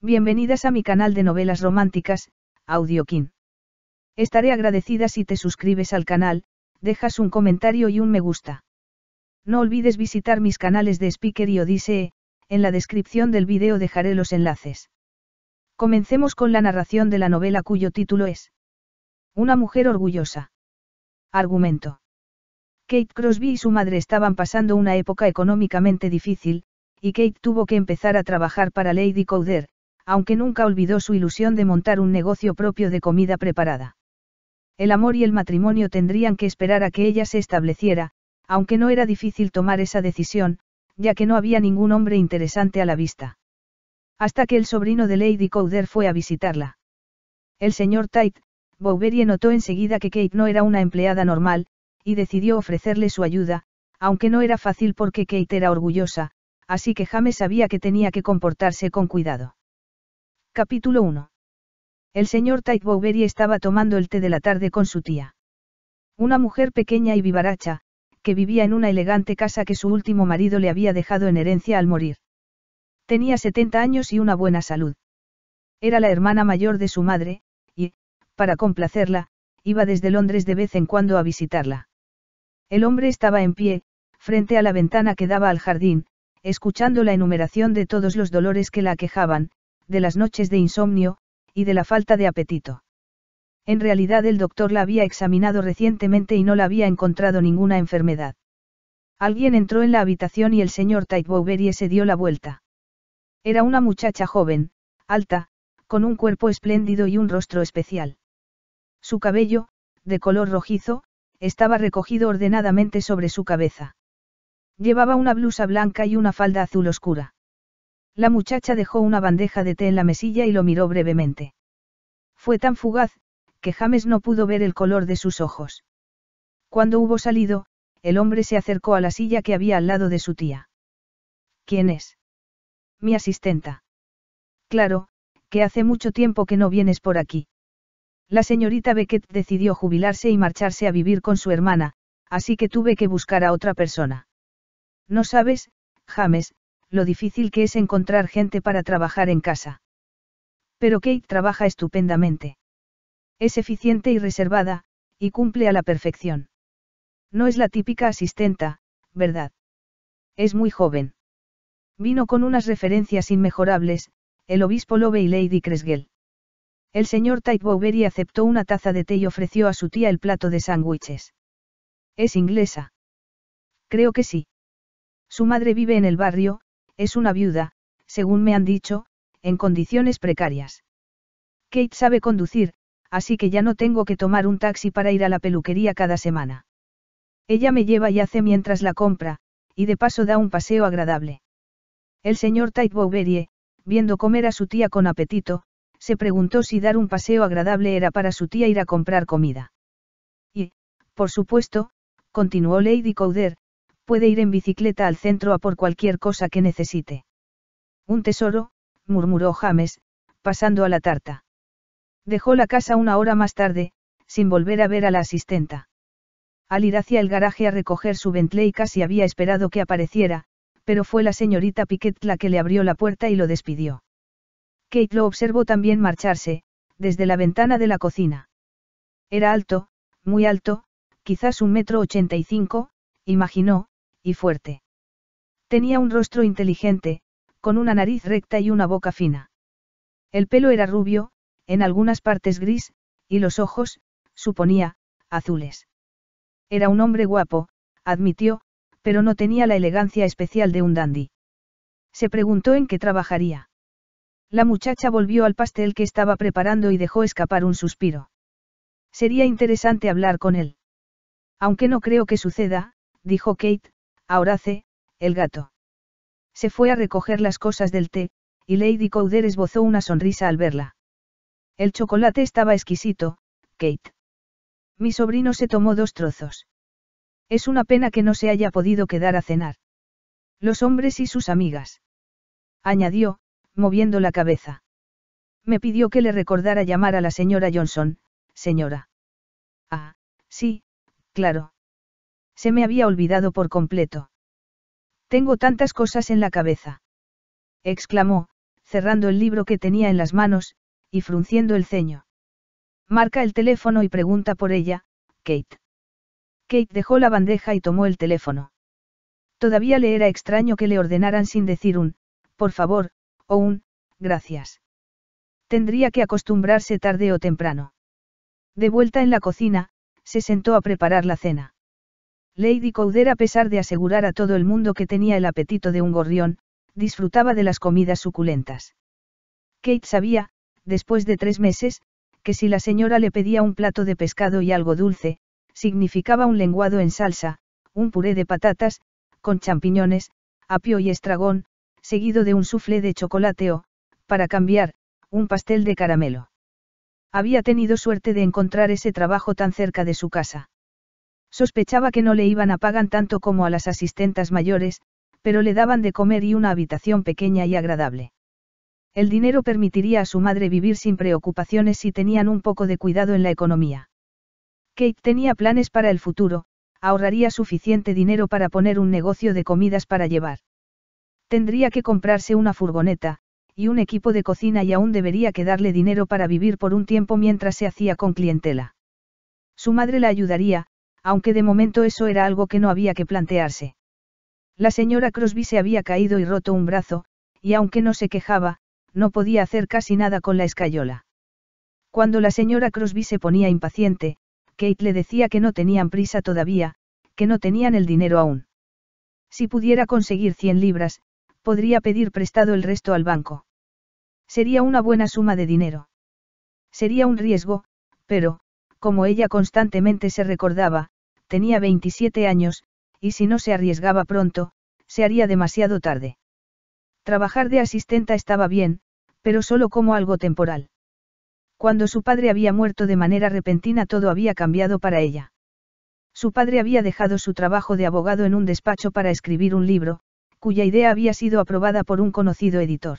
Bienvenidas a mi canal de novelas románticas, Audiokin. Estaré agradecida si te suscribes al canal, dejas un comentario y un me gusta. No olvides visitar mis canales de Speaker y Odisee, en la descripción del video dejaré los enlaces. Comencemos con la narración de la novela cuyo título es Una mujer orgullosa. Argumento. Kate Crosby y su madre estaban pasando una época económicamente difícil, y Kate tuvo que empezar a trabajar para Lady Cowder, aunque nunca olvidó su ilusión de montar un negocio propio de comida preparada. El amor y el matrimonio tendrían que esperar a que ella se estableciera, aunque no era difícil tomar esa decisión, ya que no había ningún hombre interesante a la vista. Hasta que el sobrino de Lady Cowder fue a visitarla. El señor Tite, Bouverie notó enseguida que Kate no era una empleada normal, y decidió ofrecerle su ayuda, aunque no era fácil porque Kate era orgullosa, así que James sabía que tenía que comportarse con cuidado. Capítulo 1. El señor Tait estaba tomando el té de la tarde con su tía. Una mujer pequeña y vivaracha, que vivía en una elegante casa que su último marido le había dejado en herencia al morir. Tenía 70 años y una buena salud. Era la hermana mayor de su madre, y, para complacerla, iba desde Londres de vez en cuando a visitarla. El hombre estaba en pie, frente a la ventana que daba al jardín, escuchando la enumeración de todos los dolores que la aquejaban, de las noches de insomnio, y de la falta de apetito. En realidad el doctor la había examinado recientemente y no la había encontrado ninguna enfermedad. Alguien entró en la habitación y el señor Taibouberie se dio la vuelta. Era una muchacha joven, alta, con un cuerpo espléndido y un rostro especial. Su cabello, de color rojizo, estaba recogido ordenadamente sobre su cabeza. Llevaba una blusa blanca y una falda azul oscura. La muchacha dejó una bandeja de té en la mesilla y lo miró brevemente. Fue tan fugaz, que James no pudo ver el color de sus ojos. Cuando hubo salido, el hombre se acercó a la silla que había al lado de su tía. ¿Quién es? Mi asistenta. Claro, que hace mucho tiempo que no vienes por aquí. La señorita Beckett decidió jubilarse y marcharse a vivir con su hermana, así que tuve que buscar a otra persona. No sabes, James, lo difícil que es encontrar gente para trabajar en casa. Pero Kate trabaja estupendamente. Es eficiente y reservada, y cumple a la perfección. No es la típica asistenta, ¿verdad? Es muy joven. Vino con unas referencias inmejorables, el obispo Love y Lady Cresgel. El señor Type bowery aceptó una taza de té y ofreció a su tía el plato de sándwiches. ¿Es inglesa? Creo que sí. Su madre vive en el barrio, es una viuda, según me han dicho, en condiciones precarias. Kate sabe conducir, así que ya no tengo que tomar un taxi para ir a la peluquería cada semana. Ella me lleva y hace mientras la compra, y de paso da un paseo agradable. El señor Tait viendo comer a su tía con apetito, se preguntó si dar un paseo agradable era para su tía ir a comprar comida. Y, por supuesto, continuó Lady Cowder, puede ir en bicicleta al centro a por cualquier cosa que necesite. Un tesoro, murmuró James, pasando a la tarta. Dejó la casa una hora más tarde, sin volver a ver a la asistenta. Al ir hacia el garaje a recoger su Bentley casi había esperado que apareciera, pero fue la señorita Piquet la que le abrió la puerta y lo despidió. Kate lo observó también marcharse, desde la ventana de la cocina. Era alto, muy alto, quizás un metro ochenta y cinco, imaginó, y fuerte. Tenía un rostro inteligente, con una nariz recta y una boca fina. El pelo era rubio, en algunas partes gris, y los ojos, suponía, azules. Era un hombre guapo, admitió, pero no tenía la elegancia especial de un dandy. Se preguntó en qué trabajaría. La muchacha volvió al pastel que estaba preparando y dejó escapar un suspiro. Sería interesante hablar con él. Aunque no creo que suceda, dijo Kate, Ahora el gato. Se fue a recoger las cosas del té, y Lady Cowder esbozó una sonrisa al verla. El chocolate estaba exquisito, Kate. Mi sobrino se tomó dos trozos. Es una pena que no se haya podido quedar a cenar. Los hombres y sus amigas. Añadió, moviendo la cabeza. Me pidió que le recordara llamar a la señora Johnson, señora. Ah, sí, claro. Se me había olvidado por completo. Tengo tantas cosas en la cabeza. Exclamó, cerrando el libro que tenía en las manos, y frunciendo el ceño. Marca el teléfono y pregunta por ella, Kate. Kate dejó la bandeja y tomó el teléfono. Todavía le era extraño que le ordenaran sin decir un, por favor, o un, gracias. Tendría que acostumbrarse tarde o temprano. De vuelta en la cocina, se sentó a preparar la cena. Lady Couder, a pesar de asegurar a todo el mundo que tenía el apetito de un gorrión, disfrutaba de las comidas suculentas. Kate sabía, después de tres meses, que si la señora le pedía un plato de pescado y algo dulce, significaba un lenguado en salsa, un puré de patatas, con champiñones, apio y estragón, seguido de un soufflé de chocolate o, para cambiar, un pastel de caramelo. Había tenido suerte de encontrar ese trabajo tan cerca de su casa. Sospechaba que no le iban a pagar tanto como a las asistentas mayores, pero le daban de comer y una habitación pequeña y agradable. El dinero permitiría a su madre vivir sin preocupaciones si tenían un poco de cuidado en la economía. Kate tenía planes para el futuro, ahorraría suficiente dinero para poner un negocio de comidas para llevar. Tendría que comprarse una furgoneta, y un equipo de cocina y aún debería darle dinero para vivir por un tiempo mientras se hacía con clientela. Su madre la ayudaría, aunque de momento eso era algo que no había que plantearse. La señora Crosby se había caído y roto un brazo, y aunque no se quejaba, no podía hacer casi nada con la escayola. Cuando la señora Crosby se ponía impaciente, Kate le decía que no tenían prisa todavía, que no tenían el dinero aún. Si pudiera conseguir 100 libras, podría pedir prestado el resto al banco. Sería una buena suma de dinero. Sería un riesgo, pero, como ella constantemente se recordaba, tenía 27 años, y si no se arriesgaba pronto, se haría demasiado tarde. Trabajar de asistenta estaba bien, pero solo como algo temporal. Cuando su padre había muerto de manera repentina todo había cambiado para ella. Su padre había dejado su trabajo de abogado en un despacho para escribir un libro, cuya idea había sido aprobada por un conocido editor.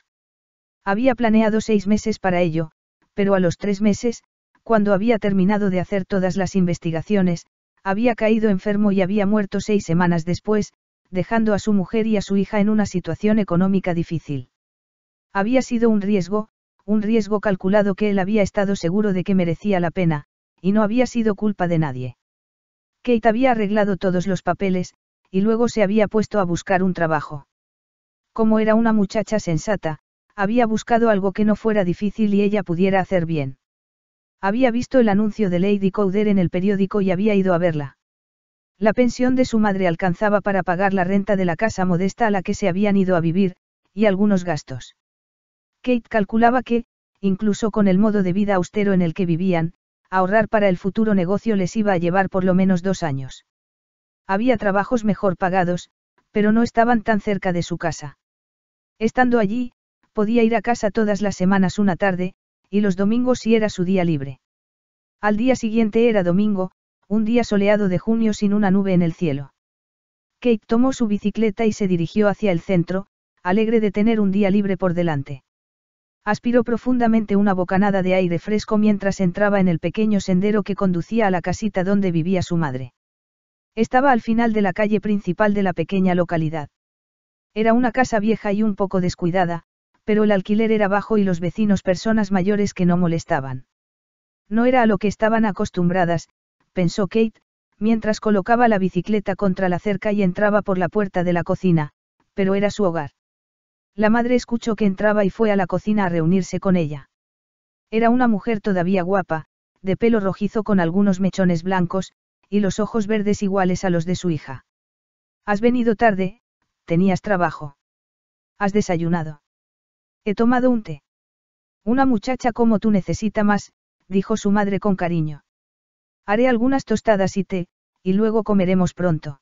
Había planeado seis meses para ello, pero a los tres meses, cuando había terminado de hacer todas las investigaciones, había caído enfermo y había muerto seis semanas después, dejando a su mujer y a su hija en una situación económica difícil. Había sido un riesgo, un riesgo calculado que él había estado seguro de que merecía la pena, y no había sido culpa de nadie. Kate había arreglado todos los papeles, y luego se había puesto a buscar un trabajo. Como era una muchacha sensata, había buscado algo que no fuera difícil y ella pudiera hacer bien. Había visto el anuncio de Lady Cowder en el periódico y había ido a verla. La pensión de su madre alcanzaba para pagar la renta de la casa modesta a la que se habían ido a vivir, y algunos gastos. Kate calculaba que, incluso con el modo de vida austero en el que vivían, ahorrar para el futuro negocio les iba a llevar por lo menos dos años. Había trabajos mejor pagados, pero no estaban tan cerca de su casa. Estando allí, podía ir a casa todas las semanas una tarde, y los domingos sí era su día libre. Al día siguiente era domingo, un día soleado de junio sin una nube en el cielo. Kate tomó su bicicleta y se dirigió hacia el centro, alegre de tener un día libre por delante. Aspiró profundamente una bocanada de aire fresco mientras entraba en el pequeño sendero que conducía a la casita donde vivía su madre. Estaba al final de la calle principal de la pequeña localidad. Era una casa vieja y un poco descuidada, pero el alquiler era bajo y los vecinos personas mayores que no molestaban. No era a lo que estaban acostumbradas, pensó Kate, mientras colocaba la bicicleta contra la cerca y entraba por la puerta de la cocina, pero era su hogar. La madre escuchó que entraba y fue a la cocina a reunirse con ella. Era una mujer todavía guapa, de pelo rojizo con algunos mechones blancos, y los ojos verdes iguales a los de su hija. Has venido tarde, tenías trabajo. Has desayunado. He tomado un té. Una muchacha como tú necesita más, dijo su madre con cariño. Haré algunas tostadas y té, y luego comeremos pronto.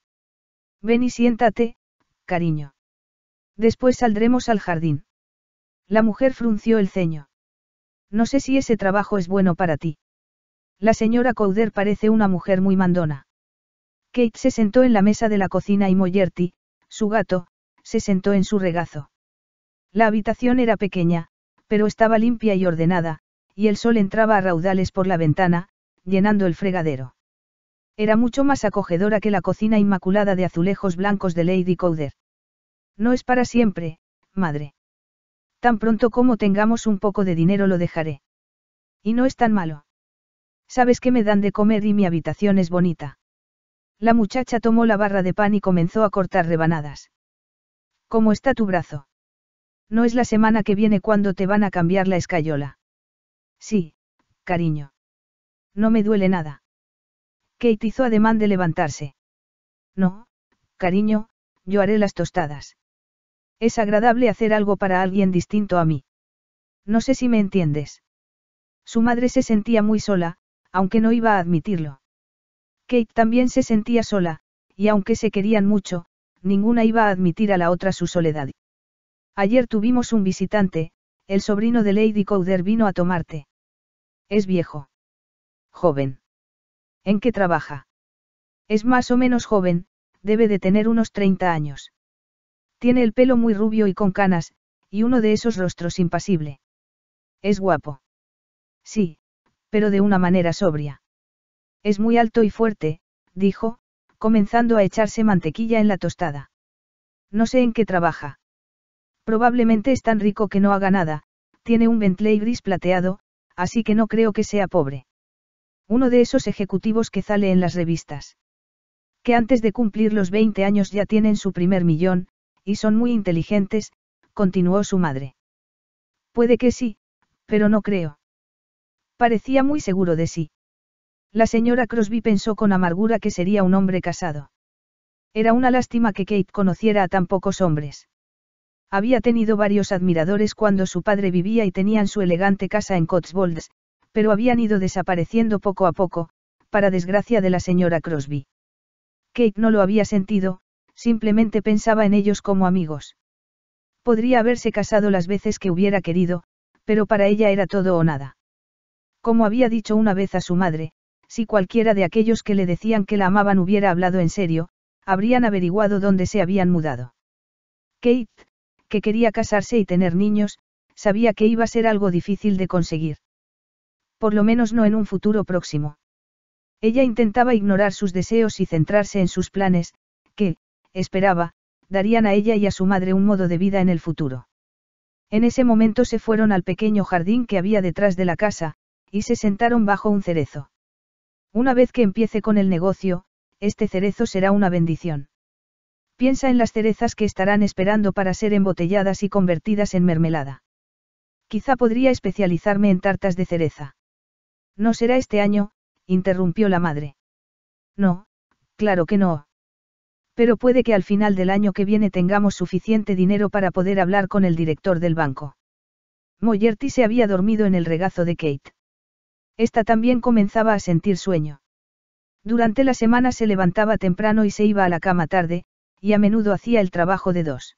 Ven y siéntate, cariño. Después saldremos al jardín. La mujer frunció el ceño. No sé si ese trabajo es bueno para ti. La señora Couder parece una mujer muy mandona. Kate se sentó en la mesa de la cocina y Moyerty, su gato, se sentó en su regazo. La habitación era pequeña, pero estaba limpia y ordenada, y el sol entraba a raudales por la ventana, llenando el fregadero. Era mucho más acogedora que la cocina inmaculada de azulejos blancos de Lady Cowder. No es para siempre, madre. Tan pronto como tengamos un poco de dinero lo dejaré. Y no es tan malo. Sabes que me dan de comer y mi habitación es bonita. La muchacha tomó la barra de pan y comenzó a cortar rebanadas. ¿Cómo está tu brazo? No es la semana que viene cuando te van a cambiar la escayola. Sí, cariño. No me duele nada. Kate hizo ademán de levantarse. No, cariño, yo haré las tostadas. Es agradable hacer algo para alguien distinto a mí. No sé si me entiendes. Su madre se sentía muy sola, aunque no iba a admitirlo. Kate también se sentía sola, y aunque se querían mucho, ninguna iba a admitir a la otra su soledad. Ayer tuvimos un visitante, el sobrino de Lady Cowder vino a tomarte. Es viejo. Joven. ¿En qué trabaja? Es más o menos joven, debe de tener unos 30 años. Tiene el pelo muy rubio y con canas, y uno de esos rostros impasible. Es guapo. Sí, pero de una manera sobria. Es muy alto y fuerte, dijo, comenzando a echarse mantequilla en la tostada. No sé en qué trabaja. Probablemente es tan rico que no haga nada, tiene un Bentley gris plateado, así que no creo que sea pobre. Uno de esos ejecutivos que sale en las revistas. Que antes de cumplir los 20 años ya tienen su primer millón, y son muy inteligentes, continuó su madre. Puede que sí, pero no creo. Parecía muy seguro de sí. La señora Crosby pensó con amargura que sería un hombre casado. Era una lástima que Kate conociera a tan pocos hombres. Había tenido varios admiradores cuando su padre vivía y tenían su elegante casa en Cotswolds, pero habían ido desapareciendo poco a poco, para desgracia de la señora Crosby. Kate no lo había sentido, simplemente pensaba en ellos como amigos. Podría haberse casado las veces que hubiera querido, pero para ella era todo o nada. Como había dicho una vez a su madre, si cualquiera de aquellos que le decían que la amaban hubiera hablado en serio, habrían averiguado dónde se habían mudado. Kate, que quería casarse y tener niños, sabía que iba a ser algo difícil de conseguir. Por lo menos no en un futuro próximo. Ella intentaba ignorar sus deseos y centrarse en sus planes, que, esperaba, darían a ella y a su madre un modo de vida en el futuro. En ese momento se fueron al pequeño jardín que había detrás de la casa, y se sentaron bajo un cerezo. Una vez que empiece con el negocio, este cerezo será una bendición. Piensa en las cerezas que estarán esperando para ser embotelladas y convertidas en mermelada. Quizá podría especializarme en tartas de cereza. No será este año, interrumpió la madre. No, claro que no. Pero puede que al final del año que viene tengamos suficiente dinero para poder hablar con el director del banco. Moyerty se había dormido en el regazo de Kate. Esta también comenzaba a sentir sueño. Durante la semana se levantaba temprano y se iba a la cama tarde, y a menudo hacía el trabajo de dos.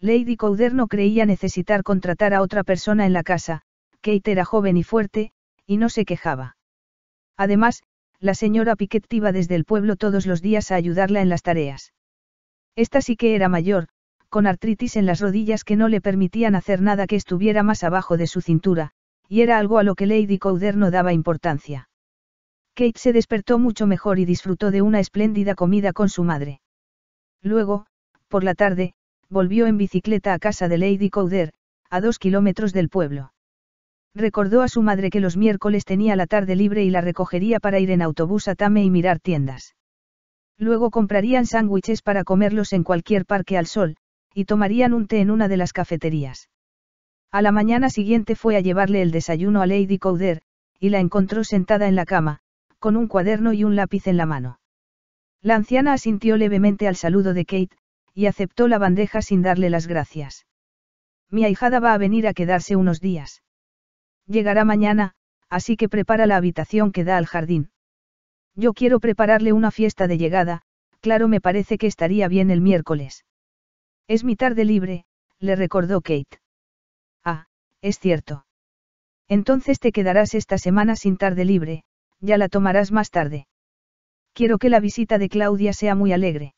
Lady Cowder no creía necesitar contratar a otra persona en la casa, Kate era joven y fuerte, y no se quejaba. Además, la señora Piquet iba desde el pueblo todos los días a ayudarla en las tareas. Esta sí que era mayor, con artritis en las rodillas que no le permitían hacer nada que estuviera más abajo de su cintura, y era algo a lo que Lady Cowder no daba importancia. Kate se despertó mucho mejor y disfrutó de una espléndida comida con su madre. Luego, por la tarde, volvió en bicicleta a casa de Lady Cowder, a dos kilómetros del pueblo. Recordó a su madre que los miércoles tenía la tarde libre y la recogería para ir en autobús a Tame y mirar tiendas. Luego comprarían sándwiches para comerlos en cualquier parque al sol, y tomarían un té en una de las cafeterías. A la mañana siguiente fue a llevarle el desayuno a Lady Cowder, y la encontró sentada en la cama, con un cuaderno y un lápiz en la mano. La anciana asintió levemente al saludo de Kate, y aceptó la bandeja sin darle las gracias. Mi ahijada va a venir a quedarse unos días. Llegará mañana, así que prepara la habitación que da al jardín. Yo quiero prepararle una fiesta de llegada, claro me parece que estaría bien el miércoles. Es mi tarde libre, le recordó Kate. Ah, es cierto. Entonces te quedarás esta semana sin tarde libre, ya la tomarás más tarde. Quiero que la visita de Claudia sea muy alegre.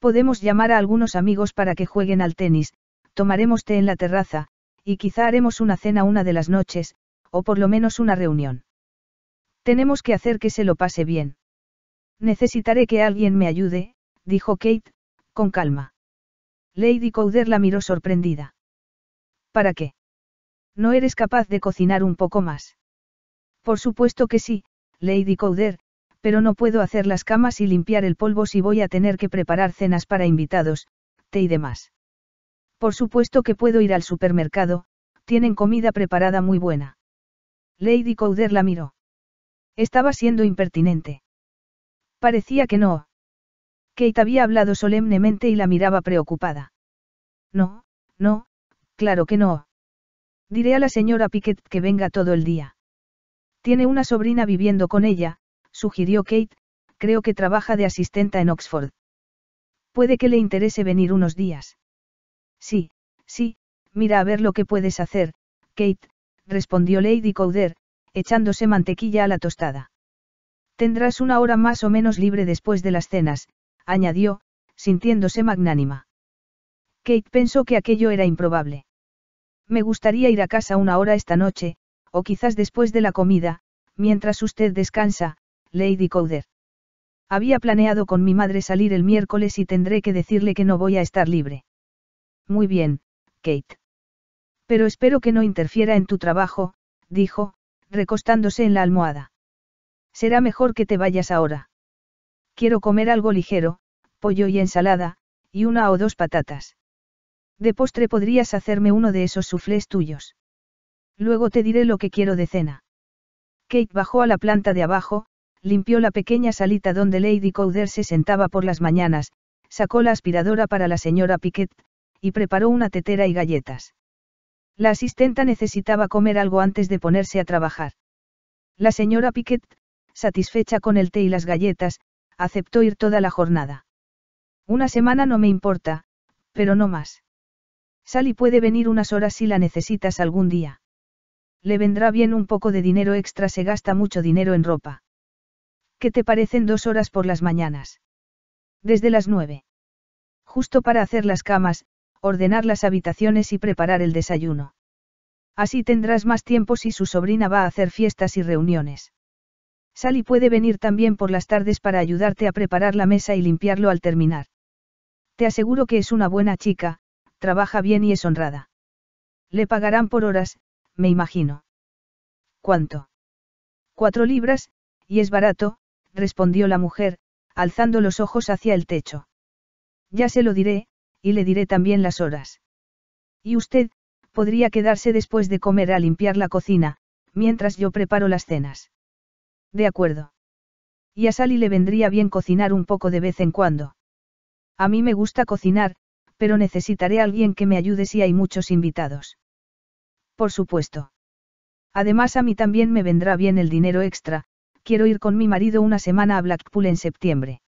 Podemos llamar a algunos amigos para que jueguen al tenis, tomaremos té en la terraza, y quizá haremos una cena una de las noches, o por lo menos una reunión. Tenemos que hacer que se lo pase bien. Necesitaré que alguien me ayude, dijo Kate, con calma. Lady Cowder la miró sorprendida. ¿Para qué? ¿No eres capaz de cocinar un poco más? Por supuesto que sí, Lady Cowder, pero no puedo hacer las camas y limpiar el polvo si voy a tener que preparar cenas para invitados, té y demás. Por supuesto que puedo ir al supermercado, tienen comida preparada muy buena. Lady Cowder la miró. Estaba siendo impertinente. Parecía que no. Kate había hablado solemnemente y la miraba preocupada. No, no, claro que no. Diré a la señora Piquet que venga todo el día. Tiene una sobrina viviendo con ella, sugirió Kate, creo que trabaja de asistenta en Oxford. Puede que le interese venir unos días. Sí, sí, mira a ver lo que puedes hacer, Kate, respondió Lady Cowder, echándose mantequilla a la tostada. Tendrás una hora más o menos libre después de las cenas, añadió, sintiéndose magnánima. Kate pensó que aquello era improbable. Me gustaría ir a casa una hora esta noche, o quizás después de la comida, mientras usted descansa, Lady Cowder. Había planeado con mi madre salir el miércoles y tendré que decirle que no voy a estar libre. Muy bien, Kate. Pero espero que no interfiera en tu trabajo, dijo, recostándose en la almohada. Será mejor que te vayas ahora. Quiero comer algo ligero, pollo y ensalada, y una o dos patatas. De postre podrías hacerme uno de esos suflés tuyos. Luego te diré lo que quiero de cena. Kate bajó a la planta de abajo, limpió la pequeña salita donde Lady Cowder se sentaba por las mañanas, sacó la aspiradora para la señora Piquet, y preparó una tetera y galletas. La asistenta necesitaba comer algo antes de ponerse a trabajar. La señora Piquet, satisfecha con el té y las galletas, aceptó ir toda la jornada. Una semana no me importa, pero no más. Sally puede venir unas horas si la necesitas algún día. Le vendrá bien un poco de dinero extra, se gasta mucho dinero en ropa. ¿qué te parecen dos horas por las mañanas? Desde las nueve. Justo para hacer las camas, ordenar las habitaciones y preparar el desayuno. Así tendrás más tiempo si su sobrina va a hacer fiestas y reuniones. Sally puede venir también por las tardes para ayudarte a preparar la mesa y limpiarlo al terminar. Te aseguro que es una buena chica, trabaja bien y es honrada. Le pagarán por horas, me imagino. ¿Cuánto? Cuatro libras, y es barato, respondió la mujer, alzando los ojos hacia el techo. Ya se lo diré, y le diré también las horas. Y usted, podría quedarse después de comer a limpiar la cocina, mientras yo preparo las cenas. De acuerdo. Y a Sally le vendría bien cocinar un poco de vez en cuando. A mí me gusta cocinar, pero necesitaré a alguien que me ayude si hay muchos invitados. Por supuesto. Además a mí también me vendrá bien el dinero extra, Quiero ir con mi marido una semana a Blackpool en septiembre.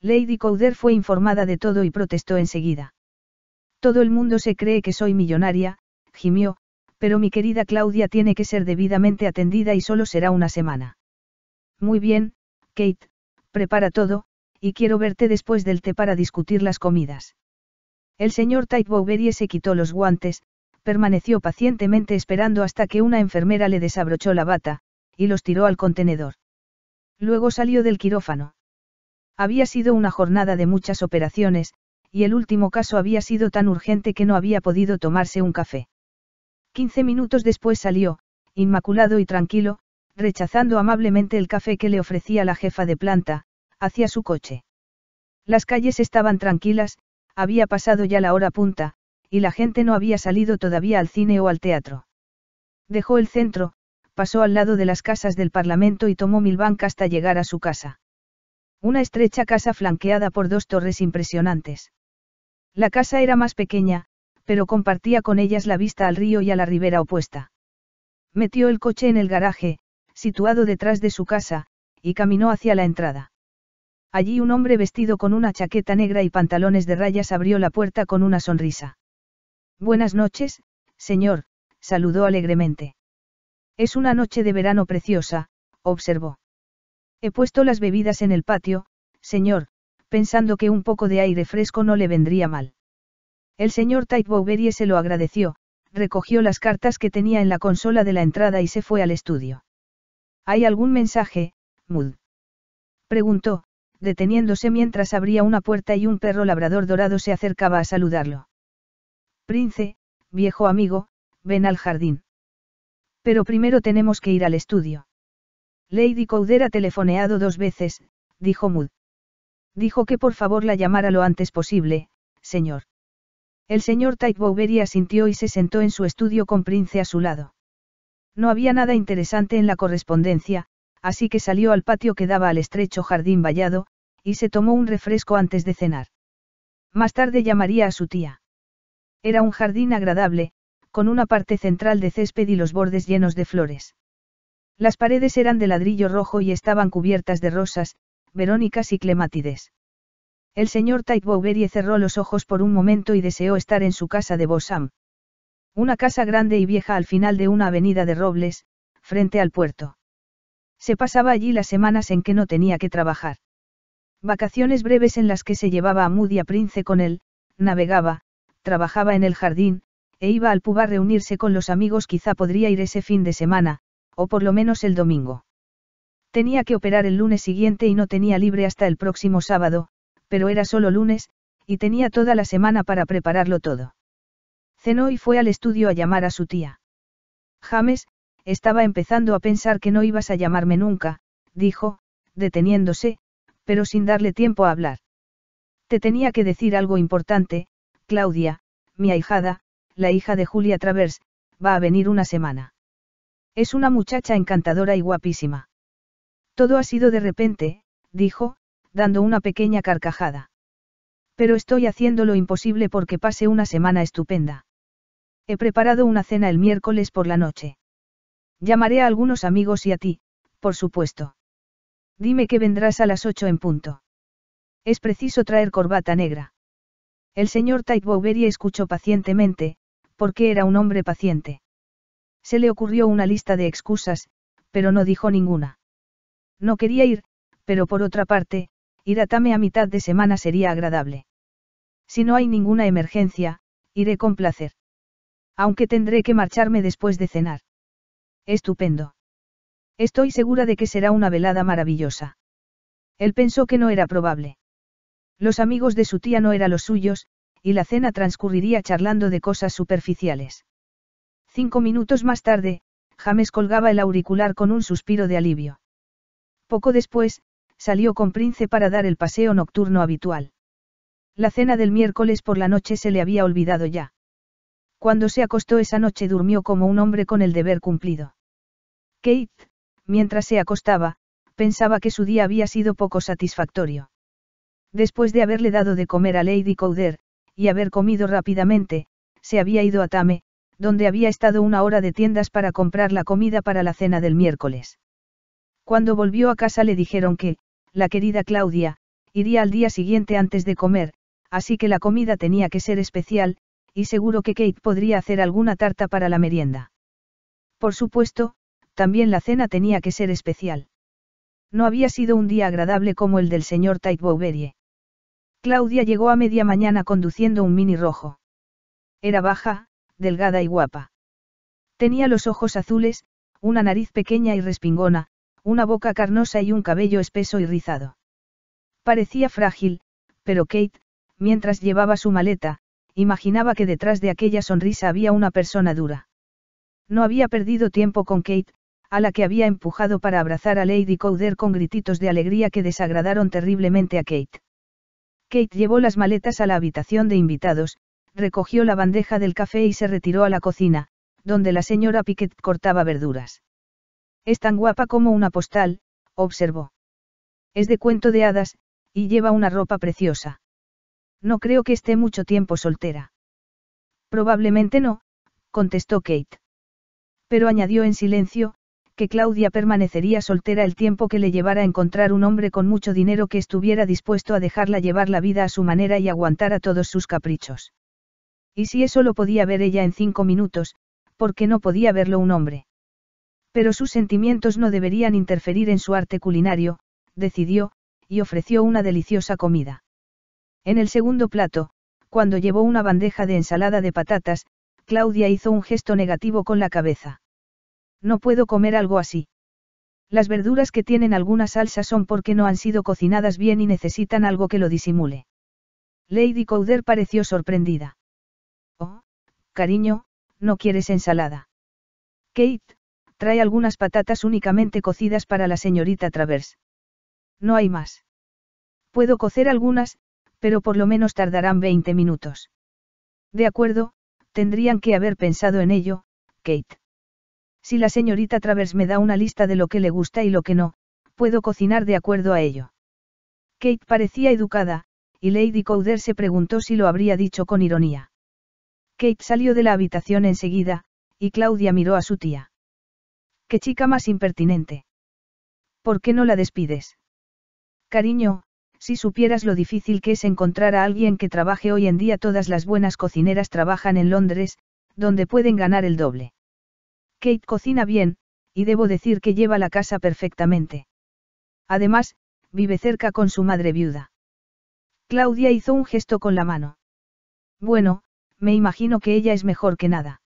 Lady Cowder fue informada de todo y protestó enseguida. Todo el mundo se cree que soy millonaria, gimió, pero mi querida Claudia tiene que ser debidamente atendida y solo será una semana. Muy bien, Kate, prepara todo, y quiero verte después del té para discutir las comidas. El señor Tite se quitó los guantes, permaneció pacientemente esperando hasta que una enfermera le desabrochó la bata, y los tiró al contenedor. Luego salió del quirófano. Había sido una jornada de muchas operaciones, y el último caso había sido tan urgente que no había podido tomarse un café. Quince minutos después salió, inmaculado y tranquilo, rechazando amablemente el café que le ofrecía la jefa de planta, hacia su coche. Las calles estaban tranquilas, había pasado ya la hora punta, y la gente no había salido todavía al cine o al teatro. Dejó el centro, pasó al lado de las casas del Parlamento y tomó Milbank hasta llegar a su casa. Una estrecha casa flanqueada por dos torres impresionantes. La casa era más pequeña, pero compartía con ellas la vista al río y a la ribera opuesta. Metió el coche en el garaje, situado detrás de su casa, y caminó hacia la entrada. Allí un hombre vestido con una chaqueta negra y pantalones de rayas abrió la puerta con una sonrisa. Buenas noches, señor, saludó alegremente. Es una noche de verano preciosa, observó. He puesto las bebidas en el patio, señor, pensando que un poco de aire fresco no le vendría mal. El señor Tate se lo agradeció, recogió las cartas que tenía en la consola de la entrada y se fue al estudio. ¿Hay algún mensaje, Mood? Preguntó, deteniéndose mientras abría una puerta y un perro labrador dorado se acercaba a saludarlo. Prince, viejo amigo, ven al jardín. Pero primero tenemos que ir al estudio. Lady Cowder ha telefoneado dos veces, dijo Mood. Dijo que por favor la llamara lo antes posible, señor. El señor Tyke asintió y se sentó en su estudio con Prince a su lado. No había nada interesante en la correspondencia, así que salió al patio que daba al estrecho jardín vallado, y se tomó un refresco antes de cenar. Más tarde llamaría a su tía. Era un jardín agradable, con una parte central de césped y los bordes llenos de flores. Las paredes eran de ladrillo rojo y estaban cubiertas de rosas, verónicas y clemátides. El señor Tite cerró los ojos por un momento y deseó estar en su casa de Bossam. Una casa grande y vieja al final de una avenida de robles, frente al puerto. Se pasaba allí las semanas en que no tenía que trabajar. Vacaciones breves en las que se llevaba a Moody a Prince con él, navegaba, trabajaba en el jardín, e iba al pub a reunirse con los amigos quizá podría ir ese fin de semana, o por lo menos el domingo. Tenía que operar el lunes siguiente y no tenía libre hasta el próximo sábado, pero era solo lunes, y tenía toda la semana para prepararlo todo. Cenó y fue al estudio a llamar a su tía. James, estaba empezando a pensar que no ibas a llamarme nunca, dijo, deteniéndose, pero sin darle tiempo a hablar. Te tenía que decir algo importante, Claudia, mi ahijada, la hija de Julia Travers, va a venir una semana. Es una muchacha encantadora y guapísima. Todo ha sido de repente, dijo, dando una pequeña carcajada. Pero estoy haciendo lo imposible porque pase una semana estupenda. He preparado una cena el miércoles por la noche. Llamaré a algunos amigos y a ti, por supuesto. Dime que vendrás a las ocho en punto. Es preciso traer corbata negra. El señor Tite escuchó pacientemente, porque era un hombre paciente. Se le ocurrió una lista de excusas, pero no dijo ninguna. No quería ir, pero por otra parte, ir a Tame a mitad de semana sería agradable. Si no hay ninguna emergencia, iré con placer. Aunque tendré que marcharme después de cenar. Estupendo. Estoy segura de que será una velada maravillosa. Él pensó que no era probable. Los amigos de su tía no eran los suyos, y la cena transcurriría charlando de cosas superficiales. Cinco minutos más tarde, James colgaba el auricular con un suspiro de alivio. Poco después, salió con Prince para dar el paseo nocturno habitual. La cena del miércoles por la noche se le había olvidado ya. Cuando se acostó esa noche durmió como un hombre con el deber cumplido. Kate, mientras se acostaba, pensaba que su día había sido poco satisfactorio. Después de haberle dado de comer a Lady Cowder, y haber comido rápidamente, se había ido a Tame, donde había estado una hora de tiendas para comprar la comida para la cena del miércoles. Cuando volvió a casa le dijeron que, la querida Claudia, iría al día siguiente antes de comer, así que la comida tenía que ser especial, y seguro que Kate podría hacer alguna tarta para la merienda. Por supuesto, también la cena tenía que ser especial. No había sido un día agradable como el del señor Tite Claudia llegó a media mañana conduciendo un mini rojo. Era baja, delgada y guapa. Tenía los ojos azules, una nariz pequeña y respingona, una boca carnosa y un cabello espeso y rizado. Parecía frágil, pero Kate, mientras llevaba su maleta, imaginaba que detrás de aquella sonrisa había una persona dura. No había perdido tiempo con Kate, a la que había empujado para abrazar a Lady Cowder con grititos de alegría que desagradaron terriblemente a Kate. Kate llevó las maletas a la habitación de invitados, recogió la bandeja del café y se retiró a la cocina, donde la señora Piquet cortaba verduras. Es tan guapa como una postal, observó. Es de cuento de hadas, y lleva una ropa preciosa. No creo que esté mucho tiempo soltera. Probablemente no, contestó Kate. Pero añadió en silencio, que Claudia permanecería soltera el tiempo que le llevara a encontrar un hombre con mucho dinero que estuviera dispuesto a dejarla llevar la vida a su manera y aguantar a todos sus caprichos. Y si eso lo podía ver ella en cinco minutos, ¿por qué no podía verlo un hombre? Pero sus sentimientos no deberían interferir en su arte culinario, decidió, y ofreció una deliciosa comida. En el segundo plato, cuando llevó una bandeja de ensalada de patatas, Claudia hizo un gesto negativo con la cabeza. No puedo comer algo así. Las verduras que tienen alguna salsa son porque no han sido cocinadas bien y necesitan algo que lo disimule. Lady Cowder pareció sorprendida. Oh, cariño, no quieres ensalada. Kate, trae algunas patatas únicamente cocidas para la señorita Travers. No hay más. Puedo cocer algunas, pero por lo menos tardarán 20 minutos. De acuerdo, tendrían que haber pensado en ello, Kate. Si la señorita Travers me da una lista de lo que le gusta y lo que no, puedo cocinar de acuerdo a ello. Kate parecía educada, y Lady Cowder se preguntó si lo habría dicho con ironía. Kate salió de la habitación enseguida, y Claudia miró a su tía. Qué chica más impertinente. ¿Por qué no la despides? Cariño, si supieras lo difícil que es encontrar a alguien que trabaje hoy en día, todas las buenas cocineras trabajan en Londres, donde pueden ganar el doble. Kate cocina bien, y debo decir que lleva la casa perfectamente. Además, vive cerca con su madre viuda. Claudia hizo un gesto con la mano. Bueno, me imagino que ella es mejor que nada.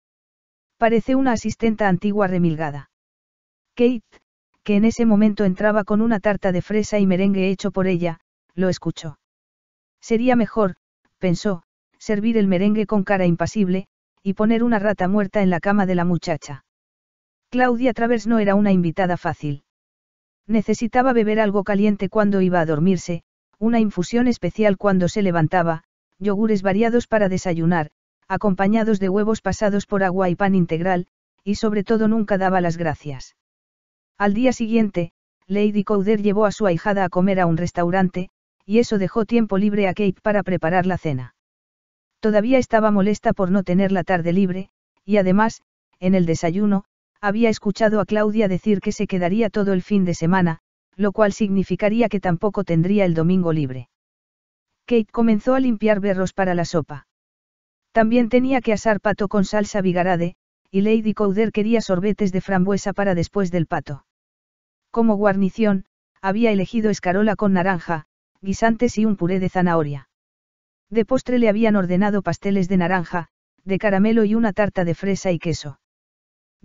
Parece una asistenta antigua remilgada. Kate, que en ese momento entraba con una tarta de fresa y merengue hecho por ella, lo escuchó. Sería mejor, pensó, servir el merengue con cara impasible, y poner una rata muerta en la cama de la muchacha. Claudia Travers no era una invitada fácil. Necesitaba beber algo caliente cuando iba a dormirse, una infusión especial cuando se levantaba, yogures variados para desayunar, acompañados de huevos pasados por agua y pan integral, y sobre todo nunca daba las gracias. Al día siguiente, Lady Cowder llevó a su ahijada a comer a un restaurante, y eso dejó tiempo libre a Kate para preparar la cena. Todavía estaba molesta por no tener la tarde libre, y además, en el desayuno, había escuchado a Claudia decir que se quedaría todo el fin de semana, lo cual significaría que tampoco tendría el domingo libre. Kate comenzó a limpiar berros para la sopa. También tenía que asar pato con salsa vigarade, y Lady Cowder quería sorbetes de frambuesa para después del pato. Como guarnición, había elegido escarola con naranja, guisantes y un puré de zanahoria. De postre le habían ordenado pasteles de naranja, de caramelo y una tarta de fresa y queso.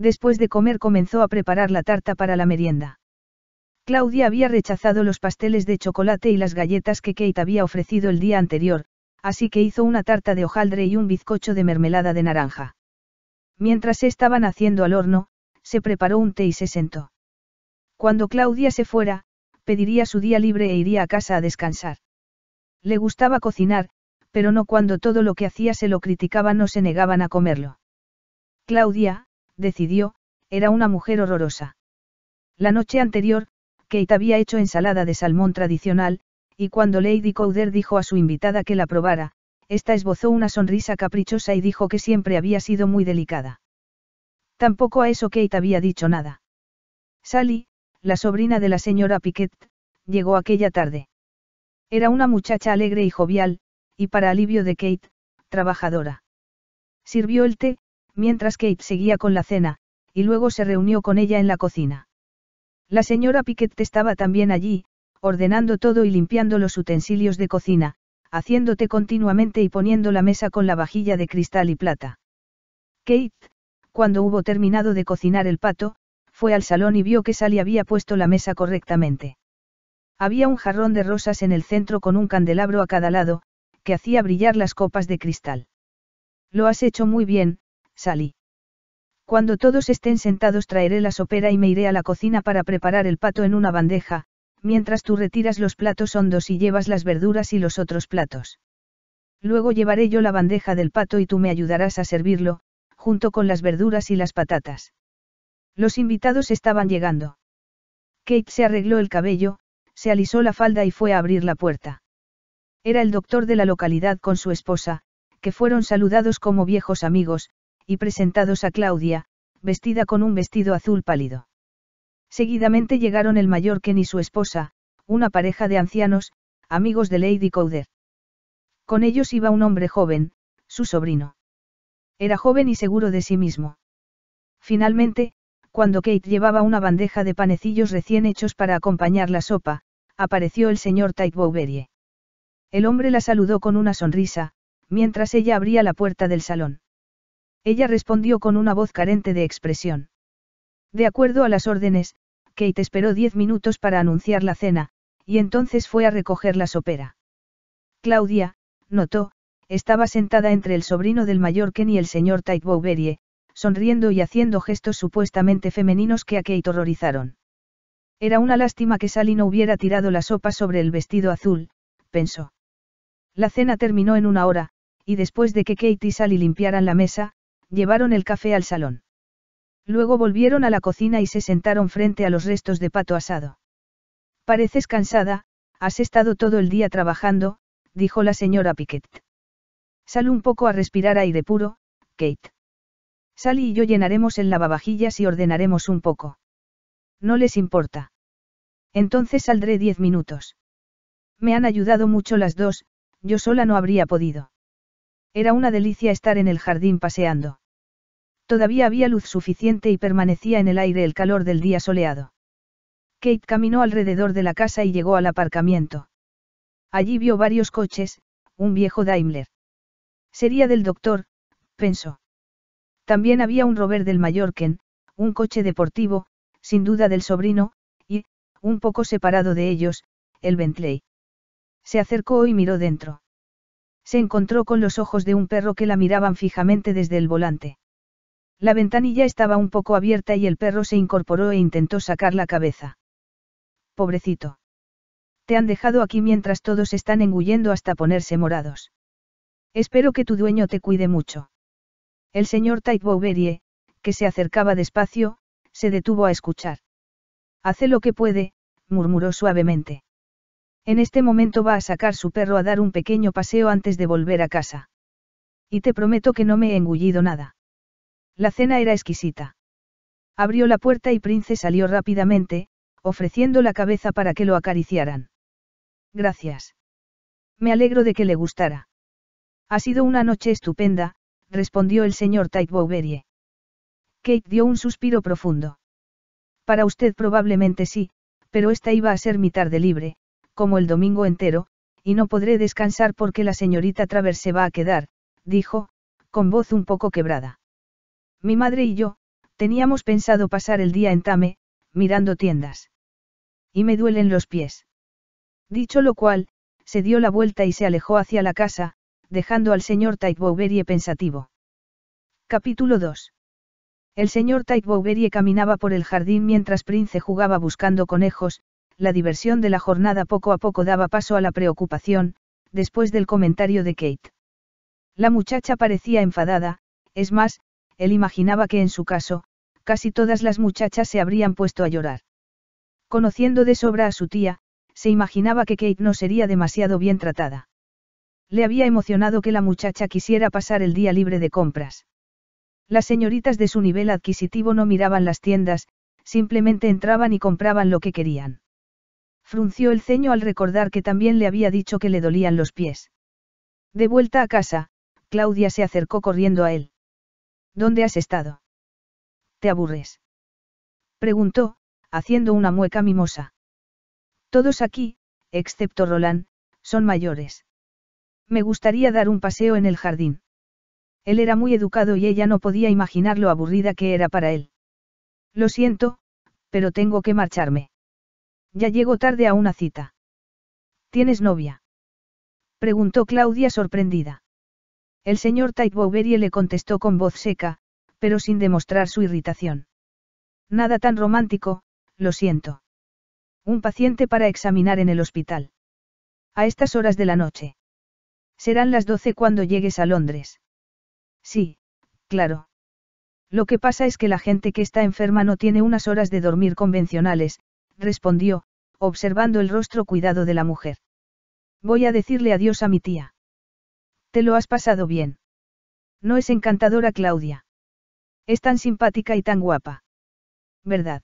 Después de comer comenzó a preparar la tarta para la merienda. Claudia había rechazado los pasteles de chocolate y las galletas que Kate había ofrecido el día anterior, así que hizo una tarta de hojaldre y un bizcocho de mermelada de naranja. Mientras estaban haciendo al horno, se preparó un té y se sentó. Cuando Claudia se fuera, pediría su día libre e iría a casa a descansar. Le gustaba cocinar, pero no cuando todo lo que hacía se lo criticaban o se negaban a comerlo. Claudia, decidió, era una mujer horrorosa. La noche anterior, Kate había hecho ensalada de salmón tradicional, y cuando Lady Cowder dijo a su invitada que la probara, esta esbozó una sonrisa caprichosa y dijo que siempre había sido muy delicada. Tampoco a eso Kate había dicho nada. Sally, la sobrina de la señora Piquet, llegó aquella tarde. Era una muchacha alegre y jovial, y para alivio de Kate, trabajadora. Sirvió el té, mientras Kate seguía con la cena, y luego se reunió con ella en la cocina. La señora Piquette estaba también allí, ordenando todo y limpiando los utensilios de cocina, haciéndote continuamente y poniendo la mesa con la vajilla de cristal y plata. Kate, cuando hubo terminado de cocinar el pato, fue al salón y vio que Sally había puesto la mesa correctamente. Había un jarrón de rosas en el centro con un candelabro a cada lado, que hacía brillar las copas de cristal. Lo has hecho muy bien, Sally. Cuando todos estén sentados traeré la sopera y me iré a la cocina para preparar el pato en una bandeja, mientras tú retiras los platos hondos y llevas las verduras y los otros platos. Luego llevaré yo la bandeja del pato y tú me ayudarás a servirlo, junto con las verduras y las patatas. Los invitados estaban llegando. Kate se arregló el cabello, se alisó la falda y fue a abrir la puerta. Era el doctor de la localidad con su esposa, que fueron saludados como viejos amigos, y presentados a Claudia, vestida con un vestido azul pálido. Seguidamente llegaron el mayor Ken y su esposa, una pareja de ancianos, amigos de Lady Cowder. Con ellos iba un hombre joven, su sobrino. Era joven y seguro de sí mismo. Finalmente, cuando Kate llevaba una bandeja de panecillos recién hechos para acompañar la sopa, apareció el señor Tite El hombre la saludó con una sonrisa, mientras ella abría la puerta del salón. Ella respondió con una voz carente de expresión. De acuerdo a las órdenes, Kate esperó diez minutos para anunciar la cena, y entonces fue a recoger la sopera. Claudia, notó, estaba sentada entre el sobrino del mayor Ken y el señor Tite sonriendo y haciendo gestos supuestamente femeninos que a Kate horrorizaron. Era una lástima que Sally no hubiera tirado la sopa sobre el vestido azul, pensó. La cena terminó en una hora, y después de que Kate y Sally limpiaran la mesa, llevaron el café al salón. Luego volvieron a la cocina y se sentaron frente a los restos de pato asado. Pareces cansada, has estado todo el día trabajando, dijo la señora Piquet. Sal un poco a respirar aire puro, Kate. Sal y yo llenaremos el lavavajillas y ordenaremos un poco. No les importa. Entonces saldré diez minutos. Me han ayudado mucho las dos, yo sola no habría podido. Era una delicia estar en el jardín paseando. Todavía había luz suficiente y permanecía en el aire el calor del día soleado. Kate caminó alrededor de la casa y llegó al aparcamiento. Allí vio varios coches, un viejo Daimler. Sería del doctor, pensó. También había un Rover del Mallorquen, un coche deportivo, sin duda del sobrino, y, un poco separado de ellos, el Bentley. Se acercó y miró dentro. Se encontró con los ojos de un perro que la miraban fijamente desde el volante. La ventanilla estaba un poco abierta y el perro se incorporó e intentó sacar la cabeza. Pobrecito. Te han dejado aquí mientras todos están engullendo hasta ponerse morados. Espero que tu dueño te cuide mucho. El señor Tait Berie, que se acercaba despacio, se detuvo a escuchar. Hace lo que puede, murmuró suavemente. En este momento va a sacar su perro a dar un pequeño paseo antes de volver a casa. Y te prometo que no me he engullido nada. La cena era exquisita. Abrió la puerta y Prince salió rápidamente, ofreciendo la cabeza para que lo acariciaran. Gracias. Me alegro de que le gustara. Ha sido una noche estupenda, respondió el señor Tite Kate dio un suspiro profundo. Para usted probablemente sí, pero esta iba a ser mi tarde libre, como el domingo entero, y no podré descansar porque la señorita Travers se va a quedar, dijo, con voz un poco quebrada. Mi madre y yo, teníamos pensado pasar el día en Tame, mirando tiendas. Y me duelen los pies. Dicho lo cual, se dio la vuelta y se alejó hacia la casa, dejando al señor Taitbouberie pensativo. Capítulo 2. El señor Taitbouberie caminaba por el jardín mientras Prince jugaba buscando conejos, la diversión de la jornada poco a poco daba paso a la preocupación, después del comentario de Kate. La muchacha parecía enfadada, es más, él imaginaba que en su caso, casi todas las muchachas se habrían puesto a llorar. Conociendo de sobra a su tía, se imaginaba que Kate no sería demasiado bien tratada. Le había emocionado que la muchacha quisiera pasar el día libre de compras. Las señoritas de su nivel adquisitivo no miraban las tiendas, simplemente entraban y compraban lo que querían. Frunció el ceño al recordar que también le había dicho que le dolían los pies. De vuelta a casa, Claudia se acercó corriendo a él. ¿Dónde has estado? ¿Te aburres? Preguntó, haciendo una mueca mimosa. Todos aquí, excepto Roland, son mayores. Me gustaría dar un paseo en el jardín. Él era muy educado y ella no podía imaginar lo aburrida que era para él. Lo siento, pero tengo que marcharme. Ya llego tarde a una cita. ¿Tienes novia? Preguntó Claudia sorprendida. El señor Tite le contestó con voz seca, pero sin demostrar su irritación. Nada tan romántico, lo siento. Un paciente para examinar en el hospital. A estas horas de la noche. Serán las doce cuando llegues a Londres. Sí, claro. Lo que pasa es que la gente que está enferma no tiene unas horas de dormir convencionales, respondió, observando el rostro cuidado de la mujer. Voy a decirle adiós a mi tía. ¿Te lo has pasado bien? No es encantadora Claudia. Es tan simpática y tan guapa. ¿Verdad?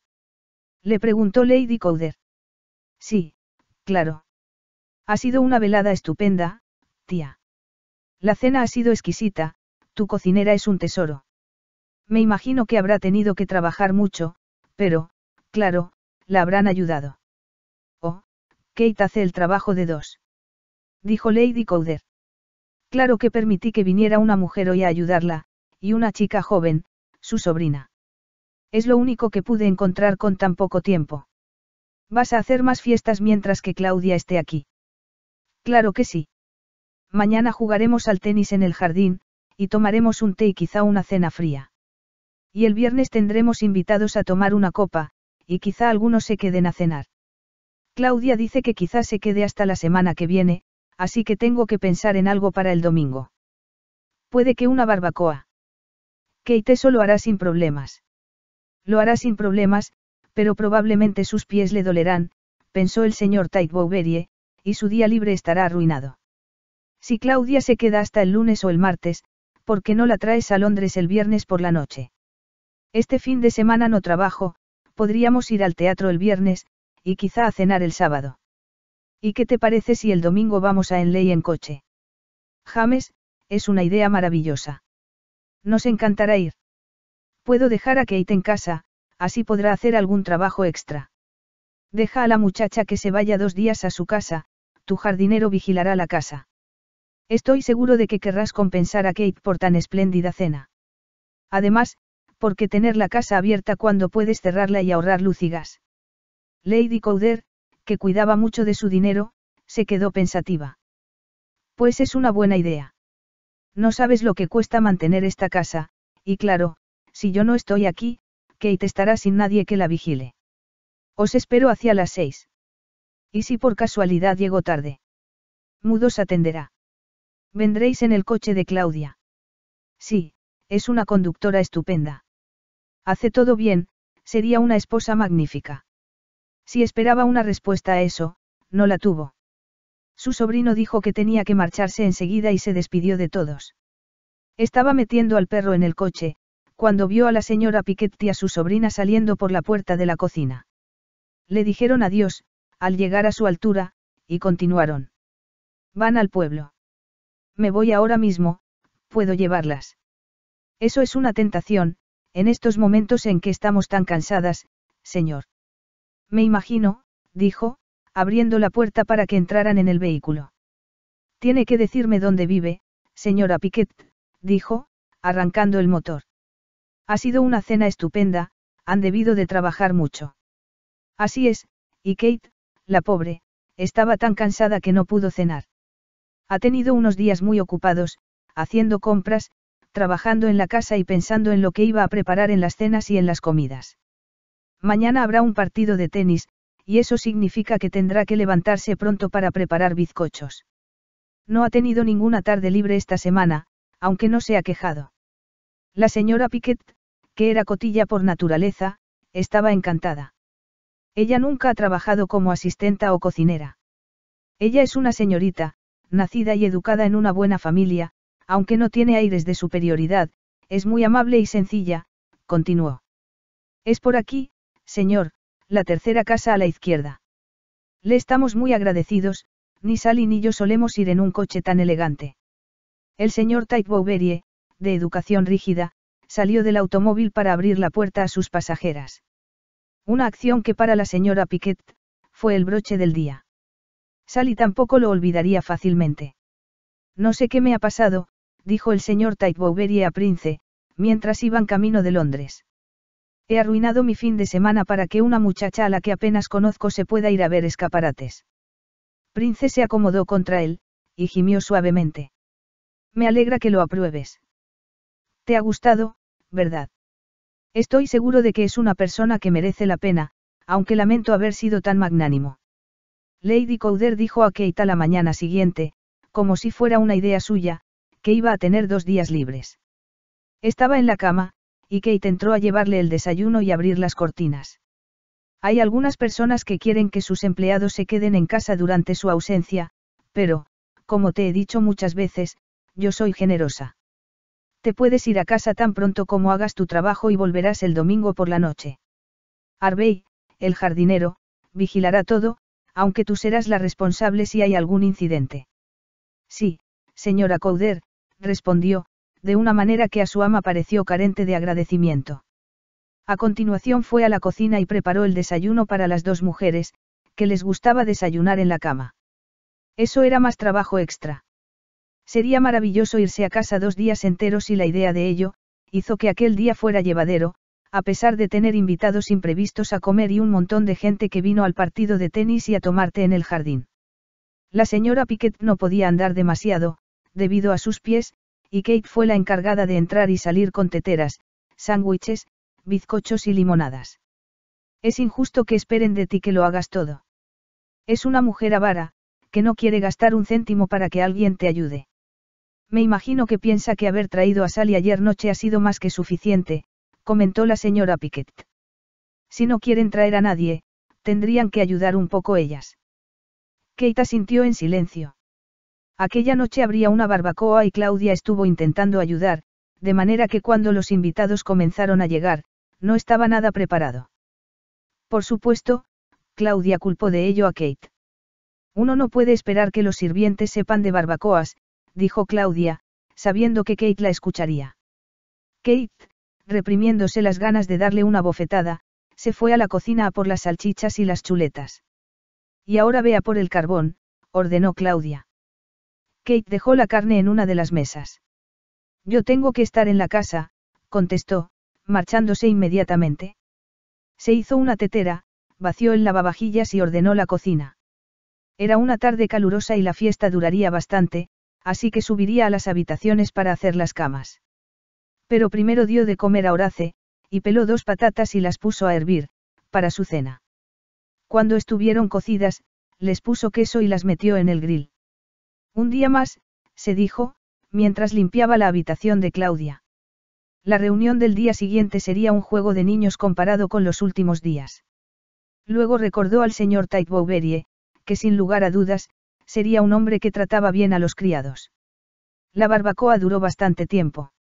Le preguntó Lady Cowder. Sí, claro. Ha sido una velada estupenda, tía. La cena ha sido exquisita, tu cocinera es un tesoro. Me imagino que habrá tenido que trabajar mucho, pero, claro, la habrán ayudado. Oh, Kate hace el trabajo de dos. Dijo Lady Cowder. Claro que permití que viniera una mujer hoy a ayudarla, y una chica joven, su sobrina. Es lo único que pude encontrar con tan poco tiempo. Vas a hacer más fiestas mientras que Claudia esté aquí. Claro que sí. Mañana jugaremos al tenis en el jardín, y tomaremos un té y quizá una cena fría. Y el viernes tendremos invitados a tomar una copa, y quizá algunos se queden a cenar. Claudia dice que quizá se quede hasta la semana que viene, así que tengo que pensar en algo para el domingo. Puede que una barbacoa. Kate eso lo hará sin problemas. Lo hará sin problemas, pero probablemente sus pies le dolerán, pensó el señor Tait Bouverie, y su día libre estará arruinado. Si Claudia se queda hasta el lunes o el martes, ¿por qué no la traes a Londres el viernes por la noche? Este fin de semana no trabajo, podríamos ir al teatro el viernes, y quizá a cenar el sábado. ¿Y qué te parece si el domingo vamos a Enley en coche? James, es una idea maravillosa. Nos encantará ir. Puedo dejar a Kate en casa, así podrá hacer algún trabajo extra. Deja a la muchacha que se vaya dos días a su casa, tu jardinero vigilará la casa. Estoy seguro de que querrás compensar a Kate por tan espléndida cena. Además, ¿por qué tener la casa abierta cuando puedes cerrarla y ahorrar luz y gas? Lady Cowder, que cuidaba mucho de su dinero, se quedó pensativa. Pues es una buena idea. No sabes lo que cuesta mantener esta casa, y claro, si yo no estoy aquí, Kate estará sin nadie que la vigile. Os espero hacia las seis. ¿Y si por casualidad llego tarde? Mudos atenderá. Vendréis en el coche de Claudia. Sí, es una conductora estupenda. Hace todo bien, sería una esposa magnífica. Si esperaba una respuesta a eso, no la tuvo. Su sobrino dijo que tenía que marcharse enseguida y se despidió de todos. Estaba metiendo al perro en el coche, cuando vio a la señora Piketty y a su sobrina saliendo por la puerta de la cocina. Le dijeron adiós, al llegar a su altura, y continuaron. Van al pueblo. Me voy ahora mismo, puedo llevarlas. Eso es una tentación, en estos momentos en que estamos tan cansadas, señor. Me imagino, dijo, abriendo la puerta para que entraran en el vehículo. Tiene que decirme dónde vive, señora Piquet, dijo, arrancando el motor. Ha sido una cena estupenda, han debido de trabajar mucho. Así es, y Kate, la pobre, estaba tan cansada que no pudo cenar. Ha tenido unos días muy ocupados, haciendo compras, trabajando en la casa y pensando en lo que iba a preparar en las cenas y en las comidas. Mañana habrá un partido de tenis, y eso significa que tendrá que levantarse pronto para preparar bizcochos. No ha tenido ninguna tarde libre esta semana, aunque no se ha quejado. La señora Piquet, que era cotilla por naturaleza, estaba encantada. Ella nunca ha trabajado como asistenta o cocinera. Ella es una señorita, nacida y educada en una buena familia, aunque no tiene aires de superioridad, es muy amable y sencilla, continuó. Es por aquí, Señor, la tercera casa a la izquierda. Le estamos muy agradecidos, ni Sally ni yo solemos ir en un coche tan elegante. El señor Tite de educación rígida, salió del automóvil para abrir la puerta a sus pasajeras. Una acción que para la señora Piquet, fue el broche del día. Sally tampoco lo olvidaría fácilmente. No sé qué me ha pasado, dijo el señor Tite a Prince, mientras iban camino de Londres. He arruinado mi fin de semana para que una muchacha a la que apenas conozco se pueda ir a ver escaparates. Prince se acomodó contra él, y gimió suavemente. Me alegra que lo apruebes. Te ha gustado, ¿verdad? Estoy seguro de que es una persona que merece la pena, aunque lamento haber sido tan magnánimo. Lady Cowder dijo a keita la mañana siguiente, como si fuera una idea suya, que iba a tener dos días libres. Estaba en la cama, y Kate entró a llevarle el desayuno y abrir las cortinas. Hay algunas personas que quieren que sus empleados se queden en casa durante su ausencia, pero, como te he dicho muchas veces, yo soy generosa. Te puedes ir a casa tan pronto como hagas tu trabajo y volverás el domingo por la noche. Arbey, el jardinero, vigilará todo, aunque tú serás la responsable si hay algún incidente. Sí, señora Couder, respondió, de una manera que a su ama pareció carente de agradecimiento. A continuación fue a la cocina y preparó el desayuno para las dos mujeres, que les gustaba desayunar en la cama. Eso era más trabajo extra. Sería maravilloso irse a casa dos días enteros y la idea de ello, hizo que aquel día fuera llevadero, a pesar de tener invitados imprevistos a comer y un montón de gente que vino al partido de tenis y a tomarte en el jardín. La señora Piquet no podía andar demasiado, debido a sus pies, y Kate fue la encargada de entrar y salir con teteras, sándwiches, bizcochos y limonadas. Es injusto que esperen de ti que lo hagas todo. Es una mujer avara, que no quiere gastar un céntimo para que alguien te ayude. Me imagino que piensa que haber traído a Sally ayer noche ha sido más que suficiente, comentó la señora Piquet. Si no quieren traer a nadie, tendrían que ayudar un poco ellas. Kate asintió en silencio. Aquella noche habría una barbacoa y Claudia estuvo intentando ayudar, de manera que cuando los invitados comenzaron a llegar, no estaba nada preparado. Por supuesto, Claudia culpó de ello a Kate. Uno no puede esperar que los sirvientes sepan de barbacoas, dijo Claudia, sabiendo que Kate la escucharía. Kate, reprimiéndose las ganas de darle una bofetada, se fue a la cocina a por las salchichas y las chuletas. Y ahora vea por el carbón, ordenó Claudia. Kate dejó la carne en una de las mesas. Yo tengo que estar en la casa, contestó, marchándose inmediatamente. Se hizo una tetera, vació el lavavajillas y ordenó la cocina. Era una tarde calurosa y la fiesta duraría bastante, así que subiría a las habitaciones para hacer las camas. Pero primero dio de comer a Horace, y peló dos patatas y las puso a hervir, para su cena. Cuando estuvieron cocidas, les puso queso y las metió en el grill. Un día más, se dijo, mientras limpiaba la habitación de Claudia. La reunión del día siguiente sería un juego de niños comparado con los últimos días. Luego recordó al señor Tite que sin lugar a dudas, sería un hombre que trataba bien a los criados. La barbacoa duró bastante tiempo.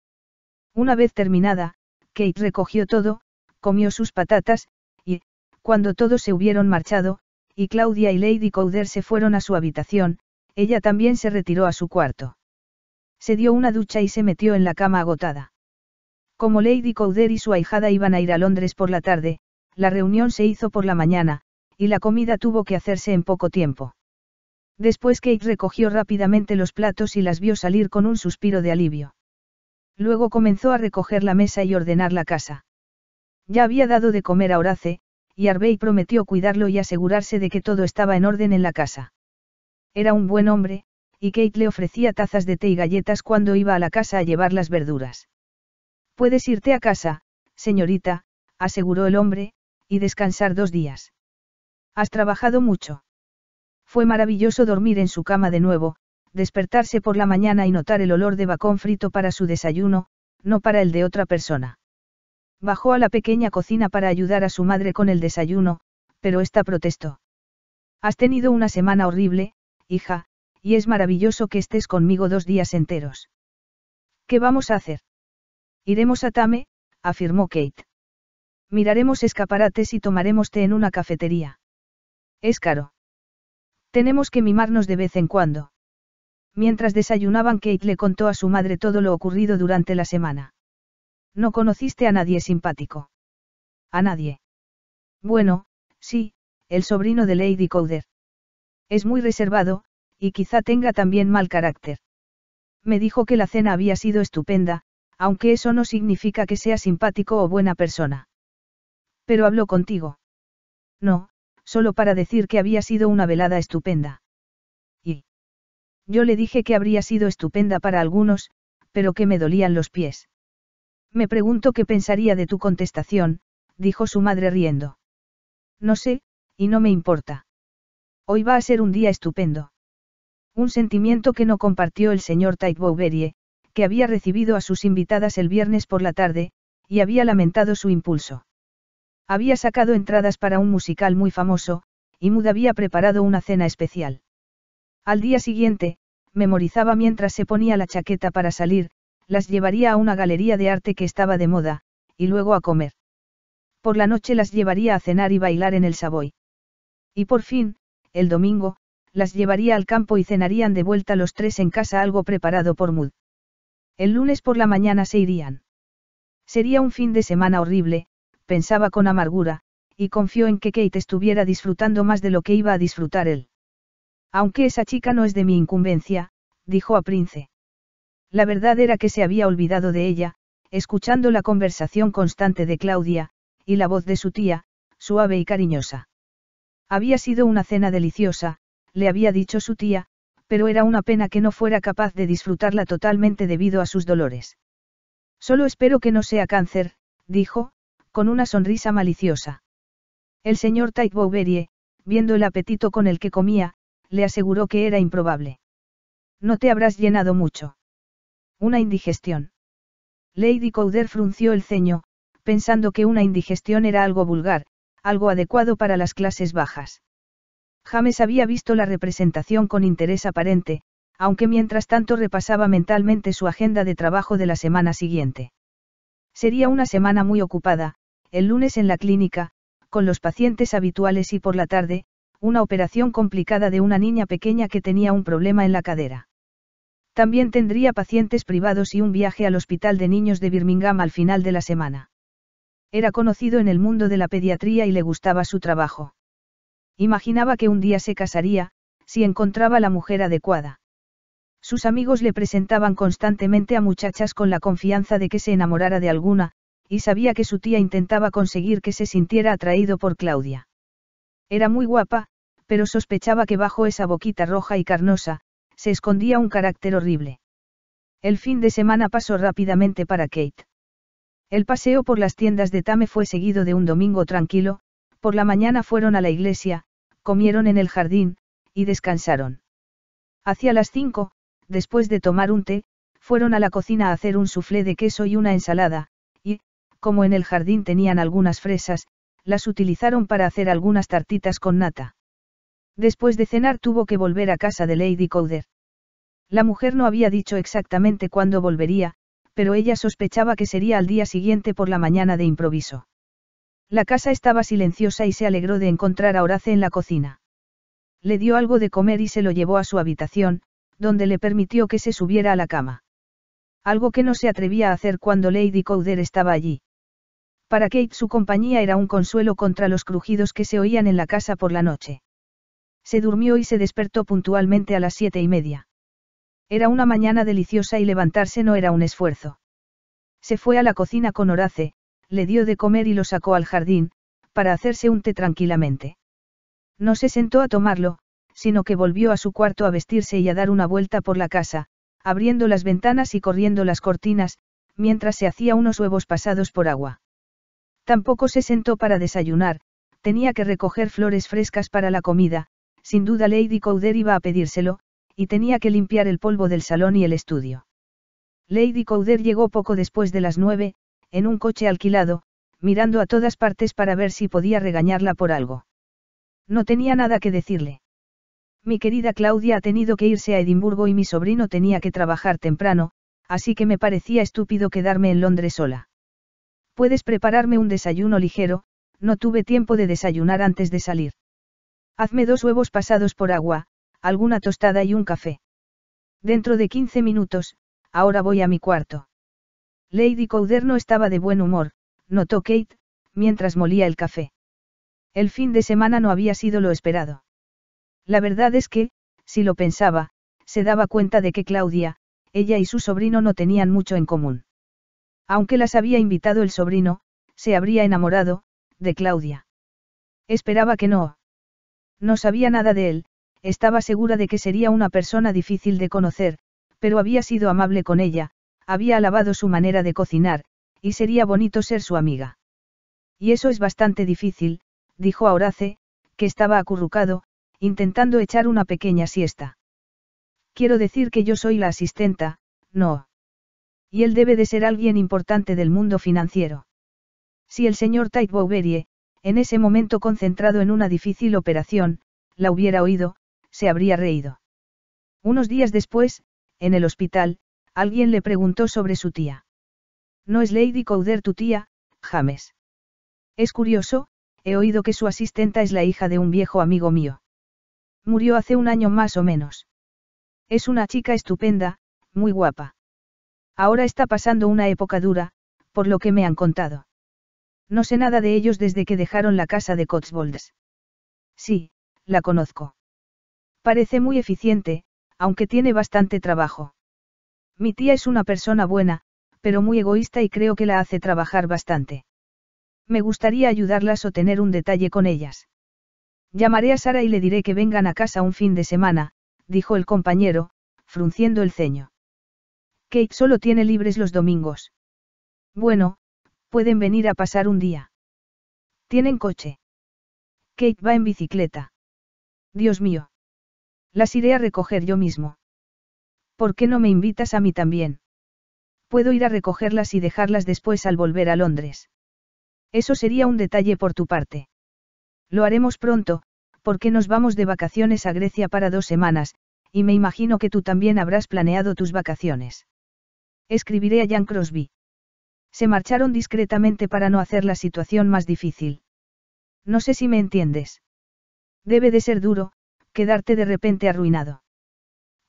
Una vez terminada, Kate recogió todo, comió sus patatas, y, cuando todos se hubieron marchado, y Claudia y Lady Cowder se fueron a su habitación, ella también se retiró a su cuarto. Se dio una ducha y se metió en la cama agotada. Como Lady Cowder y su ahijada iban a ir a Londres por la tarde, la reunión se hizo por la mañana, y la comida tuvo que hacerse en poco tiempo. Después Kate recogió rápidamente los platos y las vio salir con un suspiro de alivio. Luego comenzó a recoger la mesa y ordenar la casa. Ya había dado de comer a Horace, y Arbey prometió cuidarlo y asegurarse de que todo estaba en orden en la casa. Era un buen hombre, y Kate le ofrecía tazas de té y galletas cuando iba a la casa a llevar las verduras. Puedes irte a casa, señorita, aseguró el hombre, y descansar dos días. Has trabajado mucho. Fue maravilloso dormir en su cama de nuevo, despertarse por la mañana y notar el olor de bacón frito para su desayuno, no para el de otra persona. Bajó a la pequeña cocina para ayudar a su madre con el desayuno, pero esta protestó. Has tenido una semana horrible, hija, y es maravilloso que estés conmigo dos días enteros. ¿Qué vamos a hacer? Iremos a Tame, afirmó Kate. Miraremos escaparates y tomaremos té en una cafetería. Es caro. Tenemos que mimarnos de vez en cuando. Mientras desayunaban, Kate le contó a su madre todo lo ocurrido durante la semana. No conociste a nadie simpático. A nadie. Bueno, sí, el sobrino de Lady Cowder. Es muy reservado, y quizá tenga también mal carácter. Me dijo que la cena había sido estupenda, aunque eso no significa que sea simpático o buena persona. Pero habló contigo. No, solo para decir que había sido una velada estupenda. Y yo le dije que habría sido estupenda para algunos, pero que me dolían los pies. Me pregunto qué pensaría de tu contestación, dijo su madre riendo. No sé, y no me importa. Hoy va a ser un día estupendo. Un sentimiento que no compartió el señor Tait Bouverie, que había recibido a sus invitadas el viernes por la tarde, y había lamentado su impulso. Había sacado entradas para un musical muy famoso, y Mood había preparado una cena especial. Al día siguiente, memorizaba mientras se ponía la chaqueta para salir, las llevaría a una galería de arte que estaba de moda, y luego a comer. Por la noche las llevaría a cenar y bailar en el Savoy. Y por fin, el domingo, las llevaría al campo y cenarían de vuelta los tres en casa algo preparado por Mood. El lunes por la mañana se irían. Sería un fin de semana horrible, pensaba con amargura, y confió en que Kate estuviera disfrutando más de lo que iba a disfrutar él. Aunque esa chica no es de mi incumbencia, dijo a Prince. La verdad era que se había olvidado de ella, escuchando la conversación constante de Claudia, y la voz de su tía, suave y cariñosa. Había sido una cena deliciosa, le había dicho su tía, pero era una pena que no fuera capaz de disfrutarla totalmente debido a sus dolores. Solo espero que no sea cáncer, dijo, con una sonrisa maliciosa. El señor Tait viendo el apetito con el que comía, le aseguró que era improbable. No te habrás llenado mucho. Una indigestión. Lady Cowder frunció el ceño, pensando que una indigestión era algo vulgar, algo adecuado para las clases bajas. James había visto la representación con interés aparente, aunque mientras tanto repasaba mentalmente su agenda de trabajo de la semana siguiente. Sería una semana muy ocupada, el lunes en la clínica, con los pacientes habituales y por la tarde, una operación complicada de una niña pequeña que tenía un problema en la cadera. También tendría pacientes privados y un viaje al hospital de niños de Birmingham al final de la semana. Era conocido en el mundo de la pediatría y le gustaba su trabajo. Imaginaba que un día se casaría, si encontraba la mujer adecuada. Sus amigos le presentaban constantemente a muchachas con la confianza de que se enamorara de alguna, y sabía que su tía intentaba conseguir que se sintiera atraído por Claudia. Era muy guapa, pero sospechaba que bajo esa boquita roja y carnosa, se escondía un carácter horrible. El fin de semana pasó rápidamente para Kate. El paseo por las tiendas de Tame fue seguido de un domingo tranquilo, por la mañana fueron a la iglesia, comieron en el jardín, y descansaron. Hacia las cinco, después de tomar un té, fueron a la cocina a hacer un soufflé de queso y una ensalada, y, como en el jardín tenían algunas fresas, las utilizaron para hacer algunas tartitas con nata. Después de cenar tuvo que volver a casa de Lady Cowder. La mujer no había dicho exactamente cuándo volvería, pero ella sospechaba que sería al día siguiente por la mañana de improviso. La casa estaba silenciosa y se alegró de encontrar a Horace en la cocina. Le dio algo de comer y se lo llevó a su habitación, donde le permitió que se subiera a la cama. Algo que no se atrevía a hacer cuando Lady Cowder estaba allí. Para Kate su compañía era un consuelo contra los crujidos que se oían en la casa por la noche. Se durmió y se despertó puntualmente a las siete y media. Era una mañana deliciosa y levantarse no era un esfuerzo. Se fue a la cocina con Horace, le dio de comer y lo sacó al jardín, para hacerse un té tranquilamente. No se sentó a tomarlo, sino que volvió a su cuarto a vestirse y a dar una vuelta por la casa, abriendo las ventanas y corriendo las cortinas, mientras se hacía unos huevos pasados por agua. Tampoco se sentó para desayunar, tenía que recoger flores frescas para la comida, sin duda Lady Couder iba a pedírselo, y tenía que limpiar el polvo del salón y el estudio. Lady Cowder llegó poco después de las nueve, en un coche alquilado, mirando a todas partes para ver si podía regañarla por algo. No tenía nada que decirle. Mi querida Claudia ha tenido que irse a Edimburgo y mi sobrino tenía que trabajar temprano, así que me parecía estúpido quedarme en Londres sola. Puedes prepararme un desayuno ligero, no tuve tiempo de desayunar antes de salir. Hazme dos huevos pasados por agua, alguna tostada y un café. Dentro de 15 minutos, ahora voy a mi cuarto. Lady Cowder no estaba de buen humor, notó Kate, mientras molía el café. El fin de semana no había sido lo esperado. La verdad es que, si lo pensaba, se daba cuenta de que Claudia, ella y su sobrino no tenían mucho en común. Aunque las había invitado el sobrino, se habría enamorado, de Claudia. Esperaba que no. No sabía nada de él, estaba segura de que sería una persona difícil de conocer, pero había sido amable con ella, había alabado su manera de cocinar, y sería bonito ser su amiga. Y eso es bastante difícil, dijo Horace, que estaba acurrucado, intentando echar una pequeña siesta. Quiero decir que yo soy la asistenta, no. Y él debe de ser alguien importante del mundo financiero. Si el señor Tait en ese momento concentrado en una difícil operación, la hubiera oído, se habría reído. Unos días después, en el hospital, alguien le preguntó sobre su tía. No es Lady Cowder tu tía, James. Es curioso, he oído que su asistenta es la hija de un viejo amigo mío. Murió hace un año más o menos. Es una chica estupenda, muy guapa. Ahora está pasando una época dura, por lo que me han contado. No sé nada de ellos desde que dejaron la casa de Cotswolds. Sí, la conozco. Parece muy eficiente, aunque tiene bastante trabajo. Mi tía es una persona buena, pero muy egoísta y creo que la hace trabajar bastante. Me gustaría ayudarlas o tener un detalle con ellas. Llamaré a Sara y le diré que vengan a casa un fin de semana, dijo el compañero, frunciendo el ceño. Kate solo tiene libres los domingos. Bueno, pueden venir a pasar un día. Tienen coche. Kate va en bicicleta. Dios mío. Las iré a recoger yo mismo. ¿Por qué no me invitas a mí también? Puedo ir a recogerlas y dejarlas después al volver a Londres. Eso sería un detalle por tu parte. Lo haremos pronto, porque nos vamos de vacaciones a Grecia para dos semanas, y me imagino que tú también habrás planeado tus vacaciones. Escribiré a Jan Crosby. Se marcharon discretamente para no hacer la situación más difícil. No sé si me entiendes. Debe de ser duro, quedarte de repente arruinado.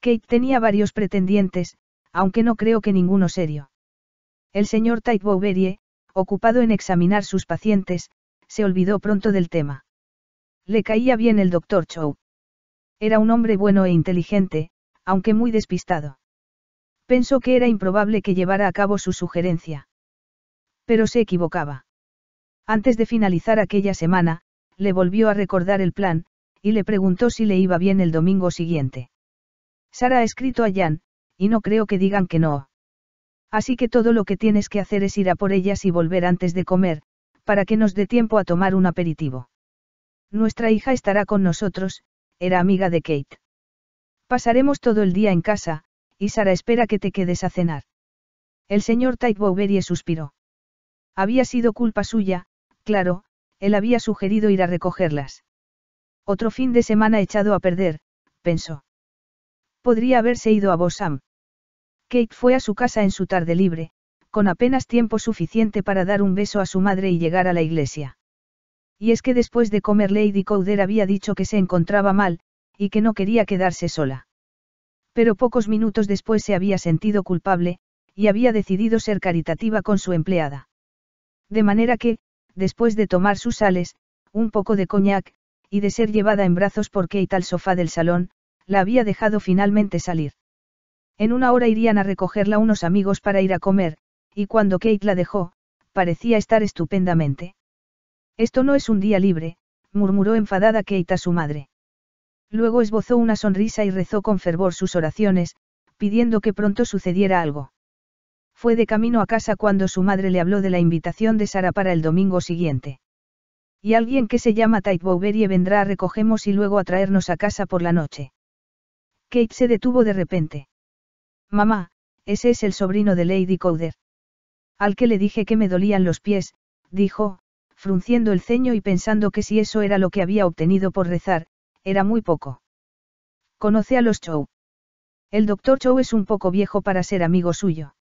Kate tenía varios pretendientes, aunque no creo que ninguno serio. El señor Tait Bouverie, ocupado en examinar sus pacientes, se olvidó pronto del tema. Le caía bien el doctor Chou. Era un hombre bueno e inteligente, aunque muy despistado. Pensó que era improbable que llevara a cabo su sugerencia. Pero se equivocaba. Antes de finalizar aquella semana, le volvió a recordar el plan, y le preguntó si le iba bien el domingo siguiente. Sara ha escrito a Jan, y no creo que digan que no. Así que todo lo que tienes que hacer es ir a por ellas y volver antes de comer, para que nos dé tiempo a tomar un aperitivo. Nuestra hija estará con nosotros, era amiga de Kate. Pasaremos todo el día en casa, y Sara espera que te quedes a cenar. El señor Tite suspiró. Había sido culpa suya, claro, él había sugerido ir a recogerlas. Otro fin de semana echado a perder, pensó. Podría haberse ido a Bossam. Kate fue a su casa en su tarde libre, con apenas tiempo suficiente para dar un beso a su madre y llegar a la iglesia. Y es que después de comer Lady Cowder había dicho que se encontraba mal, y que no quería quedarse sola. Pero pocos minutos después se había sentido culpable, y había decidido ser caritativa con su empleada. De manera que, después de tomar sus sales, un poco de coñac, y de ser llevada en brazos por Kate al sofá del salón, la había dejado finalmente salir. En una hora irían a recogerla unos amigos para ir a comer, y cuando Kate la dejó, parecía estar estupendamente. Esto no es un día libre, murmuró enfadada Kate a su madre. Luego esbozó una sonrisa y rezó con fervor sus oraciones, pidiendo que pronto sucediera algo. Fue de camino a casa cuando su madre le habló de la invitación de Sara para el domingo siguiente. Y alguien que se llama Tate Bouverie vendrá a recogemos y luego a traernos a casa por la noche. Kate se detuvo de repente. Mamá, ese es el sobrino de Lady Cowder. Al que le dije que me dolían los pies, dijo, frunciendo el ceño y pensando que si eso era lo que había obtenido por rezar, era muy poco. Conoce a los Chow. El doctor Chow es un poco viejo para ser amigo suyo.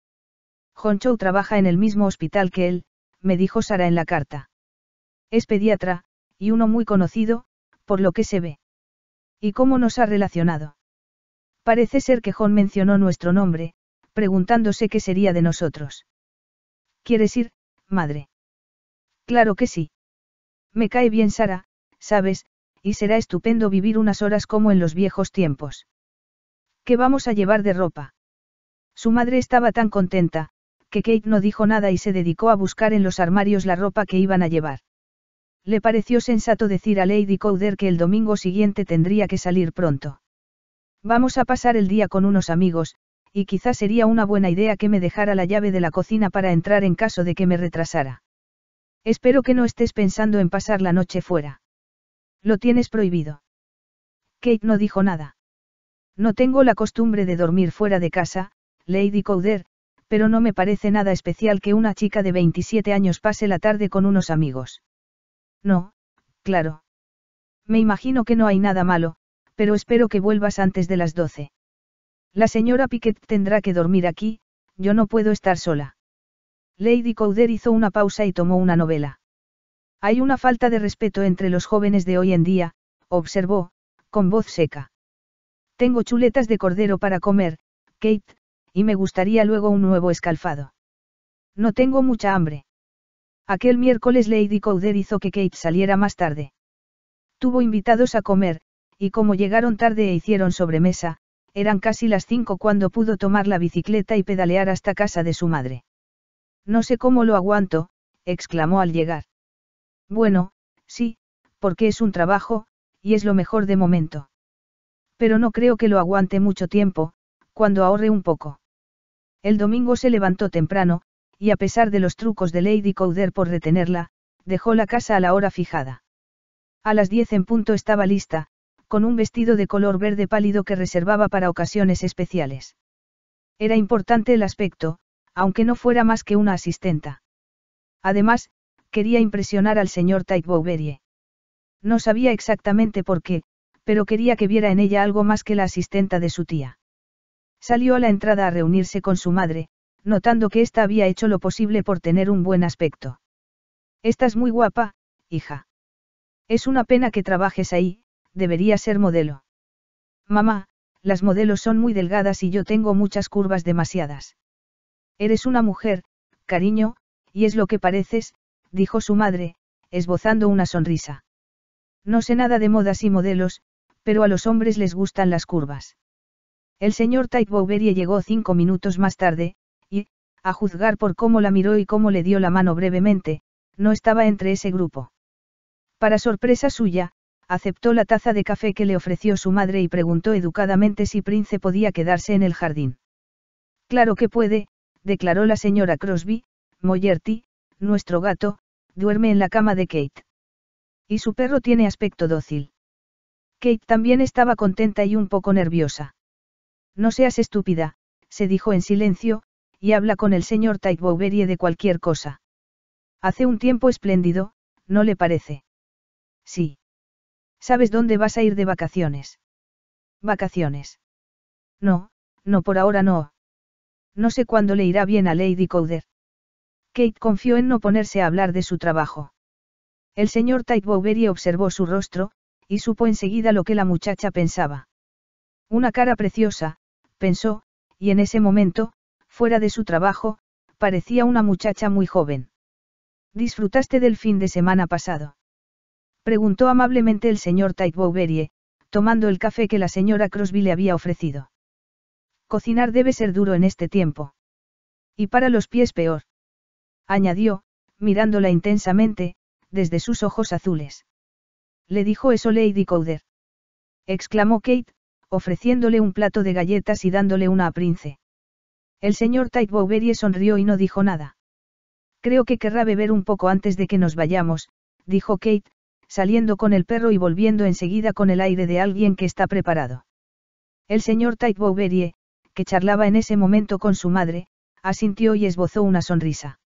John Chow trabaja en el mismo hospital que él, me dijo Sara en la carta. Es pediatra, y uno muy conocido, por lo que se ve. ¿Y cómo nos ha relacionado? Parece ser que John mencionó nuestro nombre, preguntándose qué sería de nosotros. ¿Quieres ir, madre? Claro que sí. Me cae bien Sara, sabes, y será estupendo vivir unas horas como en los viejos tiempos. ¿Qué vamos a llevar de ropa? Su madre estaba tan contenta, que Kate no dijo nada y se dedicó a buscar en los armarios la ropa que iban a llevar. Le pareció sensato decir a Lady Cowder que el domingo siguiente tendría que salir pronto. Vamos a pasar el día con unos amigos, y quizás sería una buena idea que me dejara la llave de la cocina para entrar en caso de que me retrasara. Espero que no estés pensando en pasar la noche fuera. Lo tienes prohibido. Kate no dijo nada. No tengo la costumbre de dormir fuera de casa, Lady Cowder, pero no me parece nada especial que una chica de 27 años pase la tarde con unos amigos. No, claro. Me imagino que no hay nada malo, pero espero que vuelvas antes de las doce. La señora Piquet tendrá que dormir aquí, yo no puedo estar sola. Lady Cowder hizo una pausa y tomó una novela. Hay una falta de respeto entre los jóvenes de hoy en día, observó, con voz seca. Tengo chuletas de cordero para comer, Kate, y me gustaría luego un nuevo escalfado. No tengo mucha hambre. Aquel miércoles Lady Cowder hizo que Kate saliera más tarde. Tuvo invitados a comer, y como llegaron tarde e hicieron sobremesa, eran casi las cinco cuando pudo tomar la bicicleta y pedalear hasta casa de su madre. No sé cómo lo aguanto, exclamó al llegar. Bueno, sí, porque es un trabajo, y es lo mejor de momento. Pero no creo que lo aguante mucho tiempo, cuando ahorre un poco. El domingo se levantó temprano, y a pesar de los trucos de Lady Couder por retenerla, dejó la casa a la hora fijada. A las diez en punto estaba lista, con un vestido de color verde pálido que reservaba para ocasiones especiales. Era importante el aspecto, aunque no fuera más que una asistenta. Además, quería impresionar al señor Tite Bouverie. No sabía exactamente por qué, pero quería que viera en ella algo más que la asistenta de su tía. Salió a la entrada a reunirse con su madre, notando que ésta había hecho lo posible por tener un buen aspecto. Estás muy guapa, hija. Es una pena que trabajes ahí, debería ser modelo. Mamá, las modelos son muy delgadas y yo tengo muchas curvas demasiadas. Eres una mujer, cariño, y es lo que pareces, dijo su madre, esbozando una sonrisa. No sé nada de modas y modelos, pero a los hombres les gustan las curvas. El señor Tite llegó cinco minutos más tarde, a juzgar por cómo la miró y cómo le dio la mano brevemente, no estaba entre ese grupo. Para sorpresa suya, aceptó la taza de café que le ofreció su madre y preguntó educadamente si Prince podía quedarse en el jardín. Claro que puede, declaró la señora Crosby, Moyerty, nuestro gato, duerme en la cama de Kate. Y su perro tiene aspecto dócil. Kate también estaba contenta y un poco nerviosa. No seas estúpida, se dijo en silencio, y habla con el señor Taibouverie de cualquier cosa. Hace un tiempo espléndido, ¿no le parece? Sí. ¿Sabes dónde vas a ir de vacaciones? Vacaciones. No, no por ahora no. No sé cuándo le irá bien a Lady Cowder. Kate confió en no ponerse a hablar de su trabajo. El señor Taibouverie observó su rostro, y supo enseguida lo que la muchacha pensaba. Una cara preciosa, pensó, y en ese momento, Fuera de su trabajo, parecía una muchacha muy joven. ¿Disfrutaste del fin de semana pasado? Preguntó amablemente el señor Tite tomando el café que la señora Crosby le había ofrecido. Cocinar debe ser duro en este tiempo. Y para los pies peor. Añadió, mirándola intensamente, desde sus ojos azules. Le dijo eso Lady Cowder. Exclamó Kate, ofreciéndole un plato de galletas y dándole una a Prince. El señor Tite Bouverie sonrió y no dijo nada. Creo que querrá beber un poco antes de que nos vayamos, dijo Kate, saliendo con el perro y volviendo enseguida con el aire de alguien que está preparado. El señor Tite Bouverie, que charlaba en ese momento con su madre, asintió y esbozó una sonrisa.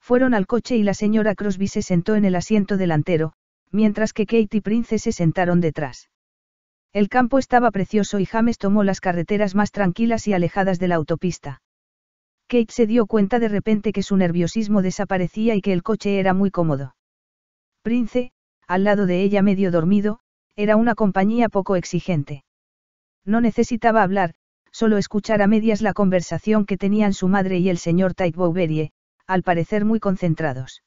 Fueron al coche y la señora Crosby se sentó en el asiento delantero, mientras que Kate y Prince se sentaron detrás. El campo estaba precioso y James tomó las carreteras más tranquilas y alejadas de la autopista. Kate se dio cuenta de repente que su nerviosismo desaparecía y que el coche era muy cómodo. Prince, al lado de ella medio dormido, era una compañía poco exigente. No necesitaba hablar, solo escuchar a medias la conversación que tenían su madre y el señor Tite al parecer muy concentrados.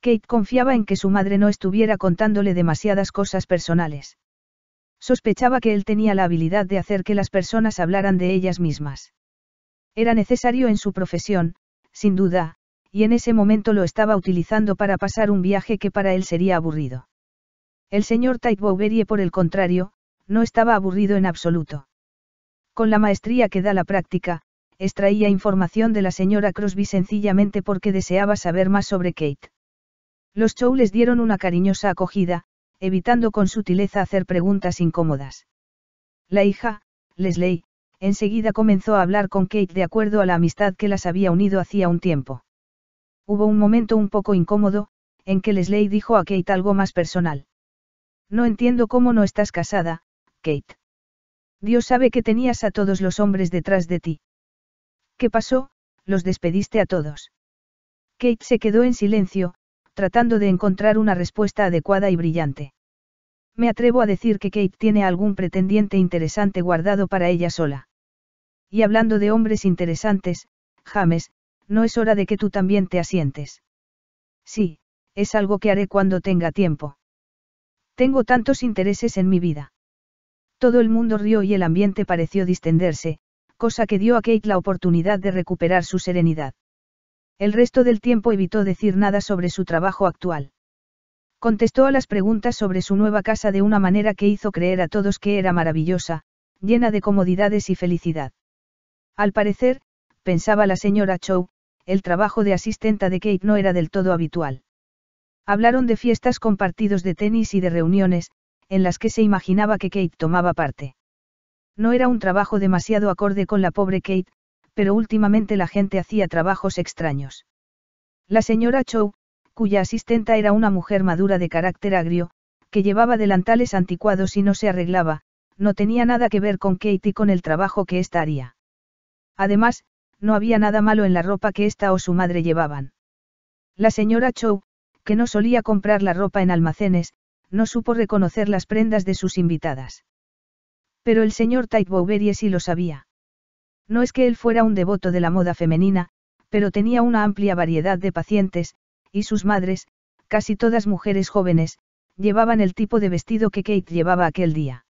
Kate confiaba en que su madre no estuviera contándole demasiadas cosas personales. Sospechaba que él tenía la habilidad de hacer que las personas hablaran de ellas mismas. Era necesario en su profesión, sin duda, y en ese momento lo estaba utilizando para pasar un viaje que para él sería aburrido. El señor Tite por el contrario, no estaba aburrido en absoluto. Con la maestría que da la práctica, extraía información de la señora Crosby sencillamente porque deseaba saber más sobre Kate. Los Chow les dieron una cariñosa acogida, evitando con sutileza hacer preguntas incómodas. La hija, Leslie, enseguida comenzó a hablar con Kate de acuerdo a la amistad que las había unido hacía un tiempo. Hubo un momento un poco incómodo, en que Lesley dijo a Kate algo más personal. No entiendo cómo no estás casada, Kate. Dios sabe que tenías a todos los hombres detrás de ti. ¿Qué pasó? Los despediste a todos. Kate se quedó en silencio, tratando de encontrar una respuesta adecuada y brillante. Me atrevo a decir que Kate tiene algún pretendiente interesante guardado para ella sola. Y hablando de hombres interesantes, James, no es hora de que tú también te asientes. Sí, es algo que haré cuando tenga tiempo. Tengo tantos intereses en mi vida. Todo el mundo rió y el ambiente pareció distenderse, cosa que dio a Kate la oportunidad de recuperar su serenidad. El resto del tiempo evitó decir nada sobre su trabajo actual. Contestó a las preguntas sobre su nueva casa de una manera que hizo creer a todos que era maravillosa, llena de comodidades y felicidad. Al parecer, pensaba la señora Chow, el trabajo de asistenta de Kate no era del todo habitual. Hablaron de fiestas con partidos de tenis y de reuniones, en las que se imaginaba que Kate tomaba parte. No era un trabajo demasiado acorde con la pobre Kate, pero últimamente la gente hacía trabajos extraños. La señora Chow, cuya asistenta era una mujer madura de carácter agrio, que llevaba delantales anticuados y no se arreglaba, no tenía nada que ver con Kate y con el trabajo que ésta haría. Además, no había nada malo en la ropa que ésta o su madre llevaban. La señora Chow, que no solía comprar la ropa en almacenes, no supo reconocer las prendas de sus invitadas. Pero el señor Tait sí lo sabía. No es que él fuera un devoto de la moda femenina, pero tenía una amplia variedad de pacientes, y sus madres, casi todas mujeres jóvenes, llevaban el tipo de vestido que Kate llevaba aquel día.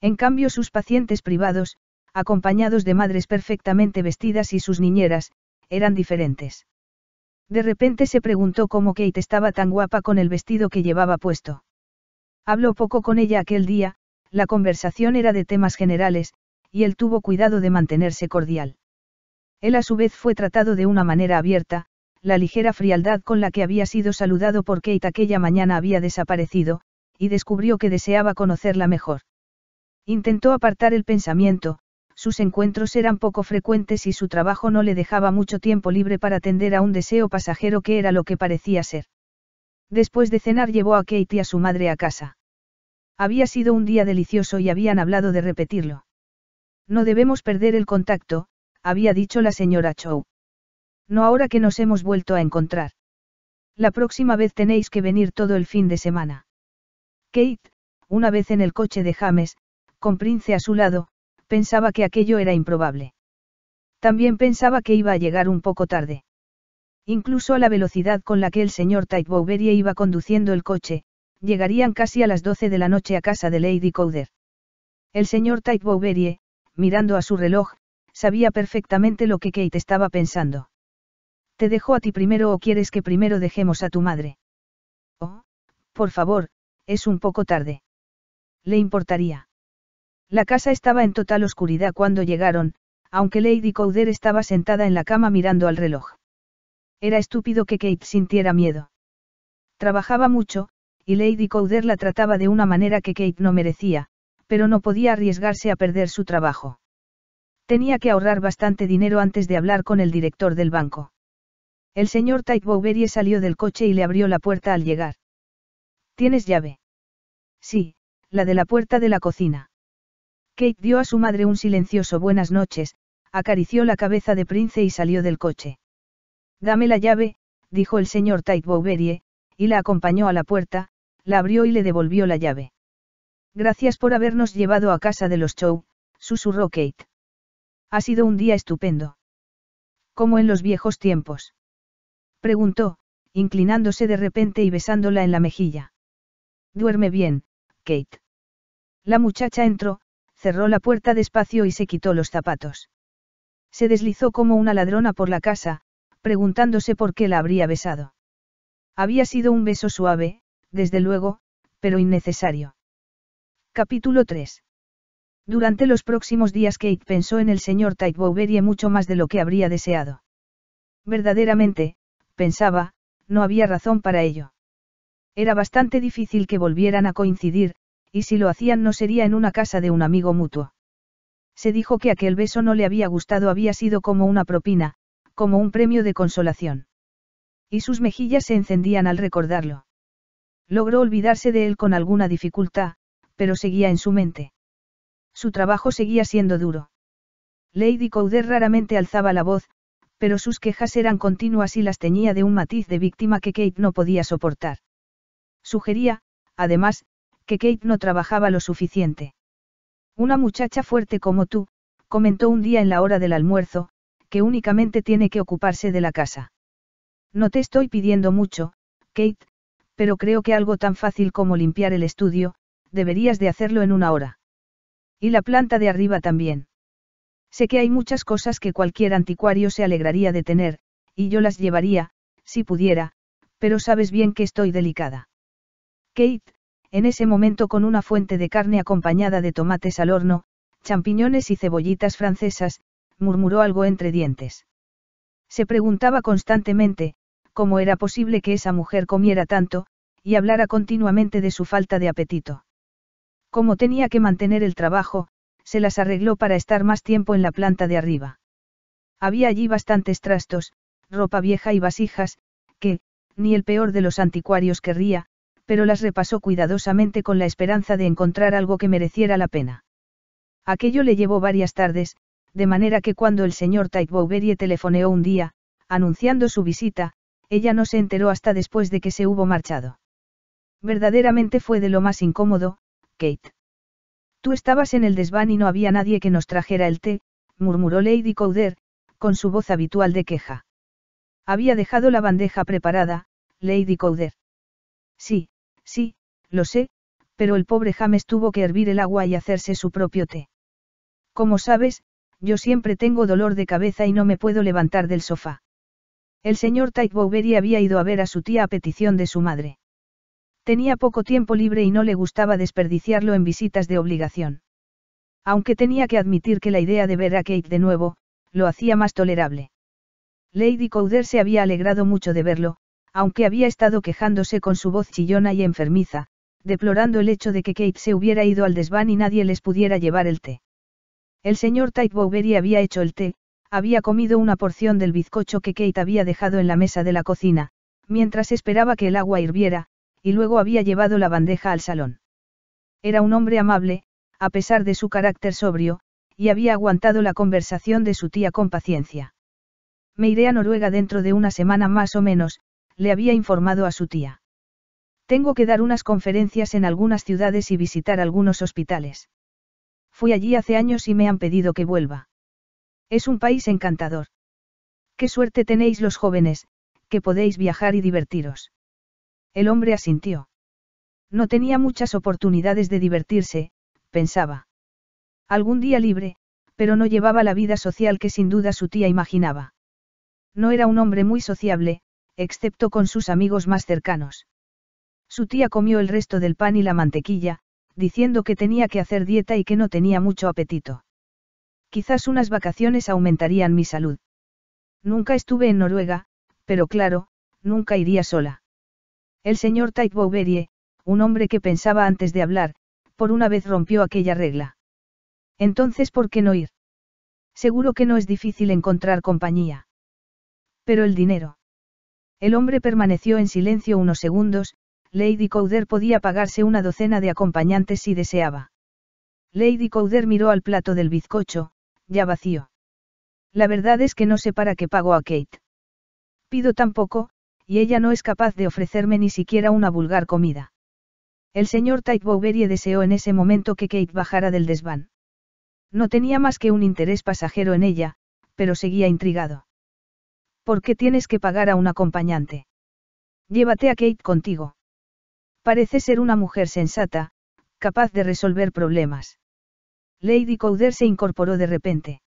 En cambio sus pacientes privados, acompañados de madres perfectamente vestidas y sus niñeras, eran diferentes. De repente se preguntó cómo Kate estaba tan guapa con el vestido que llevaba puesto. Habló poco con ella aquel día, la conversación era de temas generales, y él tuvo cuidado de mantenerse cordial. Él a su vez fue tratado de una manera abierta, la ligera frialdad con la que había sido saludado por Kate aquella mañana había desaparecido, y descubrió que deseaba conocerla mejor. Intentó apartar el pensamiento, sus encuentros eran poco frecuentes y su trabajo no le dejaba mucho tiempo libre para atender a un deseo pasajero que era lo que parecía ser. Después de cenar llevó a Kate y a su madre a casa. Había sido un día delicioso y habían hablado de repetirlo. No debemos perder el contacto, había dicho la señora Chow. No ahora que nos hemos vuelto a encontrar. La próxima vez tenéis que venir todo el fin de semana. Kate, una vez en el coche de James, con Prince a su lado, pensaba que aquello era improbable. También pensaba que iba a llegar un poco tarde. Incluso a la velocidad con la que el señor Tightbowberry iba conduciendo el coche, llegarían casi a las 12 de la noche a casa de Lady Cowder. El señor Tightbowberry, mirando a su reloj, sabía perfectamente lo que Kate estaba pensando. ¿Te dejo a ti primero o quieres que primero dejemos a tu madre? Oh, por favor, es un poco tarde. Le importaría. La casa estaba en total oscuridad cuando llegaron, aunque Lady Cowder estaba sentada en la cama mirando al reloj. Era estúpido que Kate sintiera miedo. Trabajaba mucho, y Lady Cowder la trataba de una manera que Kate no merecía, pero no podía arriesgarse a perder su trabajo. Tenía que ahorrar bastante dinero antes de hablar con el director del banco. El señor Tite Bouverie salió del coche y le abrió la puerta al llegar. ¿Tienes llave? Sí, la de la puerta de la cocina. Kate dio a su madre un silencioso buenas noches, acarició la cabeza de Prince y salió del coche. Dame la llave, dijo el señor Tite y la acompañó a la puerta, la abrió y le devolvió la llave. Gracias por habernos llevado a casa de los Chow, susurró Kate. Ha sido un día estupendo. Como en los viejos tiempos. Preguntó, inclinándose de repente y besándola en la mejilla. Duerme bien, Kate. La muchacha entró, cerró la puerta despacio y se quitó los zapatos. Se deslizó como una ladrona por la casa, preguntándose por qué la habría besado. Había sido un beso suave, desde luego, pero innecesario. Capítulo 3. Durante los próximos días Kate pensó en el señor Tite y mucho más de lo que habría deseado. Verdaderamente, pensaba, no había razón para ello. Era bastante difícil que volvieran a coincidir, y si lo hacían no sería en una casa de un amigo mutuo. Se dijo que aquel beso no le había gustado, había sido como una propina, como un premio de consolación. Y sus mejillas se encendían al recordarlo. Logró olvidarse de él con alguna dificultad, pero seguía en su mente. Su trabajo seguía siendo duro. Lady Couder raramente alzaba la voz, pero sus quejas eran continuas y las teñía de un matiz de víctima que Kate no podía soportar. Sugería, además, que Kate no trabajaba lo suficiente. Una muchacha fuerte como tú, comentó un día en la hora del almuerzo, que únicamente tiene que ocuparse de la casa. No te estoy pidiendo mucho, Kate, pero creo que algo tan fácil como limpiar el estudio, deberías de hacerlo en una hora. Y la planta de arriba también. Sé que hay muchas cosas que cualquier anticuario se alegraría de tener, y yo las llevaría, si pudiera, pero sabes bien que estoy delicada. Kate, en ese momento con una fuente de carne acompañada de tomates al horno, champiñones y cebollitas francesas, murmuró algo entre dientes. Se preguntaba constantemente, cómo era posible que esa mujer comiera tanto, y hablara continuamente de su falta de apetito. Como tenía que mantener el trabajo, se las arregló para estar más tiempo en la planta de arriba. Había allí bastantes trastos, ropa vieja y vasijas, que, ni el peor de los anticuarios querría, pero las repasó cuidadosamente con la esperanza de encontrar algo que mereciera la pena. Aquello le llevó varias tardes, de manera que cuando el señor le telefoneó un día, anunciando su visita, ella no se enteró hasta después de que se hubo marchado. Verdaderamente fue de lo más incómodo, Kate. Tú estabas en el desván y no había nadie que nos trajera el té, murmuró Lady Cowder, con su voz habitual de queja. Había dejado la bandeja preparada, Lady Cowder. Sí, sí, lo sé, pero el pobre James tuvo que hervir el agua y hacerse su propio té. Como sabes, yo siempre tengo dolor de cabeza y no me puedo levantar del sofá. El señor Tite Bowery había ido a ver a su tía a petición de su madre. Tenía poco tiempo libre y no le gustaba desperdiciarlo en visitas de obligación. Aunque tenía que admitir que la idea de ver a Kate de nuevo, lo hacía más tolerable. Lady Cowder se había alegrado mucho de verlo, aunque había estado quejándose con su voz chillona y enfermiza, deplorando el hecho de que Kate se hubiera ido al desván y nadie les pudiera llevar el té. El señor Type Bowberry había hecho el té, había comido una porción del bizcocho que Kate había dejado en la mesa de la cocina, mientras esperaba que el agua hirviera, y luego había llevado la bandeja al salón. Era un hombre amable, a pesar de su carácter sobrio, y había aguantado la conversación de su tía con paciencia. Me iré a Noruega dentro de una semana más o menos, le había informado a su tía. Tengo que dar unas conferencias en algunas ciudades y visitar algunos hospitales. Fui allí hace años y me han pedido que vuelva. Es un país encantador. Qué suerte tenéis los jóvenes, que podéis viajar y divertiros. El hombre asintió. No tenía muchas oportunidades de divertirse, pensaba. Algún día libre, pero no llevaba la vida social que sin duda su tía imaginaba. No era un hombre muy sociable, excepto con sus amigos más cercanos. Su tía comió el resto del pan y la mantequilla, diciendo que tenía que hacer dieta y que no tenía mucho apetito. Quizás unas vacaciones aumentarían mi salud. Nunca estuve en Noruega, pero claro, nunca iría sola. El señor Tite un hombre que pensaba antes de hablar, por una vez rompió aquella regla. Entonces, ¿por qué no ir? Seguro que no es difícil encontrar compañía. Pero el dinero. El hombre permaneció en silencio unos segundos, Lady Cowder podía pagarse una docena de acompañantes si deseaba. Lady Cowder miró al plato del bizcocho, ya vacío. La verdad es que no sé para qué pago a Kate. Pido tampoco y ella no es capaz de ofrecerme ni siquiera una vulgar comida. El señor Tite Bouverie deseó en ese momento que Kate bajara del desván. No tenía más que un interés pasajero en ella, pero seguía intrigado. ¿Por qué tienes que pagar a un acompañante? Llévate a Kate contigo. Parece ser una mujer sensata, capaz de resolver problemas. Lady Cowder se incorporó de repente.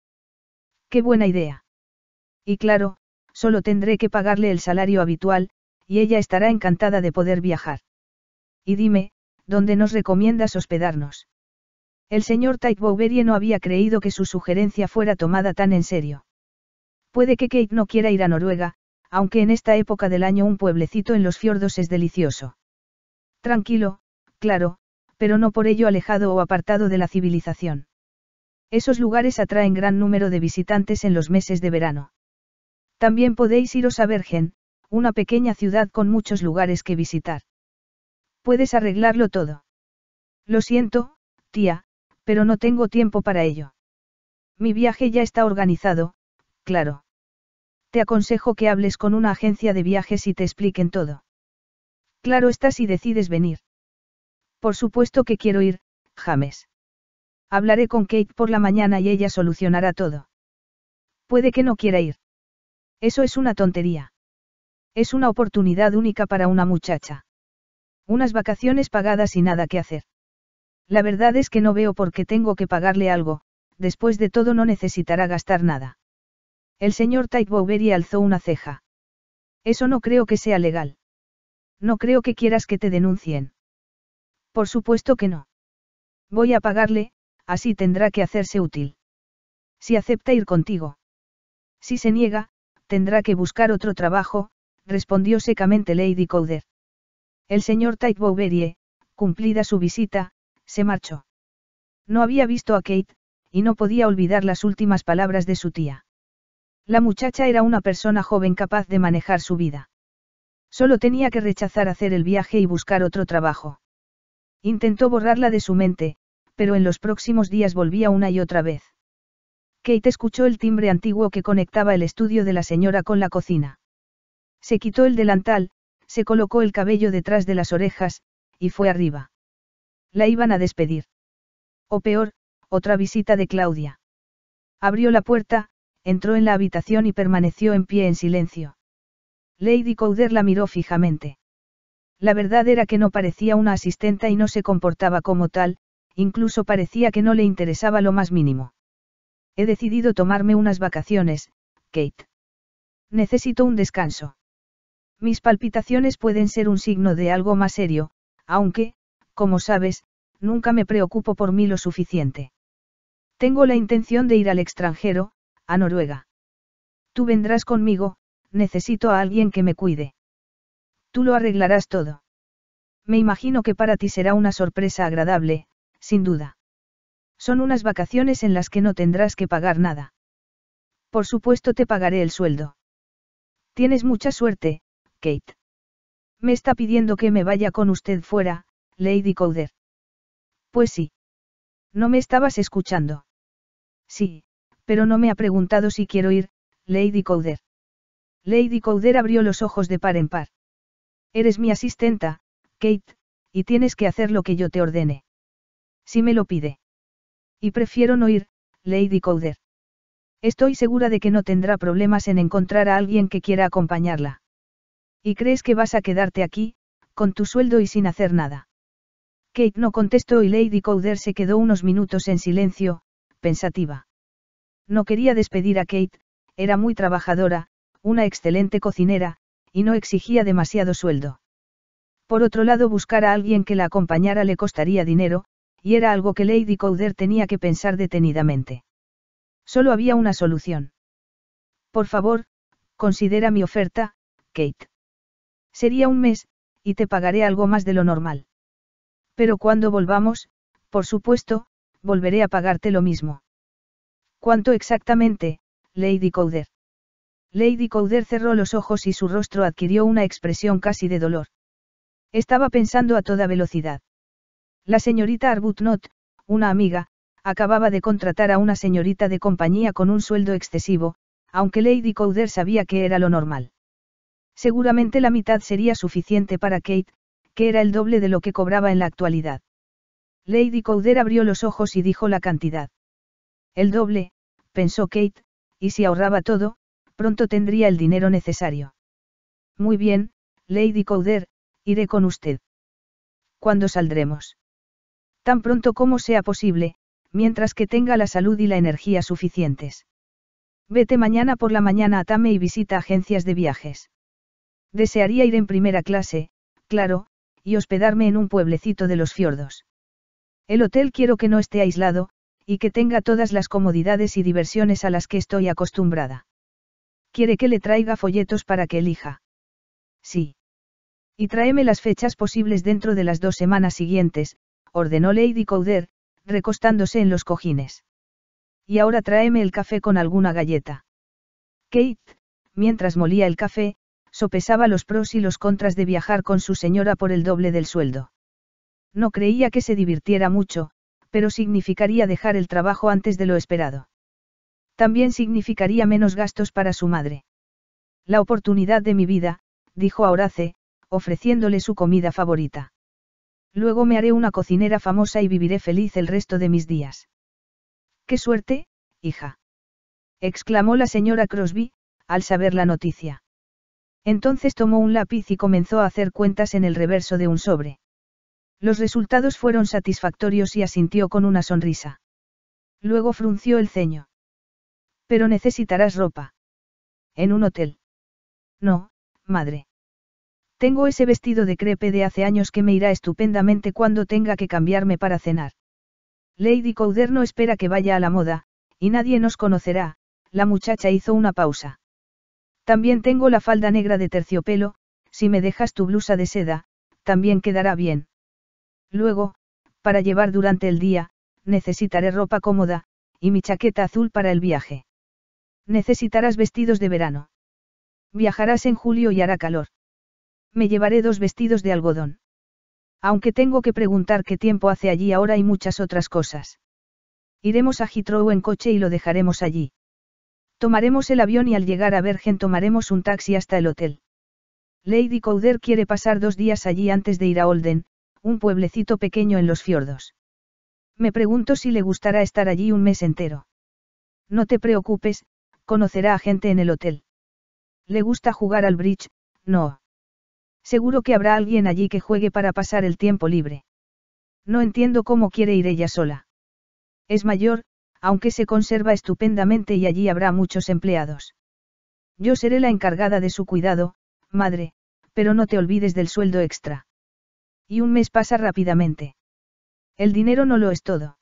Qué buena idea. Y claro, Solo tendré que pagarle el salario habitual, y ella estará encantada de poder viajar. Y dime, ¿dónde nos recomiendas hospedarnos? El señor Tite no había creído que su sugerencia fuera tomada tan en serio. Puede que Kate no quiera ir a Noruega, aunque en esta época del año un pueblecito en los fiordos es delicioso. Tranquilo, claro, pero no por ello alejado o apartado de la civilización. Esos lugares atraen gran número de visitantes en los meses de verano. También podéis iros a Bergen, una pequeña ciudad con muchos lugares que visitar. Puedes arreglarlo todo. Lo siento, tía, pero no tengo tiempo para ello. Mi viaje ya está organizado, claro. Te aconsejo que hables con una agencia de viajes y te expliquen todo. Claro está si decides venir. Por supuesto que quiero ir, James. Hablaré con Kate por la mañana y ella solucionará todo. Puede que no quiera ir. Eso es una tontería. Es una oportunidad única para una muchacha. Unas vacaciones pagadas y nada que hacer. La verdad es que no veo por qué tengo que pagarle algo, después de todo no necesitará gastar nada. El señor y alzó una ceja. Eso no creo que sea legal. No creo que quieras que te denuncien. Por supuesto que no. Voy a pagarle, así tendrá que hacerse útil. Si acepta ir contigo. Si se niega, tendrá que buscar otro trabajo, respondió secamente Lady Cowder. El señor Tate cumplida su visita, se marchó. No había visto a Kate, y no podía olvidar las últimas palabras de su tía. La muchacha era una persona joven capaz de manejar su vida. Solo tenía que rechazar hacer el viaje y buscar otro trabajo. Intentó borrarla de su mente, pero en los próximos días volvía una y otra vez. Kate escuchó el timbre antiguo que conectaba el estudio de la señora con la cocina. Se quitó el delantal, se colocó el cabello detrás de las orejas, y fue arriba. La iban a despedir. O peor, otra visita de Claudia. Abrió la puerta, entró en la habitación y permaneció en pie en silencio. Lady Cowder la miró fijamente. La verdad era que no parecía una asistenta y no se comportaba como tal, incluso parecía que no le interesaba lo más mínimo. He decidido tomarme unas vacaciones, Kate. Necesito un descanso. Mis palpitaciones pueden ser un signo de algo más serio, aunque, como sabes, nunca me preocupo por mí lo suficiente. Tengo la intención de ir al extranjero, a Noruega. Tú vendrás conmigo, necesito a alguien que me cuide. Tú lo arreglarás todo. Me imagino que para ti será una sorpresa agradable, sin duda. Son unas vacaciones en las que no tendrás que pagar nada. Por supuesto te pagaré el sueldo. Tienes mucha suerte, Kate. Me está pidiendo que me vaya con usted fuera, Lady Cowder. Pues sí. No me estabas escuchando. Sí, pero no me ha preguntado si quiero ir, Lady Cowder. Lady Cowder abrió los ojos de par en par. Eres mi asistenta, Kate, y tienes que hacer lo que yo te ordene. Si me lo pide. Y prefiero no ir, Lady Cowder. Estoy segura de que no tendrá problemas en encontrar a alguien que quiera acompañarla. ¿Y crees que vas a quedarte aquí, con tu sueldo y sin hacer nada? Kate no contestó y Lady Cowder se quedó unos minutos en silencio, pensativa. No quería despedir a Kate, era muy trabajadora, una excelente cocinera, y no exigía demasiado sueldo. Por otro lado, buscar a alguien que la acompañara le costaría dinero, y era algo que Lady Cowder tenía que pensar detenidamente. Solo había una solución. Por favor, considera mi oferta, Kate. Sería un mes, y te pagaré algo más de lo normal. Pero cuando volvamos, por supuesto, volveré a pagarte lo mismo. ¿Cuánto exactamente, Lady Cowder? Lady Cowder cerró los ojos y su rostro adquirió una expresión casi de dolor. Estaba pensando a toda velocidad. La señorita Arbuthnot, una amiga, acababa de contratar a una señorita de compañía con un sueldo excesivo, aunque Lady Cowder sabía que era lo normal. Seguramente la mitad sería suficiente para Kate, que era el doble de lo que cobraba en la actualidad. Lady Cowder abrió los ojos y dijo la cantidad. El doble, pensó Kate, y si ahorraba todo, pronto tendría el dinero necesario. Muy bien, Lady Cowder, iré con usted. ¿Cuándo saldremos? Tan pronto como sea posible, mientras que tenga la salud y la energía suficientes. Vete mañana por la mañana a Tame y visita agencias de viajes. Desearía ir en primera clase, claro, y hospedarme en un pueblecito de los fiordos. El hotel quiero que no esté aislado, y que tenga todas las comodidades y diversiones a las que estoy acostumbrada. Quiere que le traiga folletos para que elija. Sí. Y tráeme las fechas posibles dentro de las dos semanas siguientes, ordenó Lady Cowder, recostándose en los cojines. Y ahora tráeme el café con alguna galleta. Kate, mientras molía el café, sopesaba los pros y los contras de viajar con su señora por el doble del sueldo. No creía que se divirtiera mucho, pero significaría dejar el trabajo antes de lo esperado. También significaría menos gastos para su madre. La oportunidad de mi vida, dijo Horace, ofreciéndole su comida favorita. Luego me haré una cocinera famosa y viviré feliz el resto de mis días. ¡Qué suerte, hija! exclamó la señora Crosby, al saber la noticia. Entonces tomó un lápiz y comenzó a hacer cuentas en el reverso de un sobre. Los resultados fueron satisfactorios y asintió con una sonrisa. Luego frunció el ceño. Pero necesitarás ropa. En un hotel. No, madre. Tengo ese vestido de crepe de hace años que me irá estupendamente cuando tenga que cambiarme para cenar. Lady Cowder no espera que vaya a la moda, y nadie nos conocerá, la muchacha hizo una pausa. También tengo la falda negra de terciopelo, si me dejas tu blusa de seda, también quedará bien. Luego, para llevar durante el día, necesitaré ropa cómoda, y mi chaqueta azul para el viaje. Necesitarás vestidos de verano. Viajarás en julio y hará calor me llevaré dos vestidos de algodón. Aunque tengo que preguntar qué tiempo hace allí ahora y muchas otras cosas. Iremos a Heathrow en coche y lo dejaremos allí. Tomaremos el avión y al llegar a Bergen tomaremos un taxi hasta el hotel. Lady Cowder quiere pasar dos días allí antes de ir a Olden, un pueblecito pequeño en los fiordos. Me pregunto si le gustará estar allí un mes entero. No te preocupes, conocerá a gente en el hotel. Le gusta jugar al bridge, no. Seguro que habrá alguien allí que juegue para pasar el tiempo libre. No entiendo cómo quiere ir ella sola. Es mayor, aunque se conserva estupendamente y allí habrá muchos empleados. Yo seré la encargada de su cuidado, madre, pero no te olvides del sueldo extra. Y un mes pasa rápidamente. El dinero no lo es todo.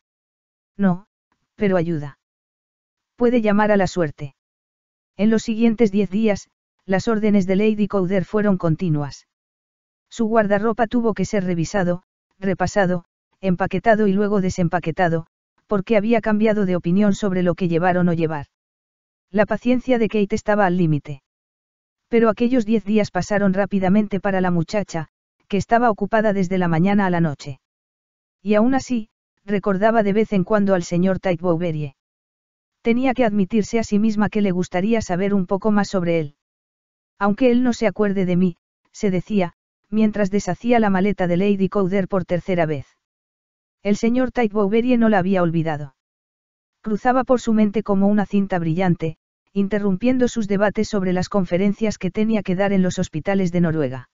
No, pero ayuda. Puede llamar a la suerte. En los siguientes diez días, las órdenes de Lady Cowder fueron continuas. Su guardarropa tuvo que ser revisado, repasado, empaquetado y luego desempaquetado, porque había cambiado de opinión sobre lo que llevar o no llevar. La paciencia de Kate estaba al límite. Pero aquellos diez días pasaron rápidamente para la muchacha, que estaba ocupada desde la mañana a la noche. Y aún así, recordaba de vez en cuando al señor Tait Bouverie. Tenía que admitirse a sí misma que le gustaría saber un poco más sobre él. Aunque él no se acuerde de mí, se decía, mientras deshacía la maleta de Lady Cowder por tercera vez. El señor Tyke no la había olvidado. Cruzaba por su mente como una cinta brillante, interrumpiendo sus debates sobre las conferencias que tenía que dar en los hospitales de Noruega.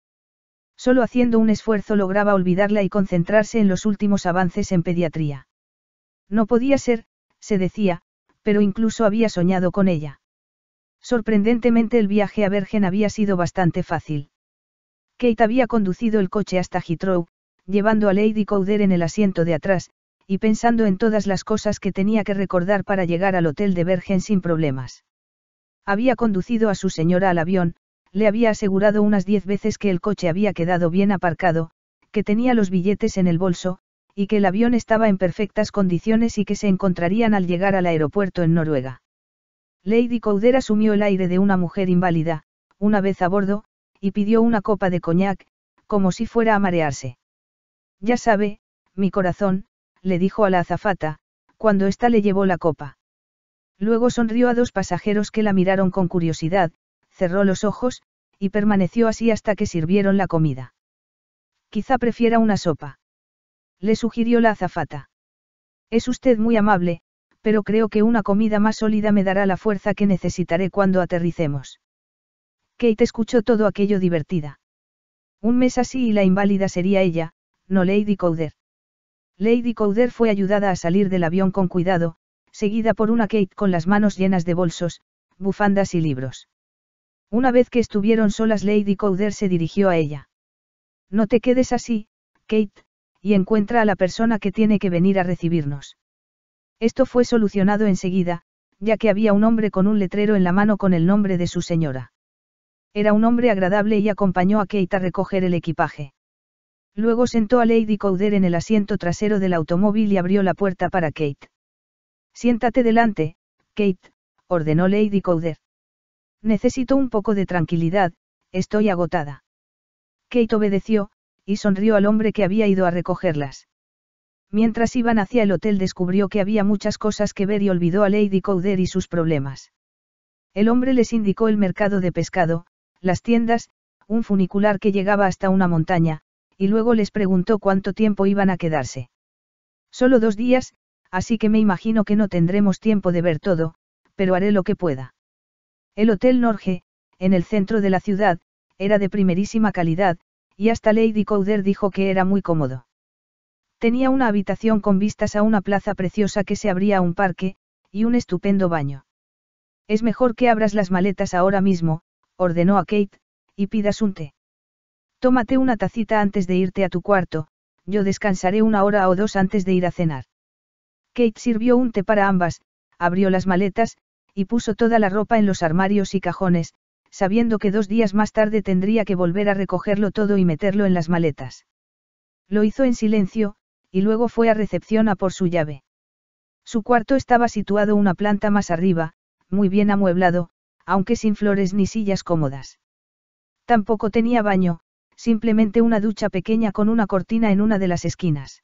Solo haciendo un esfuerzo lograba olvidarla y concentrarse en los últimos avances en pediatría. No podía ser, se decía, pero incluso había soñado con ella. Sorprendentemente el viaje a Bergen había sido bastante fácil. Kate había conducido el coche hasta Heathrow, llevando a Lady Cowder en el asiento de atrás, y pensando en todas las cosas que tenía que recordar para llegar al hotel de Bergen sin problemas. Había conducido a su señora al avión, le había asegurado unas diez veces que el coche había quedado bien aparcado, que tenía los billetes en el bolso, y que el avión estaba en perfectas condiciones y que se encontrarían al llegar al aeropuerto en Noruega. Lady Cowder asumió el aire de una mujer inválida, una vez a bordo, y pidió una copa de coñac, como si fuera a marearse. Ya sabe, mi corazón, le dijo a la azafata, cuando ésta le llevó la copa. Luego sonrió a dos pasajeros que la miraron con curiosidad, cerró los ojos, y permaneció así hasta que sirvieron la comida. Quizá prefiera una sopa. Le sugirió la azafata. Es usted muy amable, pero creo que una comida más sólida me dará la fuerza que necesitaré cuando aterricemos. Kate escuchó todo aquello divertida. Un mes así y la inválida sería ella, no Lady Cowder. Lady Cowder fue ayudada a salir del avión con cuidado, seguida por una Kate con las manos llenas de bolsos, bufandas y libros. Una vez que estuvieron solas, Lady Cowder se dirigió a ella. No te quedes así, Kate, y encuentra a la persona que tiene que venir a recibirnos. Esto fue solucionado enseguida, ya que había un hombre con un letrero en la mano con el nombre de su señora. Era un hombre agradable y acompañó a Kate a recoger el equipaje. Luego sentó a Lady Cowder en el asiento trasero del automóvil y abrió la puerta para Kate. Siéntate delante, Kate, ordenó Lady Cowder. Necesito un poco de tranquilidad, estoy agotada. Kate obedeció, y sonrió al hombre que había ido a recogerlas. Mientras iban hacia el hotel descubrió que había muchas cosas que ver y olvidó a Lady Cowder y sus problemas. El hombre les indicó el mercado de pescado, las tiendas, un funicular que llegaba hasta una montaña, y luego les preguntó cuánto tiempo iban a quedarse. Solo dos días, así que me imagino que no tendremos tiempo de ver todo, pero haré lo que pueda. El Hotel Norge, en el centro de la ciudad, era de primerísima calidad, y hasta Lady Cowder dijo que era muy cómodo. Tenía una habitación con vistas a una plaza preciosa que se abría a un parque, y un estupendo baño. Es mejor que abras las maletas ahora mismo, ordenó a Kate, y pidas un té. Tómate una tacita antes de irte a tu cuarto, yo descansaré una hora o dos antes de ir a cenar. Kate sirvió un té para ambas, abrió las maletas, y puso toda la ropa en los armarios y cajones, sabiendo que dos días más tarde tendría que volver a recogerlo todo y meterlo en las maletas. Lo hizo en silencio, y luego fue a recepción a por su llave. Su cuarto estaba situado una planta más arriba, muy bien amueblado, aunque sin flores ni sillas cómodas. Tampoco tenía baño, simplemente una ducha pequeña con una cortina en una de las esquinas.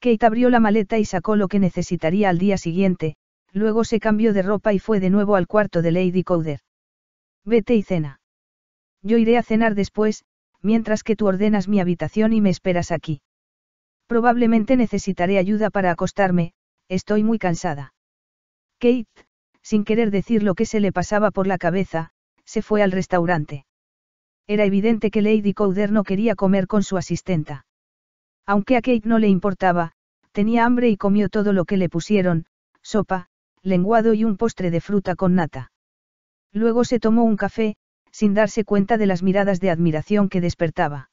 Kate abrió la maleta y sacó lo que necesitaría al día siguiente, luego se cambió de ropa y fue de nuevo al cuarto de Lady Cowder. Vete y cena. Yo iré a cenar después, mientras que tú ordenas mi habitación y me esperas aquí. Probablemente necesitaré ayuda para acostarme, estoy muy cansada. Kate, sin querer decir lo que se le pasaba por la cabeza, se fue al restaurante. Era evidente que Lady Cowder no quería comer con su asistenta. Aunque a Kate no le importaba, tenía hambre y comió todo lo que le pusieron, sopa, lenguado y un postre de fruta con nata. Luego se tomó un café, sin darse cuenta de las miradas de admiración que despertaba.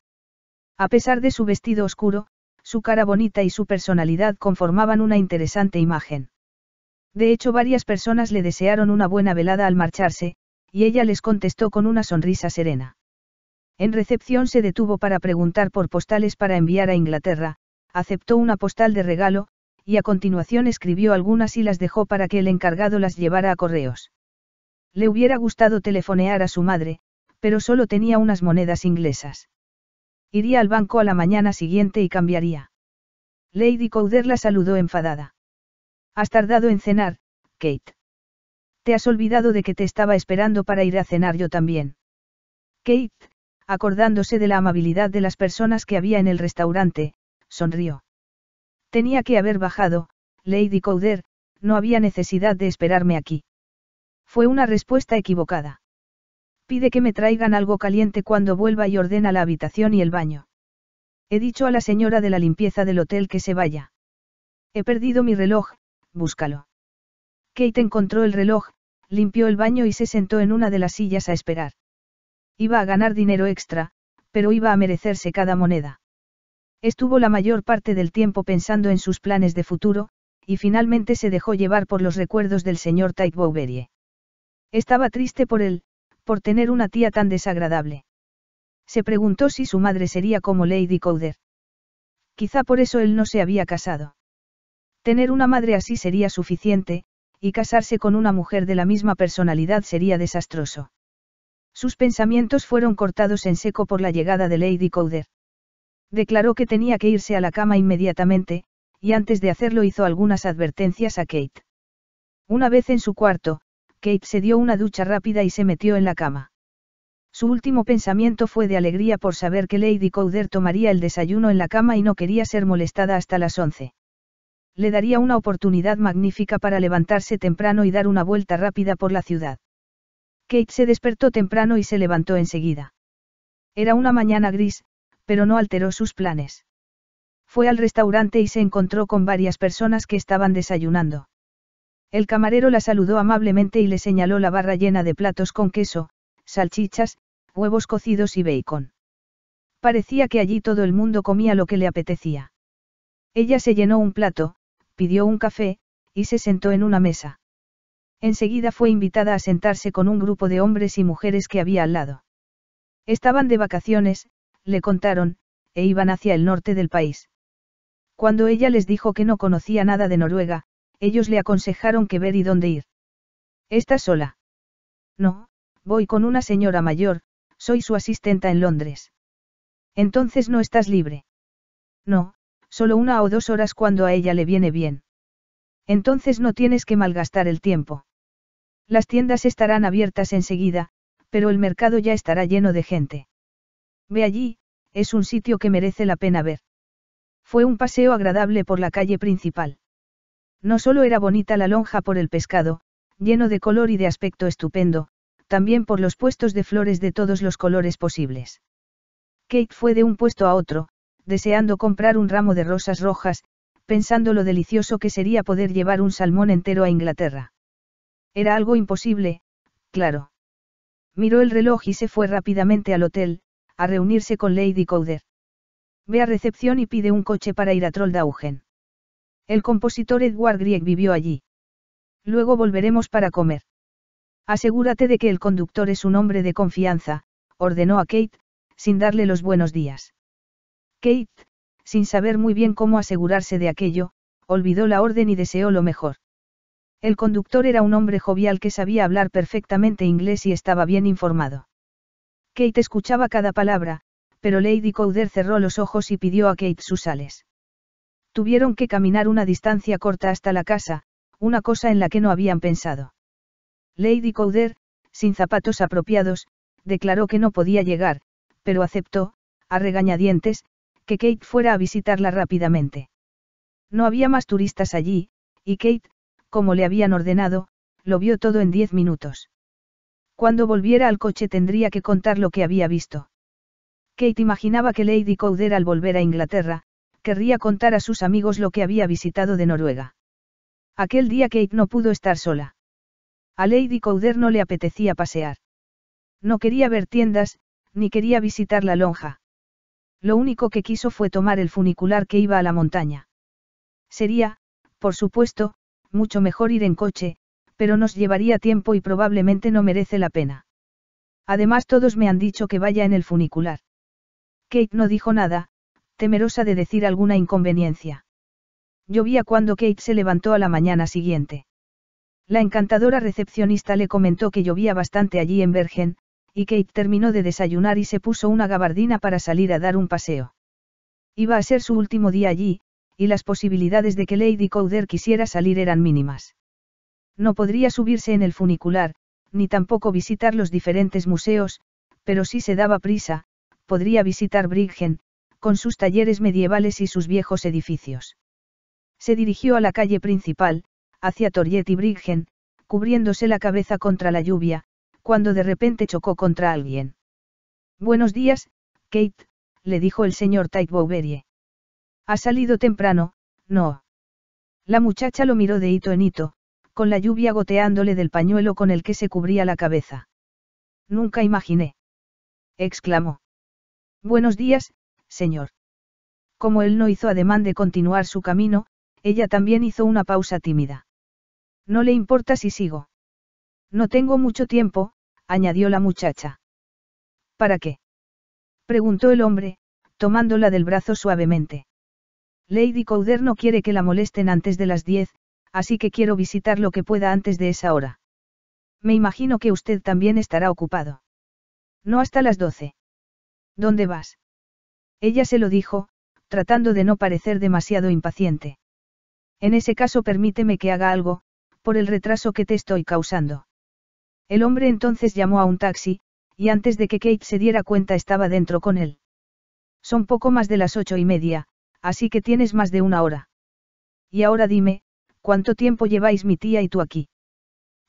A pesar de su vestido oscuro, su cara bonita y su personalidad conformaban una interesante imagen. De hecho, varias personas le desearon una buena velada al marcharse, y ella les contestó con una sonrisa serena. En recepción se detuvo para preguntar por postales para enviar a Inglaterra, aceptó una postal de regalo, y a continuación escribió algunas y las dejó para que el encargado las llevara a correos. Le hubiera gustado telefonear a su madre, pero solo tenía unas monedas inglesas. Iría al banco a la mañana siguiente y cambiaría. Lady Cowder la saludó enfadada. Has tardado en cenar, Kate. Te has olvidado de que te estaba esperando para ir a cenar yo también. Kate, acordándose de la amabilidad de las personas que había en el restaurante, sonrió. Tenía que haber bajado, Lady Cowder, no había necesidad de esperarme aquí. Fue una respuesta equivocada. Pide que me traigan algo caliente cuando vuelva y ordena la habitación y el baño. He dicho a la señora de la limpieza del hotel que se vaya. He perdido mi reloj, búscalo. Kate encontró el reloj, limpió el baño y se sentó en una de las sillas a esperar. Iba a ganar dinero extra, pero iba a merecerse cada moneda. Estuvo la mayor parte del tiempo pensando en sus planes de futuro, y finalmente se dejó llevar por los recuerdos del señor Tite Bouverie. Estaba triste por él, por tener una tía tan desagradable. Se preguntó si su madre sería como Lady Cowder. Quizá por eso él no se había casado. Tener una madre así sería suficiente, y casarse con una mujer de la misma personalidad sería desastroso. Sus pensamientos fueron cortados en seco por la llegada de Lady Cowder. Declaró que tenía que irse a la cama inmediatamente, y antes de hacerlo hizo algunas advertencias a Kate. Una vez en su cuarto, Kate se dio una ducha rápida y se metió en la cama. Su último pensamiento fue de alegría por saber que Lady Cowder tomaría el desayuno en la cama y no quería ser molestada hasta las once le daría una oportunidad magnífica para levantarse temprano y dar una vuelta rápida por la ciudad. Kate se despertó temprano y se levantó enseguida. Era una mañana gris, pero no alteró sus planes. Fue al restaurante y se encontró con varias personas que estaban desayunando. El camarero la saludó amablemente y le señaló la barra llena de platos con queso, salchichas, huevos cocidos y bacon. Parecía que allí todo el mundo comía lo que le apetecía. Ella se llenó un plato, pidió un café, y se sentó en una mesa. Enseguida fue invitada a sentarse con un grupo de hombres y mujeres que había al lado. Estaban de vacaciones, le contaron, e iban hacia el norte del país. Cuando ella les dijo que no conocía nada de Noruega, ellos le aconsejaron que ver y dónde ir. —¿Estás sola? No, voy con una señora mayor, soy su asistenta en Londres. Entonces no estás libre. No, Solo una o dos horas cuando a ella le viene bien. Entonces no tienes que malgastar el tiempo. Las tiendas estarán abiertas enseguida, pero el mercado ya estará lleno de gente. Ve allí, es un sitio que merece la pena ver. Fue un paseo agradable por la calle principal. No solo era bonita la lonja por el pescado, lleno de color y de aspecto estupendo, también por los puestos de flores de todos los colores posibles. Kate fue de un puesto a otro, deseando comprar un ramo de rosas rojas, pensando lo delicioso que sería poder llevar un salmón entero a Inglaterra. Era algo imposible, claro. Miró el reloj y se fue rápidamente al hotel, a reunirse con Lady Cowder. Ve a recepción y pide un coche para ir a Trolldaugen. El compositor Edward Grieg vivió allí. Luego volveremos para comer. Asegúrate de que el conductor es un hombre de confianza, ordenó a Kate, sin darle los buenos días. Kate, sin saber muy bien cómo asegurarse de aquello, olvidó la orden y deseó lo mejor. El conductor era un hombre jovial que sabía hablar perfectamente inglés y estaba bien informado. Kate escuchaba cada palabra, pero Lady Cowder cerró los ojos y pidió a Kate sus sales. Tuvieron que caminar una distancia corta hasta la casa, una cosa en la que no habían pensado. Lady Cowder, sin zapatos apropiados, declaró que no podía llegar, pero aceptó, a regañadientes, que Kate fuera a visitarla rápidamente. No había más turistas allí, y Kate, como le habían ordenado, lo vio todo en diez minutos. Cuando volviera al coche tendría que contar lo que había visto. Kate imaginaba que Lady Cowder al volver a Inglaterra, querría contar a sus amigos lo que había visitado de Noruega. Aquel día Kate no pudo estar sola. A Lady Cowder no le apetecía pasear. No quería ver tiendas, ni quería visitar la lonja. Lo único que quiso fue tomar el funicular que iba a la montaña. Sería, por supuesto, mucho mejor ir en coche, pero nos llevaría tiempo y probablemente no merece la pena. Además todos me han dicho que vaya en el funicular. Kate no dijo nada, temerosa de decir alguna inconveniencia. Llovía cuando Kate se levantó a la mañana siguiente. La encantadora recepcionista le comentó que llovía bastante allí en Bergen, y Kate terminó de desayunar y se puso una gabardina para salir a dar un paseo. Iba a ser su último día allí, y las posibilidades de que Lady Cowder quisiera salir eran mínimas. No podría subirse en el funicular, ni tampoco visitar los diferentes museos, pero si se daba prisa, podría visitar Briggen, con sus talleres medievales y sus viejos edificios. Se dirigió a la calle principal, hacia Torriet y Briggen, cubriéndose la cabeza contra la lluvia, cuando de repente chocó contra alguien. Buenos días, Kate, le dijo el señor Tite Ha salido temprano, no. La muchacha lo miró de hito en hito, con la lluvia goteándole del pañuelo con el que se cubría la cabeza. Nunca imaginé. exclamó. Buenos días, señor. Como él no hizo ademán de continuar su camino, ella también hizo una pausa tímida. No le importa si sigo. No tengo mucho tiempo, añadió la muchacha. ¿Para qué? preguntó el hombre, tomándola del brazo suavemente. Lady Cowder no quiere que la molesten antes de las diez, así que quiero visitar lo que pueda antes de esa hora. Me imagino que usted también estará ocupado. No hasta las doce. ¿Dónde vas? Ella se lo dijo, tratando de no parecer demasiado impaciente. En ese caso permíteme que haga algo, por el retraso que te estoy causando. El hombre entonces llamó a un taxi, y antes de que Kate se diera cuenta estaba dentro con él. Son poco más de las ocho y media, así que tienes más de una hora. Y ahora dime, ¿cuánto tiempo lleváis mi tía y tú aquí?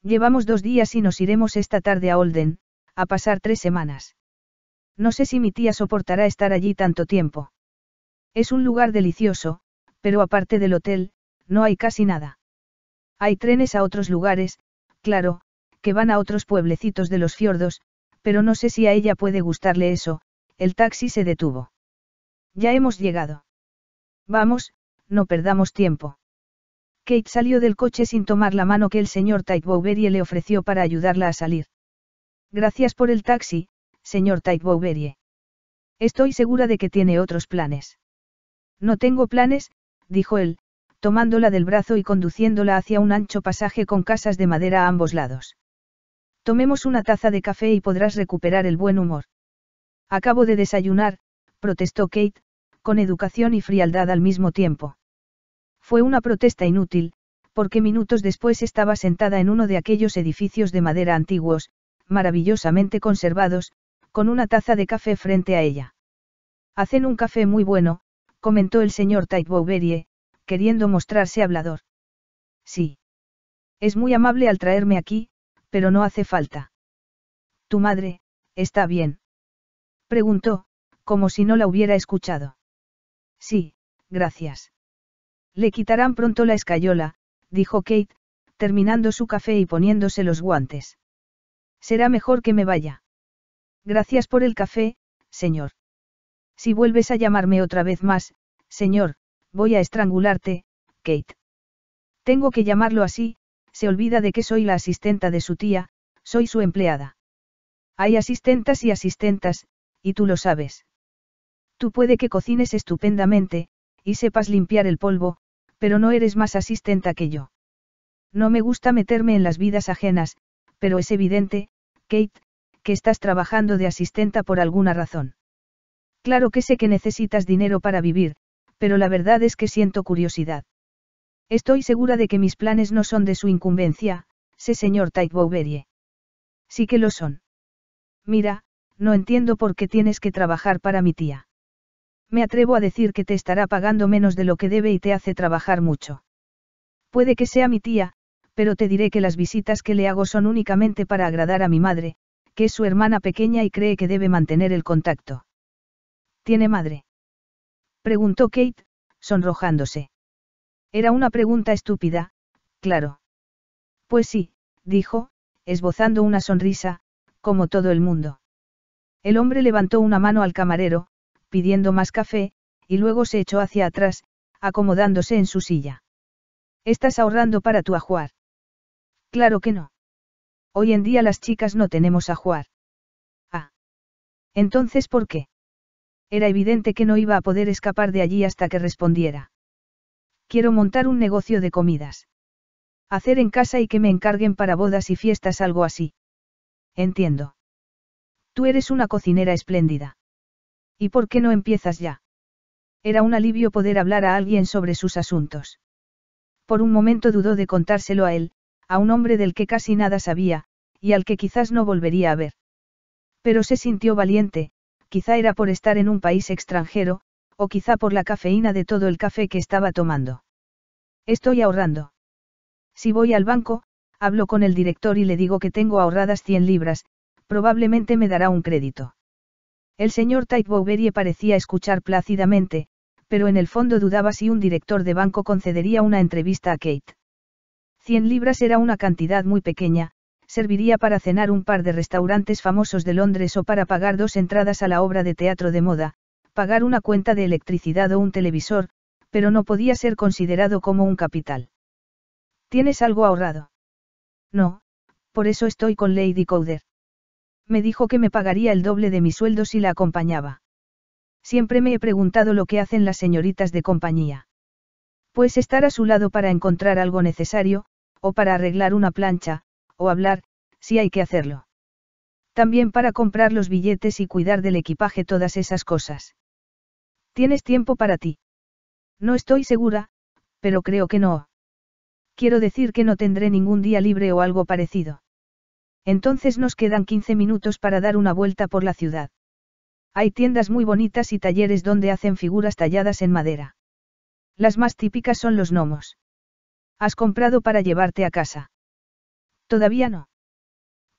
Llevamos dos días y nos iremos esta tarde a Olden, a pasar tres semanas. No sé si mi tía soportará estar allí tanto tiempo. Es un lugar delicioso, pero aparte del hotel, no hay casi nada. Hay trenes a otros lugares, claro, que van a otros pueblecitos de los fiordos, pero no sé si a ella puede gustarle eso, el taxi se detuvo. Ya hemos llegado. Vamos, no perdamos tiempo. Kate salió del coche sin tomar la mano que el señor Titbouverie le ofreció para ayudarla a salir. Gracias por el taxi, señor Titbouverie. Estoy segura de que tiene otros planes. No tengo planes, dijo él, tomándola del brazo y conduciéndola hacia un ancho pasaje con casas de madera a ambos lados. Tomemos una taza de café y podrás recuperar el buen humor. Acabo de desayunar, protestó Kate, con educación y frialdad al mismo tiempo. Fue una protesta inútil, porque minutos después estaba sentada en uno de aquellos edificios de madera antiguos, maravillosamente conservados, con una taza de café frente a ella. Hacen un café muy bueno, comentó el señor Tite queriendo mostrarse hablador. Sí. Es muy amable al traerme aquí, pero no hace falta. Tu madre, ¿está bien? Preguntó, como si no la hubiera escuchado. Sí, gracias. Le quitarán pronto la escayola, dijo Kate, terminando su café y poniéndose los guantes. Será mejor que me vaya. Gracias por el café, señor. Si vuelves a llamarme otra vez más, señor, voy a estrangularte, Kate. Tengo que llamarlo así, se olvida de que soy la asistenta de su tía, soy su empleada. Hay asistentas y asistentas, y tú lo sabes. Tú puede que cocines estupendamente, y sepas limpiar el polvo, pero no eres más asistenta que yo. No me gusta meterme en las vidas ajenas, pero es evidente, Kate, que estás trabajando de asistenta por alguna razón. Claro que sé que necesitas dinero para vivir, pero la verdad es que siento curiosidad. Estoy segura de que mis planes no son de su incumbencia, sé señor Tait Sí que lo son. Mira, no entiendo por qué tienes que trabajar para mi tía. Me atrevo a decir que te estará pagando menos de lo que debe y te hace trabajar mucho. Puede que sea mi tía, pero te diré que las visitas que le hago son únicamente para agradar a mi madre, que es su hermana pequeña y cree que debe mantener el contacto. ¿Tiene madre? Preguntó Kate, sonrojándose. Era una pregunta estúpida, claro. Pues sí, dijo, esbozando una sonrisa, como todo el mundo. El hombre levantó una mano al camarero, pidiendo más café, y luego se echó hacia atrás, acomodándose en su silla. ¿Estás ahorrando para tu ajuar? Claro que no. Hoy en día las chicas no tenemos ajuar. Ah. Entonces, ¿por qué? Era evidente que no iba a poder escapar de allí hasta que respondiera quiero montar un negocio de comidas. Hacer en casa y que me encarguen para bodas y fiestas algo así. Entiendo. Tú eres una cocinera espléndida. ¿Y por qué no empiezas ya? Era un alivio poder hablar a alguien sobre sus asuntos. Por un momento dudó de contárselo a él, a un hombre del que casi nada sabía, y al que quizás no volvería a ver. Pero se sintió valiente, quizá era por estar en un país extranjero, o quizá por la cafeína de todo el café que estaba tomando. Estoy ahorrando. Si voy al banco, hablo con el director y le digo que tengo ahorradas 100 libras, probablemente me dará un crédito. El señor Tait Bouverie parecía escuchar plácidamente, pero en el fondo dudaba si un director de banco concedería una entrevista a Kate. 100 libras era una cantidad muy pequeña, serviría para cenar un par de restaurantes famosos de Londres o para pagar dos entradas a la obra de teatro de moda, pagar una cuenta de electricidad o un televisor, pero no podía ser considerado como un capital. ¿Tienes algo ahorrado? No, por eso estoy con Lady Coder. Me dijo que me pagaría el doble de mi sueldo si la acompañaba. Siempre me he preguntado lo que hacen las señoritas de compañía. Pues estar a su lado para encontrar algo necesario, o para arreglar una plancha, o hablar, si hay que hacerlo. También para comprar los billetes y cuidar del equipaje todas esas cosas. ¿Tienes tiempo para ti? No estoy segura, pero creo que no. Quiero decir que no tendré ningún día libre o algo parecido. Entonces nos quedan 15 minutos para dar una vuelta por la ciudad. Hay tiendas muy bonitas y talleres donde hacen figuras talladas en madera. Las más típicas son los gnomos. ¿Has comprado para llevarte a casa? Todavía no.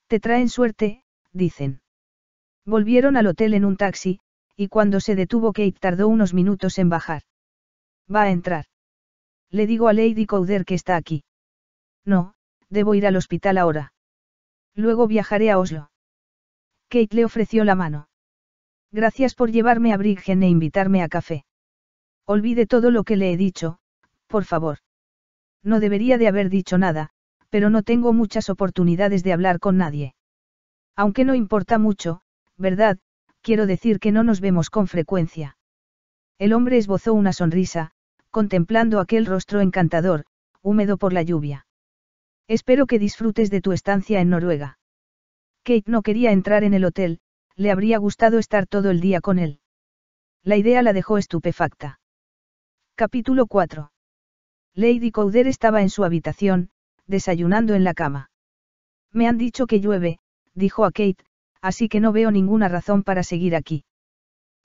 Te traen suerte, dicen. Volvieron al hotel en un taxi, y cuando se detuvo Kate tardó unos minutos en bajar. Va a entrar. Le digo a Lady Cowder que está aquí. No, debo ir al hospital ahora. Luego viajaré a Oslo. Kate le ofreció la mano. Gracias por llevarme a Briggen e invitarme a café. Olvide todo lo que le he dicho, por favor. No debería de haber dicho nada, pero no tengo muchas oportunidades de hablar con nadie. Aunque no importa mucho, ¿verdad? quiero decir que no nos vemos con frecuencia. El hombre esbozó una sonrisa, contemplando aquel rostro encantador, húmedo por la lluvia. Espero que disfrutes de tu estancia en Noruega. Kate no quería entrar en el hotel, le habría gustado estar todo el día con él. La idea la dejó estupefacta. Capítulo 4. Lady Cowder estaba en su habitación, desayunando en la cama. Me han dicho que llueve, dijo a Kate, así que no veo ninguna razón para seguir aquí.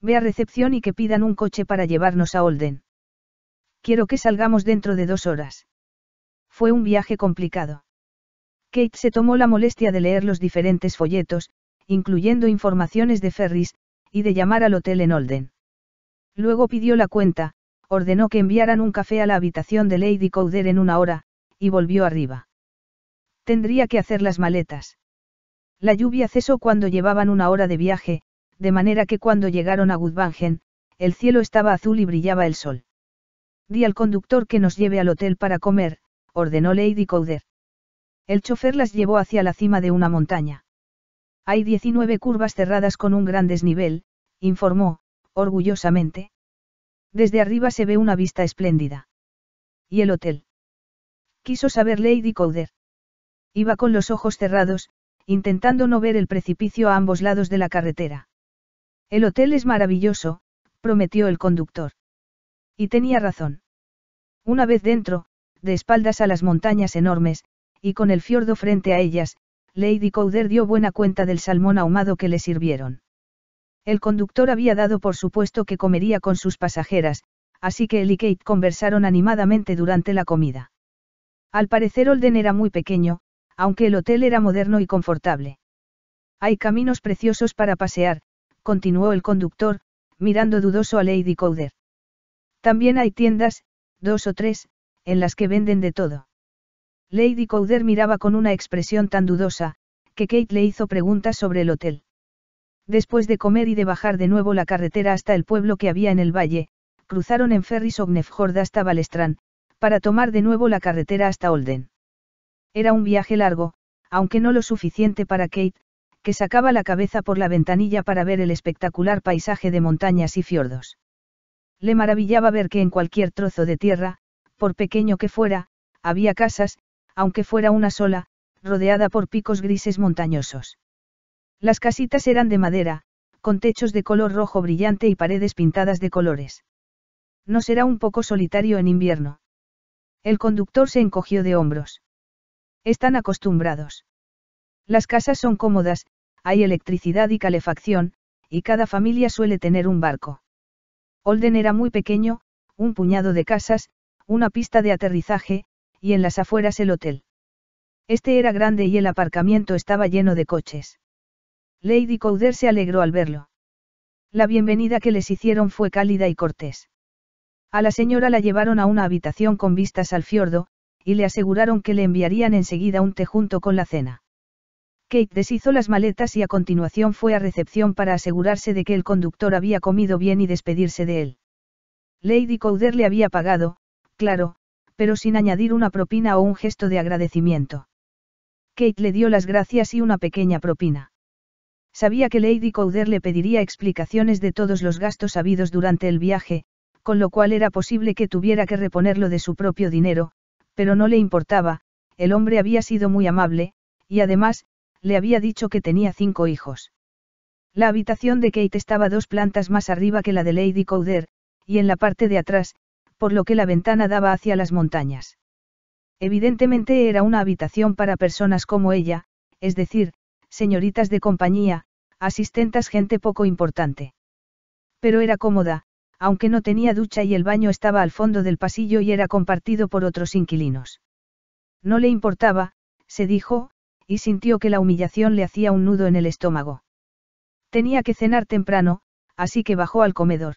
Ve a recepción y que pidan un coche para llevarnos a Olden. Quiero que salgamos dentro de dos horas. Fue un viaje complicado. Kate se tomó la molestia de leer los diferentes folletos, incluyendo informaciones de Ferris, y de llamar al hotel en Olden. Luego pidió la cuenta, ordenó que enviaran un café a la habitación de Lady Cowder en una hora, y volvió arriba. Tendría que hacer las maletas. La lluvia cesó cuando llevaban una hora de viaje, de manera que cuando llegaron a Gudvangen, el cielo estaba azul y brillaba el sol. Di al conductor que nos lleve al hotel para comer, ordenó Lady Cowder. El chofer las llevó hacia la cima de una montaña. Hay 19 curvas cerradas con un gran desnivel, informó, orgullosamente. Desde arriba se ve una vista espléndida. ¿Y el hotel? Quiso saber Lady Cowder. Iba con los ojos cerrados, intentando no ver el precipicio a ambos lados de la carretera. El hotel es maravilloso, prometió el conductor. Y tenía razón. Una vez dentro, de espaldas a las montañas enormes, y con el fiordo frente a ellas, Lady Cowder dio buena cuenta del salmón ahumado que le sirvieron. El conductor había dado por supuesto que comería con sus pasajeras, así que él y Kate conversaron animadamente durante la comida. Al parecer Olden era muy pequeño, aunque el hotel era moderno y confortable. Hay caminos preciosos para pasear, continuó el conductor, mirando dudoso a Lady Cowder. También hay tiendas, dos o tres, en las que venden de todo. Lady Cowder miraba con una expresión tan dudosa, que Kate le hizo preguntas sobre el hotel. Después de comer y de bajar de nuevo la carretera hasta el pueblo que había en el valle, cruzaron en ferry Sognefjord hasta Balestrán, para tomar de nuevo la carretera hasta Olden. Era un viaje largo, aunque no lo suficiente para Kate, que sacaba la cabeza por la ventanilla para ver el espectacular paisaje de montañas y fiordos. Le maravillaba ver que en cualquier trozo de tierra, por pequeño que fuera, había casas, aunque fuera una sola, rodeada por picos grises montañosos. Las casitas eran de madera, con techos de color rojo brillante y paredes pintadas de colores. No será un poco solitario en invierno. El conductor se encogió de hombros. Están acostumbrados. Las casas son cómodas, hay electricidad y calefacción, y cada familia suele tener un barco. Holden era muy pequeño, un puñado de casas, una pista de aterrizaje, y en las afueras el hotel. Este era grande y el aparcamiento estaba lleno de coches. Lady Cowder se alegró al verlo. La bienvenida que les hicieron fue cálida y cortés. A la señora la llevaron a una habitación con vistas al fiordo, y le aseguraron que le enviarían enseguida un té junto con la cena. Kate deshizo las maletas y a continuación fue a recepción para asegurarse de que el conductor había comido bien y despedirse de él. Lady Cowder le había pagado, claro, pero sin añadir una propina o un gesto de agradecimiento. Kate le dio las gracias y una pequeña propina. Sabía que Lady Cowder le pediría explicaciones de todos los gastos habidos durante el viaje, con lo cual era posible que tuviera que reponerlo de su propio dinero, pero no le importaba, el hombre había sido muy amable, y además, le había dicho que tenía cinco hijos. La habitación de Kate estaba dos plantas más arriba que la de Lady Cowder, y en la parte de atrás, por lo que la ventana daba hacia las montañas. Evidentemente era una habitación para personas como ella, es decir, señoritas de compañía, asistentas gente poco importante. Pero era cómoda, aunque no tenía ducha y el baño estaba al fondo del pasillo y era compartido por otros inquilinos. No le importaba, se dijo, y sintió que la humillación le hacía un nudo en el estómago. Tenía que cenar temprano, así que bajó al comedor.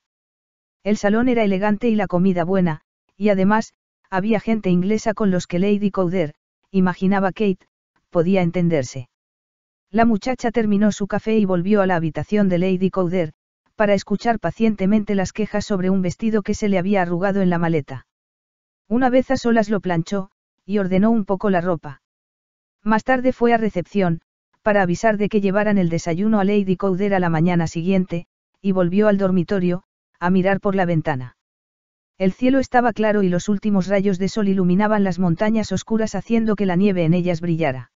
El salón era elegante y la comida buena, y además, había gente inglesa con los que Lady Cowder, imaginaba Kate, podía entenderse. La muchacha terminó su café y volvió a la habitación de Lady Cowder, para escuchar pacientemente las quejas sobre un vestido que se le había arrugado en la maleta. Una vez a solas lo planchó, y ordenó un poco la ropa. Más tarde fue a recepción, para avisar de que llevaran el desayuno a Lady Cowder a la mañana siguiente, y volvió al dormitorio, a mirar por la ventana. El cielo estaba claro y los últimos rayos de sol iluminaban las montañas oscuras haciendo que la nieve en ellas brillara.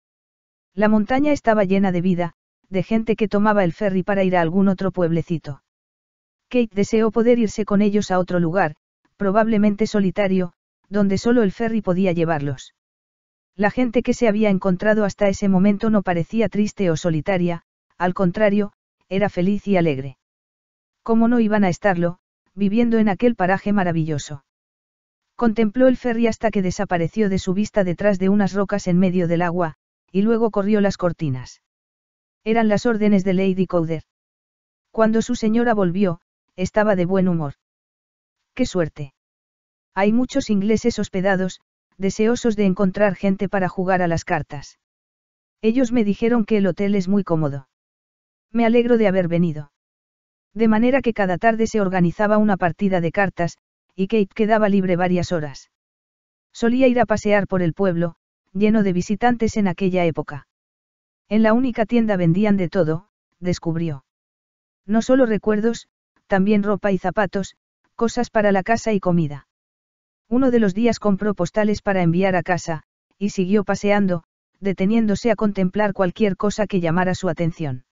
La montaña estaba llena de vida, de gente que tomaba el ferry para ir a algún otro pueblecito. Kate deseó poder irse con ellos a otro lugar, probablemente solitario, donde solo el ferry podía llevarlos. La gente que se había encontrado hasta ese momento no parecía triste o solitaria, al contrario, era feliz y alegre. ¿Cómo no iban a estarlo, viviendo en aquel paraje maravilloso? Contempló el ferry hasta que desapareció de su vista detrás de unas rocas en medio del agua, y luego corrió las cortinas. Eran las órdenes de Lady Cowder. Cuando su señora volvió, estaba de buen humor. ¡Qué suerte! Hay muchos ingleses hospedados, deseosos de encontrar gente para jugar a las cartas. Ellos me dijeron que el hotel es muy cómodo. Me alegro de haber venido. De manera que cada tarde se organizaba una partida de cartas, y Kate quedaba libre varias horas. Solía ir a pasear por el pueblo, lleno de visitantes en aquella época. En la única tienda vendían de todo, descubrió. No solo recuerdos, también ropa y zapatos, cosas para la casa y comida. Uno de los días compró postales para enviar a casa, y siguió paseando, deteniéndose a contemplar cualquier cosa que llamara su atención.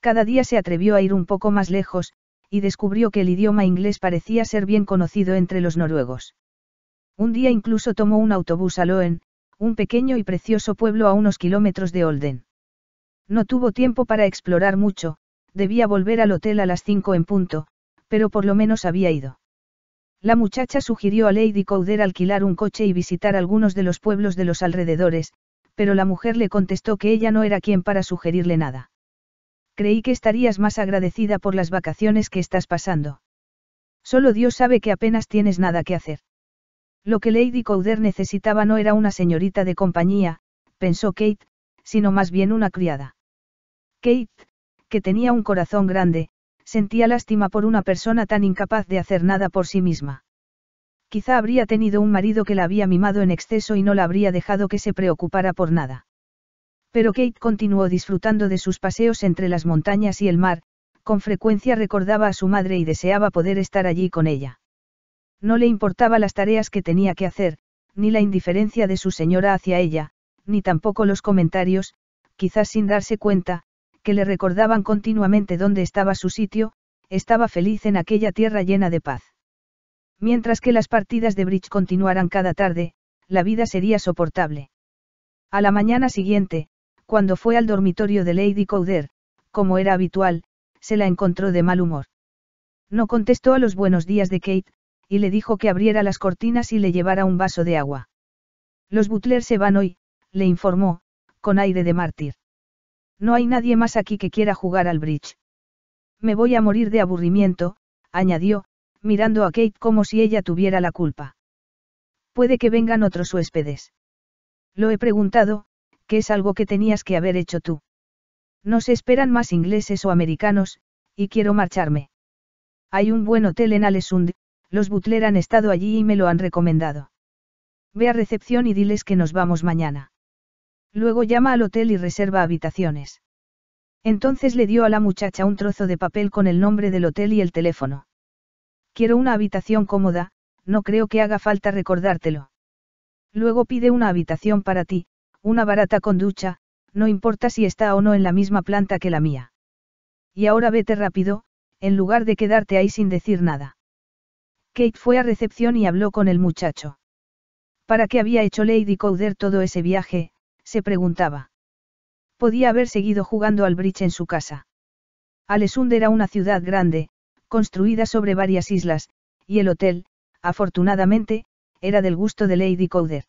Cada día se atrevió a ir un poco más lejos, y descubrió que el idioma inglés parecía ser bien conocido entre los noruegos. Un día incluso tomó un autobús a Loen, un pequeño y precioso pueblo a unos kilómetros de Olden. No tuvo tiempo para explorar mucho, debía volver al hotel a las cinco en punto, pero por lo menos había ido. La muchacha sugirió a Lady Cowder alquilar un coche y visitar algunos de los pueblos de los alrededores, pero la mujer le contestó que ella no era quien para sugerirle nada. Creí que estarías más agradecida por las vacaciones que estás pasando. Solo Dios sabe que apenas tienes nada que hacer. Lo que Lady Cowder necesitaba no era una señorita de compañía, pensó Kate, sino más bien una criada. Kate, que tenía un corazón grande, sentía lástima por una persona tan incapaz de hacer nada por sí misma. Quizá habría tenido un marido que la había mimado en exceso y no la habría dejado que se preocupara por nada. Pero Kate continuó disfrutando de sus paseos entre las montañas y el mar, con frecuencia recordaba a su madre y deseaba poder estar allí con ella. No le importaba las tareas que tenía que hacer, ni la indiferencia de su señora hacia ella, ni tampoco los comentarios, quizás sin darse cuenta, que le recordaban continuamente dónde estaba su sitio, estaba feliz en aquella tierra llena de paz. Mientras que las partidas de bridge continuaran cada tarde, la vida sería soportable. A la mañana siguiente, cuando fue al dormitorio de Lady Cowder, como era habitual, se la encontró de mal humor. No contestó a los buenos días de Kate, y le dijo que abriera las cortinas y le llevara un vaso de agua. Los butlers se van hoy, le informó, con aire de mártir. No hay nadie más aquí que quiera jugar al bridge. Me voy a morir de aburrimiento, añadió, mirando a Kate como si ella tuviera la culpa. Puede que vengan otros huéspedes. Lo he preguntado, que es algo que tenías que haber hecho tú. No se esperan más ingleses o americanos, y quiero marcharme. Hay un buen hotel en Alesund. los Butler han estado allí y me lo han recomendado. Ve a recepción y diles que nos vamos mañana. Luego llama al hotel y reserva habitaciones. Entonces le dio a la muchacha un trozo de papel con el nombre del hotel y el teléfono. Quiero una habitación cómoda, no creo que haga falta recordártelo. Luego pide una habitación para ti, una barata con ducha, no importa si está o no en la misma planta que la mía. Y ahora vete rápido, en lugar de quedarte ahí sin decir nada. Kate fue a recepción y habló con el muchacho. ¿Para qué había hecho Lady Couder todo ese viaje, preguntaba. Podía haber seguido jugando al bridge en su casa. Alesund era una ciudad grande, construida sobre varias islas, y el hotel, afortunadamente, era del gusto de Lady Cowder.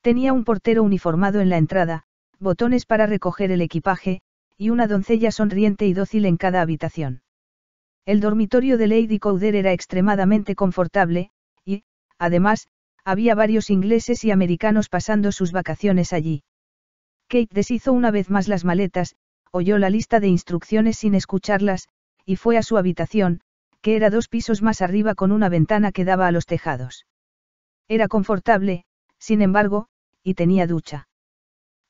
Tenía un portero uniformado en la entrada, botones para recoger el equipaje, y una doncella sonriente y dócil en cada habitación. El dormitorio de Lady Cowder era extremadamente confortable, y, además, había varios ingleses y americanos pasando sus vacaciones allí. Kate deshizo una vez más las maletas, oyó la lista de instrucciones sin escucharlas, y fue a su habitación, que era dos pisos más arriba con una ventana que daba a los tejados. Era confortable, sin embargo, y tenía ducha.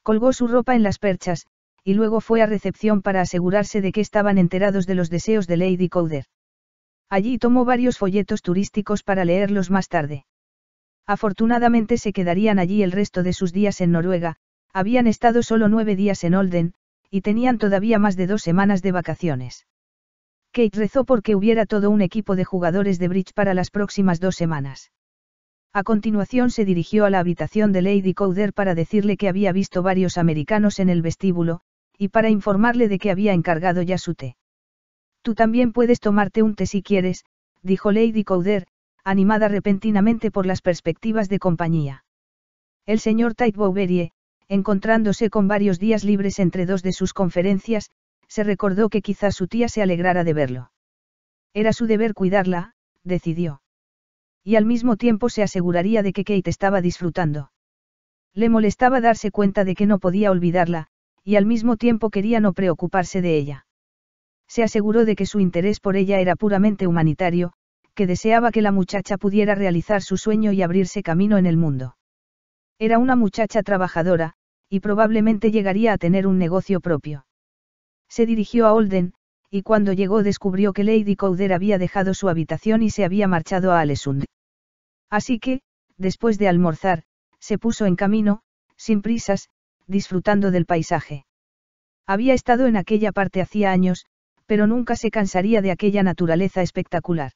Colgó su ropa en las perchas, y luego fue a recepción para asegurarse de que estaban enterados de los deseos de Lady Cowder. Allí tomó varios folletos turísticos para leerlos más tarde. Afortunadamente se quedarían allí el resto de sus días en Noruega, habían estado solo nueve días en Olden, y tenían todavía más de dos semanas de vacaciones. Kate rezó porque hubiera todo un equipo de jugadores de bridge para las próximas dos semanas. A continuación se dirigió a la habitación de Lady Cowder para decirle que había visto varios americanos en el vestíbulo, y para informarle de que había encargado ya su té. Tú también puedes tomarte un té si quieres, dijo Lady Cowder, animada repentinamente por las perspectivas de compañía. El señor Tite encontrándose con varios días libres entre dos de sus conferencias, se recordó que quizás su tía se alegrara de verlo. Era su deber cuidarla, decidió. Y al mismo tiempo se aseguraría de que Kate estaba disfrutando. Le molestaba darse cuenta de que no podía olvidarla, y al mismo tiempo quería no preocuparse de ella. Se aseguró de que su interés por ella era puramente humanitario, que deseaba que la muchacha pudiera realizar su sueño y abrirse camino en el mundo. Era una muchacha trabajadora, y probablemente llegaría a tener un negocio propio. Se dirigió a Olden, y cuando llegó descubrió que Lady Cowder había dejado su habitación y se había marchado a Alessund. Así que, después de almorzar, se puso en camino, sin prisas, disfrutando del paisaje. Había estado en aquella parte hacía años, pero nunca se cansaría de aquella naturaleza espectacular.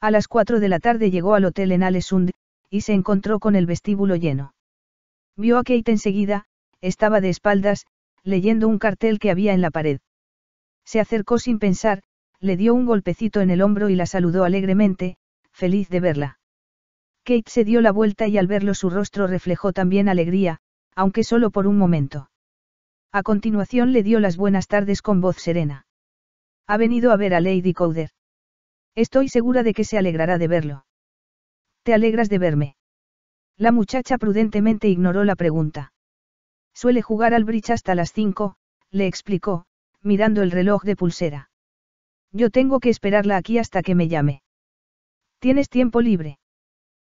A las cuatro de la tarde llegó al hotel en Alesund y se encontró con el vestíbulo lleno. Vio a Kate enseguida, estaba de espaldas, leyendo un cartel que había en la pared. Se acercó sin pensar, le dio un golpecito en el hombro y la saludó alegremente, feliz de verla. Kate se dio la vuelta y al verlo su rostro reflejó también alegría, aunque solo por un momento. A continuación le dio las buenas tardes con voz serena. Ha venido a ver a Lady Cowder. Estoy segura de que se alegrará de verlo. ¿Te alegras de verme? La muchacha prudentemente ignoró la pregunta. Suele jugar al bridge hasta las cinco, le explicó, mirando el reloj de pulsera. Yo tengo que esperarla aquí hasta que me llame. ¿Tienes tiempo libre?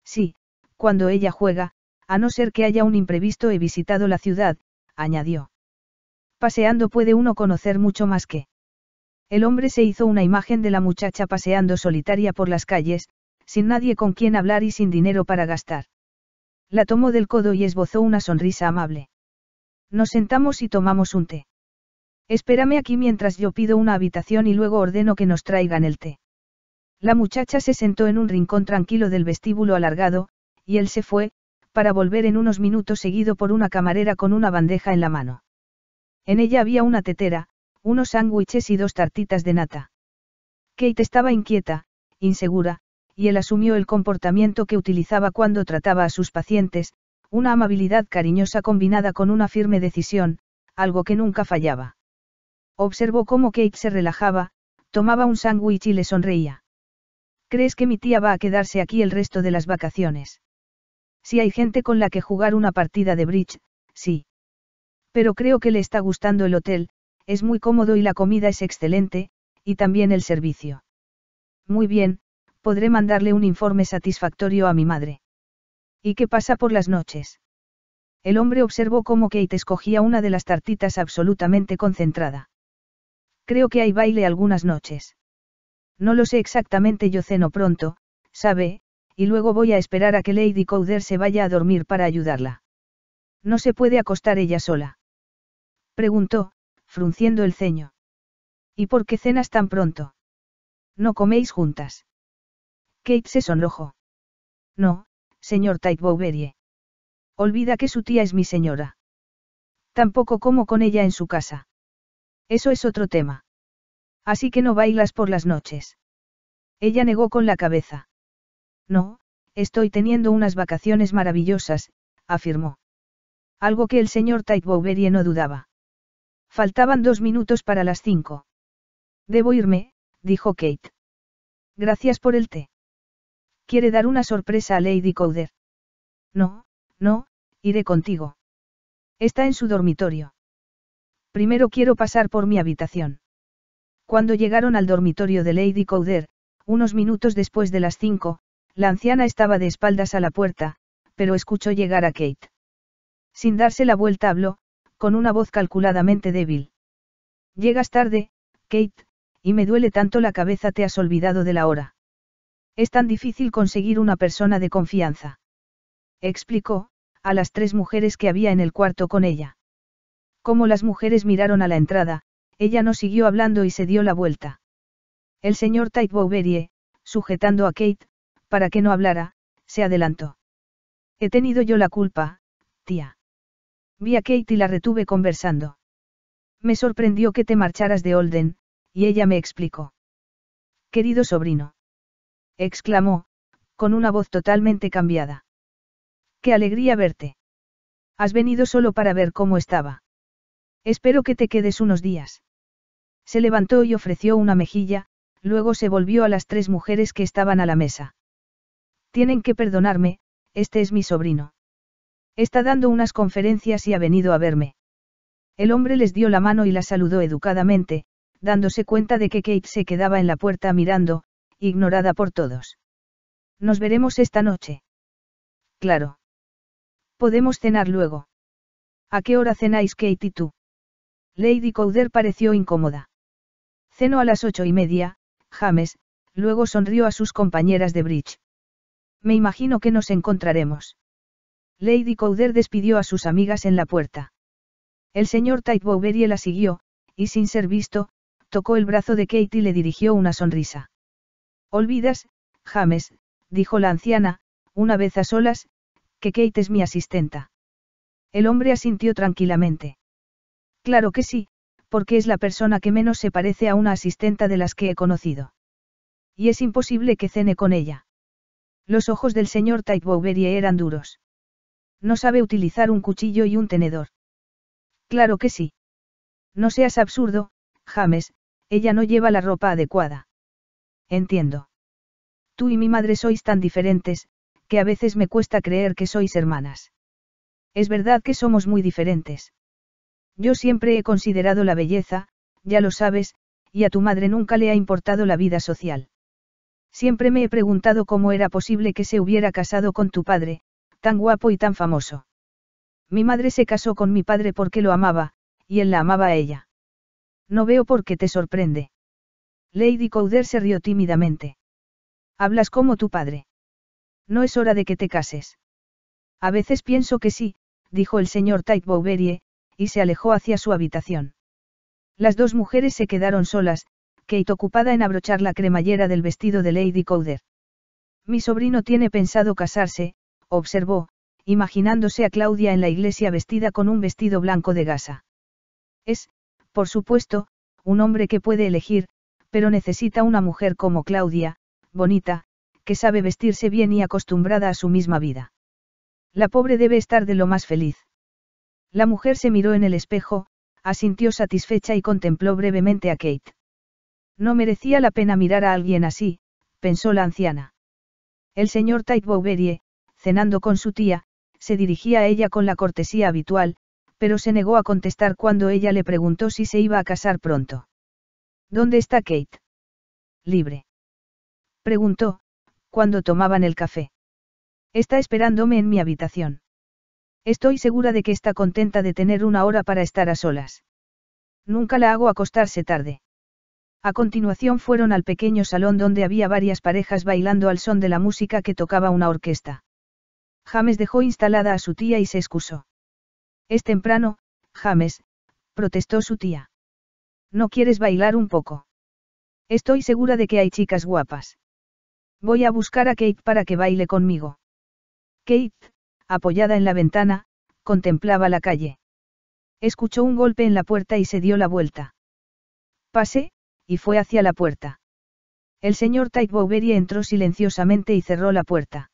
Sí, cuando ella juega, a no ser que haya un imprevisto he visitado la ciudad, añadió. Paseando puede uno conocer mucho más que. El hombre se hizo una imagen de la muchacha paseando solitaria por las calles, sin nadie con quien hablar y sin dinero para gastar. La tomó del codo y esbozó una sonrisa amable. Nos sentamos y tomamos un té. Espérame aquí mientras yo pido una habitación y luego ordeno que nos traigan el té. La muchacha se sentó en un rincón tranquilo del vestíbulo alargado, y él se fue, para volver en unos minutos seguido por una camarera con una bandeja en la mano. En ella había una tetera, unos sándwiches y dos tartitas de nata. Kate estaba inquieta, insegura, y él asumió el comportamiento que utilizaba cuando trataba a sus pacientes, una amabilidad cariñosa combinada con una firme decisión, algo que nunca fallaba. Observó cómo Kate se relajaba, tomaba un sándwich y le sonreía. ¿Crees que mi tía va a quedarse aquí el resto de las vacaciones? Si hay gente con la que jugar una partida de bridge, sí. Pero creo que le está gustando el hotel, es muy cómodo y la comida es excelente, y también el servicio. Muy bien, podré mandarle un informe satisfactorio a mi madre. ¿Y qué pasa por las noches? El hombre observó cómo Kate escogía una de las tartitas absolutamente concentrada. Creo que hay baile algunas noches. No lo sé exactamente, yo ceno pronto, sabe, y luego voy a esperar a que Lady Cowder se vaya a dormir para ayudarla. ¿No se puede acostar ella sola? Preguntó, frunciendo el ceño. ¿Y por qué cenas tan pronto? No coméis juntas. Kate se sonrojó. No, señor Tite Olvida que su tía es mi señora. Tampoco como con ella en su casa. Eso es otro tema. Así que no bailas por las noches. Ella negó con la cabeza. No, estoy teniendo unas vacaciones maravillosas, afirmó. Algo que el señor Tite no dudaba. Faltaban dos minutos para las cinco. Debo irme, dijo Kate. Gracias por el té. Quiere dar una sorpresa a Lady Cowder. No, no, iré contigo. Está en su dormitorio. Primero quiero pasar por mi habitación. Cuando llegaron al dormitorio de Lady Cowder, unos minutos después de las cinco, la anciana estaba de espaldas a la puerta, pero escuchó llegar a Kate. Sin darse la vuelta habló, con una voz calculadamente débil. Llegas tarde, Kate, y me duele tanto la cabeza te has olvidado de la hora. Es tan difícil conseguir una persona de confianza. Explicó, a las tres mujeres que había en el cuarto con ella. Como las mujeres miraron a la entrada, ella no siguió hablando y se dio la vuelta. El señor Tite Bouverie, sujetando a Kate, para que no hablara, se adelantó. He tenido yo la culpa, tía. Vi a Kate y la retuve conversando. Me sorprendió que te marcharas de Olden, y ella me explicó. Querido sobrino exclamó, con una voz totalmente cambiada. Qué alegría verte. Has venido solo para ver cómo estaba. Espero que te quedes unos días. Se levantó y ofreció una mejilla, luego se volvió a las tres mujeres que estaban a la mesa. Tienen que perdonarme, este es mi sobrino. Está dando unas conferencias y ha venido a verme. El hombre les dio la mano y la saludó educadamente, dándose cuenta de que Kate se quedaba en la puerta mirando, ignorada por todos. Nos veremos esta noche. Claro. Podemos cenar luego. ¿A qué hora cenáis Katie y tú? Lady Cowder pareció incómoda. Ceno a las ocho y media, James, luego sonrió a sus compañeras de bridge. Me imagino que nos encontraremos. Lady Cowder despidió a sus amigas en la puerta. El señor Tite la siguió, y sin ser visto, tocó el brazo de Katie y le dirigió una sonrisa. Olvidas, James, dijo la anciana, una vez a solas, que Kate es mi asistenta. El hombre asintió tranquilamente. Claro que sí, porque es la persona que menos se parece a una asistenta de las que he conocido. Y es imposible que cene con ella. Los ojos del señor Bowery eran duros. No sabe utilizar un cuchillo y un tenedor. Claro que sí. No seas absurdo, James, ella no lleva la ropa adecuada. Entiendo. Tú y mi madre sois tan diferentes, que a veces me cuesta creer que sois hermanas. Es verdad que somos muy diferentes. Yo siempre he considerado la belleza, ya lo sabes, y a tu madre nunca le ha importado la vida social. Siempre me he preguntado cómo era posible que se hubiera casado con tu padre, tan guapo y tan famoso. Mi madre se casó con mi padre porque lo amaba, y él la amaba a ella. No veo por qué te sorprende. Lady Cowder se rió tímidamente. Hablas como tu padre. No es hora de que te cases. A veces pienso que sí, dijo el señor Tite Bouverie, y se alejó hacia su habitación. Las dos mujeres se quedaron solas, Kate ocupada en abrochar la cremallera del vestido de Lady Cowder. Mi sobrino tiene pensado casarse, observó, imaginándose a Claudia en la iglesia vestida con un vestido blanco de gasa. Es, por supuesto, un hombre que puede elegir, pero necesita una mujer como Claudia, bonita, que sabe vestirse bien y acostumbrada a su misma vida. La pobre debe estar de lo más feliz. La mujer se miró en el espejo, asintió satisfecha y contempló brevemente a Kate. No merecía la pena mirar a alguien así, pensó la anciana. El señor Tait Bouverie, cenando con su tía, se dirigía a ella con la cortesía habitual, pero se negó a contestar cuando ella le preguntó si se iba a casar pronto. ¿Dónde está Kate? Libre. Preguntó, cuando tomaban el café. Está esperándome en mi habitación. Estoy segura de que está contenta de tener una hora para estar a solas. Nunca la hago acostarse tarde. A continuación fueron al pequeño salón donde había varias parejas bailando al son de la música que tocaba una orquesta. James dejó instalada a su tía y se excusó. Es temprano, James, protestó su tía. ¿No quieres bailar un poco? Estoy segura de que hay chicas guapas. Voy a buscar a Kate para que baile conmigo. Kate, apoyada en la ventana, contemplaba la calle. Escuchó un golpe en la puerta y se dio la vuelta. Pasé, y fue hacia la puerta. El señor Tyke Bowery entró silenciosamente y cerró la puerta.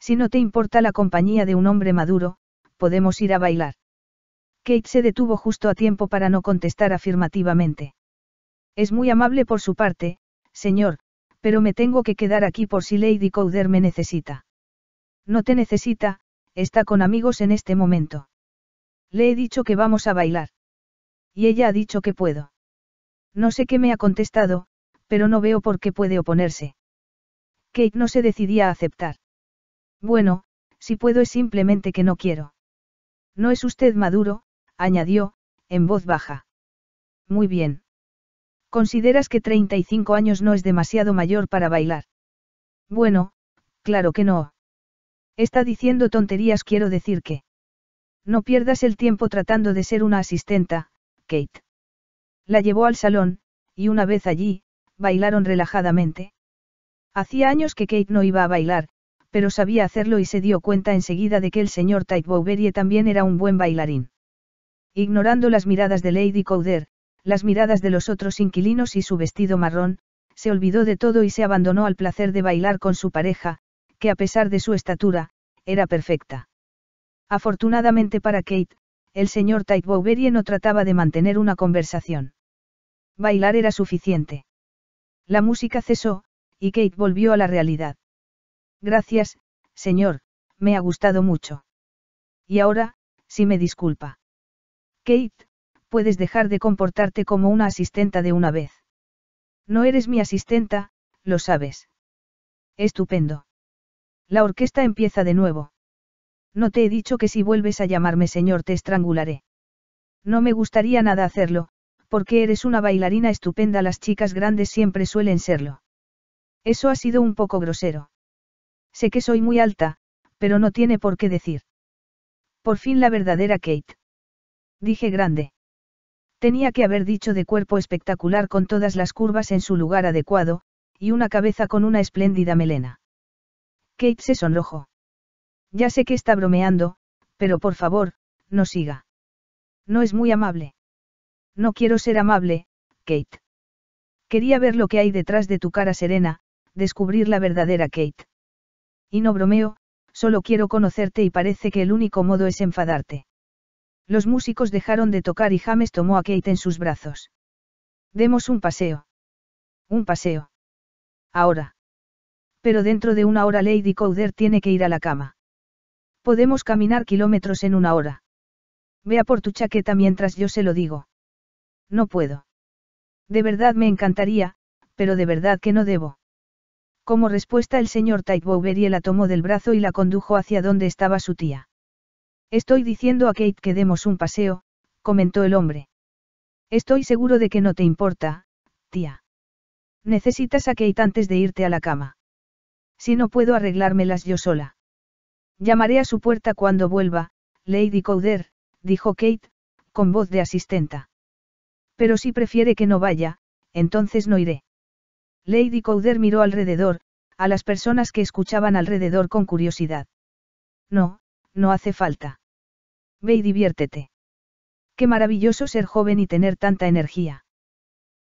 Si no te importa la compañía de un hombre maduro, podemos ir a bailar. Kate se detuvo justo a tiempo para no contestar afirmativamente. Es muy amable por su parte, señor, pero me tengo que quedar aquí por si Lady Cowder me necesita. No te necesita, está con amigos en este momento. Le he dicho que vamos a bailar. Y ella ha dicho que puedo. No sé qué me ha contestado, pero no veo por qué puede oponerse. Kate no se decidía a aceptar. Bueno, si puedo es simplemente que no quiero. No es usted maduro, añadió, en voz baja. Muy bien. ¿Consideras que 35 años no es demasiado mayor para bailar? Bueno, claro que no. Está diciendo tonterías, quiero decir que. No pierdas el tiempo tratando de ser una asistenta, Kate. La llevó al salón, y una vez allí, bailaron relajadamente. Hacía años que Kate no iba a bailar, pero sabía hacerlo y se dio cuenta enseguida de que el señor Tite también era un buen bailarín. Ignorando las miradas de Lady Cowder, las miradas de los otros inquilinos y su vestido marrón, se olvidó de todo y se abandonó al placer de bailar con su pareja, que a pesar de su estatura, era perfecta. Afortunadamente para Kate, el señor Tait no trataba de mantener una conversación. Bailar era suficiente. La música cesó, y Kate volvió a la realidad. Gracias, señor, me ha gustado mucho. Y ahora, si me disculpa. Kate, puedes dejar de comportarte como una asistenta de una vez. No eres mi asistenta, lo sabes. Estupendo. La orquesta empieza de nuevo. No te he dicho que si vuelves a llamarme señor te estrangularé. No me gustaría nada hacerlo, porque eres una bailarina estupenda, las chicas grandes siempre suelen serlo. Eso ha sido un poco grosero. Sé que soy muy alta, pero no tiene por qué decir. Por fin la verdadera Kate. Dije grande. Tenía que haber dicho de cuerpo espectacular con todas las curvas en su lugar adecuado, y una cabeza con una espléndida melena. Kate se sonrojó. Ya sé que está bromeando, pero por favor, no siga. No es muy amable. No quiero ser amable, Kate. Quería ver lo que hay detrás de tu cara serena, descubrir la verdadera Kate. Y no bromeo, solo quiero conocerte y parece que el único modo es enfadarte. Los músicos dejaron de tocar y James tomó a Kate en sus brazos. Demos un paseo. Un paseo. Ahora. Pero dentro de una hora Lady Cowder tiene que ir a la cama. Podemos caminar kilómetros en una hora. Vea por tu chaqueta mientras yo se lo digo. No puedo. De verdad me encantaría, pero de verdad que no debo. Como respuesta el señor Bowery la tomó del brazo y la condujo hacia donde estaba su tía. Estoy diciendo a Kate que demos un paseo, comentó el hombre. Estoy seguro de que no te importa, tía. Necesitas a Kate antes de irte a la cama. Si no puedo arreglármelas yo sola. Llamaré a su puerta cuando vuelva, Lady Cowder, dijo Kate, con voz de asistenta. Pero si prefiere que no vaya, entonces no iré. Lady Cowder miró alrededor, a las personas que escuchaban alrededor con curiosidad. No, no hace falta. Ve y diviértete. Qué maravilloso ser joven y tener tanta energía.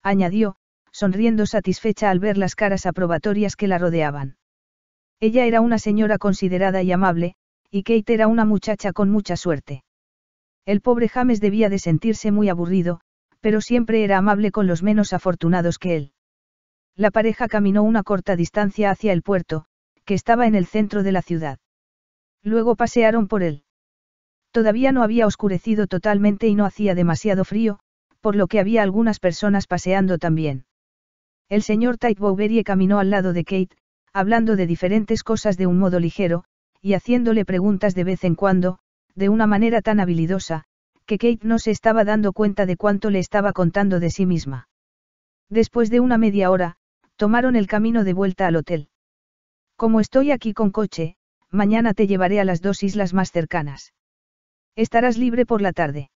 Añadió, sonriendo satisfecha al ver las caras aprobatorias que la rodeaban. Ella era una señora considerada y amable, y Kate era una muchacha con mucha suerte. El pobre James debía de sentirse muy aburrido, pero siempre era amable con los menos afortunados que él. La pareja caminó una corta distancia hacia el puerto, que estaba en el centro de la ciudad. Luego pasearon por él. Todavía no había oscurecido totalmente y no hacía demasiado frío, por lo que había algunas personas paseando también. El señor Tite caminó al lado de Kate, hablando de diferentes cosas de un modo ligero, y haciéndole preguntas de vez en cuando, de una manera tan habilidosa, que Kate no se estaba dando cuenta de cuánto le estaba contando de sí misma. Después de una media hora, tomaron el camino de vuelta al hotel. Como estoy aquí con coche, mañana te llevaré a las dos islas más cercanas. Estarás libre por la tarde.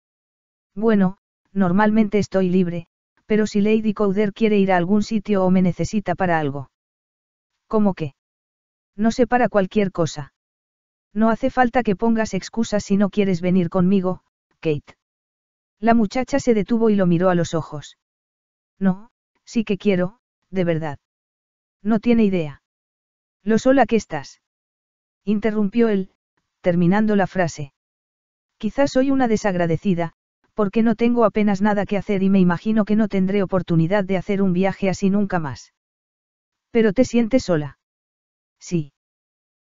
Bueno, normalmente estoy libre, pero si Lady Cowder quiere ir a algún sitio o me necesita para algo. ¿Cómo que? No sé para cualquier cosa. No hace falta que pongas excusas si no quieres venir conmigo, Kate. La muchacha se detuvo y lo miró a los ojos. No, sí que quiero, de verdad. No tiene idea. Lo sola que estás. Interrumpió él, terminando la frase. Quizás soy una desagradecida, porque no tengo apenas nada que hacer y me imagino que no tendré oportunidad de hacer un viaje así nunca más. Pero te sientes sola. Sí.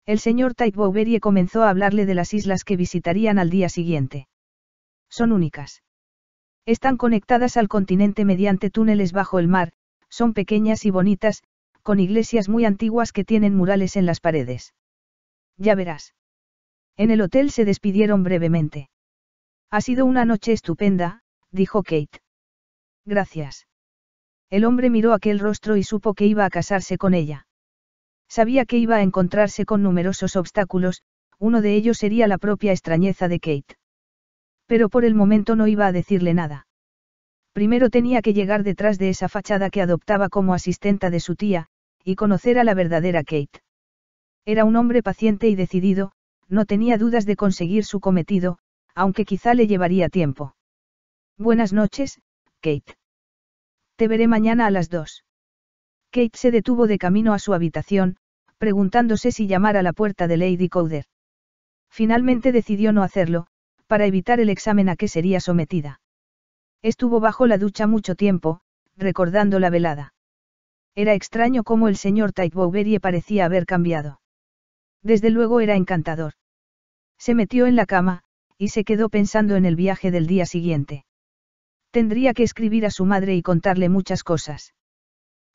El señor Taibouberie comenzó a hablarle de las islas que visitarían al día siguiente. Son únicas. Están conectadas al continente mediante túneles bajo el mar, son pequeñas y bonitas, con iglesias muy antiguas que tienen murales en las paredes. Ya verás. En el hotel se despidieron brevemente. Ha sido una noche estupenda, dijo Kate. Gracias. El hombre miró aquel rostro y supo que iba a casarse con ella. Sabía que iba a encontrarse con numerosos obstáculos, uno de ellos sería la propia extrañeza de Kate. Pero por el momento no iba a decirle nada. Primero tenía que llegar detrás de esa fachada que adoptaba como asistenta de su tía, y conocer a la verdadera Kate. Era un hombre paciente y decidido, no tenía dudas de conseguir su cometido, aunque quizá le llevaría tiempo. Buenas noches, Kate. Te veré mañana a las dos. Kate se detuvo de camino a su habitación, preguntándose si llamara a la puerta de Lady Cowder. Finalmente decidió no hacerlo, para evitar el examen a que sería sometida. Estuvo bajo la ducha mucho tiempo, recordando la velada. Era extraño cómo el señor Tite parecía haber cambiado. Desde luego era encantador. Se metió en la cama, y se quedó pensando en el viaje del día siguiente. Tendría que escribir a su madre y contarle muchas cosas.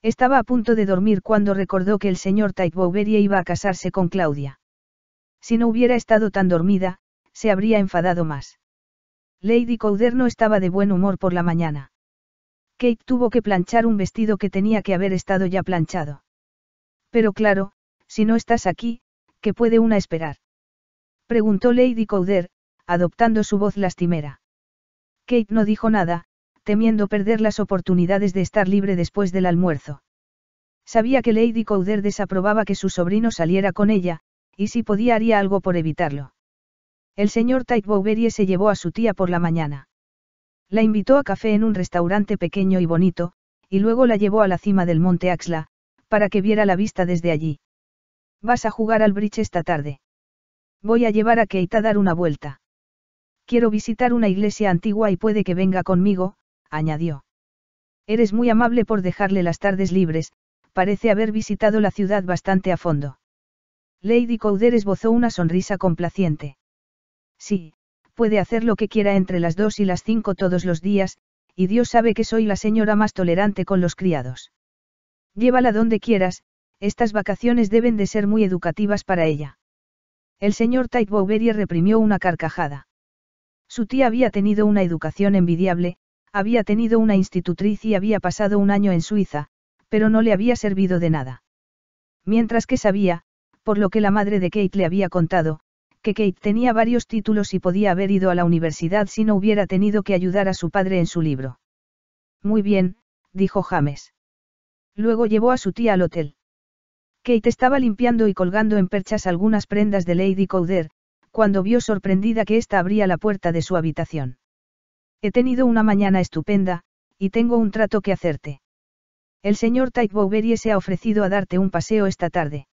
Estaba a punto de dormir cuando recordó que el señor Titboveria iba a casarse con Claudia. Si no hubiera estado tan dormida, se habría enfadado más. Lady Cowder no estaba de buen humor por la mañana. Kate tuvo que planchar un vestido que tenía que haber estado ya planchado. Pero claro, si no estás aquí, ¿qué puede una esperar? Preguntó Lady Cowder, adoptando su voz lastimera. Kate no dijo nada, temiendo perder las oportunidades de estar libre después del almuerzo. Sabía que Lady Cowder desaprobaba que su sobrino saliera con ella, y si podía haría algo por evitarlo. El señor Tite Bouverie se llevó a su tía por la mañana. La invitó a café en un restaurante pequeño y bonito, y luego la llevó a la cima del monte Axla, para que viera la vista desde allí. Vas a jugar al bridge esta tarde. Voy a llevar a Keita a dar una vuelta. Quiero visitar una iglesia antigua y puede que venga conmigo, añadió. Eres muy amable por dejarle las tardes libres, parece haber visitado la ciudad bastante a fondo. Lady Couder esbozó una sonrisa complaciente. Sí, puede hacer lo que quiera entre las dos y las cinco todos los días, y Dios sabe que soy la señora más tolerante con los criados. Llévala donde quieras, estas vacaciones deben de ser muy educativas para ella. El señor Tait reprimió una carcajada. Su tía había tenido una educación envidiable, había tenido una institutriz y había pasado un año en Suiza, pero no le había servido de nada. Mientras que sabía, por lo que la madre de Kate le había contado, que Kate tenía varios títulos y podía haber ido a la universidad si no hubiera tenido que ayudar a su padre en su libro. Muy bien, dijo James. Luego llevó a su tía al hotel. Kate estaba limpiando y colgando en perchas algunas prendas de Lady Cowder, cuando vio sorprendida que ésta abría la puerta de su habitación. He tenido una mañana estupenda, y tengo un trato que hacerte. El señor Tyke se ha ofrecido a darte un paseo esta tarde.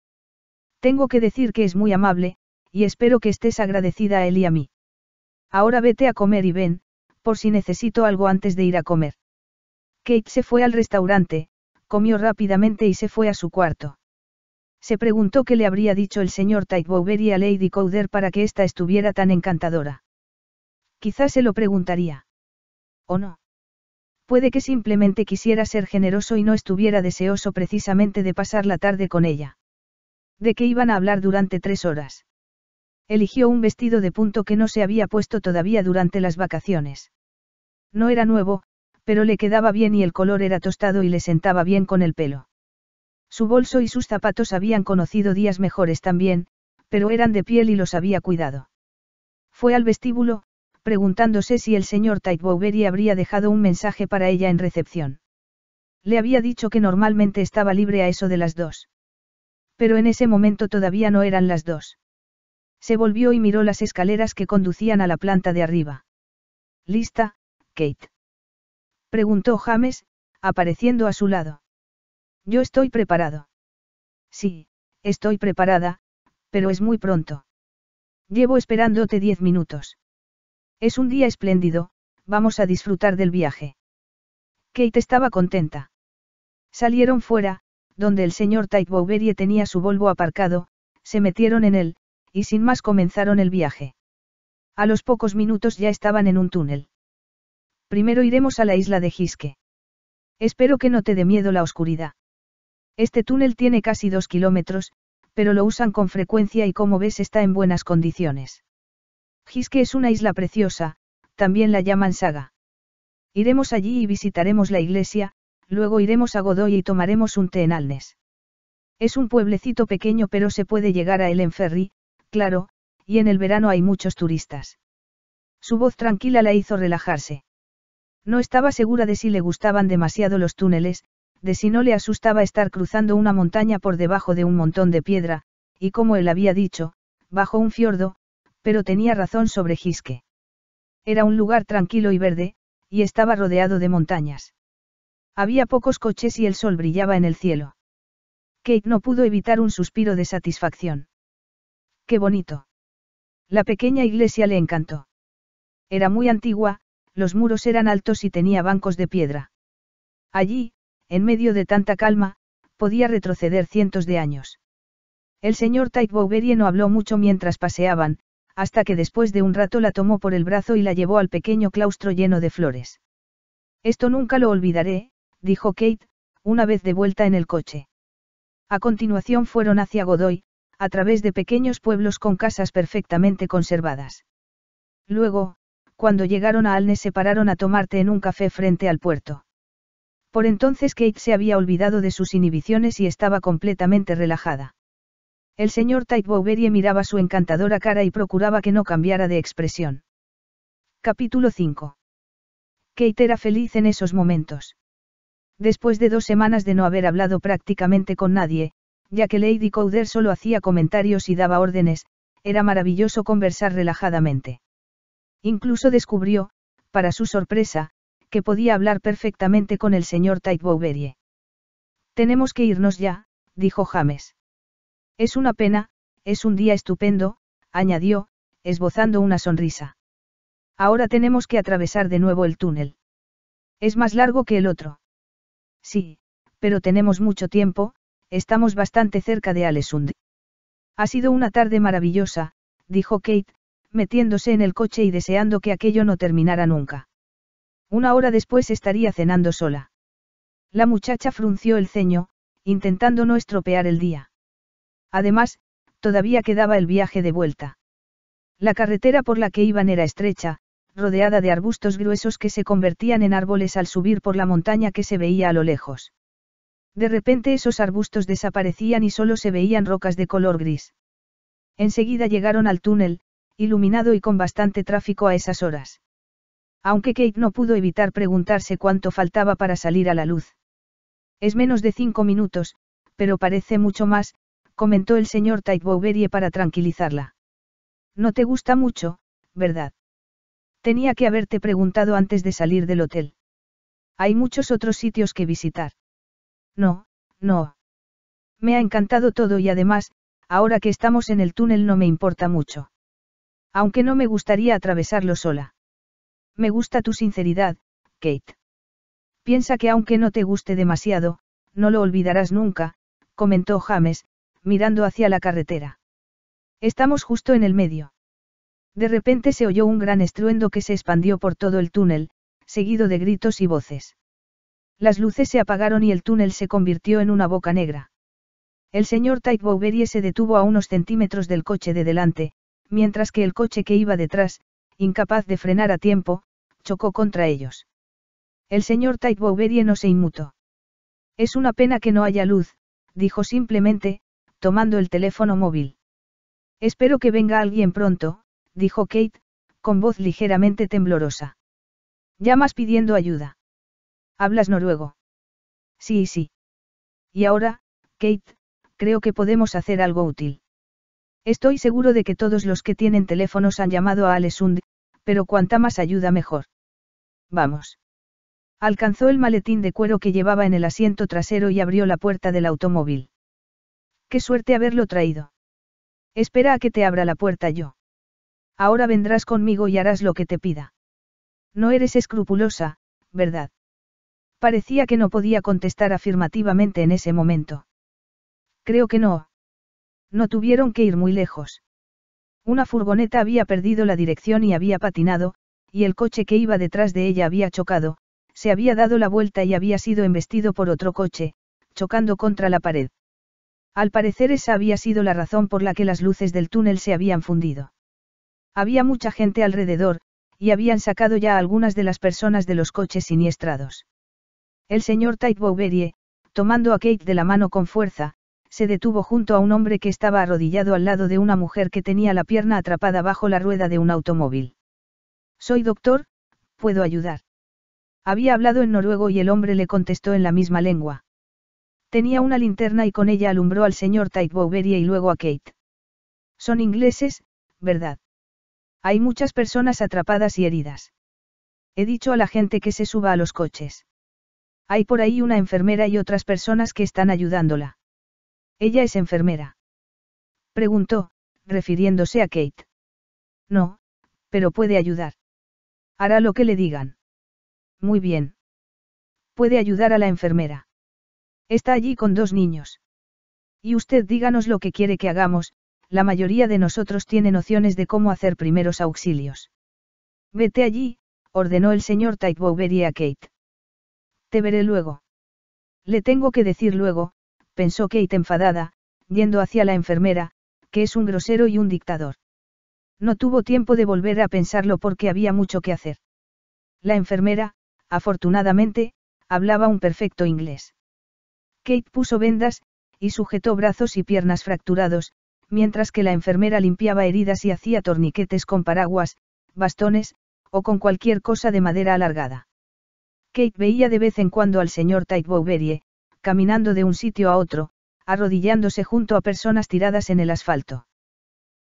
Tengo que decir que es muy amable, y espero que estés agradecida a él y a mí. Ahora vete a comer y ven, por si necesito algo antes de ir a comer. Kate se fue al restaurante, comió rápidamente y se fue a su cuarto. Se preguntó qué le habría dicho el señor y a Lady Cowder para que ésta estuviera tan encantadora. Quizás se lo preguntaría. ¿O no? Puede que simplemente quisiera ser generoso y no estuviera deseoso precisamente de pasar la tarde con ella. ¿De qué iban a hablar durante tres horas? Eligió un vestido de punto que no se había puesto todavía durante las vacaciones. No era nuevo, pero le quedaba bien y el color era tostado y le sentaba bien con el pelo. Su bolso y sus zapatos habían conocido días mejores también, pero eran de piel y los había cuidado. Fue al vestíbulo, preguntándose si el señor Tightbowberry habría dejado un mensaje para ella en recepción. Le había dicho que normalmente estaba libre a eso de las dos. Pero en ese momento todavía no eran las dos. Se volvió y miró las escaleras que conducían a la planta de arriba. ¿Lista, Kate? Preguntó James, apareciendo a su lado. Yo estoy preparado. Sí, estoy preparada, pero es muy pronto. Llevo esperándote diez minutos. Es un día espléndido, vamos a disfrutar del viaje. Kate estaba contenta. Salieron fuera, donde el señor Tite Bouverie tenía su Volvo aparcado, se metieron en él, y sin más comenzaron el viaje. A los pocos minutos ya estaban en un túnel. Primero iremos a la isla de Gisque. Espero que no te dé miedo la oscuridad. Este túnel tiene casi dos kilómetros, pero lo usan con frecuencia y como ves está en buenas condiciones. Giske es una isla preciosa, también la llaman Saga. Iremos allí y visitaremos la iglesia, luego iremos a Godoy y tomaremos un té en Alnes. Es un pueblecito pequeño pero se puede llegar a él en ferry, claro, y en el verano hay muchos turistas. Su voz tranquila la hizo relajarse. No estaba segura de si le gustaban demasiado los túneles, de si no le asustaba estar cruzando una montaña por debajo de un montón de piedra, y como él había dicho, bajo un fiordo, pero tenía razón sobre Gisque. Era un lugar tranquilo y verde, y estaba rodeado de montañas. Había pocos coches y el sol brillaba en el cielo. Kate no pudo evitar un suspiro de satisfacción. ¡Qué bonito! La pequeña iglesia le encantó. Era muy antigua, los muros eran altos y tenía bancos de piedra. Allí, en medio de tanta calma, podía retroceder cientos de años. El señor Tite no habló mucho mientras paseaban, hasta que después de un rato la tomó por el brazo y la llevó al pequeño claustro lleno de flores. Esto nunca lo olvidaré, dijo Kate, una vez de vuelta en el coche. A continuación fueron hacia Godoy, a través de pequeños pueblos con casas perfectamente conservadas. Luego, cuando llegaron a Alnes se pararon a tomarte en un café frente al puerto. Por entonces Kate se había olvidado de sus inhibiciones y estaba completamente relajada. El señor Type miraba su encantadora cara y procuraba que no cambiara de expresión. Capítulo 5. Kate era feliz en esos momentos. Después de dos semanas de no haber hablado prácticamente con nadie, ya que Lady Cowder solo hacía comentarios y daba órdenes, era maravilloso conversar relajadamente. Incluso descubrió, para su sorpresa, que podía hablar perfectamente con el señor Titbouverie. Tenemos que irnos ya, dijo James. Es una pena, es un día estupendo, añadió, esbozando una sonrisa. Ahora tenemos que atravesar de nuevo el túnel. Es más largo que el otro. Sí, pero tenemos mucho tiempo, estamos bastante cerca de Alesund. Ha sido una tarde maravillosa, dijo Kate, metiéndose en el coche y deseando que aquello no terminara nunca. Una hora después estaría cenando sola. La muchacha frunció el ceño, intentando no estropear el día. Además, todavía quedaba el viaje de vuelta. La carretera por la que iban era estrecha, rodeada de arbustos gruesos que se convertían en árboles al subir por la montaña que se veía a lo lejos. De repente esos arbustos desaparecían y solo se veían rocas de color gris. Enseguida llegaron al túnel, iluminado y con bastante tráfico a esas horas. Aunque Kate no pudo evitar preguntarse cuánto faltaba para salir a la luz. Es menos de cinco minutos, pero parece mucho más, comentó el señor Tite para tranquilizarla. No te gusta mucho, ¿verdad? Tenía que haberte preguntado antes de salir del hotel. Hay muchos otros sitios que visitar. No, no. Me ha encantado todo y además, ahora que estamos en el túnel no me importa mucho. Aunque no me gustaría atravesarlo sola. Me gusta tu sinceridad, Kate. Piensa que aunque no te guste demasiado, no lo olvidarás nunca, comentó James, mirando hacia la carretera. Estamos justo en el medio. De repente se oyó un gran estruendo que se expandió por todo el túnel, seguido de gritos y voces. Las luces se apagaron y el túnel se convirtió en una boca negra. El señor Tyke se detuvo a unos centímetros del coche de delante, mientras que el coche que iba detrás, incapaz de frenar a tiempo, chocó contra ellos. El señor Tait no se inmutó. Es una pena que no haya luz, dijo simplemente, tomando el teléfono móvil. Espero que venga alguien pronto, dijo Kate, con voz ligeramente temblorosa. Llamas pidiendo ayuda. Hablas noruego. Sí, sí. Y ahora, Kate, creo que podemos hacer algo útil. Estoy seguro de que todos los que tienen teléfonos han llamado a Alessund, pero cuanta más ayuda mejor. Vamos. Alcanzó el maletín de cuero que llevaba en el asiento trasero y abrió la puerta del automóvil. Qué suerte haberlo traído. Espera a que te abra la puerta yo. Ahora vendrás conmigo y harás lo que te pida. No eres escrupulosa, ¿verdad? Parecía que no podía contestar afirmativamente en ese momento. Creo que no. No tuvieron que ir muy lejos. Una furgoneta había perdido la dirección y había patinado, y el coche que iba detrás de ella había chocado, se había dado la vuelta y había sido embestido por otro coche, chocando contra la pared. Al parecer esa había sido la razón por la que las luces del túnel se habían fundido. Había mucha gente alrededor, y habían sacado ya algunas de las personas de los coches siniestrados. El señor Tite tomando a Kate de la mano con fuerza, se detuvo junto a un hombre que estaba arrodillado al lado de una mujer que tenía la pierna atrapada bajo la rueda de un automóvil. Soy doctor, puedo ayudar. Había hablado en noruego y el hombre le contestó en la misma lengua. Tenía una linterna y con ella alumbró al señor Titbouveria y luego a Kate. Son ingleses, ¿verdad? Hay muchas personas atrapadas y heridas. He dicho a la gente que se suba a los coches. Hay por ahí una enfermera y otras personas que están ayudándola. Ella es enfermera. Preguntó, refiriéndose a Kate. No, pero puede ayudar. Hará lo que le digan. Muy bien. Puede ayudar a la enfermera. Está allí con dos niños. Y usted díganos lo que quiere que hagamos, la mayoría de nosotros tiene nociones de cómo hacer primeros auxilios. Vete allí, ordenó el señor y a Kate. Te veré luego. Le tengo que decir luego, pensó Kate enfadada, yendo hacia la enfermera, que es un grosero y un dictador. No tuvo tiempo de volver a pensarlo porque había mucho que hacer. La enfermera, afortunadamente, hablaba un perfecto inglés. Kate puso vendas, y sujetó brazos y piernas fracturados, mientras que la enfermera limpiaba heridas y hacía torniquetes con paraguas, bastones, o con cualquier cosa de madera alargada. Kate veía de vez en cuando al señor Tite caminando de un sitio a otro, arrodillándose junto a personas tiradas en el asfalto.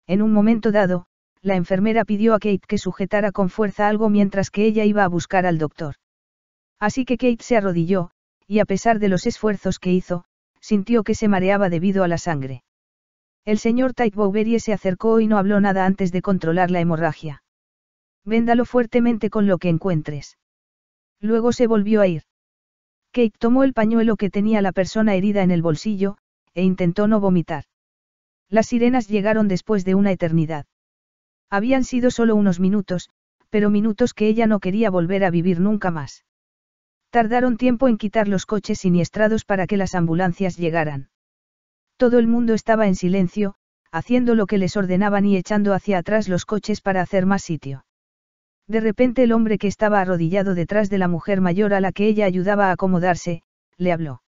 En un momento dado, la enfermera pidió a Kate que sujetara con fuerza algo mientras que ella iba a buscar al doctor. Así que Kate se arrodilló, y a pesar de los esfuerzos que hizo, sintió que se mareaba debido a la sangre. El señor Type se acercó y no habló nada antes de controlar la hemorragia. Véndalo fuertemente con lo que encuentres. Luego se volvió a ir. Kate tomó el pañuelo que tenía la persona herida en el bolsillo, e intentó no vomitar. Las sirenas llegaron después de una eternidad. Habían sido solo unos minutos, pero minutos que ella no quería volver a vivir nunca más. Tardaron tiempo en quitar los coches siniestrados para que las ambulancias llegaran. Todo el mundo estaba en silencio, haciendo lo que les ordenaban y echando hacia atrás los coches para hacer más sitio. De repente el hombre que estaba arrodillado detrás de la mujer mayor a la que ella ayudaba a acomodarse, le habló.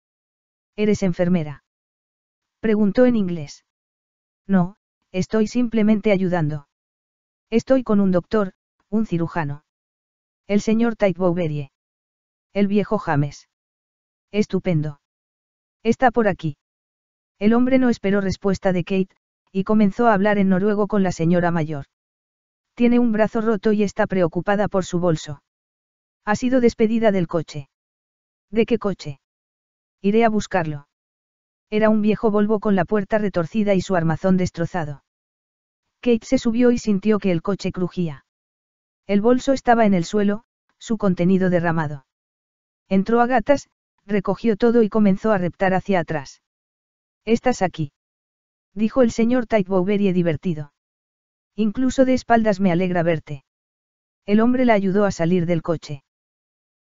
¿Eres enfermera? Preguntó en inglés. No, estoy simplemente ayudando. Estoy con un doctor, un cirujano. El señor Taitbouberie. El viejo James. Estupendo. Está por aquí. El hombre no esperó respuesta de Kate, y comenzó a hablar en noruego con la señora mayor. Tiene un brazo roto y está preocupada por su bolso. Ha sido despedida del coche. ¿De qué coche? Iré a buscarlo. Era un viejo Volvo con la puerta retorcida y su armazón destrozado. Kate se subió y sintió que el coche crujía. El bolso estaba en el suelo, su contenido derramado. Entró a gatas, recogió todo y comenzó a reptar hacia atrás. Estás aquí. Dijo el señor Type y divertido. Incluso de espaldas me alegra verte. El hombre la ayudó a salir del coche.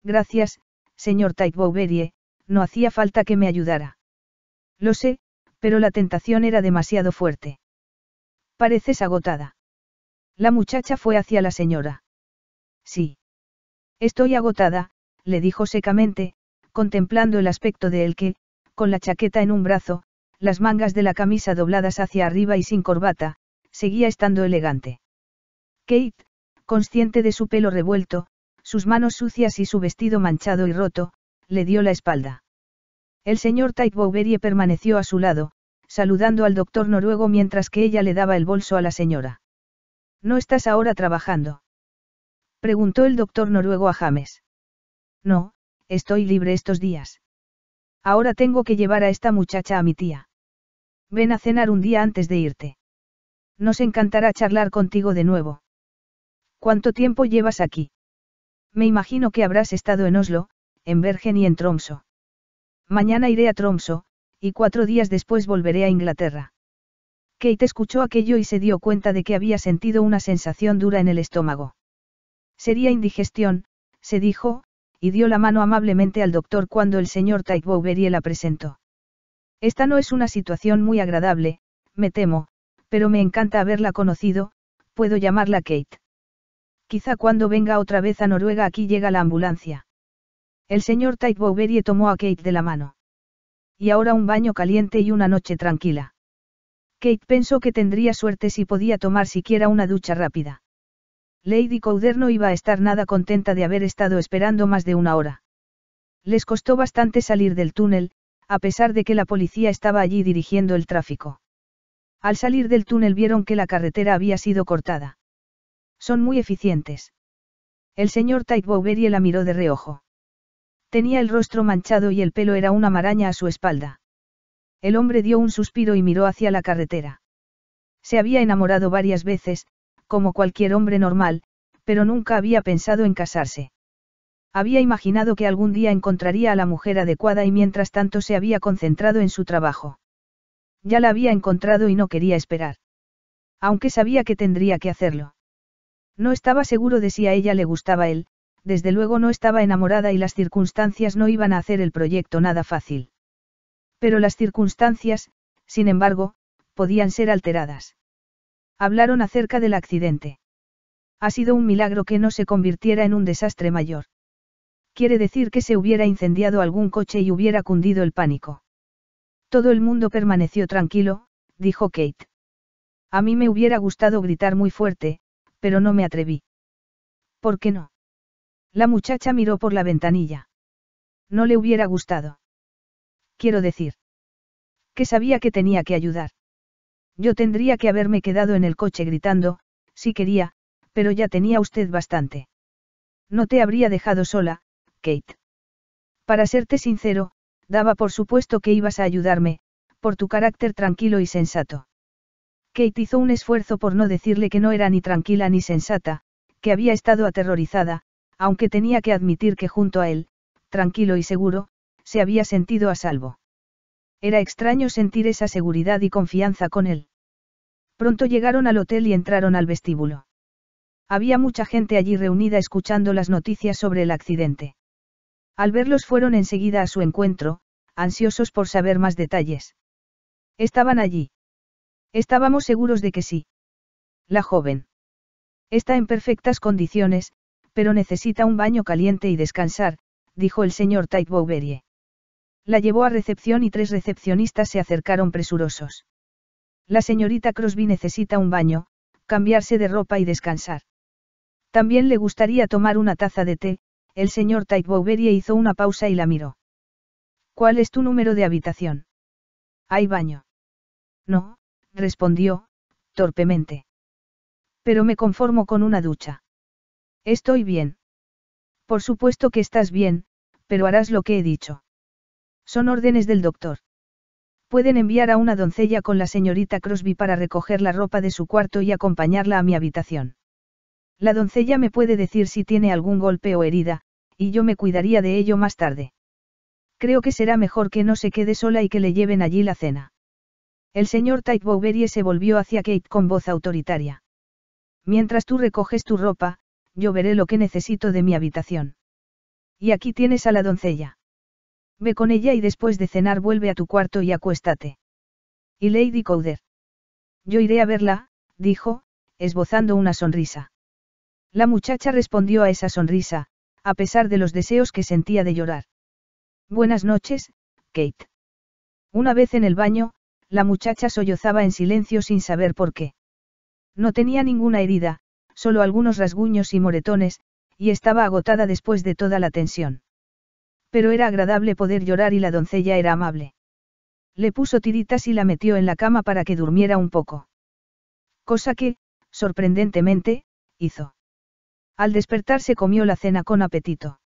Gracias, señor Taitbouverie, no hacía falta que me ayudara. Lo sé, pero la tentación era demasiado fuerte. Pareces agotada. La muchacha fue hacia la señora. Sí. Estoy agotada, le dijo secamente, contemplando el aspecto de él que, con la chaqueta en un brazo, las mangas de la camisa dobladas hacia arriba y sin corbata, seguía estando elegante. Kate, consciente de su pelo revuelto, sus manos sucias y su vestido manchado y roto, le dio la espalda. El señor Tait permaneció a su lado, saludando al doctor noruego mientras que ella le daba el bolso a la señora. ¿No estás ahora trabajando? preguntó el doctor noruego a James. No, estoy libre estos días. Ahora tengo que llevar a esta muchacha a mi tía. Ven a cenar un día antes de irte. Nos encantará charlar contigo de nuevo. ¿Cuánto tiempo llevas aquí? Me imagino que habrás estado en Oslo, en Bergen y en Tromso. Mañana iré a Tromso, y cuatro días después volveré a Inglaterra. Kate escuchó aquello y se dio cuenta de que había sentido una sensación dura en el estómago. Sería indigestión, se dijo, y dio la mano amablemente al doctor cuando el señor Tyke la presentó. Esta no es una situación muy agradable, me temo, pero me encanta haberla conocido, puedo llamarla Kate. Quizá cuando venga otra vez a Noruega aquí llega la ambulancia. El señor Tite Bouverie tomó a Kate de la mano. Y ahora un baño caliente y una noche tranquila. Kate pensó que tendría suerte si podía tomar siquiera una ducha rápida. Lady Cowder no iba a estar nada contenta de haber estado esperando más de una hora. Les costó bastante salir del túnel, a pesar de que la policía estaba allí dirigiendo el tráfico. Al salir del túnel vieron que la carretera había sido cortada. Son muy eficientes. El señor Tait la miró de reojo. Tenía el rostro manchado y el pelo era una maraña a su espalda. El hombre dio un suspiro y miró hacia la carretera. Se había enamorado varias veces, como cualquier hombre normal, pero nunca había pensado en casarse. Había imaginado que algún día encontraría a la mujer adecuada y mientras tanto se había concentrado en su trabajo. Ya la había encontrado y no quería esperar. Aunque sabía que tendría que hacerlo. No estaba seguro de si a ella le gustaba él, desde luego no estaba enamorada y las circunstancias no iban a hacer el proyecto nada fácil. Pero las circunstancias, sin embargo, podían ser alteradas. Hablaron acerca del accidente. Ha sido un milagro que no se convirtiera en un desastre mayor. Quiere decir que se hubiera incendiado algún coche y hubiera cundido el pánico. Todo el mundo permaneció tranquilo, dijo Kate. A mí me hubiera gustado gritar muy fuerte, pero no me atreví. ¿Por qué no? La muchacha miró por la ventanilla. No le hubiera gustado. Quiero decir. Que sabía que tenía que ayudar. Yo tendría que haberme quedado en el coche gritando, si quería, pero ya tenía usted bastante. No te habría dejado sola, Kate. Para serte sincero, Daba por supuesto que ibas a ayudarme, por tu carácter tranquilo y sensato. Kate hizo un esfuerzo por no decirle que no era ni tranquila ni sensata, que había estado aterrorizada, aunque tenía que admitir que junto a él, tranquilo y seguro, se había sentido a salvo. Era extraño sentir esa seguridad y confianza con él. Pronto llegaron al hotel y entraron al vestíbulo. Había mucha gente allí reunida escuchando las noticias sobre el accidente. Al verlos fueron enseguida a su encuentro, ansiosos por saber más detalles. Estaban allí. Estábamos seguros de que sí. La joven. Está en perfectas condiciones, pero necesita un baño caliente y descansar, dijo el señor Tite La llevó a recepción y tres recepcionistas se acercaron presurosos. La señorita Crosby necesita un baño, cambiarse de ropa y descansar. También le gustaría tomar una taza de té, el señor Tite hizo una pausa y la miró. ¿Cuál es tu número de habitación? ¿Hay baño? No, respondió, torpemente. Pero me conformo con una ducha. Estoy bien. Por supuesto que estás bien, pero harás lo que he dicho. Son órdenes del doctor. Pueden enviar a una doncella con la señorita Crosby para recoger la ropa de su cuarto y acompañarla a mi habitación. La doncella me puede decir si tiene algún golpe o herida, y yo me cuidaría de ello más tarde. Creo que será mejor que no se quede sola y que le lleven allí la cena. El señor Type Bowery se volvió hacia Kate con voz autoritaria. Mientras tú recoges tu ropa, yo veré lo que necesito de mi habitación. Y aquí tienes a la doncella. Ve con ella y después de cenar vuelve a tu cuarto y acuéstate. Y Lady Cowder. Yo iré a verla, dijo, esbozando una sonrisa. La muchacha respondió a esa sonrisa, a pesar de los deseos que sentía de llorar. Buenas noches, Kate. Una vez en el baño, la muchacha sollozaba en silencio sin saber por qué. No tenía ninguna herida, solo algunos rasguños y moretones, y estaba agotada después de toda la tensión. Pero era agradable poder llorar y la doncella era amable. Le puso tiritas y la metió en la cama para que durmiera un poco. Cosa que, sorprendentemente, hizo. Al despertarse comió la cena con apetito.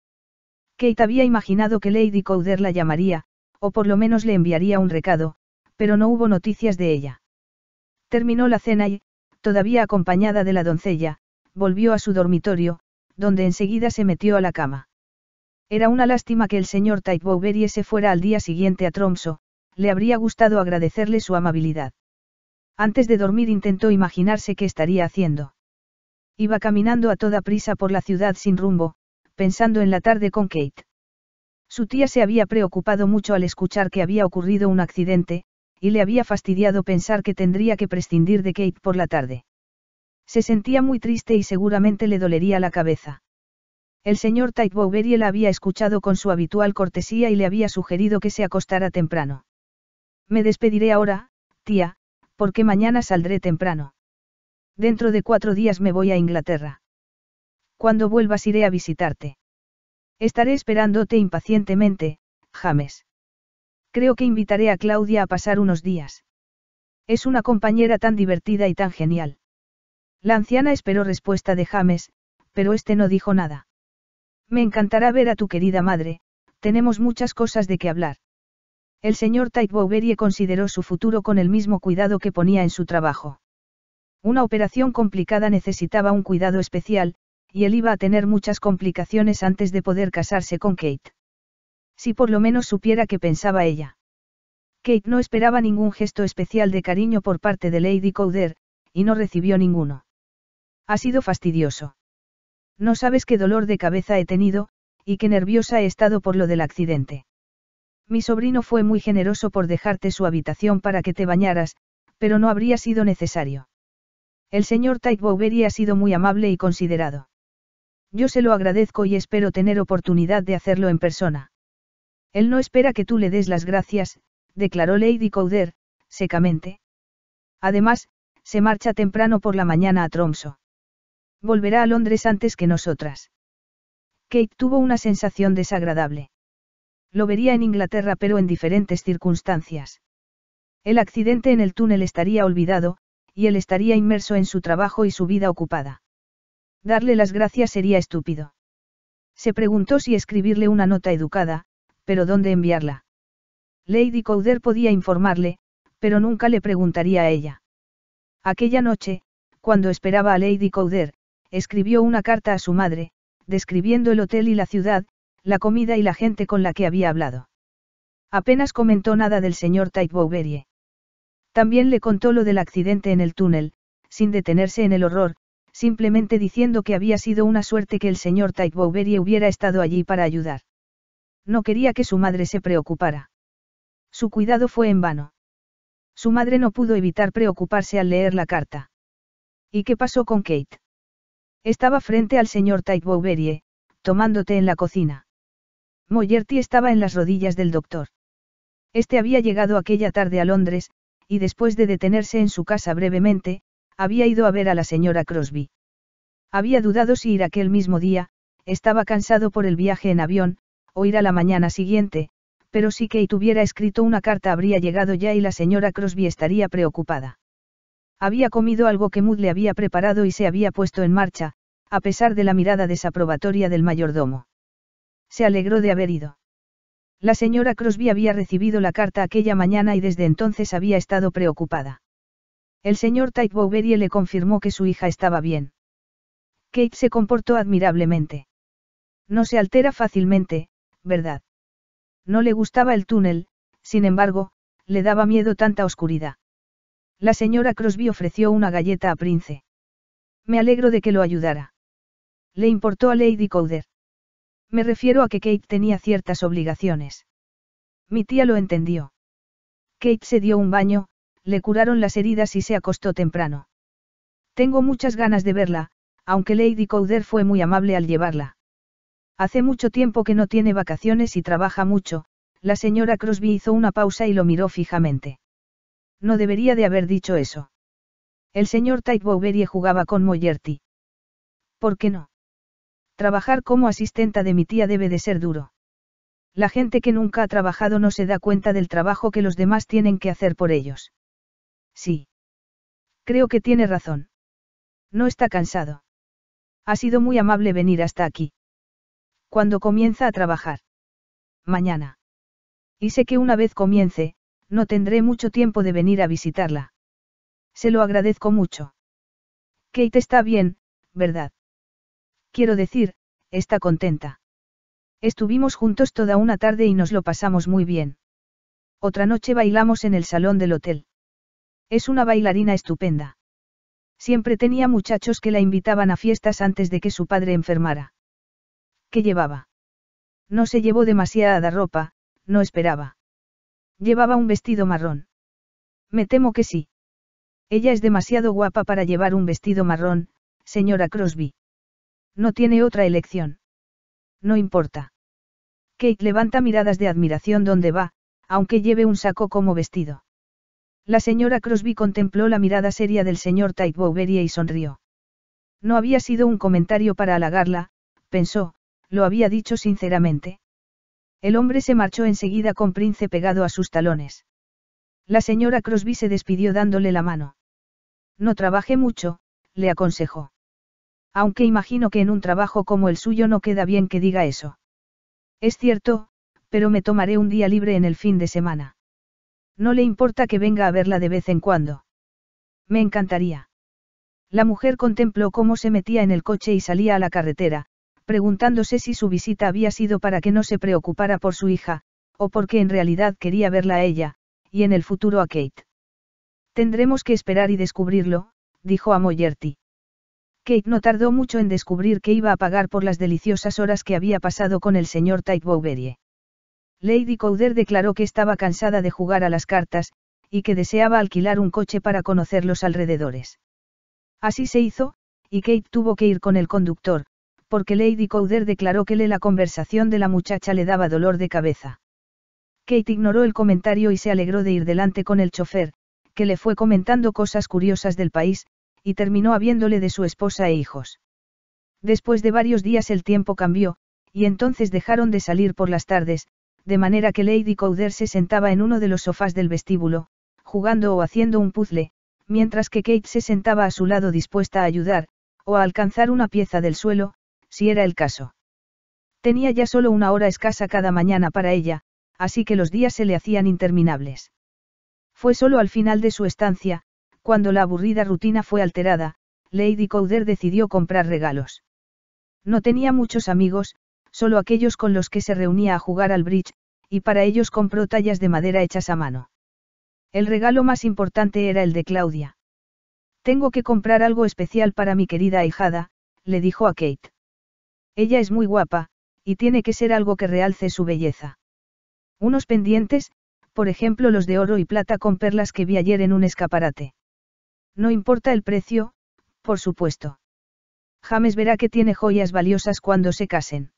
Kate había imaginado que Lady Cowder la llamaría, o por lo menos le enviaría un recado, pero no hubo noticias de ella. Terminó la cena y, todavía acompañada de la doncella, volvió a su dormitorio, donde enseguida se metió a la cama. Era una lástima que el señor Tightbowberry se fuera al día siguiente a Tromso, le habría gustado agradecerle su amabilidad. Antes de dormir intentó imaginarse qué estaría haciendo. Iba caminando a toda prisa por la ciudad sin rumbo, pensando en la tarde con Kate. Su tía se había preocupado mucho al escuchar que había ocurrido un accidente, y le había fastidiado pensar que tendría que prescindir de Kate por la tarde. Se sentía muy triste y seguramente le dolería la cabeza. El señor Tightbowberry la había escuchado con su habitual cortesía y le había sugerido que se acostara temprano. Me despediré ahora, tía, porque mañana saldré temprano. Dentro de cuatro días me voy a Inglaterra. Cuando vuelvas iré a visitarte. Estaré esperándote impacientemente, James. Creo que invitaré a Claudia a pasar unos días. Es una compañera tan divertida y tan genial. La anciana esperó respuesta de James, pero este no dijo nada. Me encantará ver a tu querida madre, tenemos muchas cosas de qué hablar. El señor Tite consideró su futuro con el mismo cuidado que ponía en su trabajo. Una operación complicada necesitaba un cuidado especial, y él iba a tener muchas complicaciones antes de poder casarse con Kate. Si por lo menos supiera qué pensaba ella. Kate no esperaba ningún gesto especial de cariño por parte de Lady Cowder, y no recibió ninguno. Ha sido fastidioso. No sabes qué dolor de cabeza he tenido, y qué nerviosa he estado por lo del accidente. Mi sobrino fue muy generoso por dejarte su habitación para que te bañaras, pero no habría sido necesario. El señor Tyke Bowery ha sido muy amable y considerado. Yo se lo agradezco y espero tener oportunidad de hacerlo en persona. Él no espera que tú le des las gracias, declaró Lady Cowder, secamente. Además, se marcha temprano por la mañana a Tromso. Volverá a Londres antes que nosotras. Kate tuvo una sensación desagradable. Lo vería en Inglaterra pero en diferentes circunstancias. El accidente en el túnel estaría olvidado, y él estaría inmerso en su trabajo y su vida ocupada. Darle las gracias sería estúpido. Se preguntó si escribirle una nota educada, pero dónde enviarla. Lady Cowder podía informarle, pero nunca le preguntaría a ella. Aquella noche, cuando esperaba a Lady Cowder, escribió una carta a su madre, describiendo el hotel y la ciudad, la comida y la gente con la que había hablado. Apenas comentó nada del señor Tite también le contó lo del accidente en el túnel, sin detenerse en el horror, simplemente diciendo que había sido una suerte que el señor Type hubiera estado allí para ayudar. No quería que su madre se preocupara. Su cuidado fue en vano. Su madre no pudo evitar preocuparse al leer la carta. ¿Y qué pasó con Kate? Estaba frente al señor Type tomándote en la cocina. Moyerty estaba en las rodillas del doctor. Este había llegado aquella tarde a Londres, y después de detenerse en su casa brevemente, había ido a ver a la señora Crosby. Había dudado si ir aquel mismo día, estaba cansado por el viaje en avión, o ir a la mañana siguiente, pero si Kate hubiera escrito una carta habría llegado ya y la señora Crosby estaría preocupada. Había comido algo que Mood le había preparado y se había puesto en marcha, a pesar de la mirada desaprobatoria del mayordomo. Se alegró de haber ido. La señora Crosby había recibido la carta aquella mañana y desde entonces había estado preocupada. El señor Tate le confirmó que su hija estaba bien. Kate se comportó admirablemente. No se altera fácilmente, ¿verdad? No le gustaba el túnel, sin embargo, le daba miedo tanta oscuridad. La señora Crosby ofreció una galleta a Prince. Me alegro de que lo ayudara. Le importó a Lady Cowder. Me refiero a que Kate tenía ciertas obligaciones. Mi tía lo entendió. Kate se dio un baño, le curaron las heridas y se acostó temprano. Tengo muchas ganas de verla, aunque Lady Cowder fue muy amable al llevarla. Hace mucho tiempo que no tiene vacaciones y trabaja mucho, la señora Crosby hizo una pausa y lo miró fijamente. No debería de haber dicho eso. El señor Type Bouverie jugaba con Moyerty. ¿Por qué no? Trabajar como asistenta de mi tía debe de ser duro. La gente que nunca ha trabajado no se da cuenta del trabajo que los demás tienen que hacer por ellos. Sí. Creo que tiene razón. No está cansado. Ha sido muy amable venir hasta aquí. Cuando comienza a trabajar? Mañana. Y sé que una vez comience, no tendré mucho tiempo de venir a visitarla. Se lo agradezco mucho. Kate está bien, ¿verdad? Quiero decir, está contenta. Estuvimos juntos toda una tarde y nos lo pasamos muy bien. Otra noche bailamos en el salón del hotel. Es una bailarina estupenda. Siempre tenía muchachos que la invitaban a fiestas antes de que su padre enfermara. ¿Qué llevaba? No se llevó demasiada ropa, no esperaba. Llevaba un vestido marrón. Me temo que sí. Ella es demasiado guapa para llevar un vestido marrón, señora Crosby. No tiene otra elección. No importa. Kate levanta miradas de admiración donde va, aunque lleve un saco como vestido. La señora Crosby contempló la mirada seria del señor Type y sonrió. No había sido un comentario para halagarla, pensó, lo había dicho sinceramente. El hombre se marchó enseguida con Prince pegado a sus talones. La señora Crosby se despidió dándole la mano. No trabaje mucho, le aconsejó aunque imagino que en un trabajo como el suyo no queda bien que diga eso. Es cierto, pero me tomaré un día libre en el fin de semana. No le importa que venga a verla de vez en cuando. Me encantaría. La mujer contempló cómo se metía en el coche y salía a la carretera, preguntándose si su visita había sido para que no se preocupara por su hija, o porque en realidad quería verla a ella, y en el futuro a Kate. Tendremos que esperar y descubrirlo, dijo a Moyerty. Kate no tardó mucho en descubrir que iba a pagar por las deliciosas horas que había pasado con el señor Tate Lady Cowder declaró que estaba cansada de jugar a las cartas, y que deseaba alquilar un coche para conocer los alrededores. Así se hizo, y Kate tuvo que ir con el conductor, porque Lady Cowder declaró que le la conversación de la muchacha le daba dolor de cabeza. Kate ignoró el comentario y se alegró de ir delante con el chofer, que le fue comentando cosas curiosas del país, y terminó habiéndole de su esposa e hijos. Después de varios días el tiempo cambió, y entonces dejaron de salir por las tardes, de manera que Lady Cowder se sentaba en uno de los sofás del vestíbulo, jugando o haciendo un puzzle, mientras que Kate se sentaba a su lado dispuesta a ayudar, o a alcanzar una pieza del suelo, si era el caso. Tenía ya solo una hora escasa cada mañana para ella, así que los días se le hacían interminables. Fue solo al final de su estancia, cuando la aburrida rutina fue alterada, Lady Cowder decidió comprar regalos. No tenía muchos amigos, solo aquellos con los que se reunía a jugar al bridge, y para ellos compró tallas de madera hechas a mano. El regalo más importante era el de Claudia. Tengo que comprar algo especial para mi querida ahijada, le dijo a Kate. Ella es muy guapa, y tiene que ser algo que realce su belleza. Unos pendientes, por ejemplo los de oro y plata con perlas que vi ayer en un escaparate. No importa el precio, por supuesto. James verá que tiene joyas valiosas cuando se casen.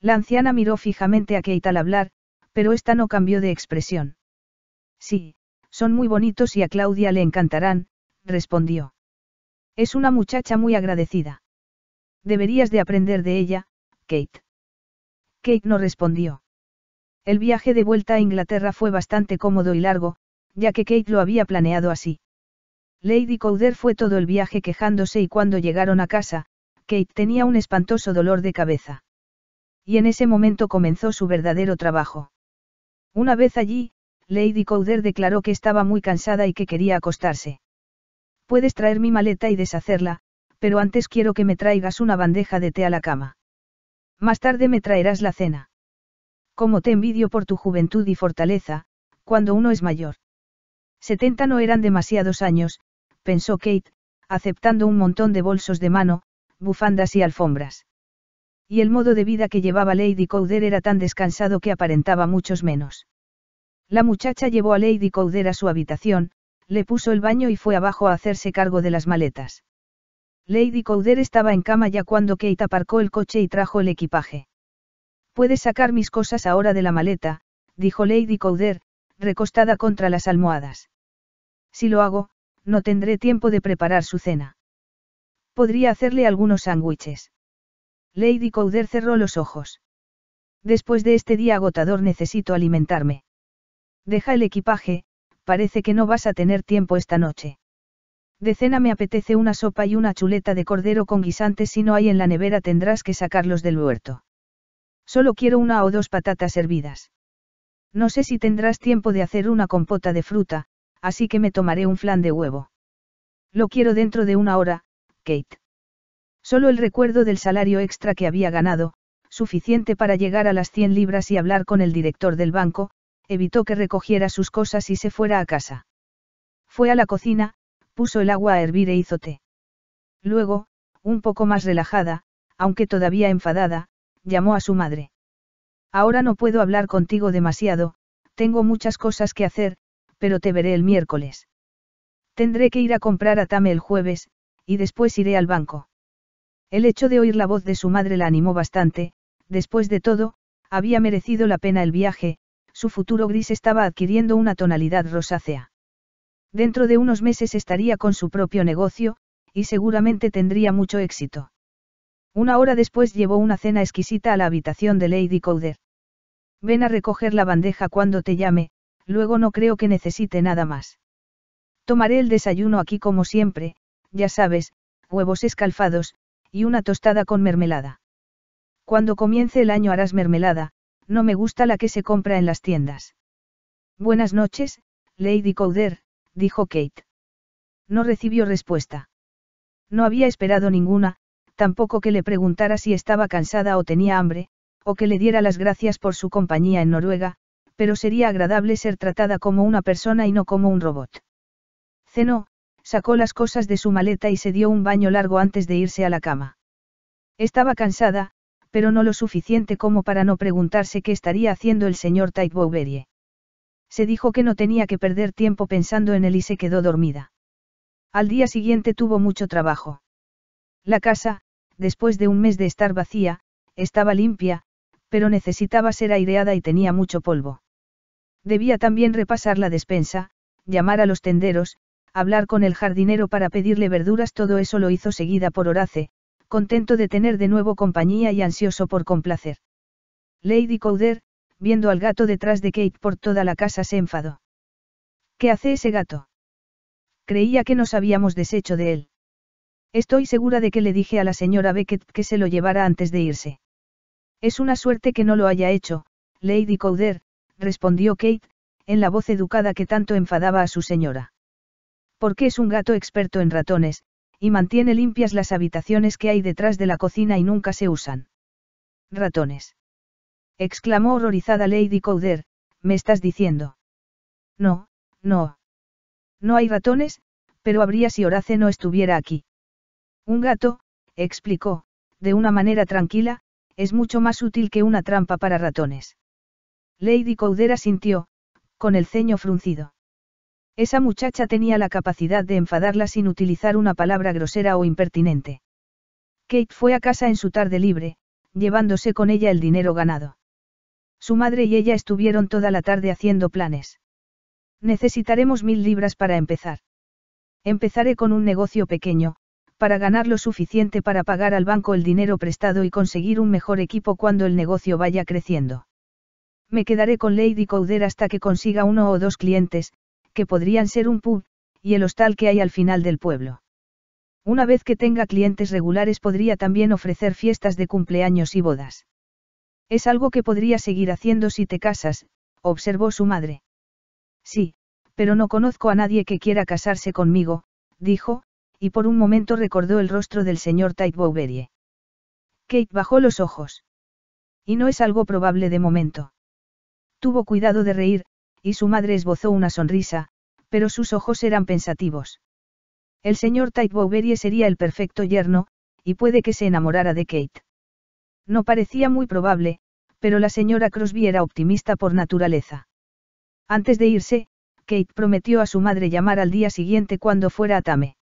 La anciana miró fijamente a Kate al hablar, pero esta no cambió de expresión. Sí, son muy bonitos y a Claudia le encantarán, respondió. Es una muchacha muy agradecida. Deberías de aprender de ella, Kate. Kate no respondió. El viaje de vuelta a Inglaterra fue bastante cómodo y largo, ya que Kate lo había planeado así. Lady Cowder fue todo el viaje quejándose y cuando llegaron a casa, Kate tenía un espantoso dolor de cabeza. Y en ese momento comenzó su verdadero trabajo. Una vez allí, Lady Cowder declaró que estaba muy cansada y que quería acostarse. Puedes traer mi maleta y deshacerla, pero antes quiero que me traigas una bandeja de té a la cama. Más tarde me traerás la cena. Como te envidio por tu juventud y fortaleza, cuando uno es mayor. 70 no eran demasiados años, pensó Kate, aceptando un montón de bolsos de mano, bufandas y alfombras. Y el modo de vida que llevaba Lady Cowder era tan descansado que aparentaba muchos menos. La muchacha llevó a Lady Cowder a su habitación, le puso el baño y fue abajo a hacerse cargo de las maletas. Lady Cowder estaba en cama ya cuando Kate aparcó el coche y trajo el equipaje. Puedes sacar mis cosas ahora de la maleta, dijo Lady Cowder, recostada contra las almohadas. Si lo hago, no tendré tiempo de preparar su cena. Podría hacerle algunos sándwiches. Lady Cowder cerró los ojos. Después de este día agotador necesito alimentarme. Deja el equipaje, parece que no vas a tener tiempo esta noche. De cena me apetece una sopa y una chuleta de cordero con guisantes si no hay en la nevera tendrás que sacarlos del huerto. Solo quiero una o dos patatas hervidas. No sé si tendrás tiempo de hacer una compota de fruta, así que me tomaré un flan de huevo. Lo quiero dentro de una hora, Kate. Solo el recuerdo del salario extra que había ganado, suficiente para llegar a las 100 libras y hablar con el director del banco, evitó que recogiera sus cosas y se fuera a casa. Fue a la cocina, puso el agua a hervir e hizo té. Luego, un poco más relajada, aunque todavía enfadada, llamó a su madre. Ahora no puedo hablar contigo demasiado, tengo muchas cosas que hacer, pero te veré el miércoles. Tendré que ir a comprar a Tame el jueves, y después iré al banco. El hecho de oír la voz de su madre la animó bastante, después de todo, había merecido la pena el viaje, su futuro gris estaba adquiriendo una tonalidad rosácea. Dentro de unos meses estaría con su propio negocio, y seguramente tendría mucho éxito. Una hora después llevó una cena exquisita a la habitación de Lady Cowder. Ven a recoger la bandeja cuando te llame, Luego no creo que necesite nada más. Tomaré el desayuno aquí como siempre, ya sabes, huevos escalfados, y una tostada con mermelada. Cuando comience el año harás mermelada, no me gusta la que se compra en las tiendas. Buenas noches, Lady Cowder, dijo Kate. No recibió respuesta. No había esperado ninguna, tampoco que le preguntara si estaba cansada o tenía hambre, o que le diera las gracias por su compañía en Noruega, pero sería agradable ser tratada como una persona y no como un robot. Cenó, sacó las cosas de su maleta y se dio un baño largo antes de irse a la cama. Estaba cansada, pero no lo suficiente como para no preguntarse qué estaría haciendo el señor Tite Se dijo que no tenía que perder tiempo pensando en él y se quedó dormida. Al día siguiente tuvo mucho trabajo. La casa, después de un mes de estar vacía, estaba limpia, pero necesitaba ser aireada y tenía mucho polvo. Debía también repasar la despensa, llamar a los tenderos, hablar con el jardinero para pedirle verduras, todo eso lo hizo seguida por Horace, contento de tener de nuevo compañía y ansioso por complacer. Lady Cowder, viendo al gato detrás de Kate por toda la casa, se enfadó. ¿Qué hace ese gato? Creía que nos habíamos deshecho de él. Estoy segura de que le dije a la señora Beckett que se lo llevara antes de irse. Es una suerte que no lo haya hecho, Lady Cowder, respondió Kate, en la voz educada que tanto enfadaba a su señora. Porque es un gato experto en ratones, y mantiene limpias las habitaciones que hay detrás de la cocina y nunca se usan. Ratones. exclamó horrorizada Lady Cowder, ¿me estás diciendo? No, no. No hay ratones, pero habría si Horace no estuviera aquí. Un gato, explicó, de una manera tranquila, es mucho más útil que una trampa para ratones. Lady Caudera sintió, con el ceño fruncido. Esa muchacha tenía la capacidad de enfadarla sin utilizar una palabra grosera o impertinente. Kate fue a casa en su tarde libre, llevándose con ella el dinero ganado. Su madre y ella estuvieron toda la tarde haciendo planes. Necesitaremos mil libras para empezar. Empezaré con un negocio pequeño, para ganar lo suficiente para pagar al banco el dinero prestado y conseguir un mejor equipo cuando el negocio vaya creciendo. Me quedaré con Lady Couder hasta que consiga uno o dos clientes, que podrían ser un pub, y el hostal que hay al final del pueblo. Una vez que tenga clientes regulares podría también ofrecer fiestas de cumpleaños y bodas. Es algo que podría seguir haciendo si te casas, observó su madre. Sí, pero no conozco a nadie que quiera casarse conmigo, dijo, y por un momento recordó el rostro del señor Tite Kate bajó los ojos. Y no es algo probable de momento. Tuvo cuidado de reír, y su madre esbozó una sonrisa, pero sus ojos eran pensativos. El señor Type Bouverie sería el perfecto yerno, y puede que se enamorara de Kate. No parecía muy probable, pero la señora Crosby era optimista por naturaleza. Antes de irse, Kate prometió a su madre llamar al día siguiente cuando fuera a Tame.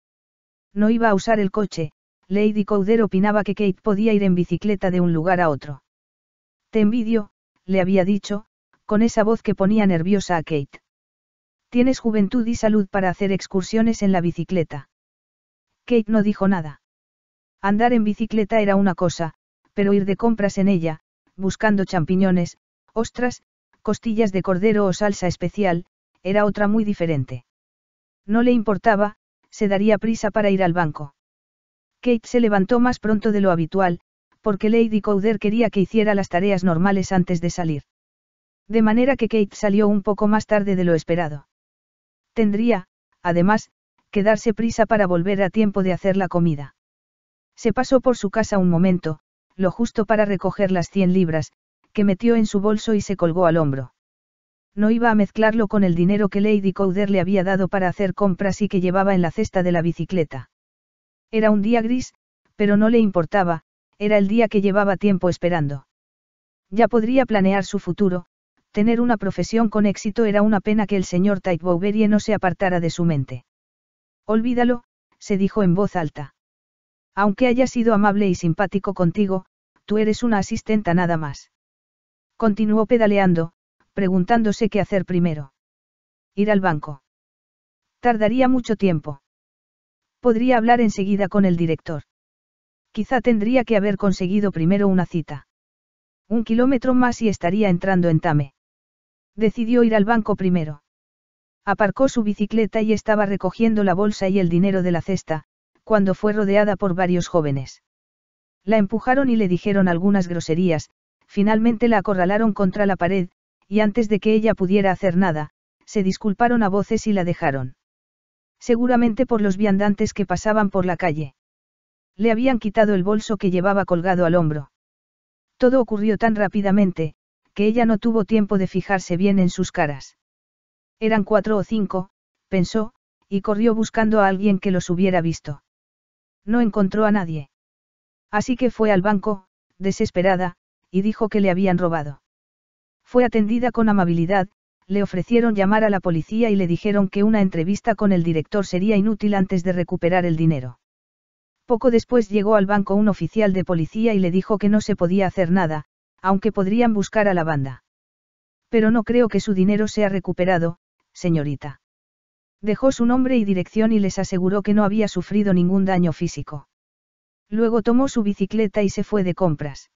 No iba a usar el coche, Lady Cowder opinaba que Kate podía ir en bicicleta de un lugar a otro. Te envidio, le había dicho, con esa voz que ponía nerviosa a Kate. Tienes juventud y salud para hacer excursiones en la bicicleta. Kate no dijo nada. Andar en bicicleta era una cosa, pero ir de compras en ella, buscando champiñones, ostras, costillas de cordero o salsa especial, era otra muy diferente. No le importaba, se daría prisa para ir al banco. Kate se levantó más pronto de lo habitual, porque Lady Cowder quería que hiciera las tareas normales antes de salir. De manera que Kate salió un poco más tarde de lo esperado. Tendría, además, que darse prisa para volver a tiempo de hacer la comida. Se pasó por su casa un momento, lo justo para recoger las 100 libras, que metió en su bolso y se colgó al hombro. No iba a mezclarlo con el dinero que Lady Cowder le había dado para hacer compras y que llevaba en la cesta de la bicicleta. Era un día gris, pero no le importaba, era el día que llevaba tiempo esperando. Ya podría planear su futuro, tener una profesión con éxito era una pena que el señor Taitbouverie no se apartara de su mente. Olvídalo, se dijo en voz alta. Aunque haya sido amable y simpático contigo, tú eres una asistenta nada más. Continuó pedaleando, preguntándose qué hacer primero. Ir al banco. Tardaría mucho tiempo. Podría hablar enseguida con el director. Quizá tendría que haber conseguido primero una cita. Un kilómetro más y estaría entrando en Tame decidió ir al banco primero. Aparcó su bicicleta y estaba recogiendo la bolsa y el dinero de la cesta, cuando fue rodeada por varios jóvenes. La empujaron y le dijeron algunas groserías, finalmente la acorralaron contra la pared, y antes de que ella pudiera hacer nada, se disculparon a voces y la dejaron. Seguramente por los viandantes que pasaban por la calle. Le habían quitado el bolso que llevaba colgado al hombro. Todo ocurrió tan rápidamente, que ella no tuvo tiempo de fijarse bien en sus caras. Eran cuatro o cinco, pensó, y corrió buscando a alguien que los hubiera visto. No encontró a nadie. Así que fue al banco, desesperada, y dijo que le habían robado. Fue atendida con amabilidad, le ofrecieron llamar a la policía y le dijeron que una entrevista con el director sería inútil antes de recuperar el dinero. Poco después llegó al banco un oficial de policía y le dijo que no se podía hacer nada, aunque podrían buscar a la banda. Pero no creo que su dinero sea recuperado, señorita. Dejó su nombre y dirección y les aseguró que no había sufrido ningún daño físico. Luego tomó su bicicleta y se fue de compras.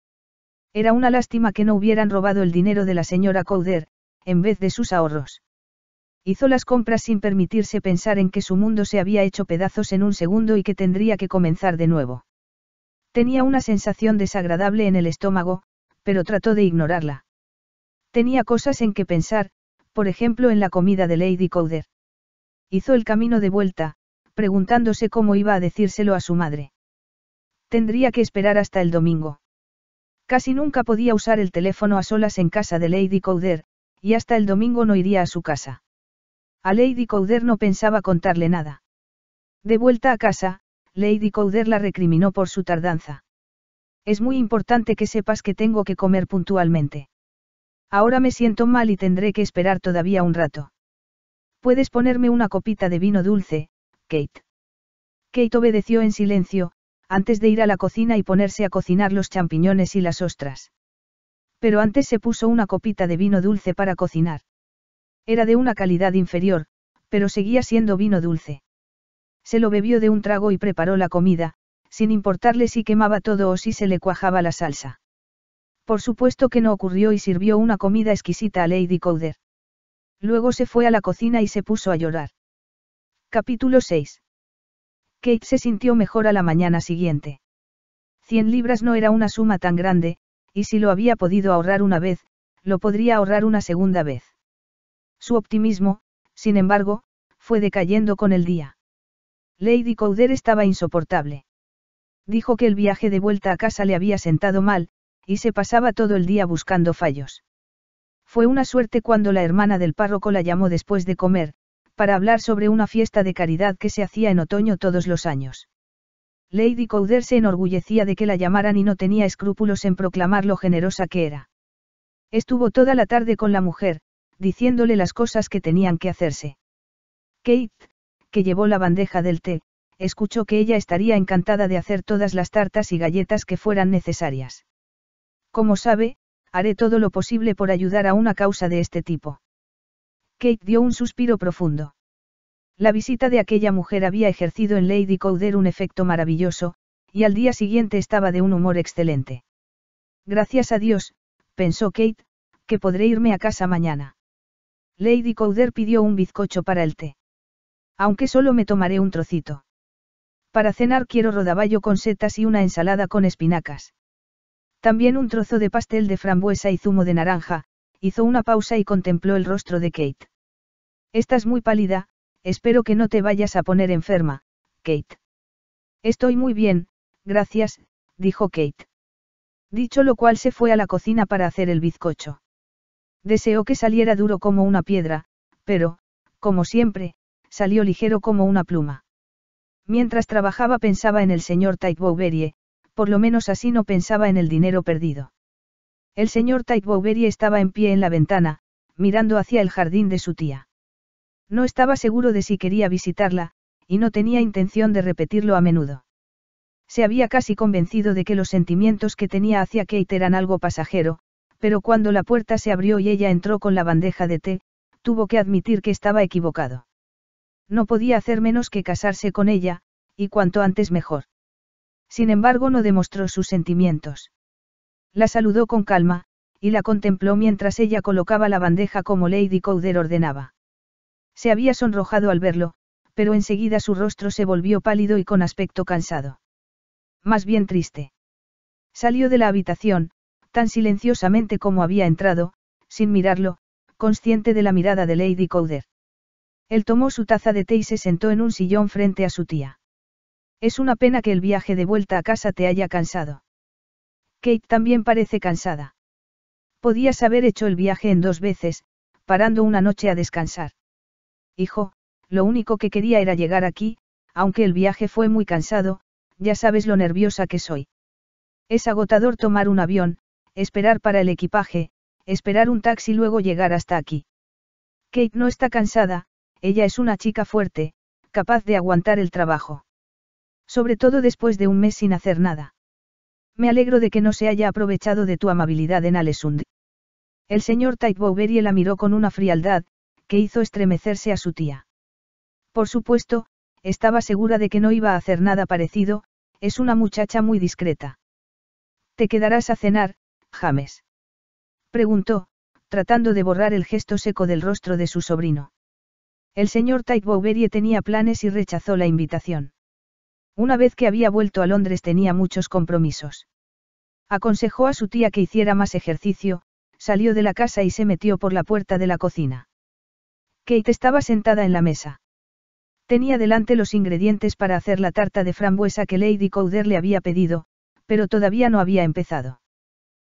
Era una lástima que no hubieran robado el dinero de la señora Couder, en vez de sus ahorros. Hizo las compras sin permitirse pensar en que su mundo se había hecho pedazos en un segundo y que tendría que comenzar de nuevo. Tenía una sensación desagradable en el estómago, pero trató de ignorarla. Tenía cosas en que pensar, por ejemplo en la comida de Lady Cowder. Hizo el camino de vuelta, preguntándose cómo iba a decírselo a su madre. Tendría que esperar hasta el domingo. Casi nunca podía usar el teléfono a solas en casa de Lady Cowder, y hasta el domingo no iría a su casa. A Lady Cowder no pensaba contarle nada. De vuelta a casa, Lady Cowder la recriminó por su tardanza. Es muy importante que sepas que tengo que comer puntualmente. Ahora me siento mal y tendré que esperar todavía un rato. Puedes ponerme una copita de vino dulce, Kate. Kate obedeció en silencio, antes de ir a la cocina y ponerse a cocinar los champiñones y las ostras. Pero antes se puso una copita de vino dulce para cocinar. Era de una calidad inferior, pero seguía siendo vino dulce. Se lo bebió de un trago y preparó la comida, sin importarle si quemaba todo o si se le cuajaba la salsa. Por supuesto que no ocurrió y sirvió una comida exquisita a Lady Cowder. Luego se fue a la cocina y se puso a llorar. Capítulo 6. Kate se sintió mejor a la mañana siguiente. Cien libras no era una suma tan grande, y si lo había podido ahorrar una vez, lo podría ahorrar una segunda vez. Su optimismo, sin embargo, fue decayendo con el día. Lady Cowder estaba insoportable. Dijo que el viaje de vuelta a casa le había sentado mal, y se pasaba todo el día buscando fallos. Fue una suerte cuando la hermana del párroco la llamó después de comer, para hablar sobre una fiesta de caridad que se hacía en otoño todos los años. Lady Cowder se enorgullecía de que la llamaran y no tenía escrúpulos en proclamar lo generosa que era. Estuvo toda la tarde con la mujer, diciéndole las cosas que tenían que hacerse. Kate, que llevó la bandeja del té, escuchó que ella estaría encantada de hacer todas las tartas y galletas que fueran necesarias. Como sabe, haré todo lo posible por ayudar a una causa de este tipo. Kate dio un suspiro profundo. La visita de aquella mujer había ejercido en Lady Cowder un efecto maravilloso, y al día siguiente estaba de un humor excelente. Gracias a Dios, pensó Kate, que podré irme a casa mañana. Lady Cowder pidió un bizcocho para el té. Aunque solo me tomaré un trocito. Para cenar quiero rodaballo con setas y una ensalada con espinacas. También un trozo de pastel de frambuesa y zumo de naranja, hizo una pausa y contempló el rostro de Kate. Estás muy pálida, espero que no te vayas a poner enferma, Kate. Estoy muy bien, gracias, dijo Kate. Dicho lo cual se fue a la cocina para hacer el bizcocho. Deseó que saliera duro como una piedra, pero, como siempre, salió ligero como una pluma. Mientras trabajaba pensaba en el señor Tite por lo menos así no pensaba en el dinero perdido. El señor Tite estaba en pie en la ventana, mirando hacia el jardín de su tía. No estaba seguro de si quería visitarla, y no tenía intención de repetirlo a menudo. Se había casi convencido de que los sentimientos que tenía hacia Kate eran algo pasajero, pero cuando la puerta se abrió y ella entró con la bandeja de té, tuvo que admitir que estaba equivocado. No podía hacer menos que casarse con ella, y cuanto antes mejor. Sin embargo, no demostró sus sentimientos. La saludó con calma, y la contempló mientras ella colocaba la bandeja como Lady Cowder ordenaba. Se había sonrojado al verlo, pero enseguida su rostro se volvió pálido y con aspecto cansado. Más bien triste. Salió de la habitación, tan silenciosamente como había entrado, sin mirarlo, consciente de la mirada de Lady Cowder. Él tomó su taza de té y se sentó en un sillón frente a su tía. Es una pena que el viaje de vuelta a casa te haya cansado. Kate también parece cansada. Podías haber hecho el viaje en dos veces, parando una noche a descansar. Hijo, lo único que quería era llegar aquí, aunque el viaje fue muy cansado, ya sabes lo nerviosa que soy. Es agotador tomar un avión, esperar para el equipaje, esperar un taxi y luego llegar hasta aquí. Kate no está cansada, ella es una chica fuerte, capaz de aguantar el trabajo. Sobre todo después de un mes sin hacer nada. Me alegro de que no se haya aprovechado de tu amabilidad en Alesund. El señor Tite la miró con una frialdad, que hizo estremecerse a su tía. Por supuesto, estaba segura de que no iba a hacer nada parecido, es una muchacha muy discreta. ¿Te quedarás a cenar, James? Preguntó, tratando de borrar el gesto seco del rostro de su sobrino. El señor Tite tenía planes y rechazó la invitación. Una vez que había vuelto a Londres tenía muchos compromisos. Aconsejó a su tía que hiciera más ejercicio, salió de la casa y se metió por la puerta de la cocina. Kate estaba sentada en la mesa. Tenía delante los ingredientes para hacer la tarta de frambuesa que Lady Cowder le había pedido, pero todavía no había empezado.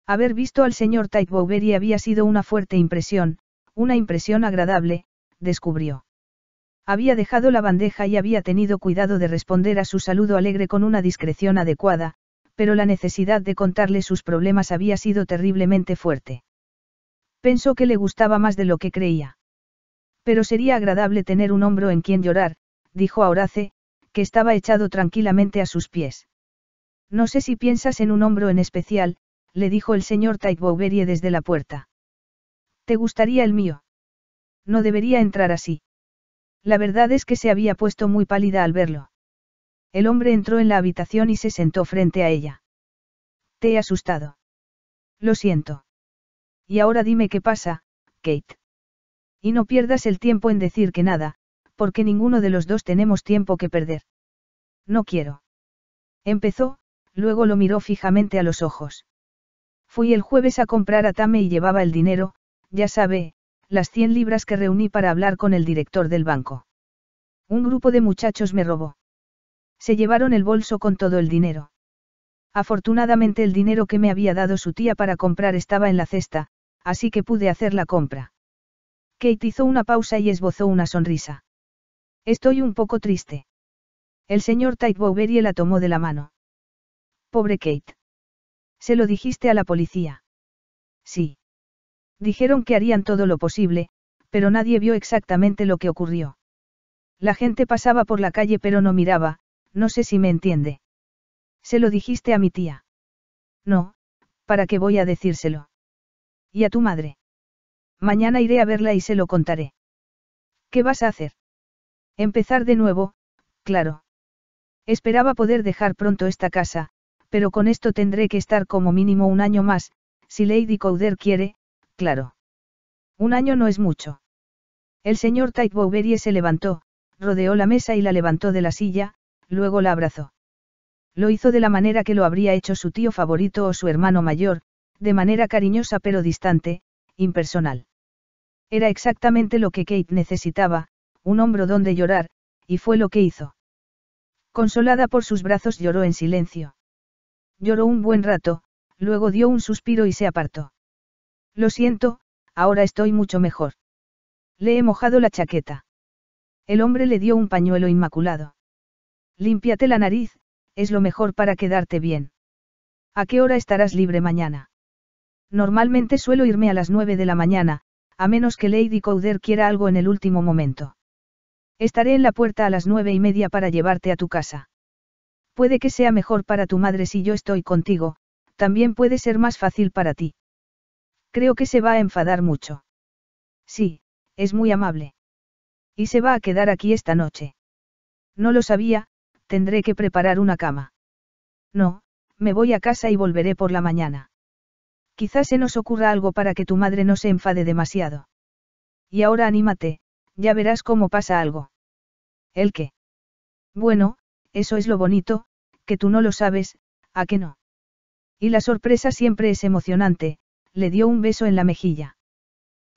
Haber visto al señor Tite había sido una fuerte impresión, una impresión agradable, descubrió. Había dejado la bandeja y había tenido cuidado de responder a su saludo alegre con una discreción adecuada, pero la necesidad de contarle sus problemas había sido terriblemente fuerte. Pensó que le gustaba más de lo que creía. Pero sería agradable tener un hombro en quien llorar, dijo Horace, que estaba echado tranquilamente a sus pies. No sé si piensas en un hombro en especial, le dijo el señor Taitbouverie desde la puerta. ¿Te gustaría el mío? No debería entrar así. La verdad es que se había puesto muy pálida al verlo. El hombre entró en la habitación y se sentó frente a ella. Te he asustado. Lo siento. Y ahora dime qué pasa, Kate. Y no pierdas el tiempo en decir que nada, porque ninguno de los dos tenemos tiempo que perder. No quiero. Empezó, luego lo miró fijamente a los ojos. Fui el jueves a comprar a Tame y llevaba el dinero, ya sabe, las 100 libras que reuní para hablar con el director del banco. Un grupo de muchachos me robó. Se llevaron el bolso con todo el dinero. Afortunadamente el dinero que me había dado su tía para comprar estaba en la cesta, así que pude hacer la compra. Kate hizo una pausa y esbozó una sonrisa. Estoy un poco triste. El señor Tite la tomó de la mano. Pobre Kate. ¿Se lo dijiste a la policía? Sí. Dijeron que harían todo lo posible, pero nadie vio exactamente lo que ocurrió. La gente pasaba por la calle pero no miraba, no sé si me entiende. Se lo dijiste a mi tía. No, ¿para qué voy a decírselo? ¿Y a tu madre? Mañana iré a verla y se lo contaré. ¿Qué vas a hacer? Empezar de nuevo, claro. Esperaba poder dejar pronto esta casa, pero con esto tendré que estar como mínimo un año más, si Lady Cowder quiere, claro. Un año no es mucho. El señor Tite Bouverie se levantó, rodeó la mesa y la levantó de la silla, luego la abrazó. Lo hizo de la manera que lo habría hecho su tío favorito o su hermano mayor, de manera cariñosa pero distante, impersonal. Era exactamente lo que Kate necesitaba, un hombro donde llorar, y fue lo que hizo. Consolada por sus brazos lloró en silencio. Lloró un buen rato, luego dio un suspiro y se apartó. Lo siento, ahora estoy mucho mejor. Le he mojado la chaqueta. El hombre le dio un pañuelo inmaculado. Límpiate la nariz, es lo mejor para quedarte bien. ¿A qué hora estarás libre mañana? Normalmente suelo irme a las nueve de la mañana, a menos que Lady Cowder quiera algo en el último momento. Estaré en la puerta a las nueve y media para llevarte a tu casa. Puede que sea mejor para tu madre si yo estoy contigo, también puede ser más fácil para ti. Creo que se va a enfadar mucho. Sí, es muy amable. Y se va a quedar aquí esta noche. No lo sabía, tendré que preparar una cama. No, me voy a casa y volveré por la mañana. Quizás se nos ocurra algo para que tu madre no se enfade demasiado. Y ahora anímate, ya verás cómo pasa algo. ¿El qué? Bueno, eso es lo bonito, que tú no lo sabes, ¿a qué no? Y la sorpresa siempre es emocionante, le dio un beso en la mejilla.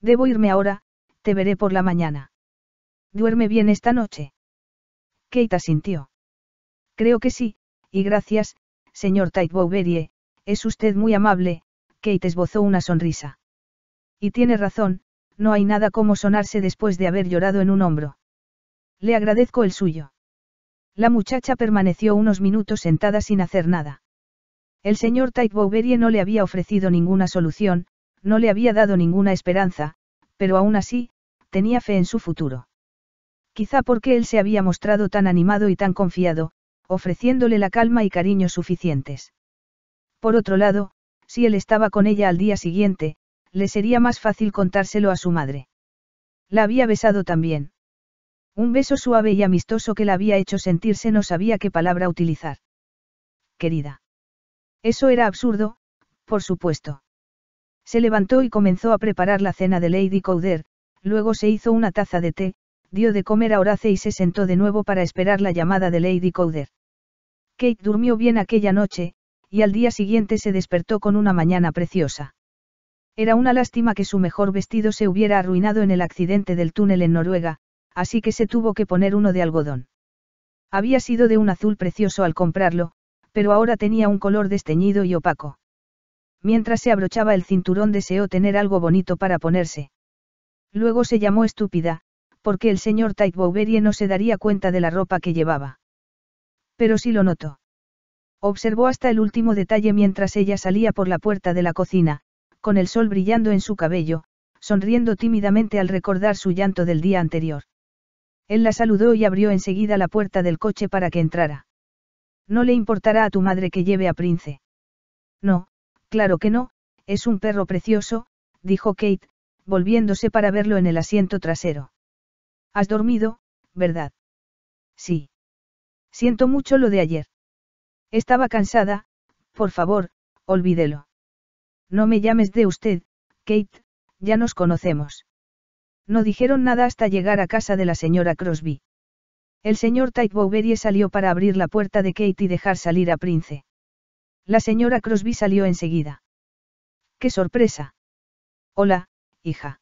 Debo irme ahora, te veré por la mañana. Duerme bien esta noche. Kate asintió. Creo que sí, y gracias, señor Tite es usted muy amable, Kate esbozó una sonrisa. Y tiene razón, no hay nada como sonarse después de haber llorado en un hombro. Le agradezco el suyo. La muchacha permaneció unos minutos sentada sin hacer nada. El señor Tyke no le había ofrecido ninguna solución, no le había dado ninguna esperanza, pero aún así, tenía fe en su futuro. Quizá porque él se había mostrado tan animado y tan confiado, ofreciéndole la calma y cariño suficientes. Por otro lado, si él estaba con ella al día siguiente, le sería más fácil contárselo a su madre. La había besado también. Un beso suave y amistoso que la había hecho sentirse no sabía qué palabra utilizar. Querida. Eso era absurdo, por supuesto. Se levantó y comenzó a preparar la cena de Lady Cowder, luego se hizo una taza de té, dio de comer a Horace y se sentó de nuevo para esperar la llamada de Lady Cowder. Kate durmió bien aquella noche, y al día siguiente se despertó con una mañana preciosa. Era una lástima que su mejor vestido se hubiera arruinado en el accidente del túnel en Noruega, así que se tuvo que poner uno de algodón. Había sido de un azul precioso al comprarlo, pero ahora tenía un color desteñido y opaco. Mientras se abrochaba el cinturón deseó tener algo bonito para ponerse. Luego se llamó estúpida, porque el señor Tightbowberry no se daría cuenta de la ropa que llevaba. Pero sí lo notó. Observó hasta el último detalle mientras ella salía por la puerta de la cocina, con el sol brillando en su cabello, sonriendo tímidamente al recordar su llanto del día anterior. Él la saludó y abrió enseguida la puerta del coche para que entrara. No le importará a tu madre que lleve a Prince. No, claro que no, es un perro precioso, dijo Kate, volviéndose para verlo en el asiento trasero. Has dormido, ¿verdad? Sí. Siento mucho lo de ayer. Estaba cansada, por favor, olvídelo. No me llames de usted, Kate, ya nos conocemos. No dijeron nada hasta llegar a casa de la señora Crosby. El señor Tyke Bouverie salió para abrir la puerta de Kate y dejar salir a Prince. La señora Crosby salió enseguida. ¡Qué sorpresa! Hola, hija.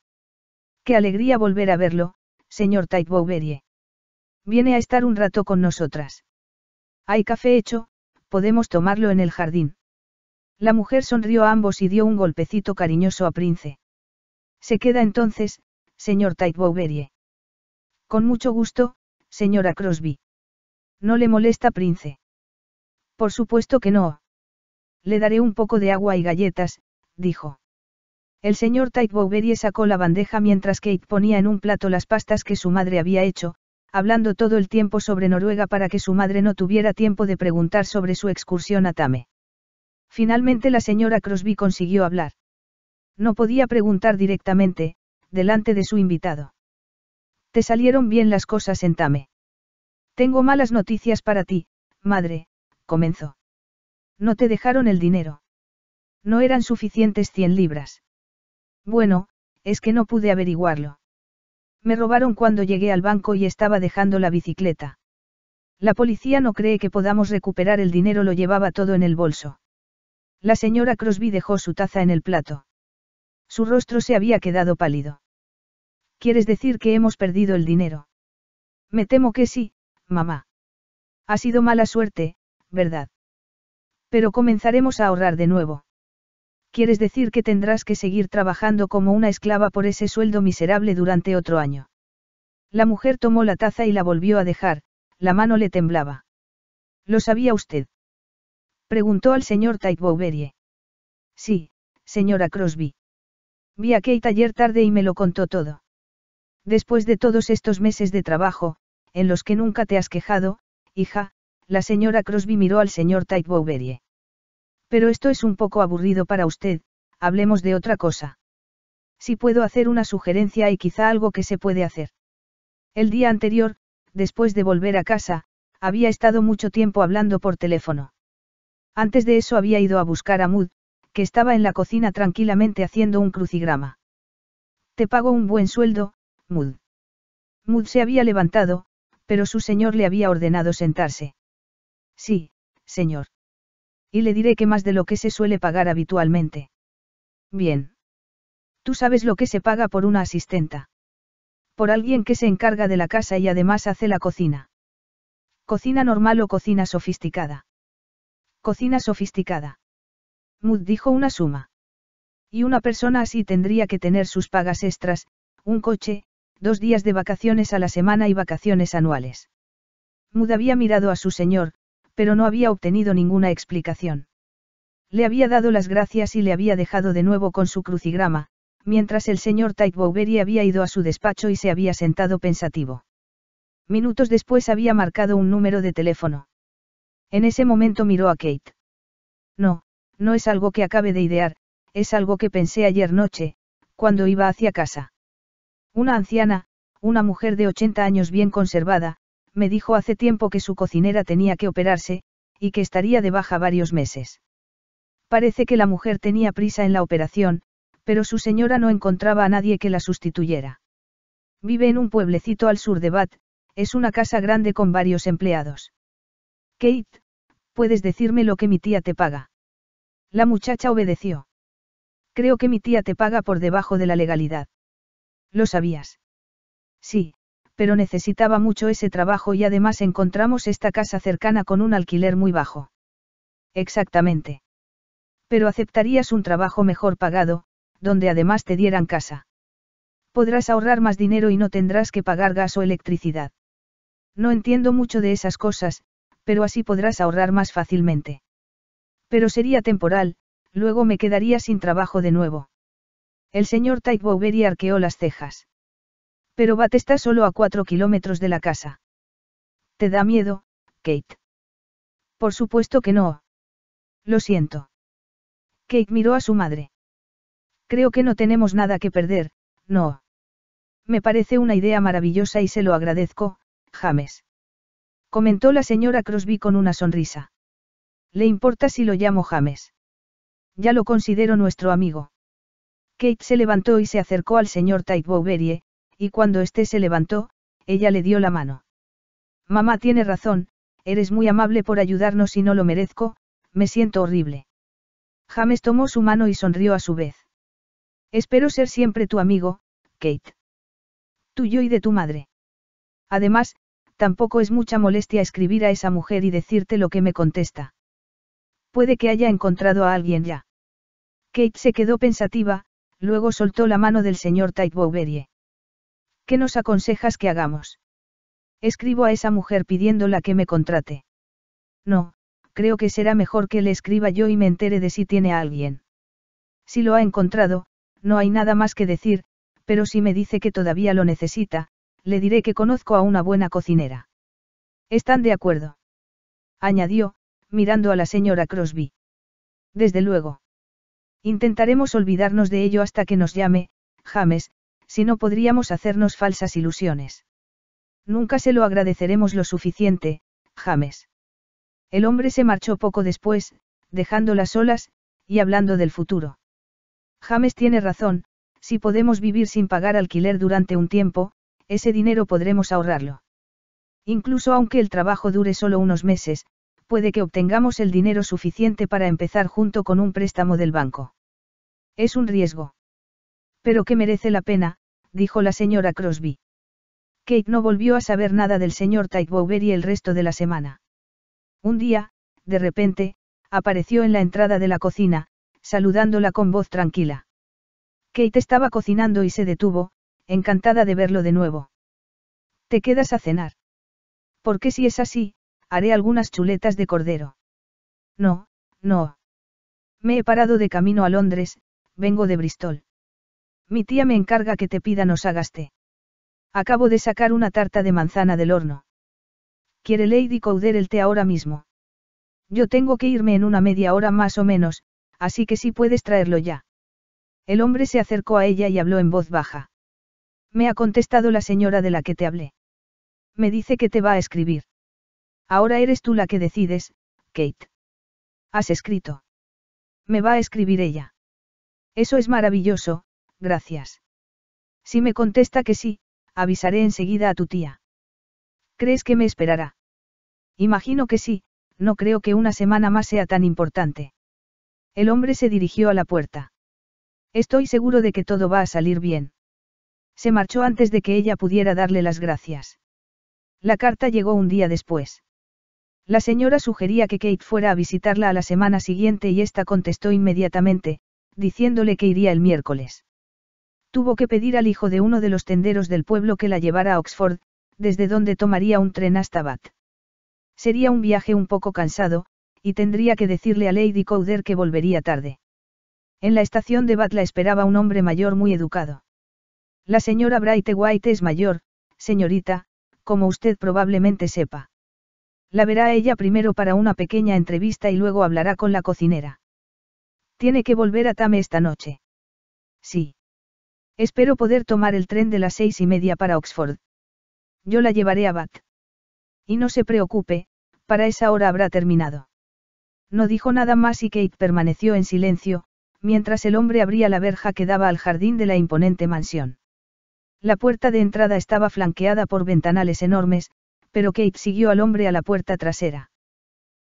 Qué alegría volver a verlo, señor Tyke Viene a estar un rato con nosotras. Hay café hecho, podemos tomarlo en el jardín. La mujer sonrió a ambos y dio un golpecito cariñoso a Prince. Se queda entonces, señor Tyke Con mucho gusto, señora Crosby. No le molesta, Prince. Por supuesto que no. Le daré un poco de agua y galletas, dijo. El señor Type sacó la bandeja mientras Kate ponía en un plato las pastas que su madre había hecho, hablando todo el tiempo sobre Noruega para que su madre no tuviera tiempo de preguntar sobre su excursión a Tame. Finalmente la señora Crosby consiguió hablar. No podía preguntar directamente, delante de su invitado. Te salieron bien las cosas en Tame. Tengo malas noticias para ti, madre, comenzó. No te dejaron el dinero. No eran suficientes 100 libras. Bueno, es que no pude averiguarlo. Me robaron cuando llegué al banco y estaba dejando la bicicleta. La policía no cree que podamos recuperar el dinero, lo llevaba todo en el bolso. La señora Crosby dejó su taza en el plato. Su rostro se había quedado pálido. ¿Quieres decir que hemos perdido el dinero? Me temo que sí, mamá. Ha sido mala suerte, ¿verdad? Pero comenzaremos a ahorrar de nuevo. ¿Quieres decir que tendrás que seguir trabajando como una esclava por ese sueldo miserable durante otro año? La mujer tomó la taza y la volvió a dejar, la mano le temblaba. ¿Lo sabía usted? Preguntó al señor Tite Sí, señora Crosby. Vi a Kate ayer tarde y me lo contó todo. Después de todos estos meses de trabajo, en los que nunca te has quejado, hija, la señora Crosby miró al señor Tite Pero esto es un poco aburrido para usted, hablemos de otra cosa. Si puedo hacer una sugerencia y quizá algo que se puede hacer. El día anterior, después de volver a casa, había estado mucho tiempo hablando por teléfono. Antes de eso había ido a buscar a Mood, que estaba en la cocina tranquilamente haciendo un crucigrama. Te pago un buen sueldo, Mood. Mood se había levantado, pero su señor le había ordenado sentarse. Sí, señor. Y le diré que más de lo que se suele pagar habitualmente. Bien. Tú sabes lo que se paga por una asistenta. Por alguien que se encarga de la casa y además hace la cocina. Cocina normal o cocina sofisticada. Cocina sofisticada. Mood dijo una suma. Y una persona así tendría que tener sus pagas extras, un coche, dos días de vacaciones a la semana y vacaciones anuales. Mood había mirado a su señor, pero no había obtenido ninguna explicación. Le había dado las gracias y le había dejado de nuevo con su crucigrama, mientras el señor Tite había ido a su despacho y se había sentado pensativo. Minutos después había marcado un número de teléfono. En ese momento miró a Kate. No, no es algo que acabe de idear, es algo que pensé ayer noche, cuando iba hacia casa. Una anciana, una mujer de 80 años bien conservada, me dijo hace tiempo que su cocinera tenía que operarse, y que estaría de baja varios meses. Parece que la mujer tenía prisa en la operación, pero su señora no encontraba a nadie que la sustituyera. Vive en un pueblecito al sur de Bath, es una casa grande con varios empleados. Kate, puedes decirme lo que mi tía te paga. La muchacha obedeció. Creo que mi tía te paga por debajo de la legalidad. Lo sabías. Sí, pero necesitaba mucho ese trabajo y además encontramos esta casa cercana con un alquiler muy bajo. Exactamente. Pero aceptarías un trabajo mejor pagado, donde además te dieran casa. Podrás ahorrar más dinero y no tendrás que pagar gas o electricidad. No entiendo mucho de esas cosas, pero así podrás ahorrar más fácilmente. Pero sería temporal, luego me quedaría sin trabajo de nuevo. El señor Tyke arqueó las cejas. Pero Bat está solo a cuatro kilómetros de la casa. ¿Te da miedo, Kate? Por supuesto que no. Lo siento. Kate miró a su madre. Creo que no tenemos nada que perder, no. Me parece una idea maravillosa y se lo agradezco, James. Comentó la señora Crosby con una sonrisa. ¿Le importa si lo llamo James? Ya lo considero nuestro amigo. Kate se levantó y se acercó al señor Taibouverie, y cuando este se levantó, ella le dio la mano. Mamá tiene razón, eres muy amable por ayudarnos y no lo merezco, me siento horrible. James tomó su mano y sonrió a su vez. Espero ser siempre tu amigo, Kate. Tuyo y de tu madre. Además, tampoco es mucha molestia escribir a esa mujer y decirte lo que me contesta. Puede que haya encontrado a alguien ya. Kate se quedó pensativa, Luego soltó la mano del señor Taitbouverie. ¿Qué nos aconsejas que hagamos? Escribo a esa mujer pidiéndola que me contrate. No, creo que será mejor que le escriba yo y me entere de si tiene a alguien. Si lo ha encontrado, no hay nada más que decir, pero si me dice que todavía lo necesita, le diré que conozco a una buena cocinera. ¿Están de acuerdo? añadió, mirando a la señora Crosby. Desde luego. Intentaremos olvidarnos de ello hasta que nos llame, James, si no podríamos hacernos falsas ilusiones. Nunca se lo agradeceremos lo suficiente, James. El hombre se marchó poco después, dejándolas solas, y hablando del futuro. James tiene razón, si podemos vivir sin pagar alquiler durante un tiempo, ese dinero podremos ahorrarlo. Incluso aunque el trabajo dure solo unos meses, puede que obtengamos el dinero suficiente para empezar junto con un préstamo del banco. Es un riesgo. Pero que merece la pena, dijo la señora Crosby. Kate no volvió a saber nada del señor y el resto de la semana. Un día, de repente, apareció en la entrada de la cocina, saludándola con voz tranquila. Kate estaba cocinando y se detuvo, encantada de verlo de nuevo. ¿Te quedas a cenar? Porque si es así, haré algunas chuletas de cordero. No, no. Me he parado de camino a Londres, vengo de Bristol. Mi tía me encarga que te pida nos sagaste. Acabo de sacar una tarta de manzana del horno. ¿Quiere Lady Couder el té ahora mismo? Yo tengo que irme en una media hora más o menos, así que si puedes traerlo ya. El hombre se acercó a ella y habló en voz baja. Me ha contestado la señora de la que te hablé. Me dice que te va a escribir. Ahora eres tú la que decides, Kate. Has escrito. Me va a escribir ella. Eso es maravilloso, gracias. Si me contesta que sí, avisaré enseguida a tu tía. ¿Crees que me esperará? Imagino que sí, no creo que una semana más sea tan importante. El hombre se dirigió a la puerta. Estoy seguro de que todo va a salir bien. Se marchó antes de que ella pudiera darle las gracias. La carta llegó un día después. La señora sugería que Kate fuera a visitarla a la semana siguiente y esta contestó inmediatamente, diciéndole que iría el miércoles. Tuvo que pedir al hijo de uno de los tenderos del pueblo que la llevara a Oxford, desde donde tomaría un tren hasta Bath. Sería un viaje un poco cansado, y tendría que decirle a Lady Cowder que volvería tarde. En la estación de Bath la esperaba un hombre mayor muy educado. La señora Bright White es mayor, señorita, como usted probablemente sepa. La verá ella primero para una pequeña entrevista y luego hablará con la cocinera. Tiene que volver a Tame esta noche. Sí. Espero poder tomar el tren de las seis y media para Oxford. Yo la llevaré a Bath. Y no se preocupe, para esa hora habrá terminado. No dijo nada más y Kate permaneció en silencio, mientras el hombre abría la verja que daba al jardín de la imponente mansión. La puerta de entrada estaba flanqueada por ventanales enormes, pero Kate siguió al hombre a la puerta trasera.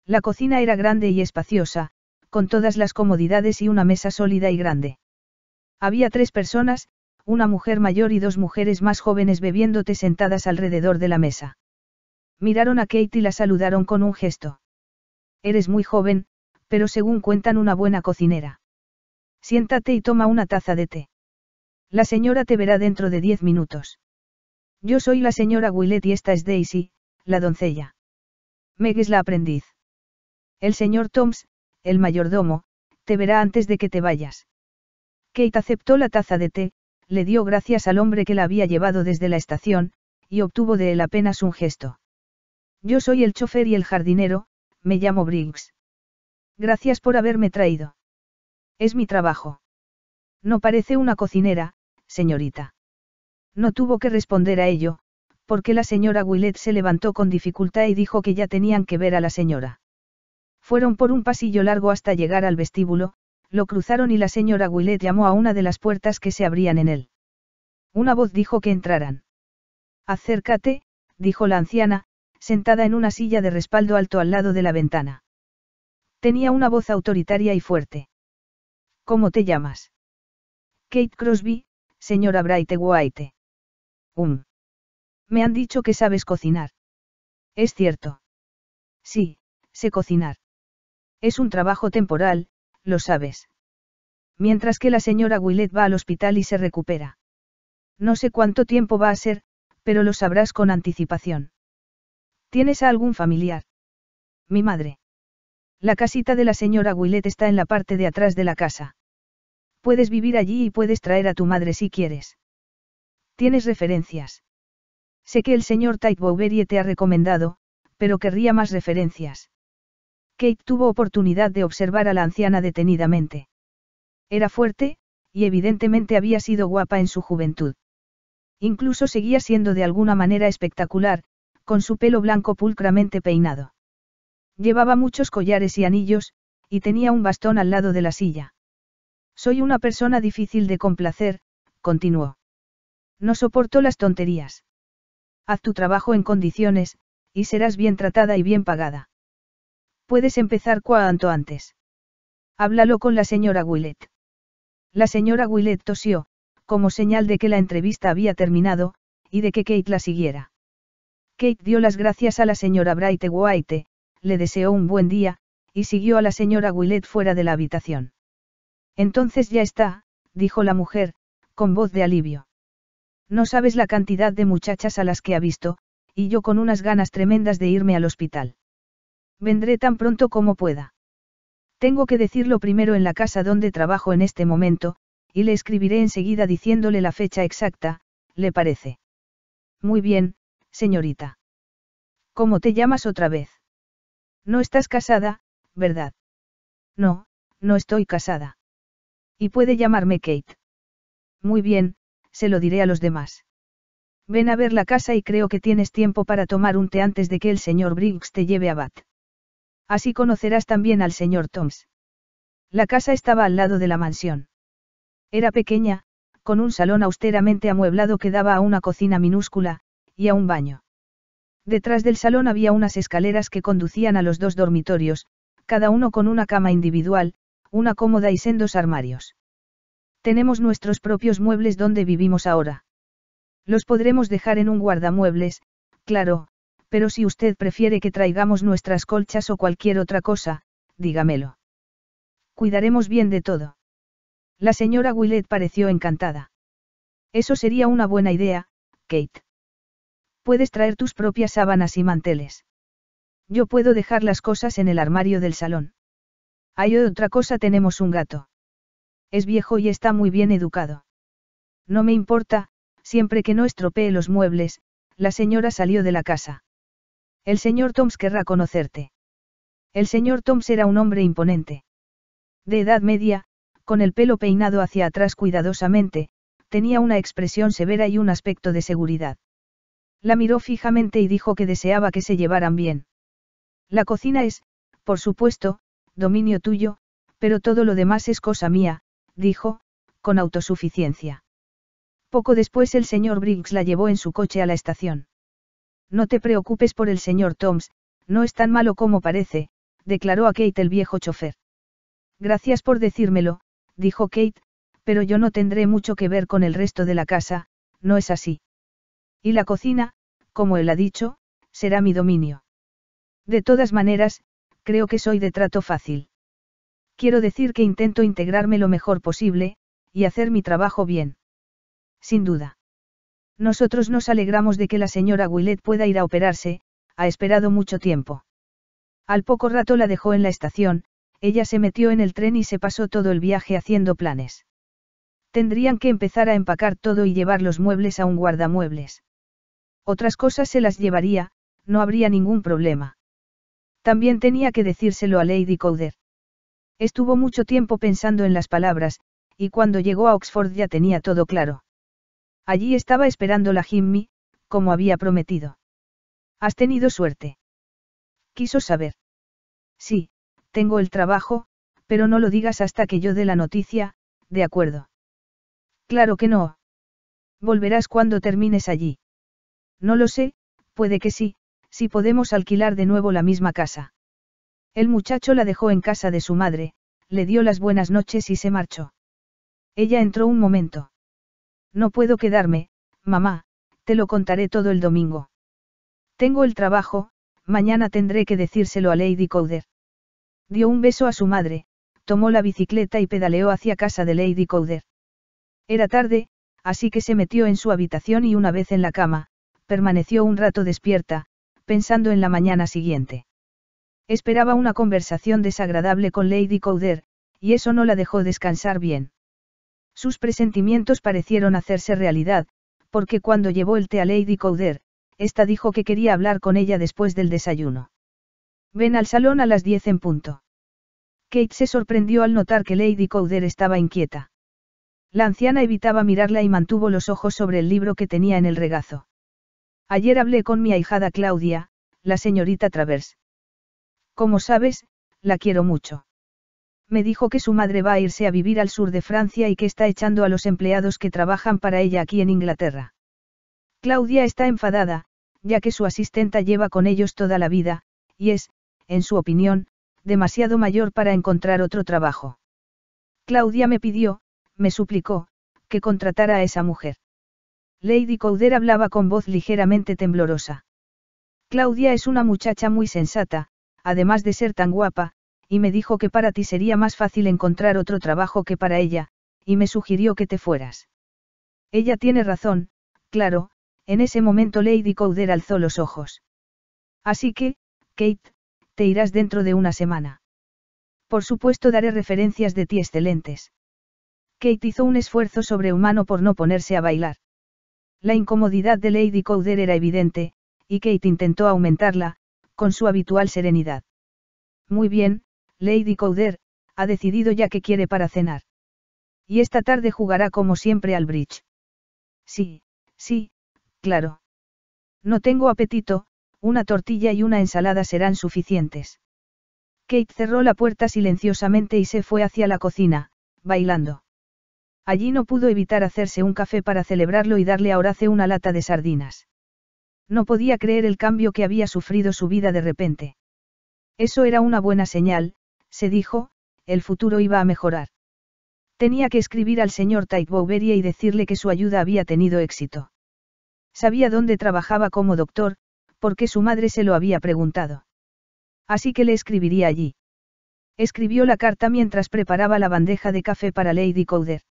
La cocina era grande y espaciosa, con todas las comodidades y una mesa sólida y grande. Había tres personas, una mujer mayor y dos mujeres más jóvenes bebiéndote sentadas alrededor de la mesa. Miraron a Kate y la saludaron con un gesto. Eres muy joven, pero según cuentan una buena cocinera. Siéntate y toma una taza de té. La señora te verá dentro de diez minutos. Yo soy la señora Willet y esta es Daisy, la doncella. Meg es la aprendiz. El señor Toms, el mayordomo, te verá antes de que te vayas. Kate aceptó la taza de té, le dio gracias al hombre que la había llevado desde la estación, y obtuvo de él apenas un gesto. Yo soy el chofer y el jardinero, me llamo Briggs. Gracias por haberme traído. Es mi trabajo. No parece una cocinera, señorita. No tuvo que responder a ello, porque la señora Willett se levantó con dificultad y dijo que ya tenían que ver a la señora. Fueron por un pasillo largo hasta llegar al vestíbulo, lo cruzaron y la señora Willett llamó a una de las puertas que se abrían en él. Una voz dijo que entraran. Acércate, dijo la anciana, sentada en una silla de respaldo alto al lado de la ventana. Tenía una voz autoritaria y fuerte. ¿Cómo te llamas? Kate Crosby, señora Bright White. Um. Me han dicho que sabes cocinar. Es cierto. Sí, sé cocinar. Es un trabajo temporal, lo sabes. Mientras que la señora Willet va al hospital y se recupera. No sé cuánto tiempo va a ser, pero lo sabrás con anticipación. ¿Tienes a algún familiar? Mi madre. La casita de la señora Willet está en la parte de atrás de la casa. Puedes vivir allí y puedes traer a tu madre si quieres. ¿Tienes referencias? Sé que el señor Tite te ha recomendado, pero querría más referencias. Kate tuvo oportunidad de observar a la anciana detenidamente. Era fuerte, y evidentemente había sido guapa en su juventud. Incluso seguía siendo de alguna manera espectacular, con su pelo blanco pulcramente peinado. Llevaba muchos collares y anillos, y tenía un bastón al lado de la silla. Soy una persona difícil de complacer, continuó. No soporto las tonterías. Haz tu trabajo en condiciones, y serás bien tratada y bien pagada. Puedes empezar cuanto antes. Háblalo con la señora Willett. La señora Willett tosió, como señal de que la entrevista había terminado, y de que Kate la siguiera. Kate dio las gracias a la señora Bright White, le deseó un buen día, y siguió a la señora Willett fuera de la habitación. Entonces ya está, dijo la mujer, con voz de alivio. No sabes la cantidad de muchachas a las que ha visto, y yo con unas ganas tremendas de irme al hospital. Vendré tan pronto como pueda. Tengo que decirlo primero en la casa donde trabajo en este momento, y le escribiré enseguida diciéndole la fecha exacta, ¿le parece? Muy bien, señorita. ¿Cómo te llamas otra vez? No estás casada, ¿verdad? No, no estoy casada. Y puede llamarme Kate. Muy bien, se lo diré a los demás. Ven a ver la casa y creo que tienes tiempo para tomar un té antes de que el señor Briggs te lleve a Bath. Así conocerás también al señor Toms. La casa estaba al lado de la mansión. Era pequeña, con un salón austeramente amueblado que daba a una cocina minúscula, y a un baño. Detrás del salón había unas escaleras que conducían a los dos dormitorios, cada uno con una cama individual, una cómoda y sendos armarios. Tenemos nuestros propios muebles donde vivimos ahora. Los podremos dejar en un guardamuebles, claro, pero si usted prefiere que traigamos nuestras colchas o cualquier otra cosa, dígamelo. Cuidaremos bien de todo. La señora Willett pareció encantada. Eso sería una buena idea, Kate. Puedes traer tus propias sábanas y manteles. Yo puedo dejar las cosas en el armario del salón. Hay otra cosa, tenemos un gato. Es viejo y está muy bien educado. No me importa, siempre que no estropee los muebles, la señora salió de la casa. El señor Toms querrá conocerte. El señor Toms era un hombre imponente. De edad media, con el pelo peinado hacia atrás cuidadosamente, tenía una expresión severa y un aspecto de seguridad. La miró fijamente y dijo que deseaba que se llevaran bien. La cocina es, por supuesto, dominio tuyo, pero todo lo demás es cosa mía, dijo, con autosuficiencia. Poco después el señor Briggs la llevó en su coche a la estación. No te preocupes por el señor Toms, no es tan malo como parece, declaró a Kate el viejo chofer. Gracias por decírmelo, dijo Kate, pero yo no tendré mucho que ver con el resto de la casa, no es así. Y la cocina, como él ha dicho, será mi dominio. De todas maneras, creo que soy de trato fácil. Quiero decir que intento integrarme lo mejor posible, y hacer mi trabajo bien. Sin duda. Nosotros nos alegramos de que la señora Willett pueda ir a operarse, ha esperado mucho tiempo. Al poco rato la dejó en la estación, ella se metió en el tren y se pasó todo el viaje haciendo planes. Tendrían que empezar a empacar todo y llevar los muebles a un guardamuebles. Otras cosas se las llevaría, no habría ningún problema. También tenía que decírselo a Lady Cowder. Estuvo mucho tiempo pensando en las palabras, y cuando llegó a Oxford ya tenía todo claro. Allí estaba esperando la Jimmy, como había prometido. ¿Has tenido suerte? Quiso saber. Sí, tengo el trabajo, pero no lo digas hasta que yo dé la noticia, de acuerdo. Claro que no. Volverás cuando termines allí. No lo sé, puede que sí, si podemos alquilar de nuevo la misma casa. El muchacho la dejó en casa de su madre, le dio las buenas noches y se marchó. Ella entró un momento. No puedo quedarme, mamá, te lo contaré todo el domingo. Tengo el trabajo, mañana tendré que decírselo a Lady Cowder. Dio un beso a su madre, tomó la bicicleta y pedaleó hacia casa de Lady Cowder. Era tarde, así que se metió en su habitación y una vez en la cama, permaneció un rato despierta, pensando en la mañana siguiente. Esperaba una conversación desagradable con Lady Cowder, y eso no la dejó descansar bien. Sus presentimientos parecieron hacerse realidad, porque cuando llevó el té a Lady Cowder, ésta dijo que quería hablar con ella después del desayuno. Ven al salón a las 10 en punto. Kate se sorprendió al notar que Lady Cowder estaba inquieta. La anciana evitaba mirarla y mantuvo los ojos sobre el libro que tenía en el regazo. Ayer hablé con mi ahijada Claudia, la señorita Travers. Como sabes, la quiero mucho. Me dijo que su madre va a irse a vivir al sur de Francia y que está echando a los empleados que trabajan para ella aquí en Inglaterra. Claudia está enfadada, ya que su asistenta lleva con ellos toda la vida, y es, en su opinión, demasiado mayor para encontrar otro trabajo. Claudia me pidió, me suplicó, que contratara a esa mujer. Lady Couder hablaba con voz ligeramente temblorosa. Claudia es una muchacha muy sensata, además de ser tan guapa, y me dijo que para ti sería más fácil encontrar otro trabajo que para ella, y me sugirió que te fueras. Ella tiene razón, claro, en ese momento Lady Cowder alzó los ojos. Así que, Kate, te irás dentro de una semana. Por supuesto daré referencias de ti excelentes. Kate hizo un esfuerzo sobrehumano por no ponerse a bailar. La incomodidad de Lady Cowder era evidente, y Kate intentó aumentarla, con su habitual serenidad. Muy bien, Lady Cowder, ha decidido ya que quiere para cenar. Y esta tarde jugará como siempre al bridge. Sí, sí, claro. No tengo apetito, una tortilla y una ensalada serán suficientes. Kate cerró la puerta silenciosamente y se fue hacia la cocina, bailando. Allí no pudo evitar hacerse un café para celebrarlo y darle a Horace una lata de sardinas. No podía creer el cambio que había sufrido su vida de repente. Eso era una buena señal, se dijo, el futuro iba a mejorar. Tenía que escribir al señor Tite y decirle que su ayuda había tenido éxito. Sabía dónde trabajaba como doctor, porque su madre se lo había preguntado. Así que le escribiría allí. Escribió la carta mientras preparaba la bandeja de café para Lady Cowder.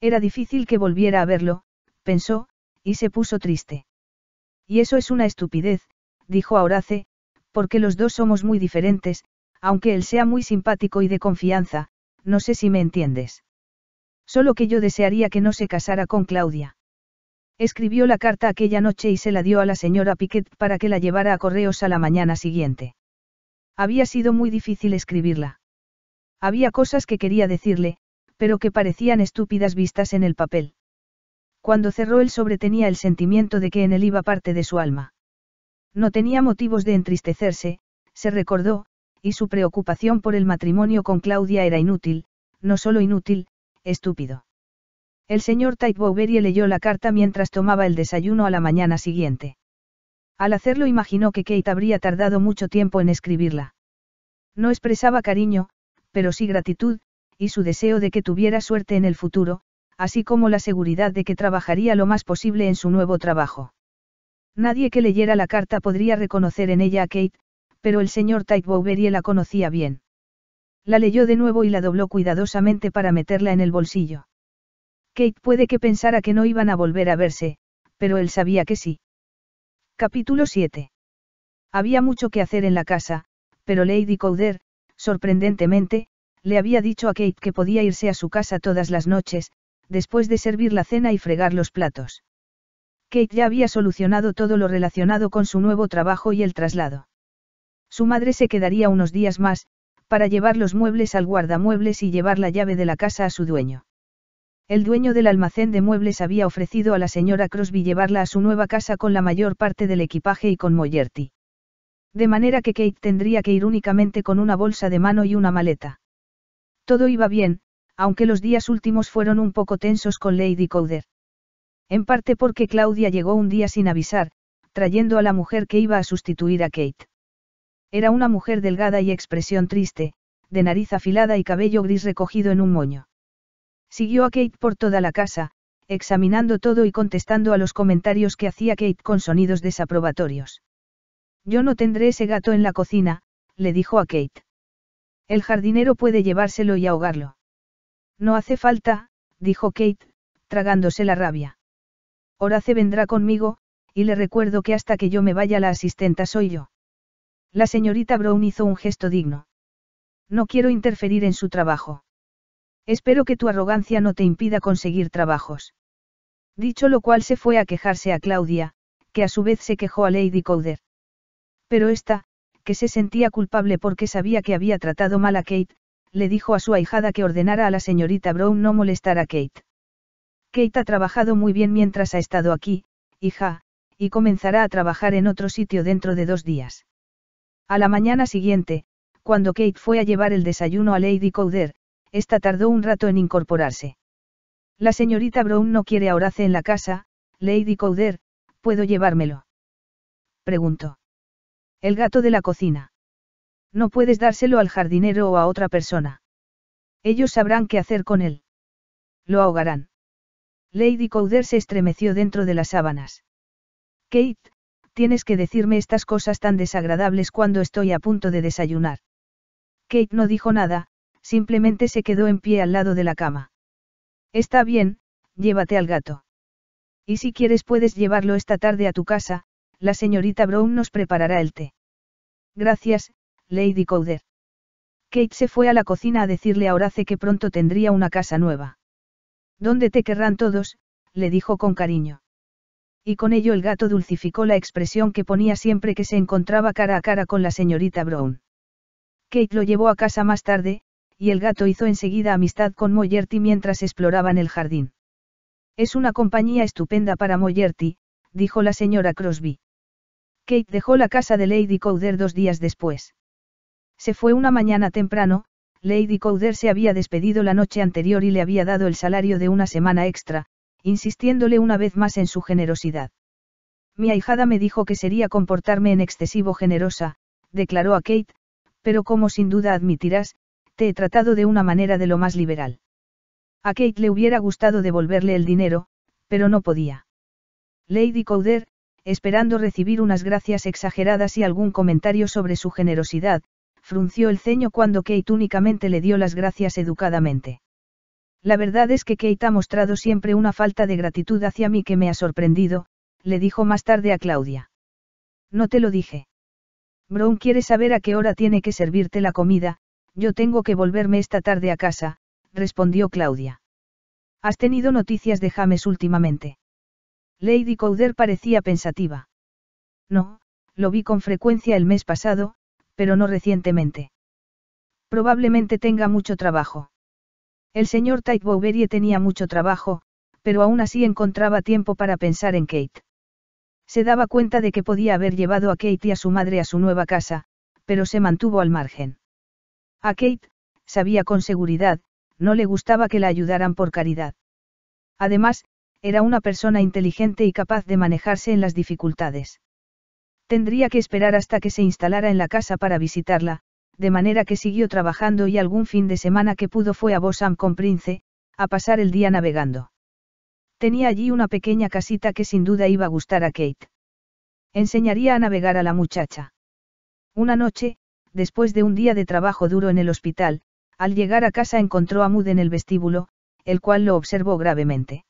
Era difícil que volviera a verlo, pensó, y se puso triste. Y eso es una estupidez, dijo Horace, porque los dos somos muy diferentes, aunque él sea muy simpático y de confianza, no sé si me entiendes. Solo que yo desearía que no se casara con Claudia. Escribió la carta aquella noche y se la dio a la señora Piquet para que la llevara a correos a la mañana siguiente. Había sido muy difícil escribirla. Había cosas que quería decirle, pero que parecían estúpidas vistas en el papel. Cuando cerró el sobre tenía el sentimiento de que en él iba parte de su alma. No tenía motivos de entristecerse, se recordó, y su preocupación por el matrimonio con Claudia era inútil, no solo inútil, estúpido. El señor Tite leyó la carta mientras tomaba el desayuno a la mañana siguiente. Al hacerlo imaginó que Kate habría tardado mucho tiempo en escribirla. No expresaba cariño, pero sí gratitud, y su deseo de que tuviera suerte en el futuro, así como la seguridad de que trabajaría lo más posible en su nuevo trabajo. Nadie que leyera la carta podría reconocer en ella a Kate, pero el señor Bowery la conocía bien. La leyó de nuevo y la dobló cuidadosamente para meterla en el bolsillo. Kate puede que pensara que no iban a volver a verse, pero él sabía que sí. Capítulo 7. Había mucho que hacer en la casa, pero Lady Cowder, sorprendentemente, le había dicho a Kate que podía irse a su casa todas las noches, después de servir la cena y fregar los platos. Kate ya había solucionado todo lo relacionado con su nuevo trabajo y el traslado. Su madre se quedaría unos días más, para llevar los muebles al guardamuebles y llevar la llave de la casa a su dueño. El dueño del almacén de muebles había ofrecido a la señora Crosby llevarla a su nueva casa con la mayor parte del equipaje y con Moyerty. De manera que Kate tendría que ir únicamente con una bolsa de mano y una maleta. Todo iba bien, aunque los días últimos fueron un poco tensos con Lady Cowder. En parte porque Claudia llegó un día sin avisar, trayendo a la mujer que iba a sustituir a Kate. Era una mujer delgada y expresión triste, de nariz afilada y cabello gris recogido en un moño. Siguió a Kate por toda la casa, examinando todo y contestando a los comentarios que hacía Kate con sonidos desaprobatorios. Yo no tendré ese gato en la cocina, le dijo a Kate. El jardinero puede llevárselo y ahogarlo. No hace falta, dijo Kate, tragándose la rabia. Horace vendrá conmigo, y le recuerdo que hasta que yo me vaya la asistenta soy yo. La señorita Brown hizo un gesto digno. No quiero interferir en su trabajo. Espero que tu arrogancia no te impida conseguir trabajos. Dicho lo cual se fue a quejarse a Claudia, que a su vez se quejó a Lady Cowder. Pero esta, que se sentía culpable porque sabía que había tratado mal a Kate, le dijo a su ahijada que ordenara a la señorita Brown no molestar a Kate. Kate ha trabajado muy bien mientras ha estado aquí, hija, y comenzará a trabajar en otro sitio dentro de dos días. A la mañana siguiente, cuando Kate fue a llevar el desayuno a Lady Cowder, esta tardó un rato en incorporarse. La señorita Brown no quiere a en la casa, Lady Cowder, ¿puedo llevármelo? Preguntó. El gato de la cocina. No puedes dárselo al jardinero o a otra persona. Ellos sabrán qué hacer con él. Lo ahogarán. Lady Cowder se estremeció dentro de las sábanas. Kate, tienes que decirme estas cosas tan desagradables cuando estoy a punto de desayunar. Kate no dijo nada, simplemente se quedó en pie al lado de la cama. Está bien, llévate al gato. Y si quieres puedes llevarlo esta tarde a tu casa, la señorita Brown nos preparará el té. Gracias, Lady Cowder. Kate se fue a la cocina a decirle a Horace que pronto tendría una casa nueva. ¿Dónde te querrán todos? le dijo con cariño. Y con ello el gato dulcificó la expresión que ponía siempre que se encontraba cara a cara con la señorita Brown. Kate lo llevó a casa más tarde, y el gato hizo enseguida amistad con Moyerty mientras exploraban el jardín. Es una compañía estupenda para Moyerty, dijo la señora Crosby. Kate dejó la casa de Lady Cowder dos días después. Se fue una mañana temprano, Lady Cowder se había despedido la noche anterior y le había dado el salario de una semana extra, insistiéndole una vez más en su generosidad. Mi ahijada me dijo que sería comportarme en excesivo generosa, declaró a Kate, pero como sin duda admitirás, te he tratado de una manera de lo más liberal. A Kate le hubiera gustado devolverle el dinero, pero no podía. Lady Cowder, esperando recibir unas gracias exageradas y algún comentario sobre su generosidad, frunció el ceño cuando Kate únicamente le dio las gracias educadamente. La verdad es que Kate ha mostrado siempre una falta de gratitud hacia mí que me ha sorprendido, le dijo más tarde a Claudia. No te lo dije. Brown quiere saber a qué hora tiene que servirte la comida, yo tengo que volverme esta tarde a casa, respondió Claudia. ¿Has tenido noticias de James últimamente? Lady Cowder parecía pensativa. No, lo vi con frecuencia el mes pasado, pero no recientemente. Probablemente tenga mucho trabajo. El señor Tate Bouverie tenía mucho trabajo, pero aún así encontraba tiempo para pensar en Kate. Se daba cuenta de que podía haber llevado a Kate y a su madre a su nueva casa, pero se mantuvo al margen. A Kate, sabía con seguridad, no le gustaba que la ayudaran por caridad. Además, era una persona inteligente y capaz de manejarse en las dificultades. Tendría que esperar hasta que se instalara en la casa para visitarla, de manera que siguió trabajando y algún fin de semana que pudo fue a Bossam con Prince, a pasar el día navegando. Tenía allí una pequeña casita que sin duda iba a gustar a Kate. Enseñaría a navegar a la muchacha. Una noche, después de un día de trabajo duro en el hospital, al llegar a casa encontró a Mood en el vestíbulo, el cual lo observó gravemente.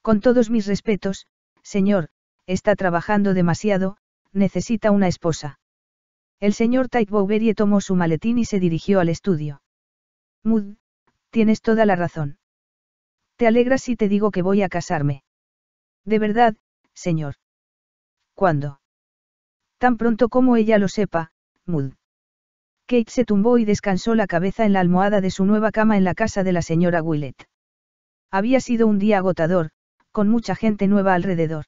Con todos mis respetos, señor, está trabajando demasiado, necesita una esposa. El señor Type tomó su maletín y se dirigió al estudio. Mud, tienes toda la razón. Te alegras si te digo que voy a casarme. De verdad, señor. ¿Cuándo? Tan pronto como ella lo sepa, Mud. Kate se tumbó y descansó la cabeza en la almohada de su nueva cama en la casa de la señora Willett. Había sido un día agotador, con mucha gente nueva alrededor.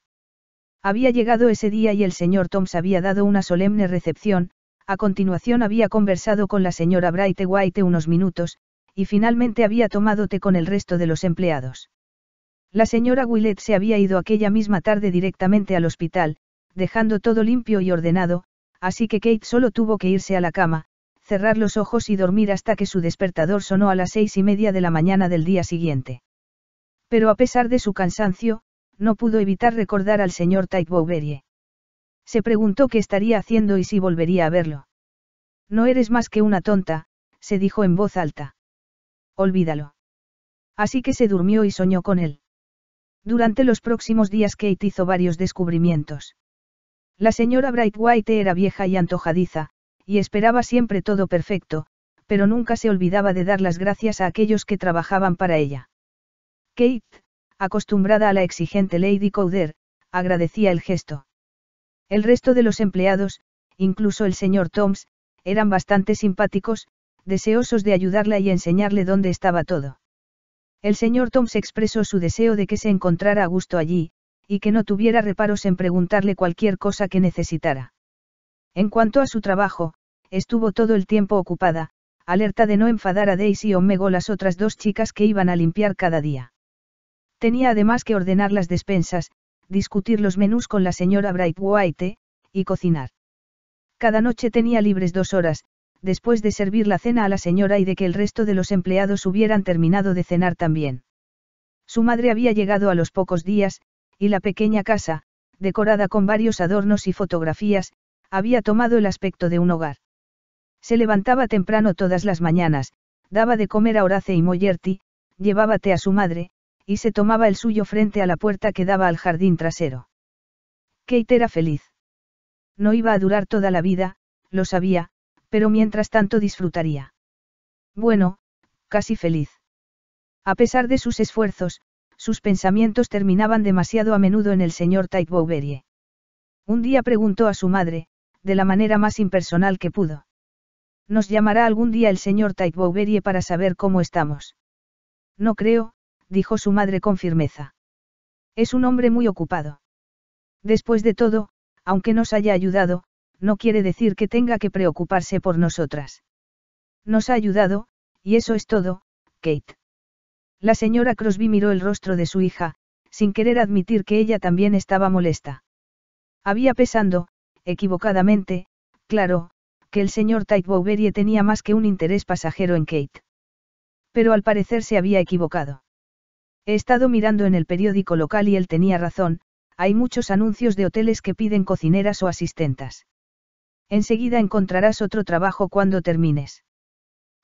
Había llegado ese día y el señor Toms había dado una solemne recepción, a continuación había conversado con la señora Bright White unos minutos, y finalmente había tomado té con el resto de los empleados. La señora Willett se había ido aquella misma tarde directamente al hospital, dejando todo limpio y ordenado, así que Kate solo tuvo que irse a la cama, cerrar los ojos y dormir hasta que su despertador sonó a las seis y media de la mañana del día siguiente. Pero a pesar de su cansancio, no pudo evitar recordar al señor Type Se preguntó qué estaría haciendo y si volvería a verlo. No eres más que una tonta, se dijo en voz alta. Olvídalo. Así que se durmió y soñó con él. Durante los próximos días Kate hizo varios descubrimientos. La señora Brightwhite era vieja y antojadiza, y esperaba siempre todo perfecto, pero nunca se olvidaba de dar las gracias a aquellos que trabajaban para ella. Kate, acostumbrada a la exigente Lady Cowder, agradecía el gesto. El resto de los empleados, incluso el señor Toms, eran bastante simpáticos, deseosos de ayudarla y enseñarle dónde estaba todo. El señor Toms expresó su deseo de que se encontrara a gusto allí, y que no tuviera reparos en preguntarle cualquier cosa que necesitara. En cuanto a su trabajo, estuvo todo el tiempo ocupada, alerta de no enfadar a Daisy o Mego las otras dos chicas que iban a limpiar cada día. Tenía además que ordenar las despensas, discutir los menús con la señora Brightwhite, y cocinar. Cada noche tenía libres dos horas, después de servir la cena a la señora y de que el resto de los empleados hubieran terminado de cenar también. Su madre había llegado a los pocos días, y la pequeña casa, decorada con varios adornos y fotografías, había tomado el aspecto de un hogar. Se levantaba temprano todas las mañanas, daba de comer a Horace y Moyerty, llevaba té a su madre, y se tomaba el suyo frente a la puerta que daba al jardín trasero. Kate era feliz. No iba a durar toda la vida, lo sabía, pero mientras tanto disfrutaría. Bueno, casi feliz. A pesar de sus esfuerzos, sus pensamientos terminaban demasiado a menudo en el señor Tait Un día preguntó a su madre, de la manera más impersonal que pudo. Nos llamará algún día el señor Tait para saber cómo estamos. No creo, dijo su madre con firmeza. Es un hombre muy ocupado. Después de todo, aunque nos haya ayudado, no quiere decir que tenga que preocuparse por nosotras. Nos ha ayudado, y eso es todo, Kate. La señora Crosby miró el rostro de su hija, sin querer admitir que ella también estaba molesta. Había pesando, equivocadamente, claro, que el señor Type Bouverie tenía más que un interés pasajero en Kate. Pero al parecer se había equivocado. He estado mirando en el periódico local y él tenía razón, hay muchos anuncios de hoteles que piden cocineras o asistentas. Enseguida encontrarás otro trabajo cuando termines.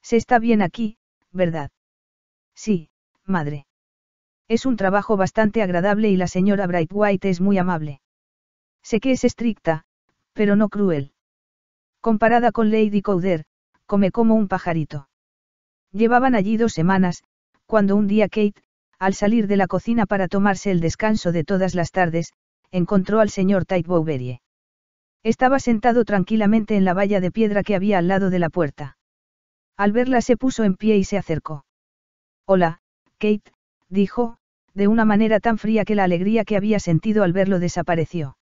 Se está bien aquí, ¿verdad? Sí, madre. Es un trabajo bastante agradable y la señora Brightwhite es muy amable. Sé que es estricta, pero no cruel. Comparada con Lady Cowder, come como un pajarito. Llevaban allí dos semanas, cuando un día Kate, al salir de la cocina para tomarse el descanso de todas las tardes, encontró al señor Tite Estaba sentado tranquilamente en la valla de piedra que había al lado de la puerta. Al verla se puso en pie y se acercó. Hola, Kate, dijo, de una manera tan fría que la alegría que había sentido al verlo desapareció.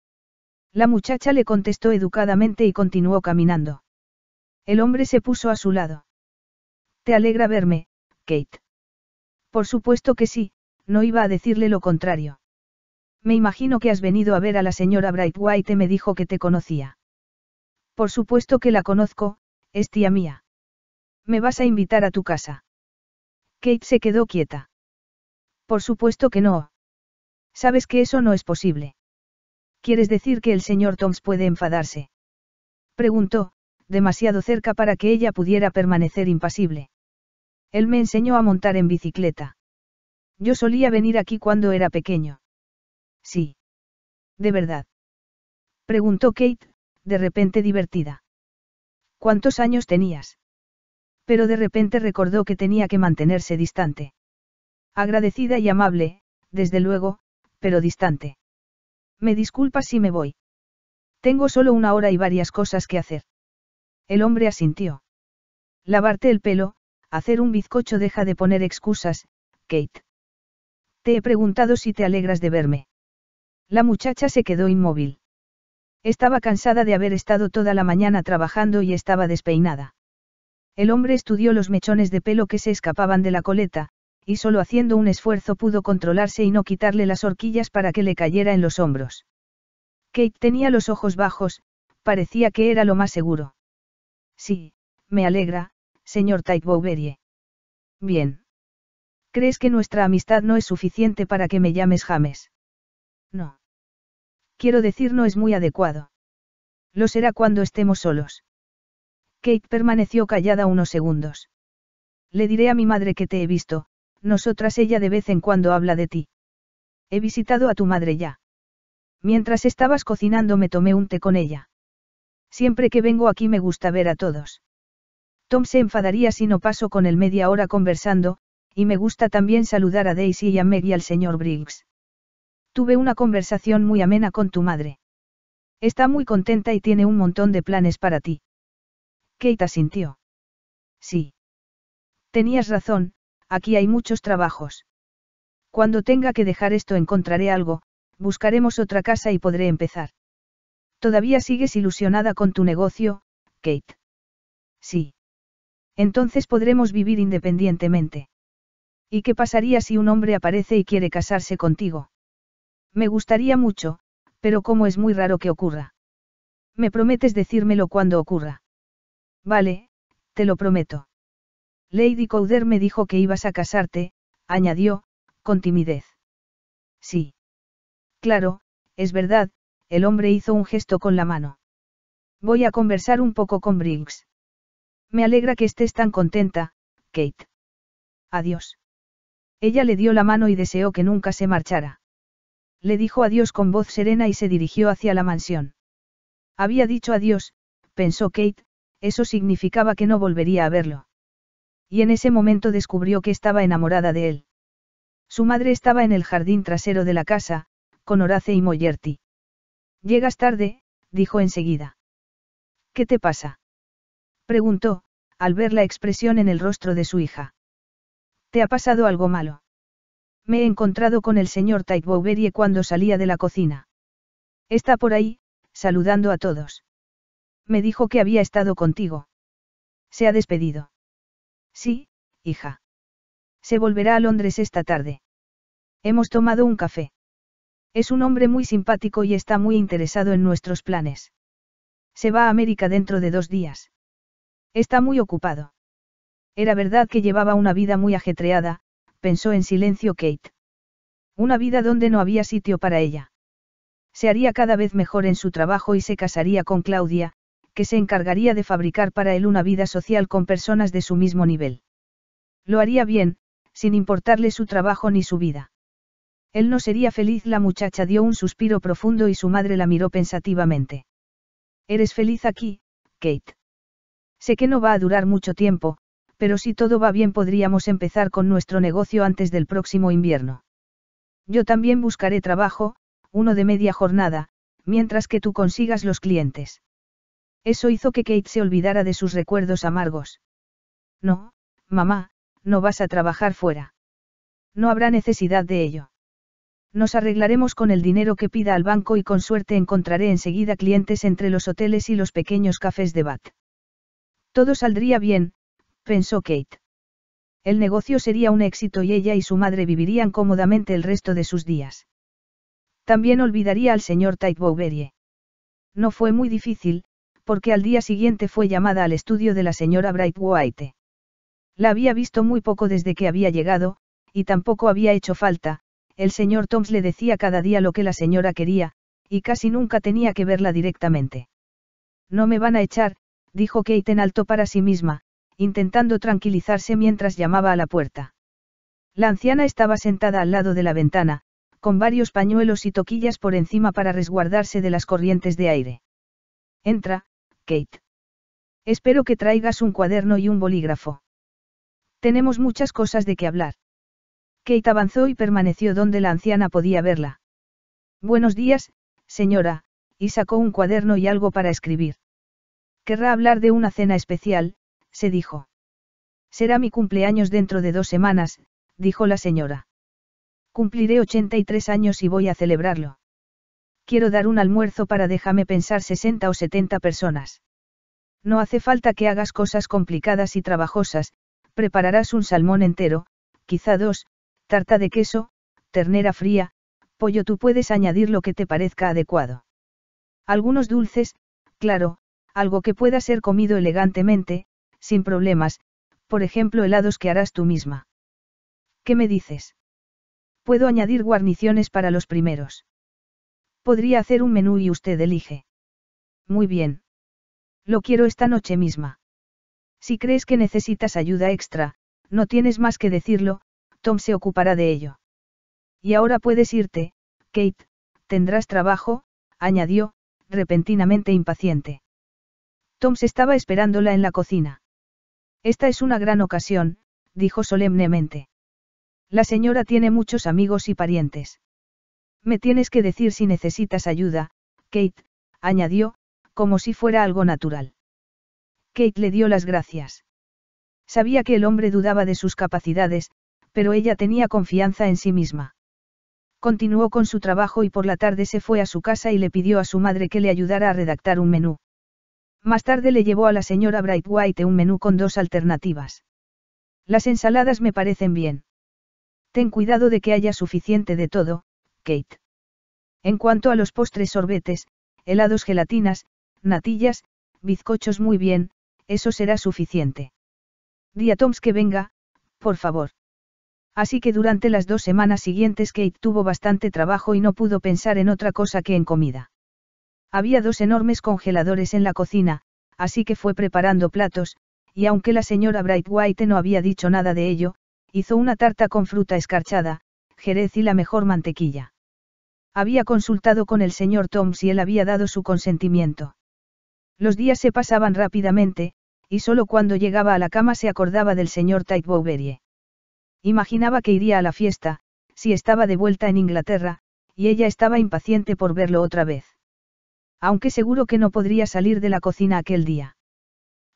La muchacha le contestó educadamente y continuó caminando. El hombre se puso a su lado. Te alegra verme, Kate. Por supuesto que sí, no iba a decirle lo contrario. Me imagino que has venido a ver a la señora Brightwhite, me dijo que te conocía. Por supuesto que la conozco, es tía mía. Me vas a invitar a tu casa. Kate se quedó quieta. Por supuesto que no. Sabes que eso no es posible. ¿Quieres decir que el señor Toms puede enfadarse? Preguntó, demasiado cerca para que ella pudiera permanecer impasible. Él me enseñó a montar en bicicleta. Yo solía venir aquí cuando era pequeño. Sí. ¿De verdad? Preguntó Kate, de repente divertida. ¿Cuántos años tenías? Pero de repente recordó que tenía que mantenerse distante. Agradecida y amable, desde luego, pero distante. Me disculpas si me voy. Tengo solo una hora y varias cosas que hacer. El hombre asintió. Lavarte el pelo, Hacer un bizcocho deja de poner excusas, Kate. Te he preguntado si te alegras de verme. La muchacha se quedó inmóvil. Estaba cansada de haber estado toda la mañana trabajando y estaba despeinada. El hombre estudió los mechones de pelo que se escapaban de la coleta, y solo haciendo un esfuerzo pudo controlarse y no quitarle las horquillas para que le cayera en los hombros. Kate tenía los ojos bajos, parecía que era lo más seguro. Sí, me alegra, señor Bouberie. Bien. ¿Crees que nuestra amistad no es suficiente para que me llames James? No. Quiero decir, no es muy adecuado. Lo será cuando estemos solos. Kate permaneció callada unos segundos. Le diré a mi madre que te he visto, nosotras ella de vez en cuando habla de ti. He visitado a tu madre ya. Mientras estabas cocinando me tomé un té con ella. Siempre que vengo aquí me gusta ver a todos. Tom se enfadaría si no paso con él media hora conversando, y me gusta también saludar a Daisy y a Meg y al señor Briggs. Tuve una conversación muy amena con tu madre. Está muy contenta y tiene un montón de planes para ti. Kate asintió. Sí. Tenías razón, aquí hay muchos trabajos. Cuando tenga que dejar esto encontraré algo, buscaremos otra casa y podré empezar. Todavía sigues ilusionada con tu negocio, Kate. Sí. Entonces podremos vivir independientemente. ¿Y qué pasaría si un hombre aparece y quiere casarse contigo? Me gustaría mucho, pero como es muy raro que ocurra. Me prometes decírmelo cuando ocurra. Vale, te lo prometo. Lady Cowder me dijo que ibas a casarte, añadió, con timidez. Sí. Claro, es verdad, el hombre hizo un gesto con la mano. Voy a conversar un poco con Briggs. Me alegra que estés tan contenta, Kate. Adiós. Ella le dio la mano y deseó que nunca se marchara. Le dijo adiós con voz serena y se dirigió hacia la mansión. Había dicho adiós, pensó Kate, eso significaba que no volvería a verlo. Y en ese momento descubrió que estaba enamorada de él. Su madre estaba en el jardín trasero de la casa, con Horace y Moyerty. Llegas tarde, dijo enseguida. ¿Qué te pasa? Preguntó, al ver la expresión en el rostro de su hija. ¿Te ha pasado algo malo? Me he encontrado con el señor Tait cuando salía de la cocina. Está por ahí, saludando a todos. Me dijo que había estado contigo. Se ha despedido. Sí, hija. Se volverá a Londres esta tarde. Hemos tomado un café. Es un hombre muy simpático y está muy interesado en nuestros planes. Se va a América dentro de dos días. Está muy ocupado. Era verdad que llevaba una vida muy ajetreada, pensó en silencio Kate. Una vida donde no había sitio para ella. Se haría cada vez mejor en su trabajo y se casaría con Claudia, que se encargaría de fabricar para él una vida social con personas de su mismo nivel. Lo haría bien, sin importarle su trabajo ni su vida. Él no sería feliz, la muchacha dio un suspiro profundo y su madre la miró pensativamente. Eres feliz aquí, Kate. Sé que no va a durar mucho tiempo, pero si todo va bien podríamos empezar con nuestro negocio antes del próximo invierno. Yo también buscaré trabajo, uno de media jornada, mientras que tú consigas los clientes. Eso hizo que Kate se olvidara de sus recuerdos amargos. No, mamá, no vas a trabajar fuera. No habrá necesidad de ello. Nos arreglaremos con el dinero que pida al banco y con suerte encontraré enseguida clientes entre los hoteles y los pequeños cafés de Bat. Todo saldría bien, pensó Kate. El negocio sería un éxito y ella y su madre vivirían cómodamente el resto de sus días. También olvidaría al señor Tite No fue muy difícil, porque al día siguiente fue llamada al estudio de la señora Bright White. La había visto muy poco desde que había llegado, y tampoco había hecho falta, el señor Toms le decía cada día lo que la señora quería, y casi nunca tenía que verla directamente. No me van a echar, dijo Kate en alto para sí misma, intentando tranquilizarse mientras llamaba a la puerta. La anciana estaba sentada al lado de la ventana, con varios pañuelos y toquillas por encima para resguardarse de las corrientes de aire. Entra, Kate. Espero que traigas un cuaderno y un bolígrafo. Tenemos muchas cosas de qué hablar. Kate avanzó y permaneció donde la anciana podía verla. Buenos días, señora, y sacó un cuaderno y algo para escribir. Querrá hablar de una cena especial, se dijo. Será mi cumpleaños dentro de dos semanas, dijo la señora. Cumpliré 83 años y voy a celebrarlo. Quiero dar un almuerzo para déjame pensar 60 o 70 personas. No hace falta que hagas cosas complicadas y trabajosas, prepararás un salmón entero, quizá dos, tarta de queso, ternera fría, pollo tú puedes añadir lo que te parezca adecuado. Algunos dulces, claro, algo que pueda ser comido elegantemente, sin problemas, por ejemplo helados que harás tú misma. ¿Qué me dices? Puedo añadir guarniciones para los primeros. Podría hacer un menú y usted elige. Muy bien. Lo quiero esta noche misma. Si crees que necesitas ayuda extra, no tienes más que decirlo, Tom se ocupará de ello. Y ahora puedes irte, Kate, tendrás trabajo, añadió, repentinamente impaciente. Toms estaba esperándola en la cocina. Esta es una gran ocasión, dijo solemnemente. La señora tiene muchos amigos y parientes. Me tienes que decir si necesitas ayuda, Kate, añadió, como si fuera algo natural. Kate le dio las gracias. Sabía que el hombre dudaba de sus capacidades, pero ella tenía confianza en sí misma. Continuó con su trabajo y por la tarde se fue a su casa y le pidió a su madre que le ayudara a redactar un menú. Más tarde le llevó a la señora White un menú con dos alternativas. Las ensaladas me parecen bien. Ten cuidado de que haya suficiente de todo, Kate. En cuanto a los postres sorbetes, helados gelatinas, natillas, bizcochos muy bien, eso será suficiente. Di a Toms que venga, por favor. Así que durante las dos semanas siguientes Kate tuvo bastante trabajo y no pudo pensar en otra cosa que en comida. Había dos enormes congeladores en la cocina, así que fue preparando platos, y aunque la señora Brightwhite no había dicho nada de ello, hizo una tarta con fruta escarchada, jerez y la mejor mantequilla. Había consultado con el señor Tom si él había dado su consentimiento. Los días se pasaban rápidamente, y solo cuando llegaba a la cama se acordaba del señor Tite Imaginaba que iría a la fiesta, si estaba de vuelta en Inglaterra, y ella estaba impaciente por verlo otra vez aunque seguro que no podría salir de la cocina aquel día.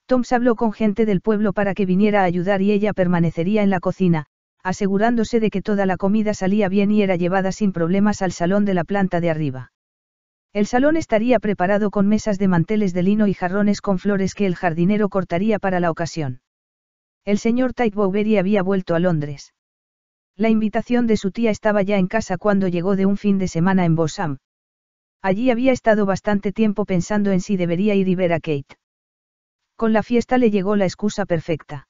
Toms habló con gente del pueblo para que viniera a ayudar y ella permanecería en la cocina, asegurándose de que toda la comida salía bien y era llevada sin problemas al salón de la planta de arriba. El salón estaría preparado con mesas de manteles de lino y jarrones con flores que el jardinero cortaría para la ocasión. El señor Tite había vuelto a Londres. La invitación de su tía estaba ya en casa cuando llegó de un fin de semana en Bosham, Allí había estado bastante tiempo pensando en si debería ir y ver a Kate. Con la fiesta le llegó la excusa perfecta.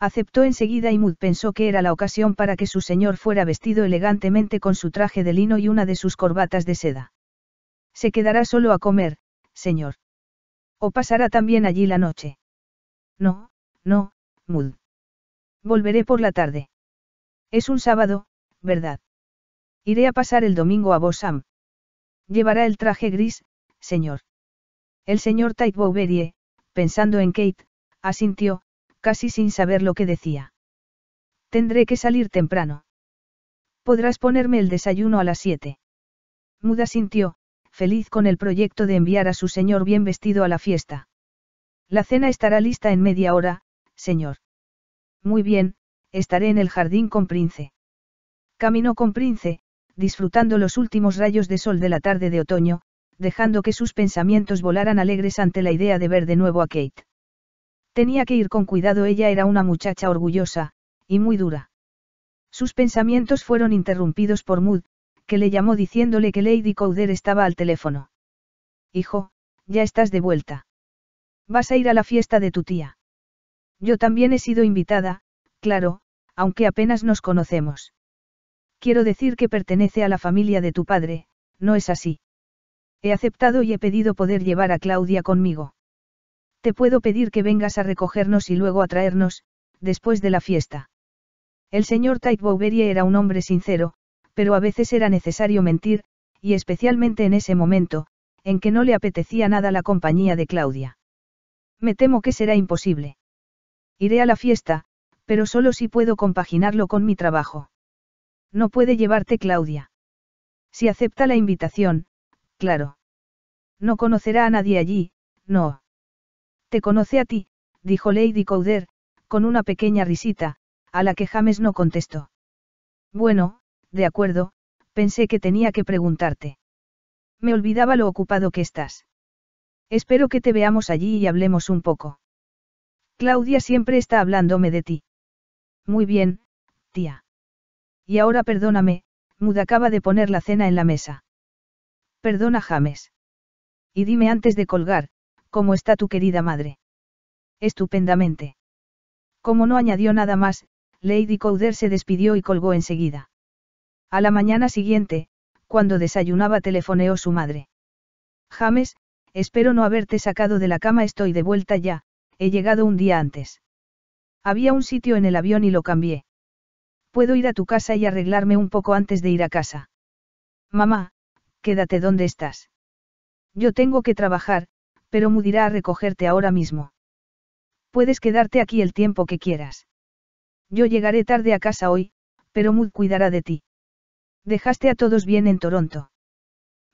Aceptó enseguida y Mood pensó que era la ocasión para que su señor fuera vestido elegantemente con su traje de lino y una de sus corbatas de seda. Se quedará solo a comer, señor. ¿O pasará también allí la noche? No, no, Mood. Volveré por la tarde. Es un sábado, ¿verdad? Iré a pasar el domingo a Bossam. Llevará el traje gris, señor. El señor Tite Bouverie, pensando en Kate, asintió, casi sin saber lo que decía. Tendré que salir temprano. Podrás ponerme el desayuno a las siete. Muda sintió, feliz con el proyecto de enviar a su señor bien vestido a la fiesta. La cena estará lista en media hora, señor. Muy bien, estaré en el jardín con Prince. Caminó con Prince, disfrutando los últimos rayos de sol de la tarde de otoño, dejando que sus pensamientos volaran alegres ante la idea de ver de nuevo a Kate. Tenía que ir con cuidado, ella era una muchacha orgullosa, y muy dura. Sus pensamientos fueron interrumpidos por Mood, que le llamó diciéndole que Lady Cowder estaba al teléfono. Hijo, ya estás de vuelta. Vas a ir a la fiesta de tu tía. Yo también he sido invitada, claro, aunque apenas nos conocemos. Quiero decir que pertenece a la familia de tu padre, ¿no es así? He aceptado y he pedido poder llevar a Claudia conmigo. Te puedo pedir que vengas a recogernos y luego a traernos, después de la fiesta. El señor Tait era un hombre sincero, pero a veces era necesario mentir, y especialmente en ese momento, en que no le apetecía nada la compañía de Claudia. Me temo que será imposible. Iré a la fiesta, pero solo si puedo compaginarlo con mi trabajo. No puede llevarte Claudia. Si acepta la invitación, claro. No conocerá a nadie allí, no. Te conoce a ti, dijo Lady Cowder, con una pequeña risita, a la que James no contestó. Bueno, de acuerdo, pensé que tenía que preguntarte. Me olvidaba lo ocupado que estás. Espero que te veamos allí y hablemos un poco. Claudia siempre está hablándome de ti. Muy bien, tía. Y ahora perdóname, Muda acaba de poner la cena en la mesa. Perdona, James. Y dime antes de colgar, ¿cómo está tu querida madre? Estupendamente. Como no añadió nada más, Lady Cowder se despidió y colgó enseguida. A la mañana siguiente, cuando desayunaba, telefoneó su madre. James, espero no haberte sacado de la cama, estoy de vuelta ya, he llegado un día antes. Había un sitio en el avión y lo cambié. Puedo ir a tu casa y arreglarme un poco antes de ir a casa. Mamá, quédate donde estás. Yo tengo que trabajar, pero irá a recogerte ahora mismo. Puedes quedarte aquí el tiempo que quieras. Yo llegaré tarde a casa hoy, pero Mud cuidará de ti. Dejaste a todos bien en Toronto.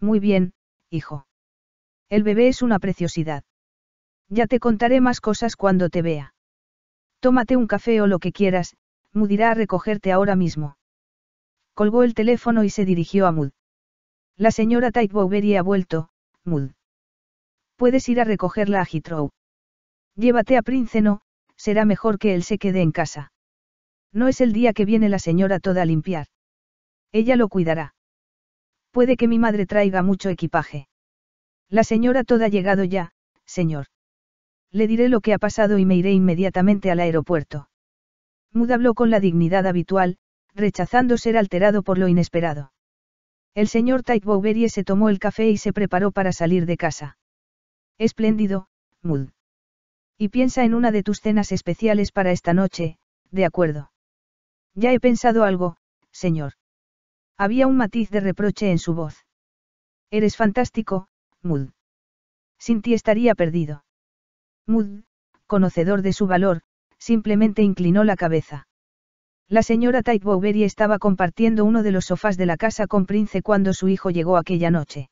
Muy bien, hijo. El bebé es una preciosidad. Ya te contaré más cosas cuando te vea. Tómate un café o lo que quieras, Mud irá a recogerte ahora mismo. Colgó el teléfono y se dirigió a Mud. La señora Tait ha vuelto, Mud. Puedes ir a recogerla a Heathrow. Llévate a Princeno, será mejor que él se quede en casa. No es el día que viene la señora toda a limpiar. Ella lo cuidará. Puede que mi madre traiga mucho equipaje. La señora toda ha llegado ya, señor. Le diré lo que ha pasado y me iré inmediatamente al aeropuerto. Mud habló con la dignidad habitual, rechazando ser alterado por lo inesperado. El señor Tyke se tomó el café y se preparó para salir de casa. Espléndido, Mud. Y piensa en una de tus cenas especiales para esta noche, de acuerdo. Ya he pensado algo, señor. Había un matiz de reproche en su voz. Eres fantástico, Mud. Sin ti estaría perdido. Mud, conocedor de su valor, simplemente inclinó la cabeza. La señora Tait estaba compartiendo uno de los sofás de la casa con Prince cuando su hijo llegó aquella noche.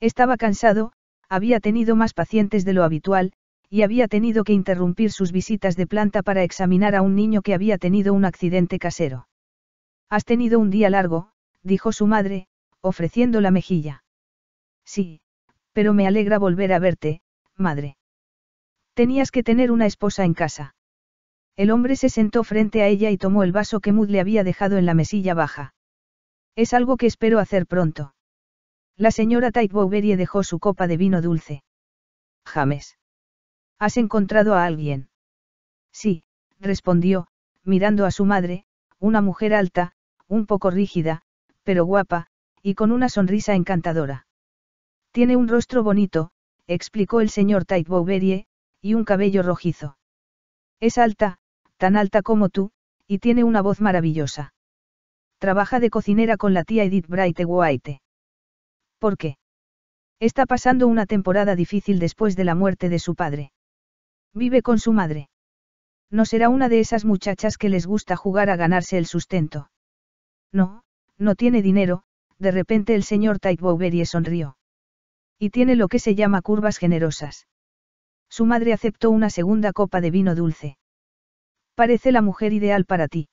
Estaba cansado, había tenido más pacientes de lo habitual, y había tenido que interrumpir sus visitas de planta para examinar a un niño que había tenido un accidente casero. Has tenido un día largo, dijo su madre, ofreciendo la mejilla. Sí, pero me alegra volver a verte, madre. Tenías que tener una esposa en casa. El hombre se sentó frente a ella y tomó el vaso que Mood le había dejado en la mesilla baja. Es algo que espero hacer pronto. La señora Tate dejó su copa de vino dulce. James. ¿Has encontrado a alguien? Sí, respondió, mirando a su madre, una mujer alta, un poco rígida, pero guapa, y con una sonrisa encantadora. Tiene un rostro bonito, explicó el señor Tate y un cabello rojizo. Es alta, tan alta como tú, y tiene una voz maravillosa. Trabaja de cocinera con la tía Edith Bright White. ¿Por qué? Está pasando una temporada difícil después de la muerte de su padre. Vive con su madre. No será una de esas muchachas que les gusta jugar a ganarse el sustento. No, no tiene dinero, de repente el señor Tite sonrió. Y tiene lo que se llama curvas generosas. Su madre aceptó una segunda copa de vino dulce. Parece la mujer ideal para ti.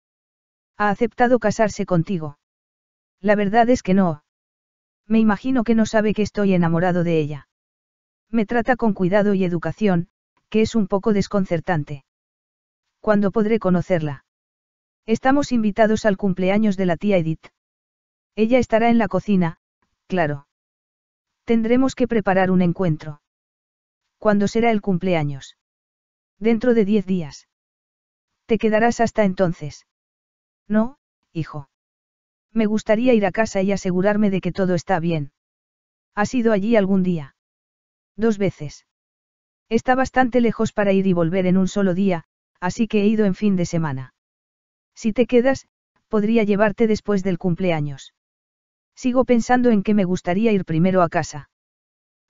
Ha aceptado casarse contigo. La verdad es que no. Me imagino que no sabe que estoy enamorado de ella. Me trata con cuidado y educación, que es un poco desconcertante. ¿Cuándo podré conocerla? Estamos invitados al cumpleaños de la tía Edith. Ella estará en la cocina, claro. Tendremos que preparar un encuentro. ¿Cuándo será el cumpleaños? Dentro de diez días. ¿Te quedarás hasta entonces? No, hijo. Me gustaría ir a casa y asegurarme de que todo está bien. ¿Has ido allí algún día? Dos veces. Está bastante lejos para ir y volver en un solo día, así que he ido en fin de semana. Si te quedas, podría llevarte después del cumpleaños. Sigo pensando en que me gustaría ir primero a casa.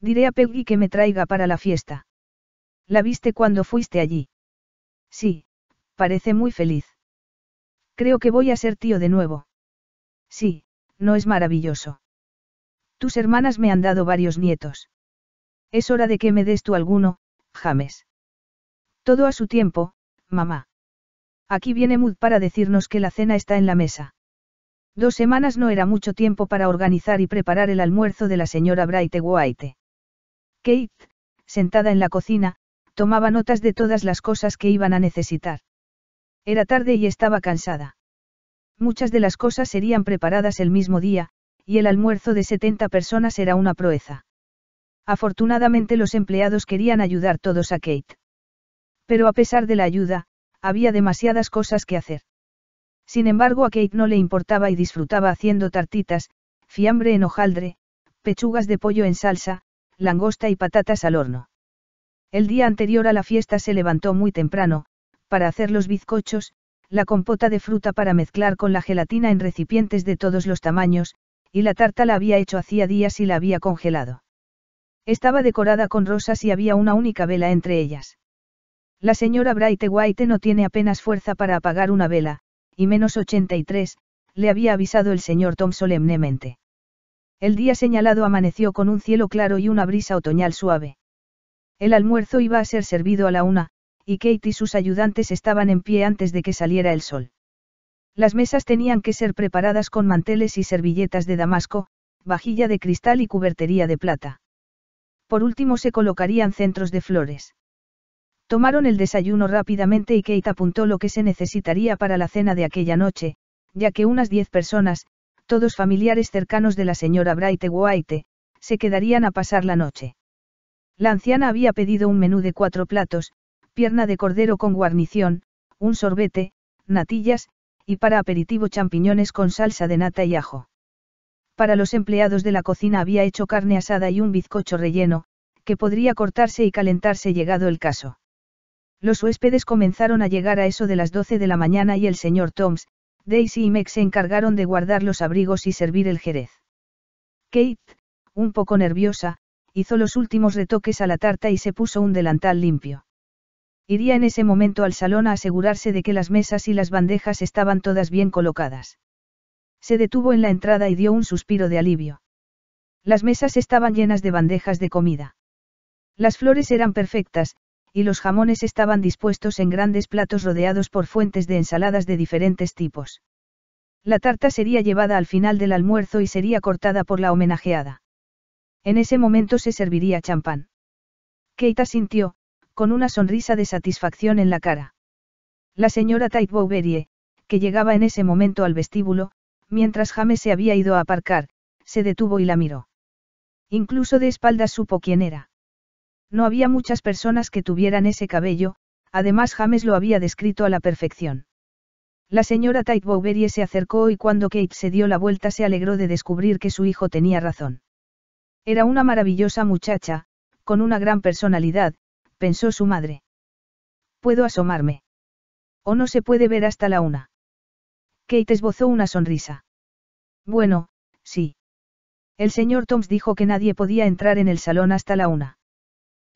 Diré a Peggy que me traiga para la fiesta. ¿La viste cuando fuiste allí? Sí, Parece muy feliz. Creo que voy a ser tío de nuevo. Sí, no es maravilloso. Tus hermanas me han dado varios nietos. Es hora de que me des tú alguno, James. Todo a su tiempo, mamá. Aquí viene Mood para decirnos que la cena está en la mesa. Dos semanas no era mucho tiempo para organizar y preparar el almuerzo de la señora Bright White. Kate, sentada en la cocina, tomaba notas de todas las cosas que iban a necesitar. Era tarde y estaba cansada. Muchas de las cosas serían preparadas el mismo día, y el almuerzo de 70 personas era una proeza. Afortunadamente los empleados querían ayudar todos a Kate. Pero a pesar de la ayuda, había demasiadas cosas que hacer. Sin embargo, a Kate no le importaba y disfrutaba haciendo tartitas, fiambre en hojaldre, pechugas de pollo en salsa, langosta y patatas al horno. El día anterior a la fiesta se levantó muy temprano, para hacer los bizcochos, la compota de fruta para mezclar con la gelatina en recipientes de todos los tamaños, y la tarta la había hecho hacía días y la había congelado. Estaba decorada con rosas y había una única vela entre ellas. La señora Bright White no tiene apenas fuerza para apagar una vela, y menos 83, le había avisado el señor Tom solemnemente. El día señalado amaneció con un cielo claro y una brisa otoñal suave. El almuerzo iba a ser servido a la una, y Kate y sus ayudantes estaban en pie antes de que saliera el sol. Las mesas tenían que ser preparadas con manteles y servilletas de damasco, vajilla de cristal y cubertería de plata. Por último se colocarían centros de flores. Tomaron el desayuno rápidamente y Kate apuntó lo que se necesitaría para la cena de aquella noche, ya que unas diez personas, todos familiares cercanos de la señora Bright White, se quedarían a pasar la noche. La anciana había pedido un menú de cuatro platos, pierna de cordero con guarnición, un sorbete, natillas, y para aperitivo champiñones con salsa de nata y ajo. Para los empleados de la cocina había hecho carne asada y un bizcocho relleno, que podría cortarse y calentarse llegado el caso. Los huéspedes comenzaron a llegar a eso de las 12 de la mañana y el señor Toms, Daisy y Meg se encargaron de guardar los abrigos y servir el jerez. Kate, un poco nerviosa, hizo los últimos retoques a la tarta y se puso un delantal limpio. Iría en ese momento al salón a asegurarse de que las mesas y las bandejas estaban todas bien colocadas. Se detuvo en la entrada y dio un suspiro de alivio. Las mesas estaban llenas de bandejas de comida. Las flores eran perfectas, y los jamones estaban dispuestos en grandes platos rodeados por fuentes de ensaladas de diferentes tipos. La tarta sería llevada al final del almuerzo y sería cortada por la homenajeada. En ese momento se serviría champán. Keita sintió, con una sonrisa de satisfacción en la cara. La señora Tite que llegaba en ese momento al vestíbulo, mientras James se había ido a aparcar, se detuvo y la miró. Incluso de espaldas supo quién era. No había muchas personas que tuvieran ese cabello, además James lo había descrito a la perfección. La señora Tite se acercó y cuando Kate se dio la vuelta se alegró de descubrir que su hijo tenía razón. Era una maravillosa muchacha, con una gran personalidad, pensó su madre. Puedo asomarme. O no se puede ver hasta la una. Kate esbozó una sonrisa. Bueno, sí. El señor Toms dijo que nadie podía entrar en el salón hasta la una.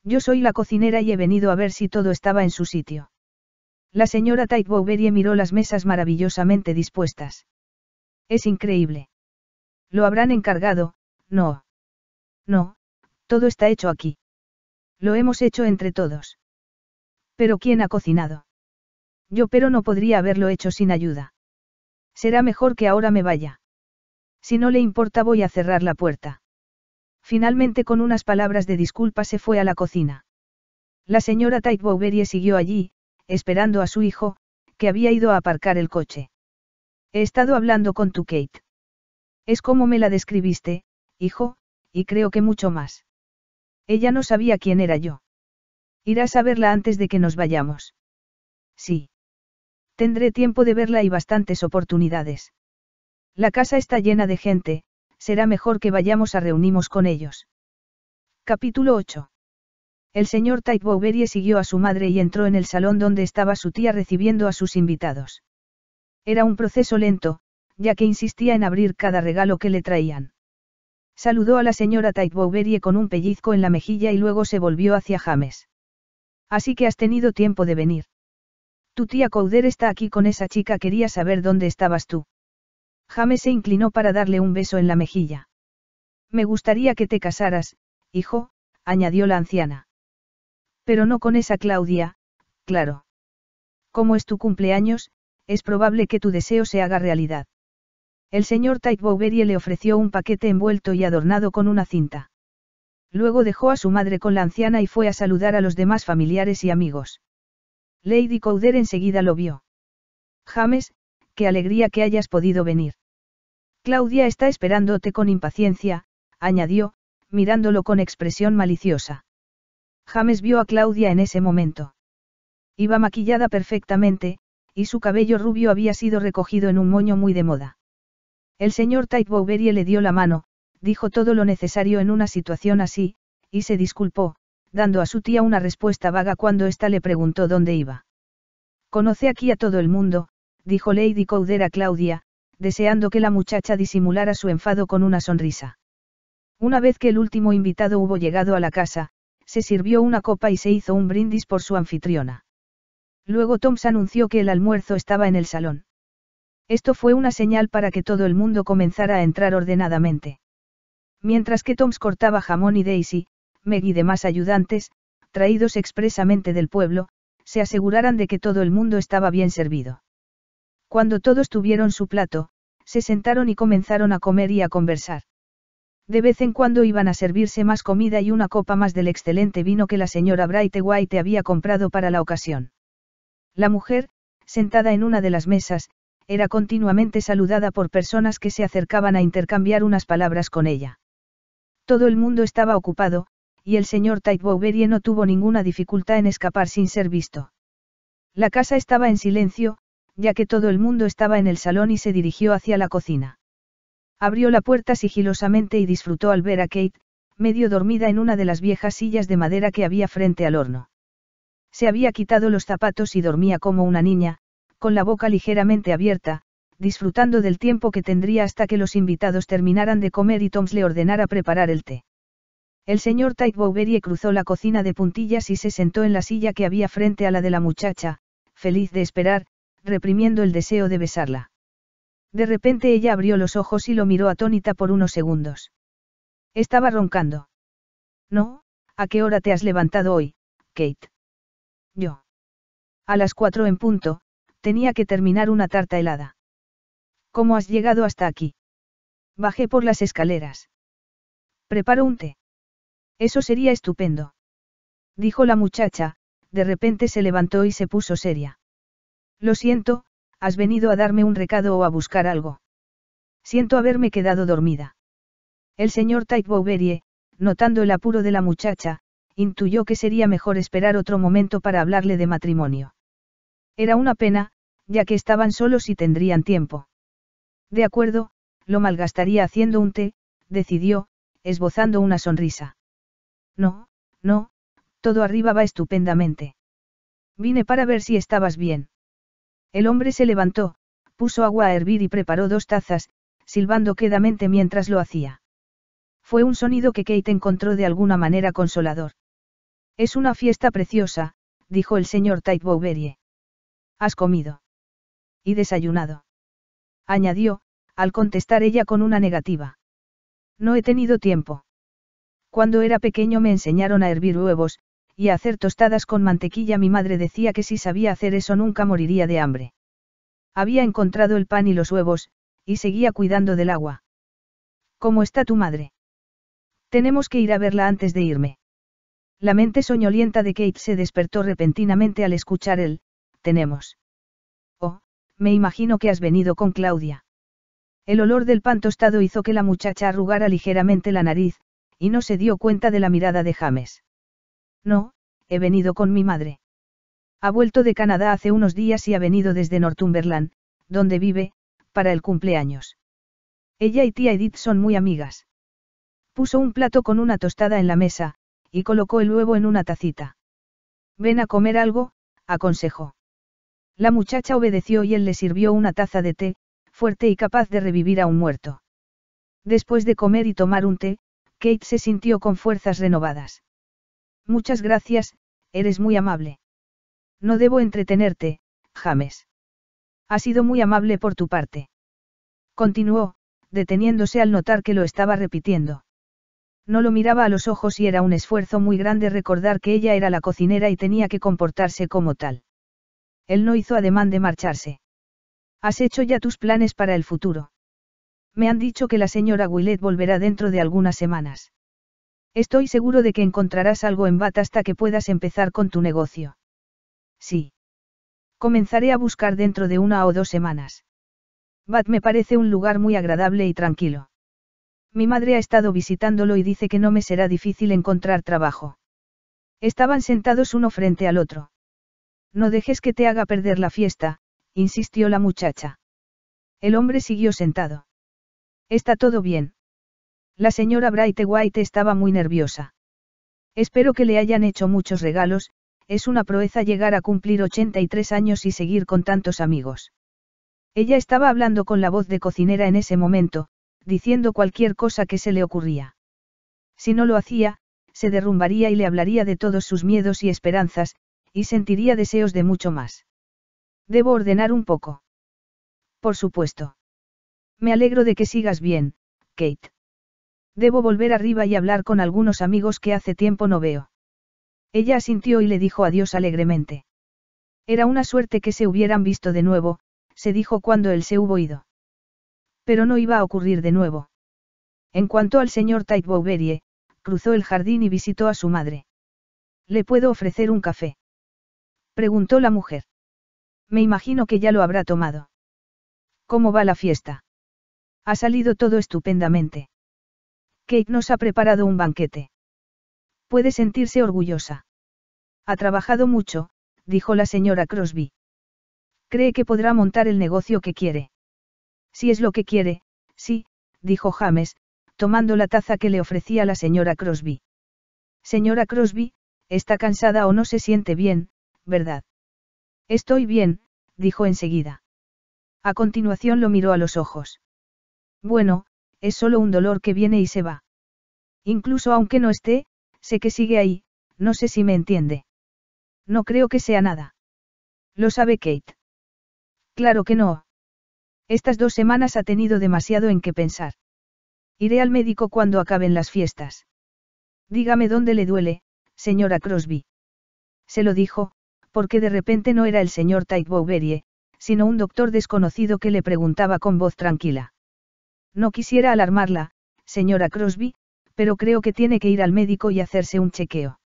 Yo soy la cocinera y he venido a ver si todo estaba en su sitio. La señora Tite Bouverie miró las mesas maravillosamente dispuestas. Es increíble. Lo habrán encargado, no. No, todo está hecho aquí. Lo hemos hecho entre todos. Pero ¿quién ha cocinado? Yo pero no podría haberlo hecho sin ayuda. Será mejor que ahora me vaya. Si no le importa voy a cerrar la puerta. Finalmente con unas palabras de disculpa se fue a la cocina. La señora Tite siguió allí, esperando a su hijo, que había ido a aparcar el coche. He estado hablando con tu Kate. Es como me la describiste, hijo, y creo que mucho más. Ella no sabía quién era yo. Irás a verla antes de que nos vayamos. Sí. Tendré tiempo de verla y bastantes oportunidades. La casa está llena de gente, será mejor que vayamos a reunimos con ellos. Capítulo 8. El señor Tyke siguió a su madre y entró en el salón donde estaba su tía recibiendo a sus invitados. Era un proceso lento, ya que insistía en abrir cada regalo que le traían. Saludó a la señora Tite con un pellizco en la mejilla y luego se volvió hacia James. Así que has tenido tiempo de venir. Tu tía Couder está aquí con esa chica, quería saber dónde estabas tú. James se inclinó para darle un beso en la mejilla. Me gustaría que te casaras, hijo, añadió la anciana. Pero no con esa Claudia, claro. Como es tu cumpleaños, es probable que tu deseo se haga realidad. El señor Tightbowery le ofreció un paquete envuelto y adornado con una cinta. Luego dejó a su madre con la anciana y fue a saludar a los demás familiares y amigos. Lady Cowder enseguida lo vio. James, qué alegría que hayas podido venir. Claudia está esperándote con impaciencia, añadió, mirándolo con expresión maliciosa. James vio a Claudia en ese momento. Iba maquillada perfectamente, y su cabello rubio había sido recogido en un moño muy de moda. El señor Type le dio la mano, dijo todo lo necesario en una situación así, y se disculpó, dando a su tía una respuesta vaga cuando ésta le preguntó dónde iba. Conoce aquí a todo el mundo, dijo Lady Coudera Claudia, deseando que la muchacha disimulara su enfado con una sonrisa. Una vez que el último invitado hubo llegado a la casa, se sirvió una copa y se hizo un brindis por su anfitriona. Luego Toms anunció que el almuerzo estaba en el salón. Esto fue una señal para que todo el mundo comenzara a entrar ordenadamente. Mientras que Toms cortaba jamón y Daisy, Meg y demás ayudantes, traídos expresamente del pueblo, se aseguraran de que todo el mundo estaba bien servido. Cuando todos tuvieron su plato, se sentaron y comenzaron a comer y a conversar. De vez en cuando iban a servirse más comida y una copa más del excelente vino que la señora Bright White había comprado para la ocasión. La mujer, sentada en una de las mesas, era continuamente saludada por personas que se acercaban a intercambiar unas palabras con ella. Todo el mundo estaba ocupado, y el señor y no tuvo ninguna dificultad en escapar sin ser visto. La casa estaba en silencio, ya que todo el mundo estaba en el salón y se dirigió hacia la cocina. Abrió la puerta sigilosamente y disfrutó al ver a Kate, medio dormida en una de las viejas sillas de madera que había frente al horno. Se había quitado los zapatos y dormía como una niña, con la boca ligeramente abierta, disfrutando del tiempo que tendría hasta que los invitados terminaran de comer y Toms le ordenara preparar el té. El señor Type Bouverie cruzó la cocina de puntillas y se sentó en la silla que había frente a la de la muchacha, feliz de esperar, reprimiendo el deseo de besarla. De repente ella abrió los ojos y lo miró atónita por unos segundos. Estaba roncando. No, ¿a qué hora te has levantado hoy, Kate? Yo. A las cuatro en punto, tenía que terminar una tarta helada. ¿Cómo has llegado hasta aquí? Bajé por las escaleras. Preparo un té. Eso sería estupendo. Dijo la muchacha, de repente se levantó y se puso seria. Lo siento, has venido a darme un recado o a buscar algo. Siento haberme quedado dormida. El señor Tait notando el apuro de la muchacha, intuyó que sería mejor esperar otro momento para hablarle de matrimonio. Era una pena, ya que estaban solos y tendrían tiempo. De acuerdo, lo malgastaría haciendo un té, decidió, esbozando una sonrisa. No, no, todo arriba va estupendamente. Vine para ver si estabas bien. El hombre se levantó, puso agua a hervir y preparó dos tazas, silbando quedamente mientras lo hacía. Fue un sonido que Kate encontró de alguna manera consolador. Es una fiesta preciosa, dijo el señor Tite ¿Has comido? ¿Y desayunado? añadió, al contestar ella con una negativa. No he tenido tiempo. Cuando era pequeño me enseñaron a hervir huevos, y a hacer tostadas con mantequilla. Mi madre decía que si sabía hacer eso nunca moriría de hambre. Había encontrado el pan y los huevos, y seguía cuidando del agua. ¿Cómo está tu madre? Tenemos que ir a verla antes de irme. La mente soñolienta de Kate se despertó repentinamente al escuchar él tenemos. Oh, me imagino que has venido con Claudia. El olor del pan tostado hizo que la muchacha arrugara ligeramente la nariz, y no se dio cuenta de la mirada de James. No, he venido con mi madre. Ha vuelto de Canadá hace unos días y ha venido desde Northumberland, donde vive, para el cumpleaños. Ella y tía Edith son muy amigas. Puso un plato con una tostada en la mesa, y colocó el huevo en una tacita. Ven a comer algo, aconsejó. La muchacha obedeció y él le sirvió una taza de té, fuerte y capaz de revivir a un muerto. Después de comer y tomar un té, Kate se sintió con fuerzas renovadas. Muchas gracias, eres muy amable. No debo entretenerte, James. Ha sido muy amable por tu parte. Continuó, deteniéndose al notar que lo estaba repitiendo. No lo miraba a los ojos y era un esfuerzo muy grande recordar que ella era la cocinera y tenía que comportarse como tal. Él no hizo ademán de marcharse. Has hecho ya tus planes para el futuro. Me han dicho que la señora Willet volverá dentro de algunas semanas. Estoy seguro de que encontrarás algo en Bat hasta que puedas empezar con tu negocio. Sí. Comenzaré a buscar dentro de una o dos semanas. Bath me parece un lugar muy agradable y tranquilo. Mi madre ha estado visitándolo y dice que no me será difícil encontrar trabajo. Estaban sentados uno frente al otro. No dejes que te haga perder la fiesta, insistió la muchacha. El hombre siguió sentado. Está todo bien. La señora Bright White estaba muy nerviosa. Espero que le hayan hecho muchos regalos, es una proeza llegar a cumplir 83 años y seguir con tantos amigos. Ella estaba hablando con la voz de cocinera en ese momento, diciendo cualquier cosa que se le ocurría. Si no lo hacía, se derrumbaría y le hablaría de todos sus miedos y esperanzas, y sentiría deseos de mucho más. Debo ordenar un poco. Por supuesto. Me alegro de que sigas bien, Kate. Debo volver arriba y hablar con algunos amigos que hace tiempo no veo. Ella asintió y le dijo adiós alegremente. Era una suerte que se hubieran visto de nuevo, se dijo cuando él se hubo ido. Pero no iba a ocurrir de nuevo. En cuanto al señor Tite cruzó el jardín y visitó a su madre. Le puedo ofrecer un café. Preguntó la mujer. Me imagino que ya lo habrá tomado. ¿Cómo va la fiesta? Ha salido todo estupendamente. Kate nos ha preparado un banquete. Puede sentirse orgullosa. Ha trabajado mucho, dijo la señora Crosby. Cree que podrá montar el negocio que quiere. Si es lo que quiere, sí, dijo James, tomando la taza que le ofrecía la señora Crosby. Señora Crosby, está cansada o no se siente bien, ¿verdad? Estoy bien, dijo enseguida. A continuación lo miró a los ojos. Bueno, es solo un dolor que viene y se va. Incluso aunque no esté, sé que sigue ahí, no sé si me entiende. No creo que sea nada. Lo sabe Kate. Claro que no. Estas dos semanas ha tenido demasiado en qué pensar. Iré al médico cuando acaben las fiestas. Dígame dónde le duele, señora Crosby. Se lo dijo, porque de repente no era el señor Tyke sino un doctor desconocido que le preguntaba con voz tranquila. No quisiera alarmarla, señora Crosby, pero creo que tiene que ir al médico y hacerse un chequeo.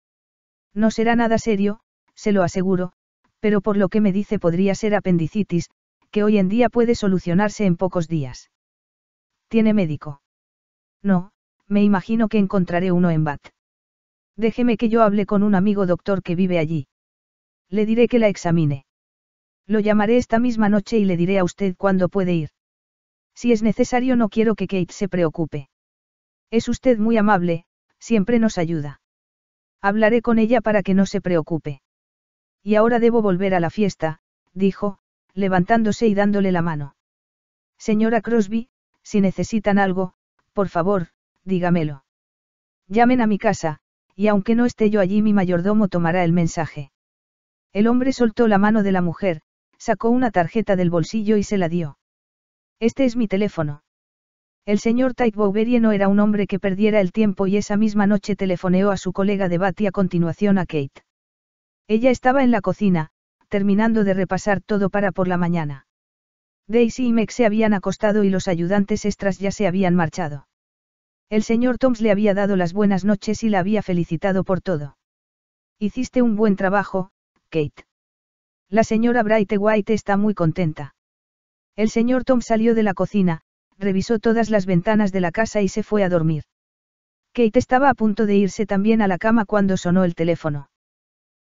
No será nada serio, se lo aseguro, pero por lo que me dice podría ser apendicitis, que hoy en día puede solucionarse en pocos días. ¿Tiene médico? No, me imagino que encontraré uno en Bath. Déjeme que yo hable con un amigo doctor que vive allí le diré que la examine. Lo llamaré esta misma noche y le diré a usted cuándo puede ir. Si es necesario no quiero que Kate se preocupe. Es usted muy amable, siempre nos ayuda. Hablaré con ella para que no se preocupe. Y ahora debo volver a la fiesta, dijo, levantándose y dándole la mano. Señora Crosby, si necesitan algo, por favor, dígamelo. Llamen a mi casa, y aunque no esté yo allí mi mayordomo tomará el mensaje. El hombre soltó la mano de la mujer, sacó una tarjeta del bolsillo y se la dio. Este es mi teléfono. El señor Bouverie no era un hombre que perdiera el tiempo y esa misma noche telefoneó a su colega de Bat y a continuación a Kate. Ella estaba en la cocina, terminando de repasar todo para por la mañana. Daisy y Meg se habían acostado y los ayudantes extras ya se habían marchado. El señor Toms le había dado las buenas noches y la había felicitado por todo. Hiciste un buen trabajo, Kate. La señora Bright White está muy contenta. El señor Tom salió de la cocina, revisó todas las ventanas de la casa y se fue a dormir. Kate estaba a punto de irse también a la cama cuando sonó el teléfono.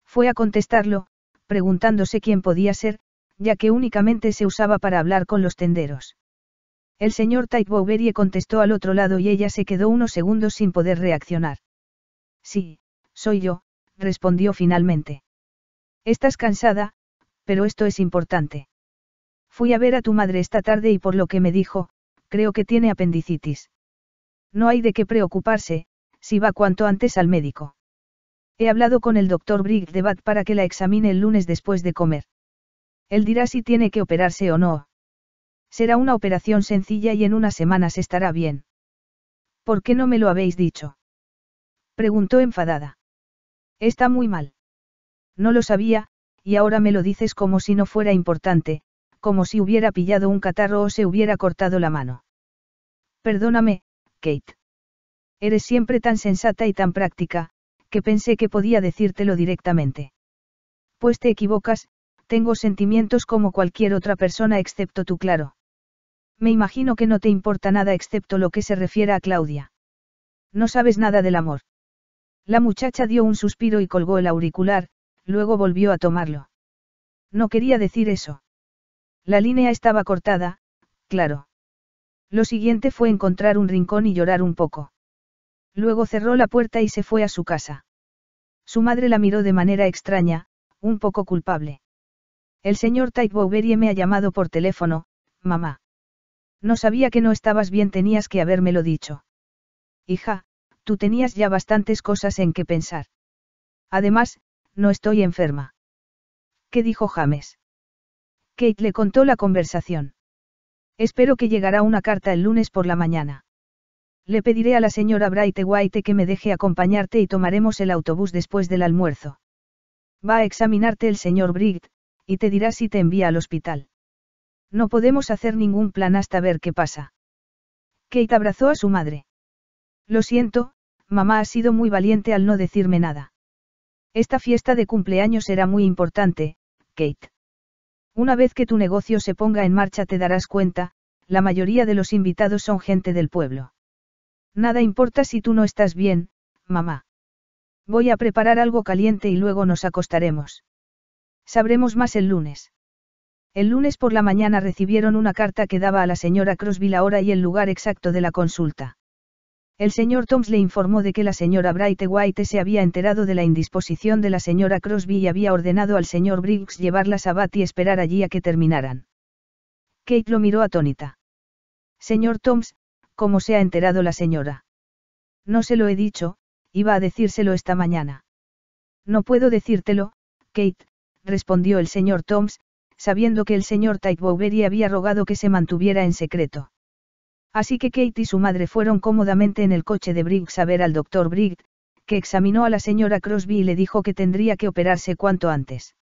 Fue a contestarlo, preguntándose quién podía ser, ya que únicamente se usaba para hablar con los tenderos. El señor Tite contestó al otro lado y ella se quedó unos segundos sin poder reaccionar. Sí, soy yo, respondió finalmente. Estás cansada, pero esto es importante. Fui a ver a tu madre esta tarde y por lo que me dijo, creo que tiene apendicitis. No hay de qué preocuparse, si va cuanto antes al médico. He hablado con el doctor Brig de Bat para que la examine el lunes después de comer. Él dirá si tiene que operarse o no. Será una operación sencilla y en unas semanas estará bien. ¿Por qué no me lo habéis dicho? Preguntó enfadada. Está muy mal. No lo sabía, y ahora me lo dices como si no fuera importante, como si hubiera pillado un catarro o se hubiera cortado la mano. Perdóname, Kate. Eres siempre tan sensata y tan práctica, que pensé que podía decírtelo directamente. Pues te equivocas, tengo sentimientos como cualquier otra persona excepto tú, claro. Me imagino que no te importa nada excepto lo que se refiere a Claudia. No sabes nada del amor. La muchacha dio un suspiro y colgó el auricular, Luego volvió a tomarlo. No quería decir eso. La línea estaba cortada, claro. Lo siguiente fue encontrar un rincón y llorar un poco. Luego cerró la puerta y se fue a su casa. Su madre la miró de manera extraña, un poco culpable. El señor Type me ha llamado por teléfono, mamá. No sabía que no estabas bien, tenías que habérmelo dicho. Hija, tú tenías ya bastantes cosas en que pensar. Además, no estoy enferma. ¿Qué dijo James? Kate le contó la conversación. Espero que llegará una carta el lunes por la mañana. Le pediré a la señora Bright White que me deje acompañarte y tomaremos el autobús después del almuerzo. Va a examinarte el señor Brigt, y te dirá si te envía al hospital. No podemos hacer ningún plan hasta ver qué pasa. Kate abrazó a su madre. Lo siento, mamá ha sido muy valiente al no decirme nada. Esta fiesta de cumpleaños será muy importante, Kate. Una vez que tu negocio se ponga en marcha te darás cuenta, la mayoría de los invitados son gente del pueblo. Nada importa si tú no estás bien, mamá. Voy a preparar algo caliente y luego nos acostaremos. Sabremos más el lunes. El lunes por la mañana recibieron una carta que daba a la señora Crosby la hora y el lugar exacto de la consulta. El señor Toms le informó de que la señora Bright White se había enterado de la indisposición de la señora Crosby y había ordenado al señor Briggs llevarlas a Bath y esperar allí a que terminaran. Kate lo miró atónita. Señor Toms, ¿cómo se ha enterado la señora? No se lo he dicho, iba a decírselo esta mañana. No puedo decírtelo, Kate, respondió el señor Toms, sabiendo que el señor Tite había rogado que se mantuviera en secreto. Así que Kate y su madre fueron cómodamente en el coche de Briggs a ver al doctor Briggs, que examinó a la señora Crosby y le dijo que tendría que operarse cuanto antes.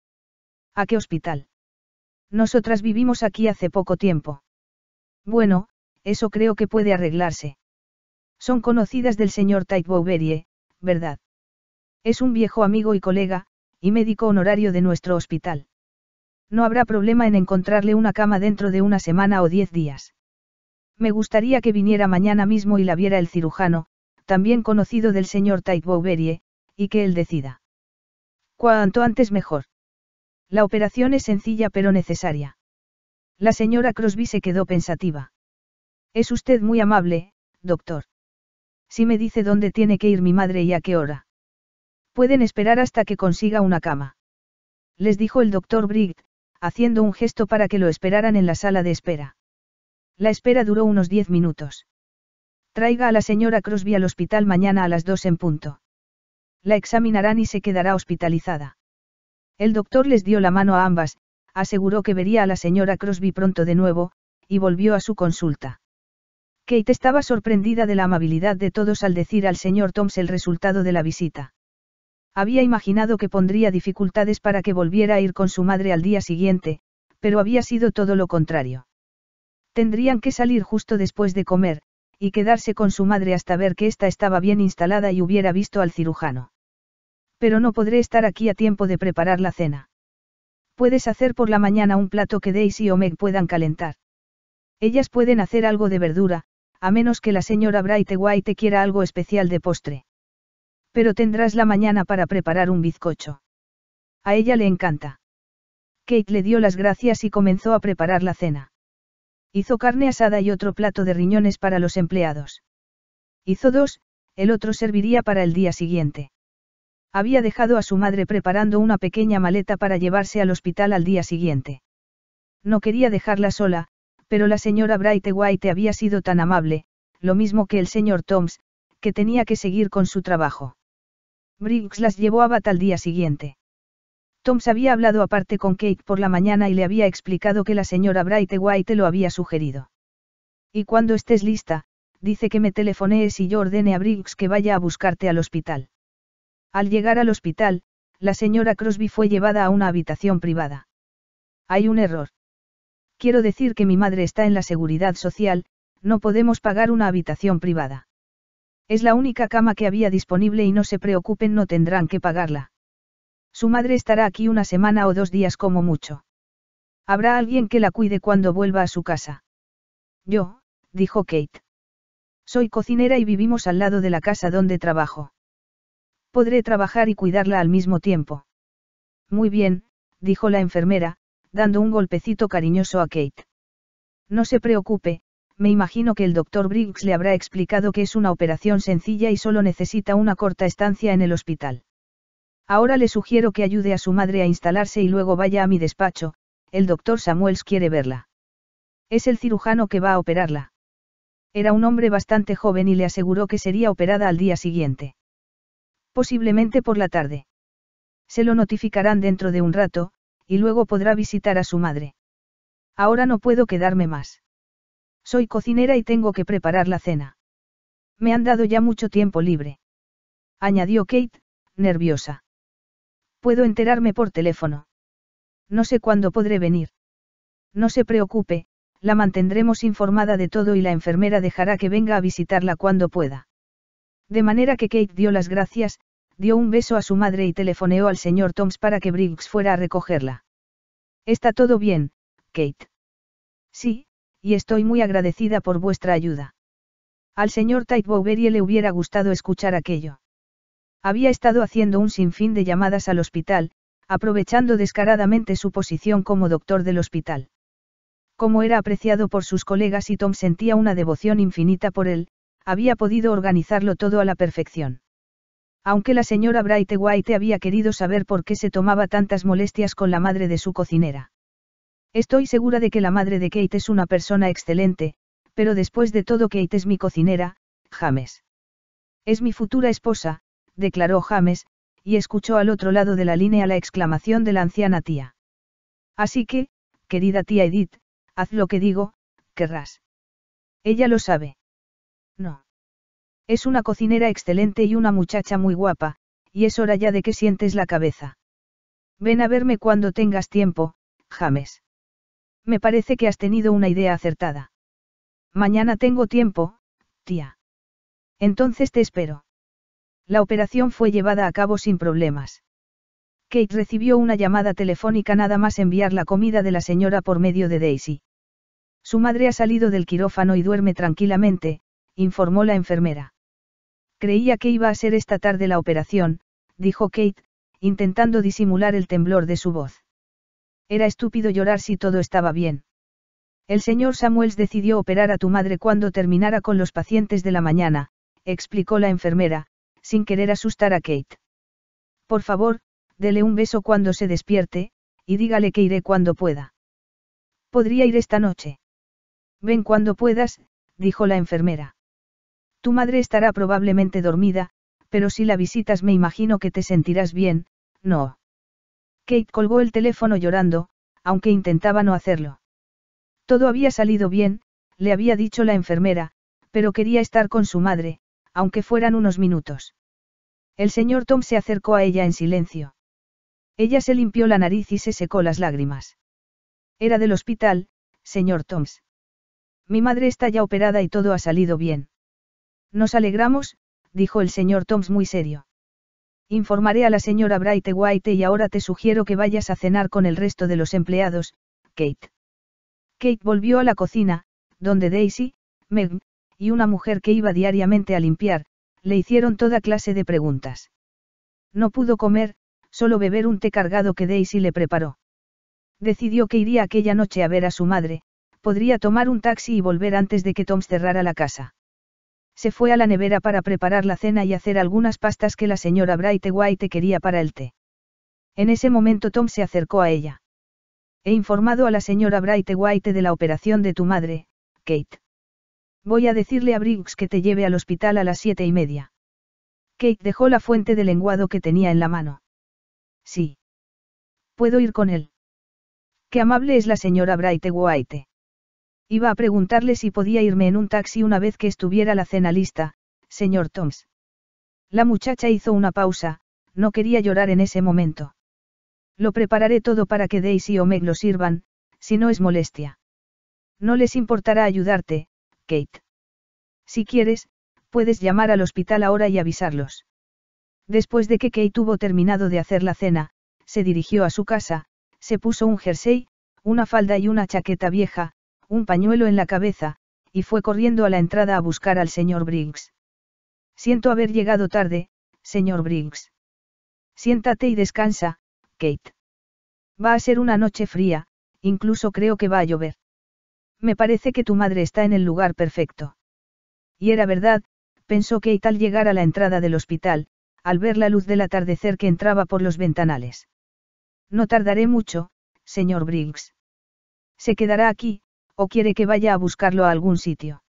¿A qué hospital? Nosotras vivimos aquí hace poco tiempo. Bueno, eso creo que puede arreglarse. Son conocidas del señor Type ¿verdad? Es un viejo amigo y colega, y médico honorario de nuestro hospital. No habrá problema en encontrarle una cama dentro de una semana o diez días. Me gustaría que viniera mañana mismo y la viera el cirujano, también conocido del señor Tait y que él decida. Cuanto antes mejor. La operación es sencilla pero necesaria. La señora Crosby se quedó pensativa. Es usted muy amable, doctor. Si me dice dónde tiene que ir mi madre y a qué hora. Pueden esperar hasta que consiga una cama. Les dijo el doctor Brigg, haciendo un gesto para que lo esperaran en la sala de espera. La espera duró unos diez minutos. Traiga a la señora Crosby al hospital mañana a las dos en punto. La examinarán y se quedará hospitalizada. El doctor les dio la mano a ambas, aseguró que vería a la señora Crosby pronto de nuevo, y volvió a su consulta. Kate estaba sorprendida de la amabilidad de todos al decir al señor Toms el resultado de la visita. Había imaginado que pondría dificultades para que volviera a ir con su madre al día siguiente, pero había sido todo lo contrario. Tendrían que salir justo después de comer, y quedarse con su madre hasta ver que ésta estaba bien instalada y hubiera visto al cirujano. Pero no podré estar aquí a tiempo de preparar la cena. Puedes hacer por la mañana un plato que Daisy o Meg puedan calentar. Ellas pueden hacer algo de verdura, a menos que la señora Bright te quiera algo especial de postre. Pero tendrás la mañana para preparar un bizcocho. A ella le encanta. Kate le dio las gracias y comenzó a preparar la cena. Hizo carne asada y otro plato de riñones para los empleados. Hizo dos, el otro serviría para el día siguiente. Había dejado a su madre preparando una pequeña maleta para llevarse al hospital al día siguiente. No quería dejarla sola, pero la señora Bright White había sido tan amable, lo mismo que el señor Toms, que tenía que seguir con su trabajo. Briggs las llevó a Bat al día siguiente. Toms había hablado aparte con Kate por la mañana y le había explicado que la señora Bright te lo había sugerido. Y cuando estés lista, dice que me telefonees y yo ordene a Briggs que vaya a buscarte al hospital. Al llegar al hospital, la señora Crosby fue llevada a una habitación privada. Hay un error. Quiero decir que mi madre está en la seguridad social, no podemos pagar una habitación privada. Es la única cama que había disponible y no se preocupen, no tendrán que pagarla. Su madre estará aquí una semana o dos días como mucho. Habrá alguien que la cuide cuando vuelva a su casa. Yo, dijo Kate. Soy cocinera y vivimos al lado de la casa donde trabajo. Podré trabajar y cuidarla al mismo tiempo. Muy bien, dijo la enfermera, dando un golpecito cariñoso a Kate. No se preocupe, me imagino que el doctor Briggs le habrá explicado que es una operación sencilla y solo necesita una corta estancia en el hospital. Ahora le sugiero que ayude a su madre a instalarse y luego vaya a mi despacho, el doctor Samuels quiere verla. Es el cirujano que va a operarla. Era un hombre bastante joven y le aseguró que sería operada al día siguiente. Posiblemente por la tarde. Se lo notificarán dentro de un rato, y luego podrá visitar a su madre. Ahora no puedo quedarme más. Soy cocinera y tengo que preparar la cena. Me han dado ya mucho tiempo libre. Añadió Kate, nerviosa. Puedo enterarme por teléfono. No sé cuándo podré venir. No se preocupe, la mantendremos informada de todo y la enfermera dejará que venga a visitarla cuando pueda. De manera que Kate dio las gracias, dio un beso a su madre y telefoneó al señor Toms para que Briggs fuera a recogerla. Está todo bien, Kate. Sí, y estoy muy agradecida por vuestra ayuda. Al señor Tite bowery le hubiera gustado escuchar aquello. Había estado haciendo un sinfín de llamadas al hospital, aprovechando descaradamente su posición como doctor del hospital. Como era apreciado por sus colegas y Tom sentía una devoción infinita por él, había podido organizarlo todo a la perfección. Aunque la señora Bright White había querido saber por qué se tomaba tantas molestias con la madre de su cocinera. Estoy segura de que la madre de Kate es una persona excelente, pero después de todo Kate es mi cocinera, James. Es mi futura esposa, declaró James, y escuchó al otro lado de la línea la exclamación de la anciana tía. Así que, querida tía Edith, haz lo que digo, querrás. Ella lo sabe. No. Es una cocinera excelente y una muchacha muy guapa, y es hora ya de que sientes la cabeza. Ven a verme cuando tengas tiempo, James. Me parece que has tenido una idea acertada. Mañana tengo tiempo, tía. Entonces te espero. La operación fue llevada a cabo sin problemas. Kate recibió una llamada telefónica nada más enviar la comida de la señora por medio de Daisy. Su madre ha salido del quirófano y duerme tranquilamente, informó la enfermera. Creía que iba a ser esta tarde la operación, dijo Kate, intentando disimular el temblor de su voz. Era estúpido llorar si todo estaba bien. El señor Samuels decidió operar a tu madre cuando terminara con los pacientes de la mañana, explicó la enfermera, sin querer asustar a Kate. Por favor, dele un beso cuando se despierte, y dígale que iré cuando pueda. Podría ir esta noche. Ven cuando puedas, dijo la enfermera. Tu madre estará probablemente dormida, pero si la visitas me imagino que te sentirás bien, no. Kate colgó el teléfono llorando, aunque intentaba no hacerlo. Todo había salido bien, le había dicho la enfermera, pero quería estar con su madre, aunque fueran unos minutos. El señor Tom se acercó a ella en silencio. Ella se limpió la nariz y se secó las lágrimas. Era del hospital, señor Toms. Mi madre está ya operada y todo ha salido bien. Nos alegramos, dijo el señor Toms muy serio. Informaré a la señora Bright White y ahora te sugiero que vayas a cenar con el resto de los empleados, Kate. Kate volvió a la cocina, donde Daisy, Meg, y una mujer que iba diariamente a limpiar, le hicieron toda clase de preguntas. No pudo comer, solo beber un té cargado que Daisy le preparó. Decidió que iría aquella noche a ver a su madre, podría tomar un taxi y volver antes de que Tom cerrara la casa. Se fue a la nevera para preparar la cena y hacer algunas pastas que la señora Bright White quería para el té. En ese momento Tom se acercó a ella. He informado a la señora Bright White de la operación de tu madre, Kate. Voy a decirle a Briggs que te lleve al hospital a las siete y media. Kate dejó la fuente de lenguado que tenía en la mano. Sí. Puedo ir con él. Qué amable es la señora Bright Iba a preguntarle si podía irme en un taxi una vez que estuviera la cena lista, señor Toms. La muchacha hizo una pausa, no quería llorar en ese momento. Lo prepararé todo para que Daisy o Meg lo sirvan, si no es molestia. No les importará ayudarte, Kate. Si quieres, puedes llamar al hospital ahora y avisarlos. Después de que Kate hubo terminado de hacer la cena, se dirigió a su casa, se puso un jersey, una falda y una chaqueta vieja, un pañuelo en la cabeza, y fue corriendo a la entrada a buscar al señor Briggs. Siento haber llegado tarde, señor Briggs. Siéntate y descansa, Kate. Va a ser una noche fría, incluso creo que va a llover me parece que tu madre está en el lugar perfecto. Y era verdad, pensó Kate al llegar a la entrada del hospital, al ver la luz del atardecer que entraba por los ventanales. No tardaré mucho, señor Briggs. ¿Se quedará aquí, o quiere que vaya a buscarlo a algún sitio?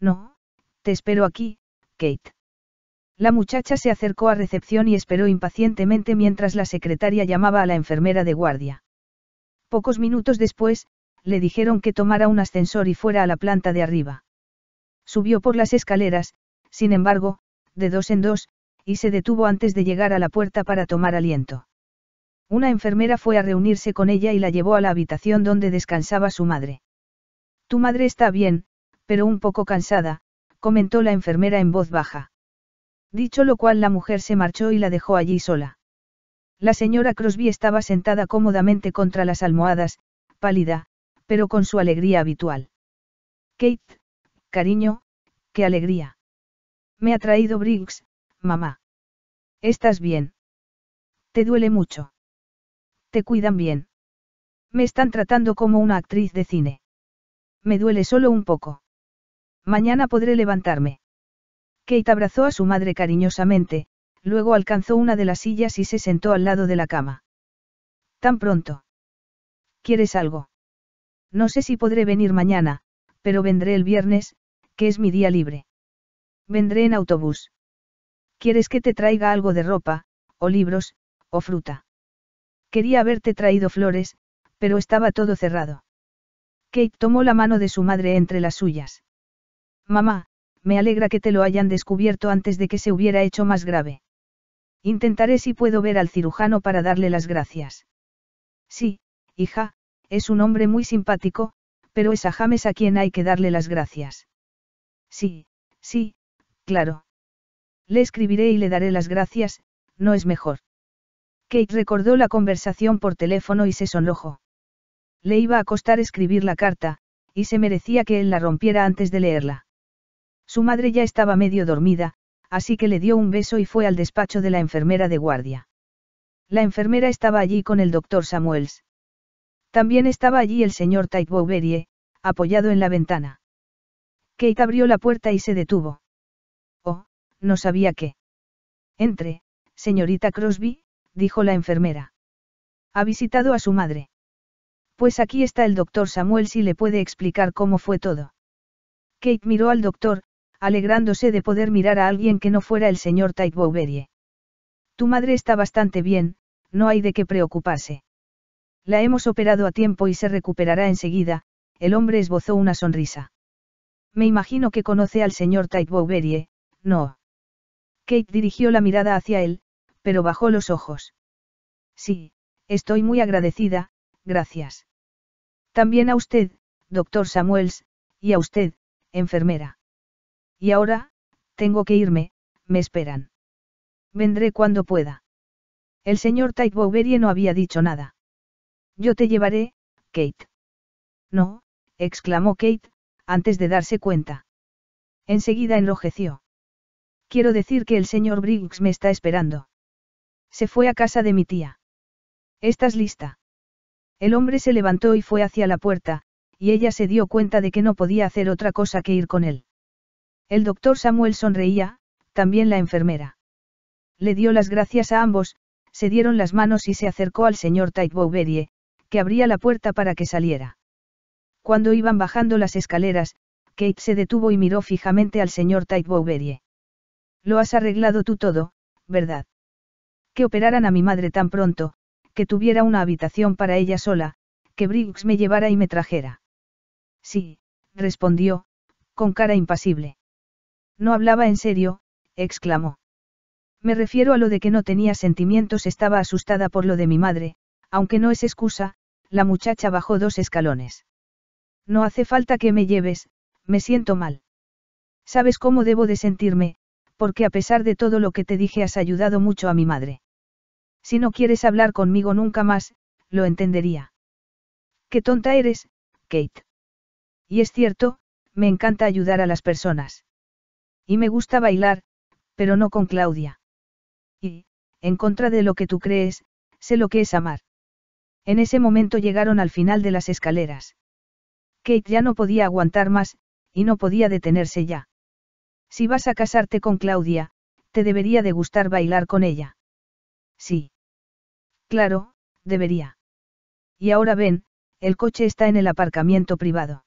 No, te espero aquí, Kate. La muchacha se acercó a recepción y esperó impacientemente mientras la secretaria llamaba a la enfermera de guardia. Pocos minutos después, le dijeron que tomara un ascensor y fuera a la planta de arriba. Subió por las escaleras, sin embargo, de dos en dos, y se detuvo antes de llegar a la puerta para tomar aliento. Una enfermera fue a reunirse con ella y la llevó a la habitación donde descansaba su madre. Tu madre está bien, pero un poco cansada, comentó la enfermera en voz baja. Dicho lo cual la mujer se marchó y la dejó allí sola. La señora Crosby estaba sentada cómodamente contra las almohadas, pálida, pero con su alegría habitual. Kate, cariño, qué alegría. Me ha traído Briggs, mamá. ¿Estás bien? Te duele mucho. Te cuidan bien. Me están tratando como una actriz de cine. Me duele solo un poco. Mañana podré levantarme. Kate abrazó a su madre cariñosamente, luego alcanzó una de las sillas y se sentó al lado de la cama. Tan pronto. ¿Quieres algo? No sé si podré venir mañana, pero vendré el viernes, que es mi día libre. Vendré en autobús. ¿Quieres que te traiga algo de ropa, o libros, o fruta? Quería haberte traído flores, pero estaba todo cerrado. Kate tomó la mano de su madre entre las suyas. Mamá, me alegra que te lo hayan descubierto antes de que se hubiera hecho más grave. Intentaré si puedo ver al cirujano para darle las gracias. Sí, hija, es un hombre muy simpático, pero es a James a quien hay que darle las gracias. Sí, sí, claro. Le escribiré y le daré las gracias, no es mejor. Kate recordó la conversación por teléfono y se sonrojó. Le iba a costar escribir la carta, y se merecía que él la rompiera antes de leerla. Su madre ya estaba medio dormida, así que le dio un beso y fue al despacho de la enfermera de guardia. La enfermera estaba allí con el doctor Samuels. También estaba allí el señor Taitbouverie, apoyado en la ventana. Kate abrió la puerta y se detuvo. Oh, no sabía qué. Entre, señorita Crosby, dijo la enfermera. Ha visitado a su madre. Pues aquí está el doctor Samuel si le puede explicar cómo fue todo. Kate miró al doctor, alegrándose de poder mirar a alguien que no fuera el señor Taitbouverie. Tu madre está bastante bien, no hay de qué preocuparse. La hemos operado a tiempo y se recuperará enseguida, el hombre esbozó una sonrisa. Me imagino que conoce al señor tite no. Kate dirigió la mirada hacia él, pero bajó los ojos. Sí, estoy muy agradecida, gracias. También a usted, doctor Samuels, y a usted, enfermera. Y ahora, tengo que irme, me esperan. Vendré cuando pueda. El señor tite no había dicho nada. Yo te llevaré, Kate. No, exclamó Kate, antes de darse cuenta. Enseguida enrojeció. Quiero decir que el señor Briggs me está esperando. Se fue a casa de mi tía. ¿Estás lista? El hombre se levantó y fue hacia la puerta, y ella se dio cuenta de que no podía hacer otra cosa que ir con él. El doctor Samuel sonreía, también la enfermera. Le dio las gracias a ambos, se dieron las manos y se acercó al señor Tite que abría la puerta para que saliera. Cuando iban bajando las escaleras, Kate se detuvo y miró fijamente al señor Tite Lo has arreglado tú todo, ¿verdad? Que operaran a mi madre tan pronto, que tuviera una habitación para ella sola, que Briggs me llevara y me trajera. Sí, respondió, con cara impasible. No hablaba en serio, exclamó. Me refiero a lo de que no tenía sentimientos, estaba asustada por lo de mi madre, aunque no es excusa, la muchacha bajó dos escalones. No hace falta que me lleves, me siento mal. Sabes cómo debo de sentirme, porque a pesar de todo lo que te dije has ayudado mucho a mi madre. Si no quieres hablar conmigo nunca más, lo entendería. Qué tonta eres, Kate. Y es cierto, me encanta ayudar a las personas. Y me gusta bailar, pero no con Claudia. Y, en contra de lo que tú crees, sé lo que es amar. En ese momento llegaron al final de las escaleras. Kate ya no podía aguantar más, y no podía detenerse ya. Si vas a casarte con Claudia, te debería de gustar bailar con ella. Sí. Claro, debería. Y ahora ven, el coche está en el aparcamiento privado.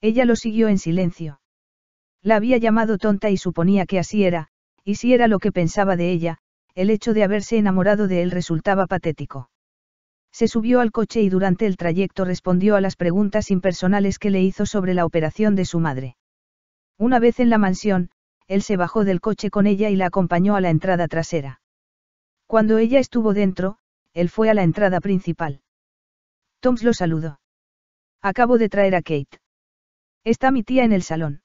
Ella lo siguió en silencio. La había llamado tonta y suponía que así era, y si era lo que pensaba de ella, el hecho de haberse enamorado de él resultaba patético. Se subió al coche y durante el trayecto respondió a las preguntas impersonales que le hizo sobre la operación de su madre. Una vez en la mansión, él se bajó del coche con ella y la acompañó a la entrada trasera. Cuando ella estuvo dentro, él fue a la entrada principal. Toms lo saludó. Acabo de traer a Kate. Está mi tía en el salón.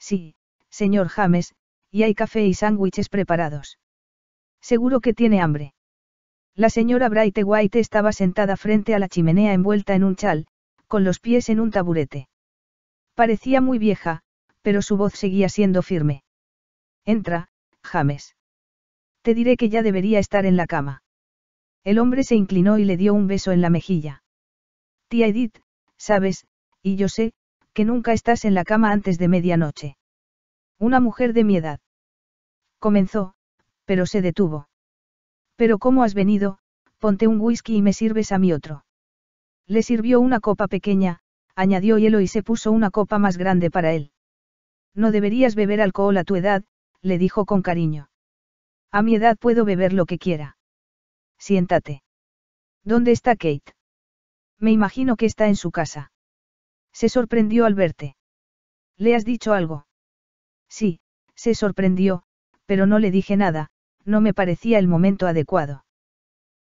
Sí, señor James, y hay café y sándwiches preparados. Seguro que tiene hambre. La señora Bright White estaba sentada frente a la chimenea envuelta en un chal, con los pies en un taburete. Parecía muy vieja, pero su voz seguía siendo firme. Entra, James. Te diré que ya debería estar en la cama. El hombre se inclinó y le dio un beso en la mejilla. Tía Edith, sabes, y yo sé, que nunca estás en la cama antes de medianoche. Una mujer de mi edad. Comenzó, pero se detuvo. Pero ¿cómo has venido? Ponte un whisky y me sirves a mí otro. Le sirvió una copa pequeña, añadió hielo y se puso una copa más grande para él. No deberías beber alcohol a tu edad, le dijo con cariño. A mi edad puedo beber lo que quiera. Siéntate. ¿Dónde está Kate? Me imagino que está en su casa. Se sorprendió al verte. ¿Le has dicho algo? Sí, se sorprendió, pero no le dije nada, no me parecía el momento adecuado.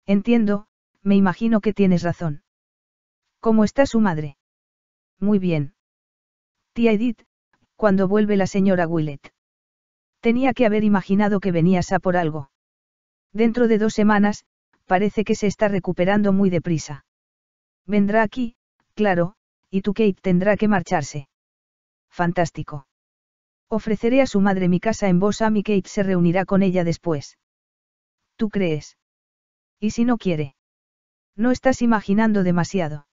Entiendo, me imagino que tienes razón. ¿Cómo está su madre? Muy bien. Tía Edith, cuando vuelve la señora Willett. Tenía que haber imaginado que venías a por algo. Dentro de dos semanas, parece que se está recuperando muy deprisa. Vendrá aquí, claro, y tu Kate tendrá que marcharse. Fantástico. Ofreceré a su madre mi casa en Bosham y Kate se reunirá con ella después. ¿Tú crees? ¿Y si no quiere? No estás imaginando demasiado.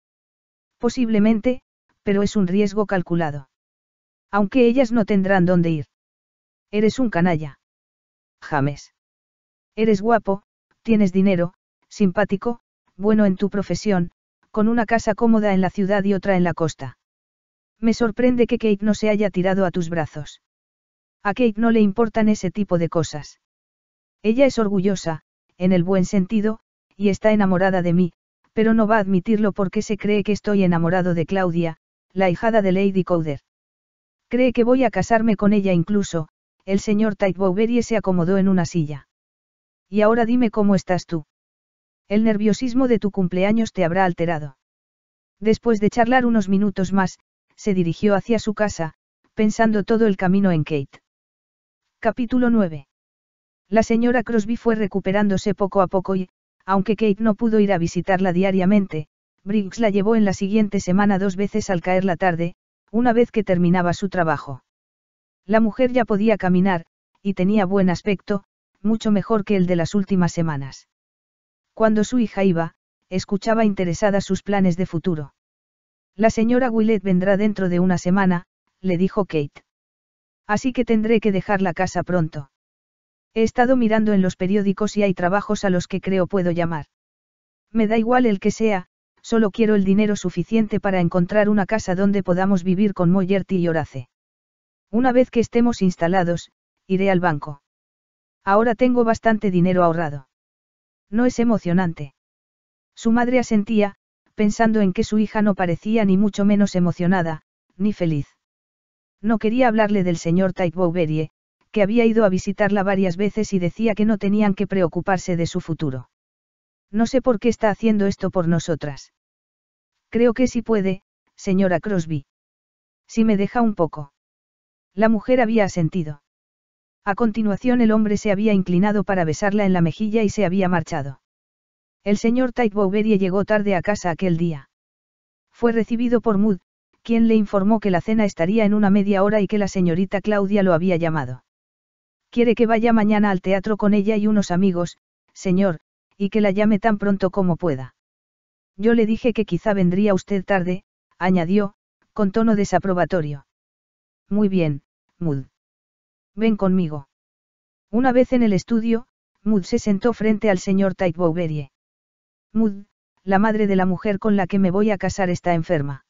Posiblemente, pero es un riesgo calculado. Aunque ellas no tendrán dónde ir. Eres un canalla. James. Eres guapo, tienes dinero, simpático, bueno en tu profesión, con una casa cómoda en la ciudad y otra en la costa. Me sorprende que Kate no se haya tirado a tus brazos. A Kate no le importan ese tipo de cosas. Ella es orgullosa, en el buen sentido, y está enamorada de mí, pero no va a admitirlo porque se cree que estoy enamorado de Claudia, la hijada de Lady Cowder. Cree que voy a casarme con ella incluso, el señor Tite se acomodó en una silla. Y ahora dime cómo estás tú. El nerviosismo de tu cumpleaños te habrá alterado. Después de charlar unos minutos más, se dirigió hacia su casa, pensando todo el camino en Kate. Capítulo 9. La señora Crosby fue recuperándose poco a poco y, aunque Kate no pudo ir a visitarla diariamente, Briggs la llevó en la siguiente semana dos veces al caer la tarde, una vez que terminaba su trabajo. La mujer ya podía caminar, y tenía buen aspecto, mucho mejor que el de las últimas semanas. Cuando su hija iba, escuchaba interesada sus planes de futuro. La señora Willet vendrá dentro de una semana, le dijo Kate. Así que tendré que dejar la casa pronto. He estado mirando en los periódicos y hay trabajos a los que creo puedo llamar. Me da igual el que sea, solo quiero el dinero suficiente para encontrar una casa donde podamos vivir con Moyerty y Horace. Una vez que estemos instalados, iré al banco. Ahora tengo bastante dinero ahorrado. No es emocionante. Su madre asentía, pensando en que su hija no parecía ni mucho menos emocionada, ni feliz. No quería hablarle del señor Bouverie, que había ido a visitarla varias veces y decía que no tenían que preocuparse de su futuro. No sé por qué está haciendo esto por nosotras. Creo que sí puede, señora Crosby. Si me deja un poco. La mujer había asentido. A continuación el hombre se había inclinado para besarla en la mejilla y se había marchado. El señor Tite llegó tarde a casa aquel día. Fue recibido por Mood, quien le informó que la cena estaría en una media hora y que la señorita Claudia lo había llamado. Quiere que vaya mañana al teatro con ella y unos amigos, señor, y que la llame tan pronto como pueda. Yo le dije que quizá vendría usted tarde, añadió, con tono desaprobatorio. Muy bien, Mood. Ven conmigo. Una vez en el estudio, Mood se sentó frente al señor Tait Mud, la madre de la mujer con la que me voy a casar está enferma.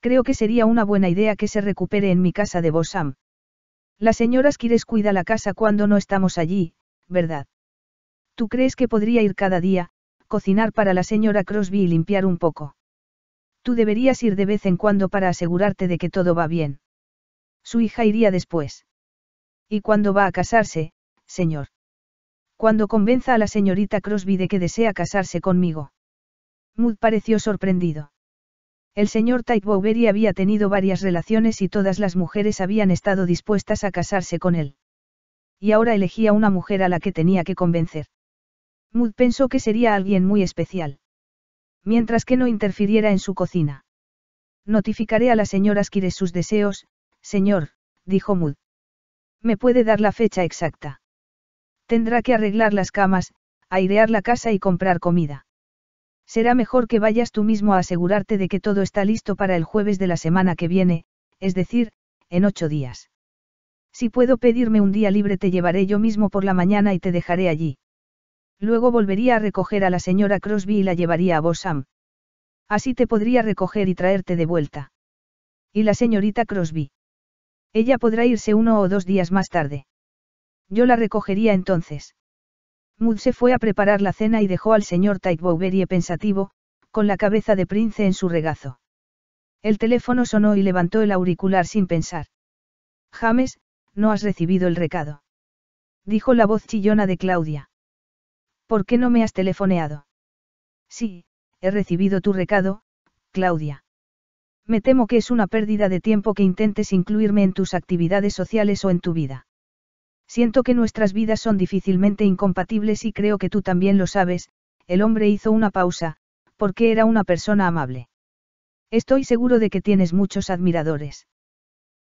Creo que sería una buena idea que se recupere en mi casa de Bosam. La señora Skires cuida la casa cuando no estamos allí, ¿verdad? ¿Tú crees que podría ir cada día, cocinar para la señora Crosby y limpiar un poco? Tú deberías ir de vez en cuando para asegurarte de que todo va bien. Su hija iría después. ¿Y cuándo va a casarse, señor? Cuando convenza a la señorita Crosby de que desea casarse conmigo. Mood pareció sorprendido. El señor Type Bowery había tenido varias relaciones y todas las mujeres habían estado dispuestas a casarse con él. Y ahora elegía una mujer a la que tenía que convencer. Mood pensó que sería alguien muy especial. Mientras que no interfiriera en su cocina. Notificaré a la señora quienes sus deseos, señor, dijo Mood. ¿Me puede dar la fecha exacta? Tendrá que arreglar las camas, airear la casa y comprar comida. Será mejor que vayas tú mismo a asegurarte de que todo está listo para el jueves de la semana que viene, es decir, en ocho días. Si puedo pedirme un día libre te llevaré yo mismo por la mañana y te dejaré allí. Luego volvería a recoger a la señora Crosby y la llevaría a Bossam. Así te podría recoger y traerte de vuelta. Y la señorita Crosby. Ella podrá irse uno o dos días más tarde. Yo la recogería entonces. Mood se fue a preparar la cena y dejó al señor Tite pensativo, con la cabeza de Prince en su regazo. El teléfono sonó y levantó el auricular sin pensar. James, no has recibido el recado. Dijo la voz chillona de Claudia. ¿Por qué no me has telefoneado? Sí, he recibido tu recado, Claudia. Me temo que es una pérdida de tiempo que intentes incluirme en tus actividades sociales o en tu vida. Siento que nuestras vidas son difícilmente incompatibles y creo que tú también lo sabes, el hombre hizo una pausa, porque era una persona amable. Estoy seguro de que tienes muchos admiradores.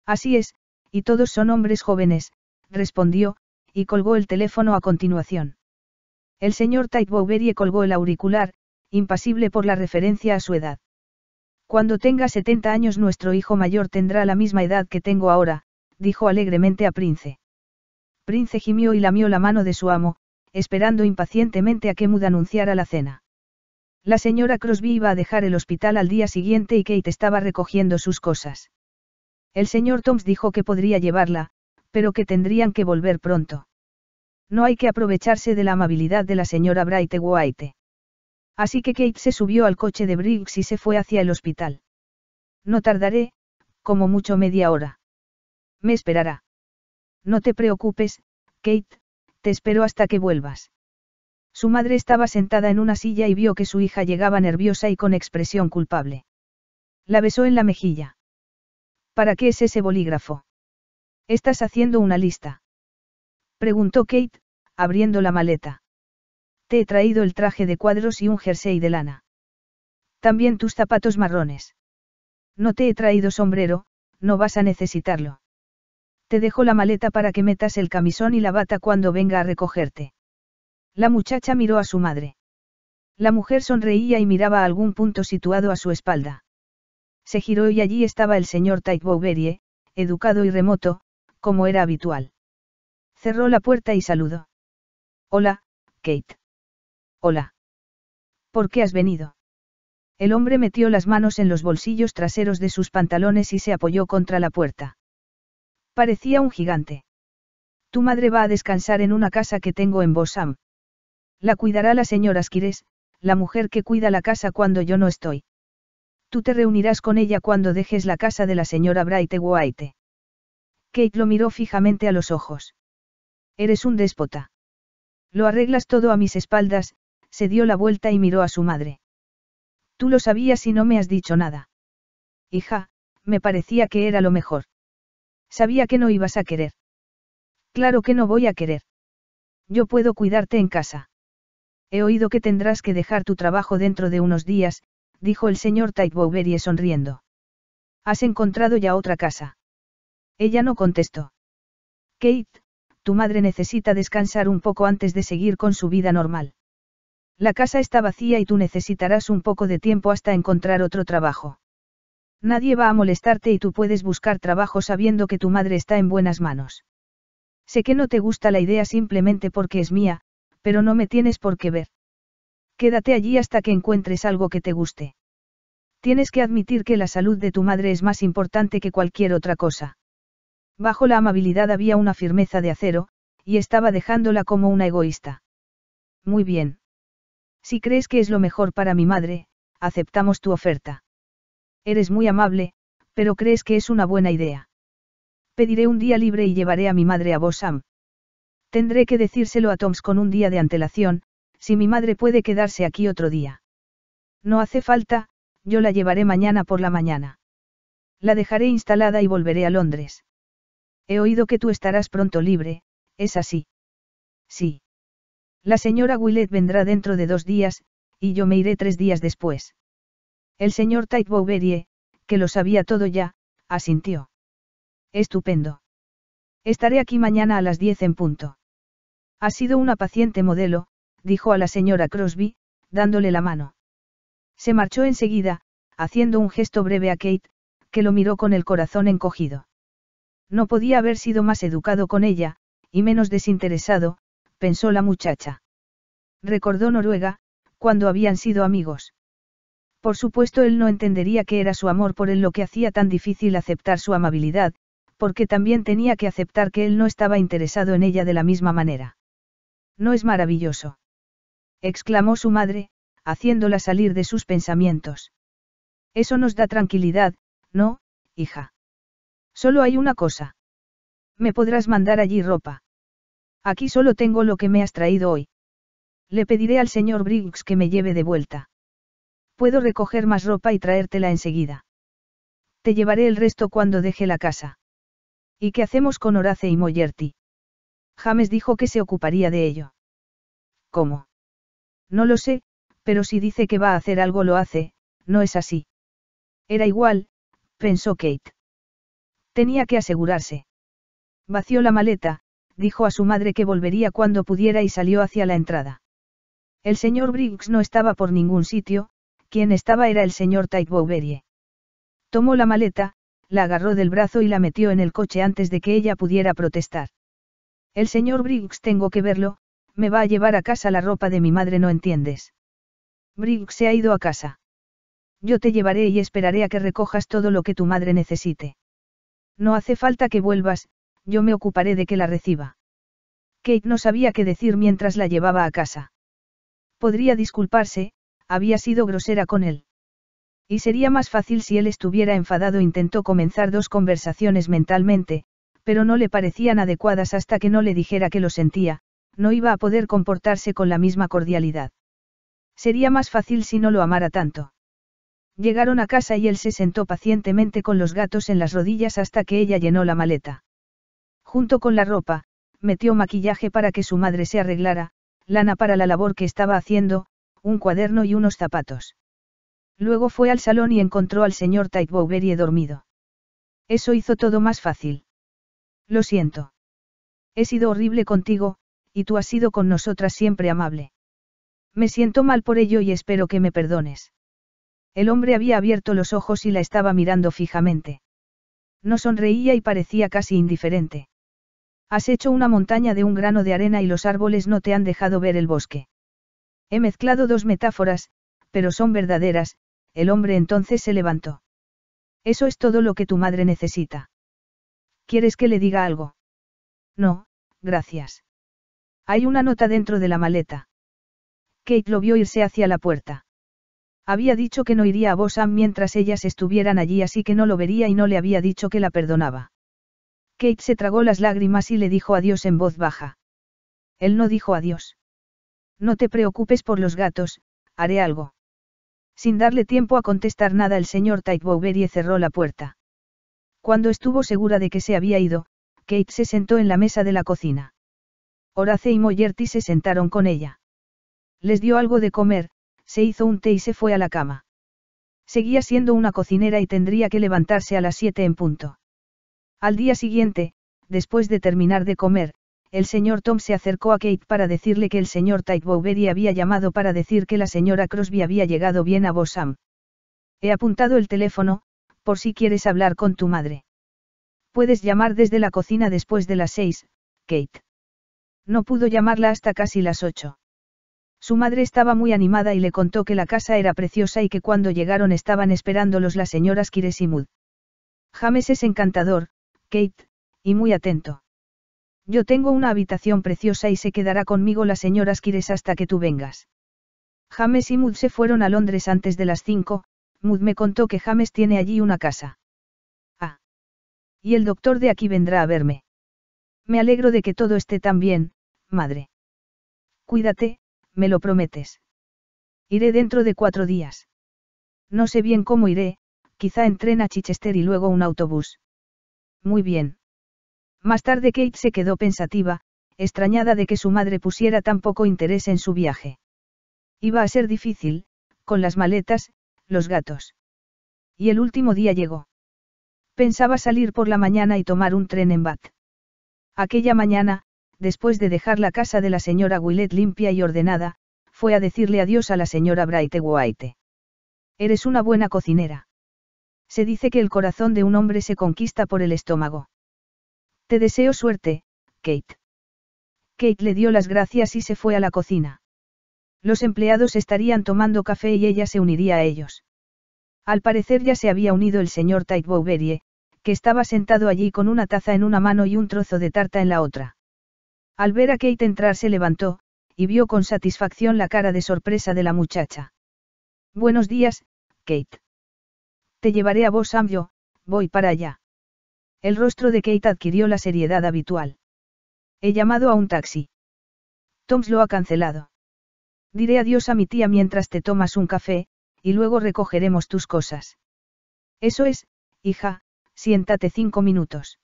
Así es, y todos son hombres jóvenes, respondió, y colgó el teléfono a continuación. El señor Tite colgó el auricular, impasible por la referencia a su edad. Cuando tenga 70 años nuestro hijo mayor tendrá la misma edad que tengo ahora, dijo alegremente a Prince. Prince gimió y lamió la mano de su amo, esperando impacientemente a que Mood anunciara la cena. La señora Crosby iba a dejar el hospital al día siguiente y Kate estaba recogiendo sus cosas. El señor Toms dijo que podría llevarla, pero que tendrían que volver pronto. No hay que aprovecharse de la amabilidad de la señora Bright White. Así que Kate se subió al coche de Briggs y se fue hacia el hospital. No tardaré, como mucho media hora. Me esperará. No te preocupes, Kate, te espero hasta que vuelvas. Su madre estaba sentada en una silla y vio que su hija llegaba nerviosa y con expresión culpable. La besó en la mejilla. ¿Para qué es ese bolígrafo? ¿Estás haciendo una lista? Preguntó Kate, abriendo la maleta. Te he traído el traje de cuadros y un jersey de lana. También tus zapatos marrones. No te he traído sombrero, no vas a necesitarlo. Te dejo la maleta para que metas el camisón y la bata cuando venga a recogerte. La muchacha miró a su madre. La mujer sonreía y miraba a algún punto situado a su espalda. Se giró y allí estaba el señor Bowery, educado y remoto, como era habitual. Cerró la puerta y saludó. Hola, Kate. Hola. ¿Por qué has venido? El hombre metió las manos en los bolsillos traseros de sus pantalones y se apoyó contra la puerta. Parecía un gigante. Tu madre va a descansar en una casa que tengo en Bosam. La cuidará la señora Skires, la mujer que cuida la casa cuando yo no estoy. Tú te reunirás con ella cuando dejes la casa de la señora Bright White. Kate lo miró fijamente a los ojos. Eres un déspota. Lo arreglas todo a mis espaldas, se dio la vuelta y miró a su madre. Tú lo sabías y no me has dicho nada. Hija, me parecía que era lo mejor. Sabía que no ibas a querer. Claro que no voy a querer. Yo puedo cuidarte en casa. He oído que tendrás que dejar tu trabajo dentro de unos días, dijo el señor Bowery sonriendo. ¿Has encontrado ya otra casa? Ella no contestó. Kate, tu madre necesita descansar un poco antes de seguir con su vida normal. La casa está vacía y tú necesitarás un poco de tiempo hasta encontrar otro trabajo. Nadie va a molestarte y tú puedes buscar trabajo sabiendo que tu madre está en buenas manos. Sé que no te gusta la idea simplemente porque es mía, pero no me tienes por qué ver. Quédate allí hasta que encuentres algo que te guste. Tienes que admitir que la salud de tu madre es más importante que cualquier otra cosa. Bajo la amabilidad había una firmeza de acero, y estaba dejándola como una egoísta. Muy bien. Si crees que es lo mejor para mi madre, aceptamos tu oferta. Eres muy amable, pero crees que es una buena idea. Pediré un día libre y llevaré a mi madre a Bossam. Tendré que decírselo a Toms con un día de antelación, si mi madre puede quedarse aquí otro día. No hace falta, yo la llevaré mañana por la mañana. La dejaré instalada y volveré a Londres. He oído que tú estarás pronto libre, ¿es así? Sí. La señora Willett vendrá dentro de dos días, y yo me iré tres días después. El señor Tite que lo sabía todo ya, asintió. Estupendo. Estaré aquí mañana a las diez en punto. Ha sido una paciente modelo, dijo a la señora Crosby, dándole la mano. Se marchó enseguida, haciendo un gesto breve a Kate, que lo miró con el corazón encogido. No podía haber sido más educado con ella, y menos desinteresado, pensó la muchacha. Recordó Noruega, cuando habían sido amigos. Por supuesto él no entendería que era su amor por él lo que hacía tan difícil aceptar su amabilidad, porque también tenía que aceptar que él no estaba interesado en ella de la misma manera. ¿No es maravilloso? exclamó su madre, haciéndola salir de sus pensamientos. Eso nos da tranquilidad, ¿no, hija? Solo hay una cosa. Me podrás mandar allí ropa. Aquí solo tengo lo que me has traído hoy. Le pediré al señor Briggs que me lleve de vuelta. Puedo recoger más ropa y traértela enseguida. Te llevaré el resto cuando deje la casa. ¿Y qué hacemos con Horace y Moyerty? James dijo que se ocuparía de ello. ¿Cómo? No lo sé, pero si dice que va a hacer algo lo hace, no es así. Era igual, pensó Kate. Tenía que asegurarse. Vació la maleta, dijo a su madre que volvería cuando pudiera y salió hacia la entrada. El señor Briggs no estaba por ningún sitio, quien estaba era el señor Tite Tomó la maleta, la agarró del brazo y la metió en el coche antes de que ella pudiera protestar. El señor Briggs tengo que verlo, me va a llevar a casa la ropa de mi madre, ¿no entiendes? Briggs se ha ido a casa. Yo te llevaré y esperaré a que recojas todo lo que tu madre necesite. No hace falta que vuelvas, yo me ocuparé de que la reciba. Kate no sabía qué decir mientras la llevaba a casa. Podría disculparse, había sido grosera con él. Y sería más fácil si él estuviera enfadado. Intentó comenzar dos conversaciones mentalmente, pero no le parecían adecuadas hasta que no le dijera que lo sentía, no iba a poder comportarse con la misma cordialidad. Sería más fácil si no lo amara tanto. Llegaron a casa y él se sentó pacientemente con los gatos en las rodillas hasta que ella llenó la maleta. Junto con la ropa, metió maquillaje para que su madre se arreglara, lana para la labor que estaba haciendo, un cuaderno y unos zapatos. Luego fue al salón y encontró al señor Tightbowberie dormido. Eso hizo todo más fácil. Lo siento. He sido horrible contigo, y tú has sido con nosotras siempre amable. Me siento mal por ello y espero que me perdones. El hombre había abierto los ojos y la estaba mirando fijamente. No sonreía y parecía casi indiferente. Has hecho una montaña de un grano de arena y los árboles no te han dejado ver el bosque. He mezclado dos metáforas, pero son verdaderas, el hombre entonces se levantó. Eso es todo lo que tu madre necesita. ¿Quieres que le diga algo? No, gracias. Hay una nota dentro de la maleta. Kate lo vio irse hacia la puerta. Había dicho que no iría a Bosan mientras ellas estuvieran allí, así que no lo vería y no le había dicho que la perdonaba. Kate se tragó las lágrimas y le dijo adiós en voz baja. Él no dijo adiós. No te preocupes por los gatos, haré algo. Sin darle tiempo a contestar nada, el señor Tite cerró la puerta. Cuando estuvo segura de que se había ido, Kate se sentó en la mesa de la cocina. Horace y Moyerty se sentaron con ella. Les dio algo de comer, se hizo un té y se fue a la cama. Seguía siendo una cocinera y tendría que levantarse a las siete en punto. Al día siguiente, después de terminar de comer, el señor Tom se acercó a Kate para decirle que el señor Tite Bowberry había llamado para decir que la señora Crosby había llegado bien a Bosham. He apuntado el teléfono, por si quieres hablar con tu madre. Puedes llamar desde la cocina después de las seis, Kate. No pudo llamarla hasta casi las ocho. Su madre estaba muy animada y le contó que la casa era preciosa y que cuando llegaron estaban esperándolos las señoras Kiresimud. James es encantador, Kate, y muy atento. Yo tengo una habitación preciosa y se quedará conmigo la señora Skires hasta que tú vengas. James y Mood se fueron a Londres antes de las cinco, Mood me contó que James tiene allí una casa. Ah. Y el doctor de aquí vendrá a verme. Me alegro de que todo esté tan bien, madre. Cuídate, me lo prometes. Iré dentro de cuatro días. No sé bien cómo iré, quizá en tren a Chichester y luego un autobús. Muy bien. Más tarde Kate se quedó pensativa, extrañada de que su madre pusiera tan poco interés en su viaje. Iba a ser difícil, con las maletas, los gatos. Y el último día llegó. Pensaba salir por la mañana y tomar un tren en Bath. Aquella mañana, después de dejar la casa de la señora Willett limpia y ordenada, fue a decirle adiós a la señora Bright White. Eres una buena cocinera. Se dice que el corazón de un hombre se conquista por el estómago. Te deseo suerte, Kate. Kate le dio las gracias y se fue a la cocina. Los empleados estarían tomando café y ella se uniría a ellos. Al parecer ya se había unido el señor Tait Bouverie, que estaba sentado allí con una taza en una mano y un trozo de tarta en la otra. Al ver a Kate entrar se levantó, y vio con satisfacción la cara de sorpresa de la muchacha. Buenos días, Kate. Te llevaré a vos, yo, voy para allá. El rostro de Kate adquirió la seriedad habitual. He llamado a un taxi. Toms lo ha cancelado. Diré adiós a mi tía mientras te tomas un café, y luego recogeremos tus cosas. Eso es, hija, siéntate cinco minutos.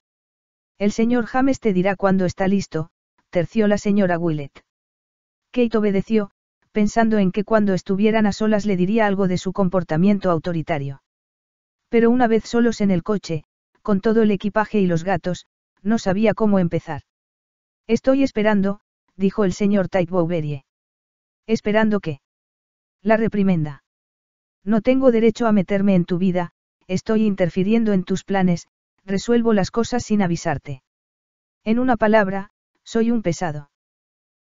El señor James te dirá cuando está listo, terció la señora Willett. Kate obedeció, pensando en que cuando estuvieran a solas le diría algo de su comportamiento autoritario. Pero una vez solos en el coche, con todo el equipaje y los gatos, no sabía cómo empezar. Estoy esperando, dijo el señor Taibouberie. ¿Esperando qué? La reprimenda. No tengo derecho a meterme en tu vida, estoy interfiriendo en tus planes, resuelvo las cosas sin avisarte. En una palabra, soy un pesado.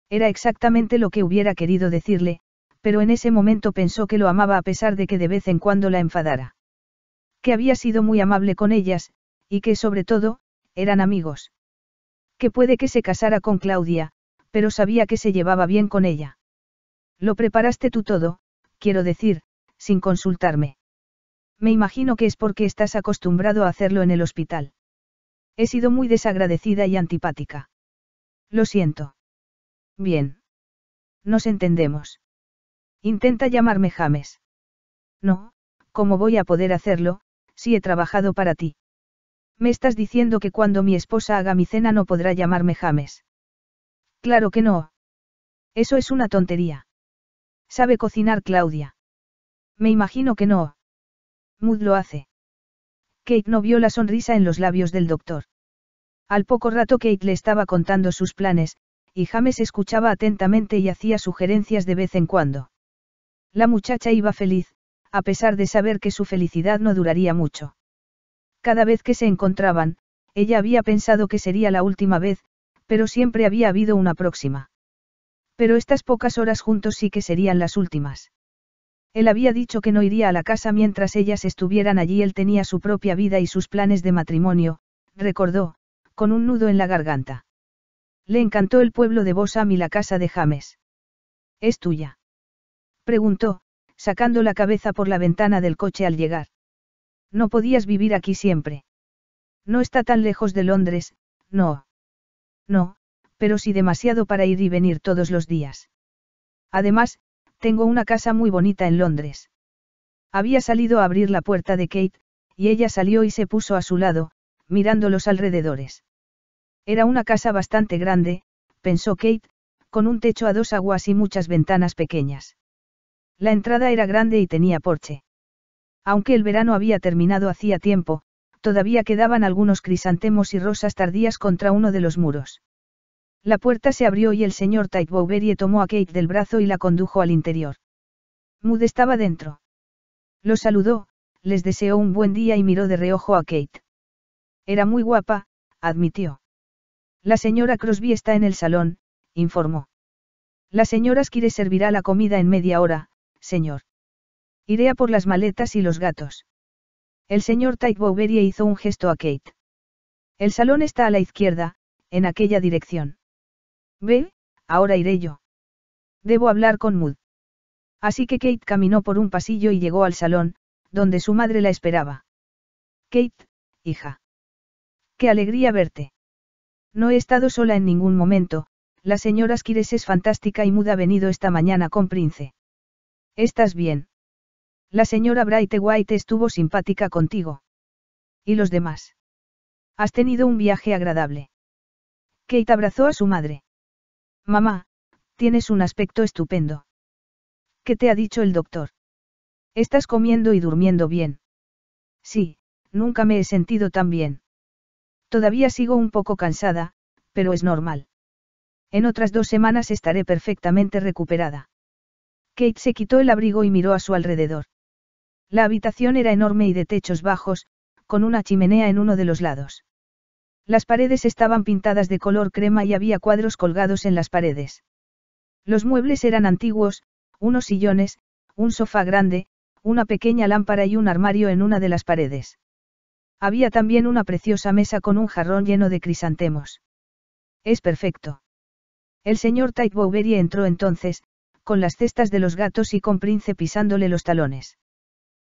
Era exactamente lo que hubiera querido decirle, pero en ese momento pensó que lo amaba a pesar de que de vez en cuando la enfadara. Que había sido muy amable con ellas, y que sobre todo, eran amigos. Que puede que se casara con Claudia, pero sabía que se llevaba bien con ella. Lo preparaste tú todo, quiero decir, sin consultarme. Me imagino que es porque estás acostumbrado a hacerlo en el hospital. He sido muy desagradecida y antipática. Lo siento. Bien. Nos entendemos. Intenta llamarme James. No, ¿cómo voy a poder hacerlo, si he trabajado para ti? Me estás diciendo que cuando mi esposa haga mi cena no podrá llamarme James. Claro que no. Eso es una tontería. ¿Sabe cocinar Claudia? Me imagino que no. Mood lo hace. Kate no vio la sonrisa en los labios del doctor. Al poco rato Kate le estaba contando sus planes, y James escuchaba atentamente y hacía sugerencias de vez en cuando. La muchacha iba feliz, a pesar de saber que su felicidad no duraría mucho. Cada vez que se encontraban, ella había pensado que sería la última vez, pero siempre había habido una próxima. Pero estas pocas horas juntos sí que serían las últimas. Él había dicho que no iría a la casa mientras ellas estuvieran allí, él tenía su propia vida y sus planes de matrimonio, recordó, con un nudo en la garganta. Le encantó el pueblo de Bosam y la casa de James. ¿Es tuya? Preguntó, sacando la cabeza por la ventana del coche al llegar. No podías vivir aquí siempre. No está tan lejos de Londres, no. No, pero sí demasiado para ir y venir todos los días. Además, tengo una casa muy bonita en Londres. Había salido a abrir la puerta de Kate, y ella salió y se puso a su lado, mirando los alrededores. Era una casa bastante grande, pensó Kate, con un techo a dos aguas y muchas ventanas pequeñas. La entrada era grande y tenía porche. Aunque el verano había terminado hacía tiempo, todavía quedaban algunos crisantemos y rosas tardías contra uno de los muros. La puerta se abrió y el señor Tite tomó a Kate del brazo y la condujo al interior. Mood estaba dentro. Lo saludó, les deseó un buen día y miró de reojo a Kate. Era muy guapa, admitió. La señora Crosby está en el salón, informó. La señora Skire servirá la comida en media hora, señor. Iré a por las maletas y los gatos. El señor Tyke hizo un gesto a Kate. El salón está a la izquierda, en aquella dirección. Ve, ahora iré yo. Debo hablar con Mood. Así que Kate caminó por un pasillo y llegó al salón, donde su madre la esperaba. Kate, hija. Qué alegría verte. No he estado sola en ningún momento, la señora Skires es fantástica y Mood ha venido esta mañana con Prince. ¿Estás bien? La señora Bright White estuvo simpática contigo. ¿Y los demás? Has tenido un viaje agradable. Kate abrazó a su madre. Mamá, tienes un aspecto estupendo. ¿Qué te ha dicho el doctor? Estás comiendo y durmiendo bien. Sí, nunca me he sentido tan bien. Todavía sigo un poco cansada, pero es normal. En otras dos semanas estaré perfectamente recuperada. Kate se quitó el abrigo y miró a su alrededor. La habitación era enorme y de techos bajos, con una chimenea en uno de los lados. Las paredes estaban pintadas de color crema y había cuadros colgados en las paredes. Los muebles eran antiguos, unos sillones, un sofá grande, una pequeña lámpara y un armario en una de las paredes. Había también una preciosa mesa con un jarrón lleno de crisantemos. Es perfecto. El señor Tite entró entonces, con las cestas de los gatos y con Prince pisándole los talones.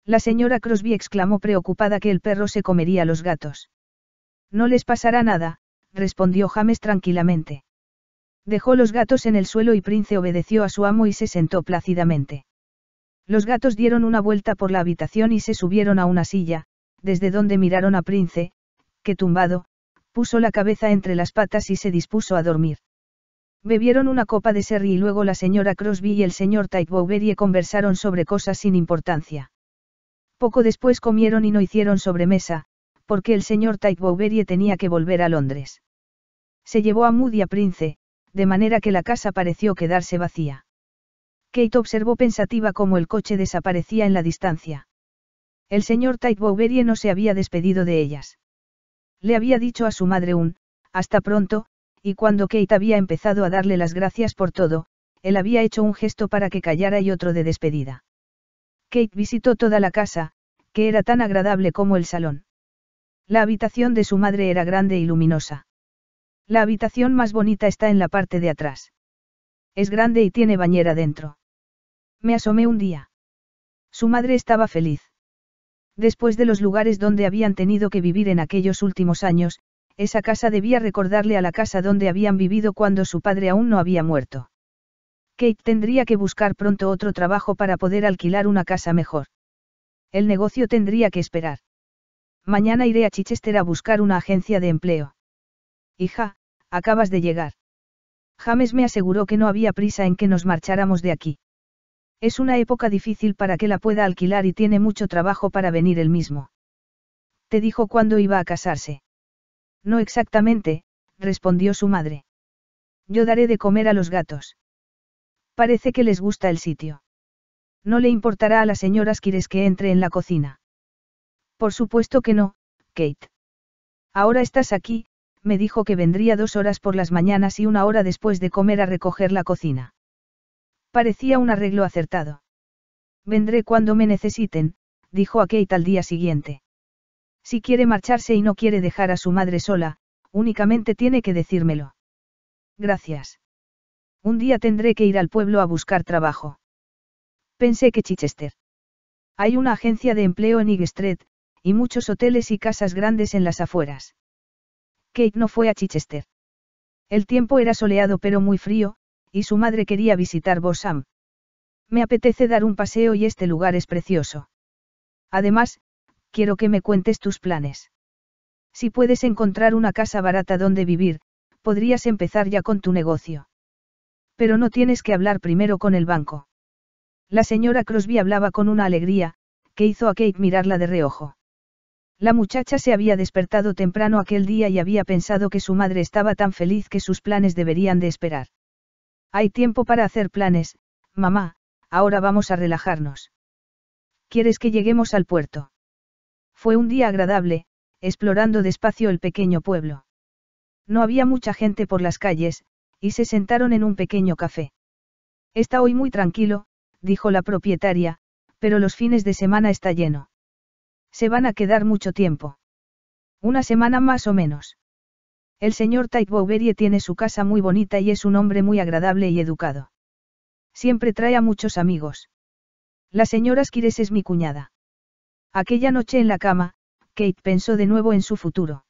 La señora Crosby exclamó preocupada que el perro se comería a los gatos. No les pasará nada, respondió James tranquilamente. Dejó los gatos en el suelo y Prince obedeció a su amo y se sentó plácidamente. Los gatos dieron una vuelta por la habitación y se subieron a una silla, desde donde miraron a Prince, que tumbado, puso la cabeza entre las patas y se dispuso a dormir. Bebieron una copa de sherry y luego la señora Crosby y el señor Titbouverie conversaron sobre cosas sin importancia. Poco después comieron y no hicieron sobremesa, porque el señor Tite tenía que volver a Londres. Se llevó a Moody a Prince, de manera que la casa pareció quedarse vacía. Kate observó pensativa cómo el coche desaparecía en la distancia. El señor Tite no se había despedido de ellas. Le había dicho a su madre un, hasta pronto, y cuando Kate había empezado a darle las gracias por todo, él había hecho un gesto para que callara y otro de despedida. Kate visitó toda la casa, que era tan agradable como el salón. La habitación de su madre era grande y luminosa. La habitación más bonita está en la parte de atrás. Es grande y tiene bañera dentro. Me asomé un día. Su madre estaba feliz. Después de los lugares donde habían tenido que vivir en aquellos últimos años, esa casa debía recordarle a la casa donde habían vivido cuando su padre aún no había muerto. Kate tendría que buscar pronto otro trabajo para poder alquilar una casa mejor. El negocio tendría que esperar. Mañana iré a Chichester a buscar una agencia de empleo. Hija, acabas de llegar. James me aseguró que no había prisa en que nos marcháramos de aquí. Es una época difícil para que la pueda alquilar y tiene mucho trabajo para venir él mismo. Te dijo cuándo iba a casarse. No exactamente, respondió su madre. Yo daré de comer a los gatos. Parece que les gusta el sitio. No le importará a las señoras quieres que entre en la cocina. Por supuesto que no, Kate. Ahora estás aquí, me dijo que vendría dos horas por las mañanas y una hora después de comer a recoger la cocina. Parecía un arreglo acertado. Vendré cuando me necesiten, dijo a Kate al día siguiente. Si quiere marcharse y no quiere dejar a su madre sola, únicamente tiene que decírmelo. Gracias. Un día tendré que ir al pueblo a buscar trabajo. Pensé que Chichester. Hay una agencia de empleo en Street, y muchos hoteles y casas grandes en las afueras. Kate no fue a Chichester. El tiempo era soleado pero muy frío, y su madre quería visitar Bossam. Me apetece dar un paseo y este lugar es precioso. Además, quiero que me cuentes tus planes. Si puedes encontrar una casa barata donde vivir, podrías empezar ya con tu negocio. Pero no tienes que hablar primero con el banco. La señora Crosby hablaba con una alegría, que hizo a Kate mirarla de reojo. La muchacha se había despertado temprano aquel día y había pensado que su madre estaba tan feliz que sus planes deberían de esperar. Hay tiempo para hacer planes, mamá, ahora vamos a relajarnos. ¿Quieres que lleguemos al puerto? Fue un día agradable, explorando despacio el pequeño pueblo. No había mucha gente por las calles, y se sentaron en un pequeño café. Está hoy muy tranquilo, dijo la propietaria, pero los fines de semana está lleno. Se van a quedar mucho tiempo. Una semana más o menos. El señor Bouverie tiene su casa muy bonita y es un hombre muy agradable y educado. Siempre trae a muchos amigos. La señora Skires es mi cuñada. Aquella noche en la cama, Kate pensó de nuevo en su futuro.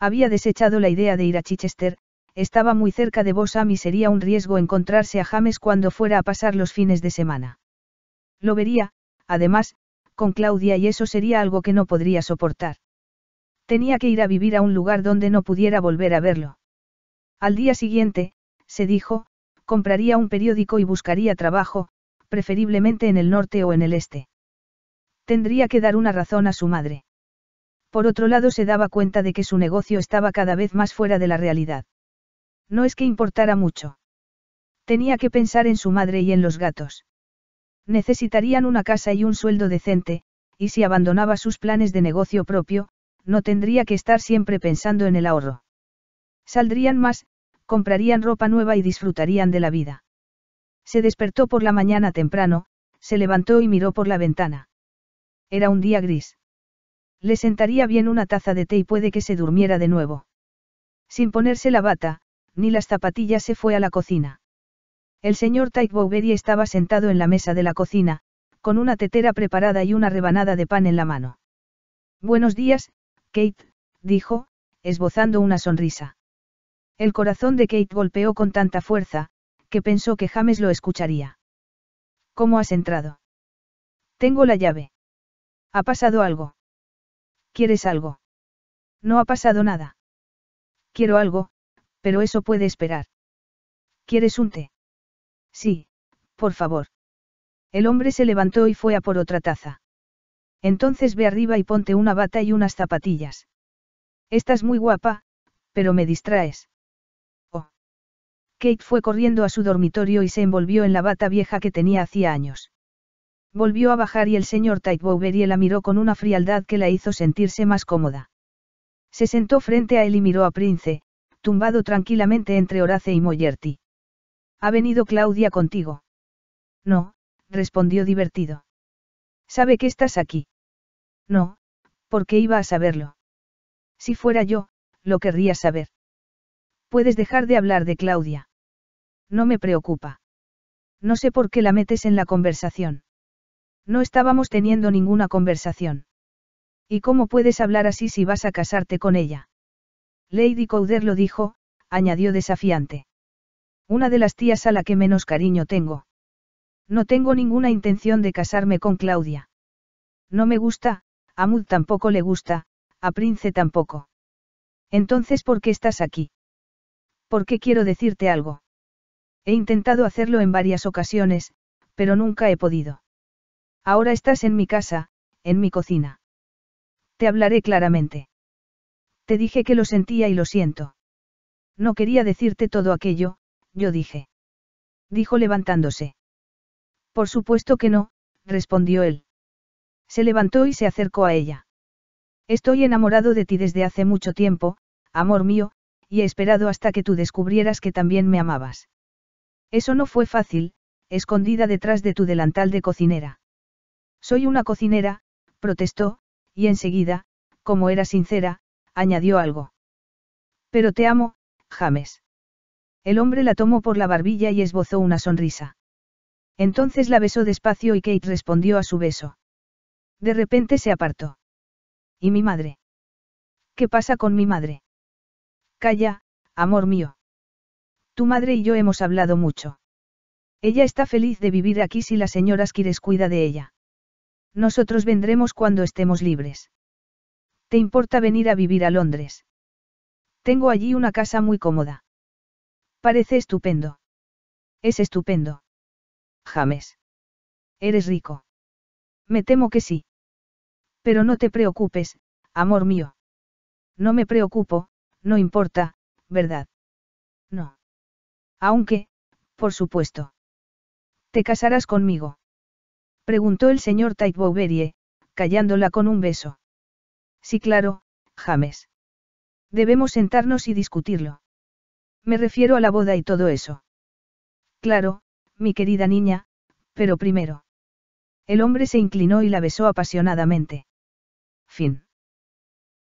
Había desechado la idea de ir a Chichester, estaba muy cerca de Bosham y sería un riesgo encontrarse a James cuando fuera a pasar los fines de semana. Lo vería, además, con Claudia y eso sería algo que no podría soportar. Tenía que ir a vivir a un lugar donde no pudiera volver a verlo. Al día siguiente, se dijo, compraría un periódico y buscaría trabajo, preferiblemente en el norte o en el este. Tendría que dar una razón a su madre. Por otro lado se daba cuenta de que su negocio estaba cada vez más fuera de la realidad. No es que importara mucho. Tenía que pensar en su madre y en los gatos. Necesitarían una casa y un sueldo decente, y si abandonaba sus planes de negocio propio, no tendría que estar siempre pensando en el ahorro. Saldrían más, comprarían ropa nueva y disfrutarían de la vida. Se despertó por la mañana temprano, se levantó y miró por la ventana. Era un día gris. Le sentaría bien una taza de té y puede que se durmiera de nuevo. Sin ponerse la bata, ni las zapatillas se fue a la cocina. El señor Tyke Bowery estaba sentado en la mesa de la cocina, con una tetera preparada y una rebanada de pan en la mano. Buenos días, Kate, dijo, esbozando una sonrisa. El corazón de Kate golpeó con tanta fuerza, que pensó que James lo escucharía. ¿Cómo has entrado? Tengo la llave. ¿Ha pasado algo? ¿Quieres algo? No ha pasado nada. Quiero algo, pero eso puede esperar. ¿Quieres un té? Sí, por favor. El hombre se levantó y fue a por otra taza. Entonces ve arriba y ponte una bata y unas zapatillas. Estás muy guapa, pero me distraes. Oh. Kate fue corriendo a su dormitorio y se envolvió en la bata vieja que tenía hacía años. Volvió a bajar y el señor Tightbowery la miró con una frialdad que la hizo sentirse más cómoda. Se sentó frente a él y miró a Prince, tumbado tranquilamente entre Horace y Moyerti. ¿Ha venido Claudia contigo? No, respondió divertido. ¿Sabe que estás aquí? No, porque iba a saberlo. Si fuera yo, lo querría saber. Puedes dejar de hablar de Claudia. No me preocupa. No sé por qué la metes en la conversación. No estábamos teniendo ninguna conversación. ¿Y cómo puedes hablar así si vas a casarte con ella? Lady Cowder lo dijo, añadió desafiante. Una de las tías a la que menos cariño tengo. No tengo ninguna intención de casarme con Claudia. No me gusta, a Mood tampoco le gusta, a Prince tampoco. Entonces, ¿por qué estás aquí? Porque quiero decirte algo. He intentado hacerlo en varias ocasiones, pero nunca he podido. Ahora estás en mi casa, en mi cocina. Te hablaré claramente. Te dije que lo sentía y lo siento. No quería decirte todo aquello, yo dije. Dijo levantándose. Por supuesto que no, respondió él. Se levantó y se acercó a ella. Estoy enamorado de ti desde hace mucho tiempo, amor mío, y he esperado hasta que tú descubrieras que también me amabas. Eso no fue fácil, escondida detrás de tu delantal de cocinera. Soy una cocinera, protestó, y enseguida, como era sincera, añadió algo. Pero te amo, James. El hombre la tomó por la barbilla y esbozó una sonrisa. Entonces la besó despacio y Kate respondió a su beso. De repente se apartó. ¿Y mi madre? ¿Qué pasa con mi madre? Calla, amor mío. Tu madre y yo hemos hablado mucho. Ella está feliz de vivir aquí si la señora Skires cuida de ella. Nosotros vendremos cuando estemos libres. ¿Te importa venir a vivir a Londres? Tengo allí una casa muy cómoda. Parece estupendo. Es estupendo. James. Eres rico. Me temo que sí. Pero no te preocupes, amor mío. No me preocupo, no importa, ¿verdad? No. Aunque, por supuesto. ¿Te casarás conmigo? Preguntó el señor Bouverie, callándola con un beso. Sí, claro, James. Debemos sentarnos y discutirlo. Me refiero a la boda y todo eso. Claro, mi querida niña, pero primero. El hombre se inclinó y la besó apasionadamente. Fin.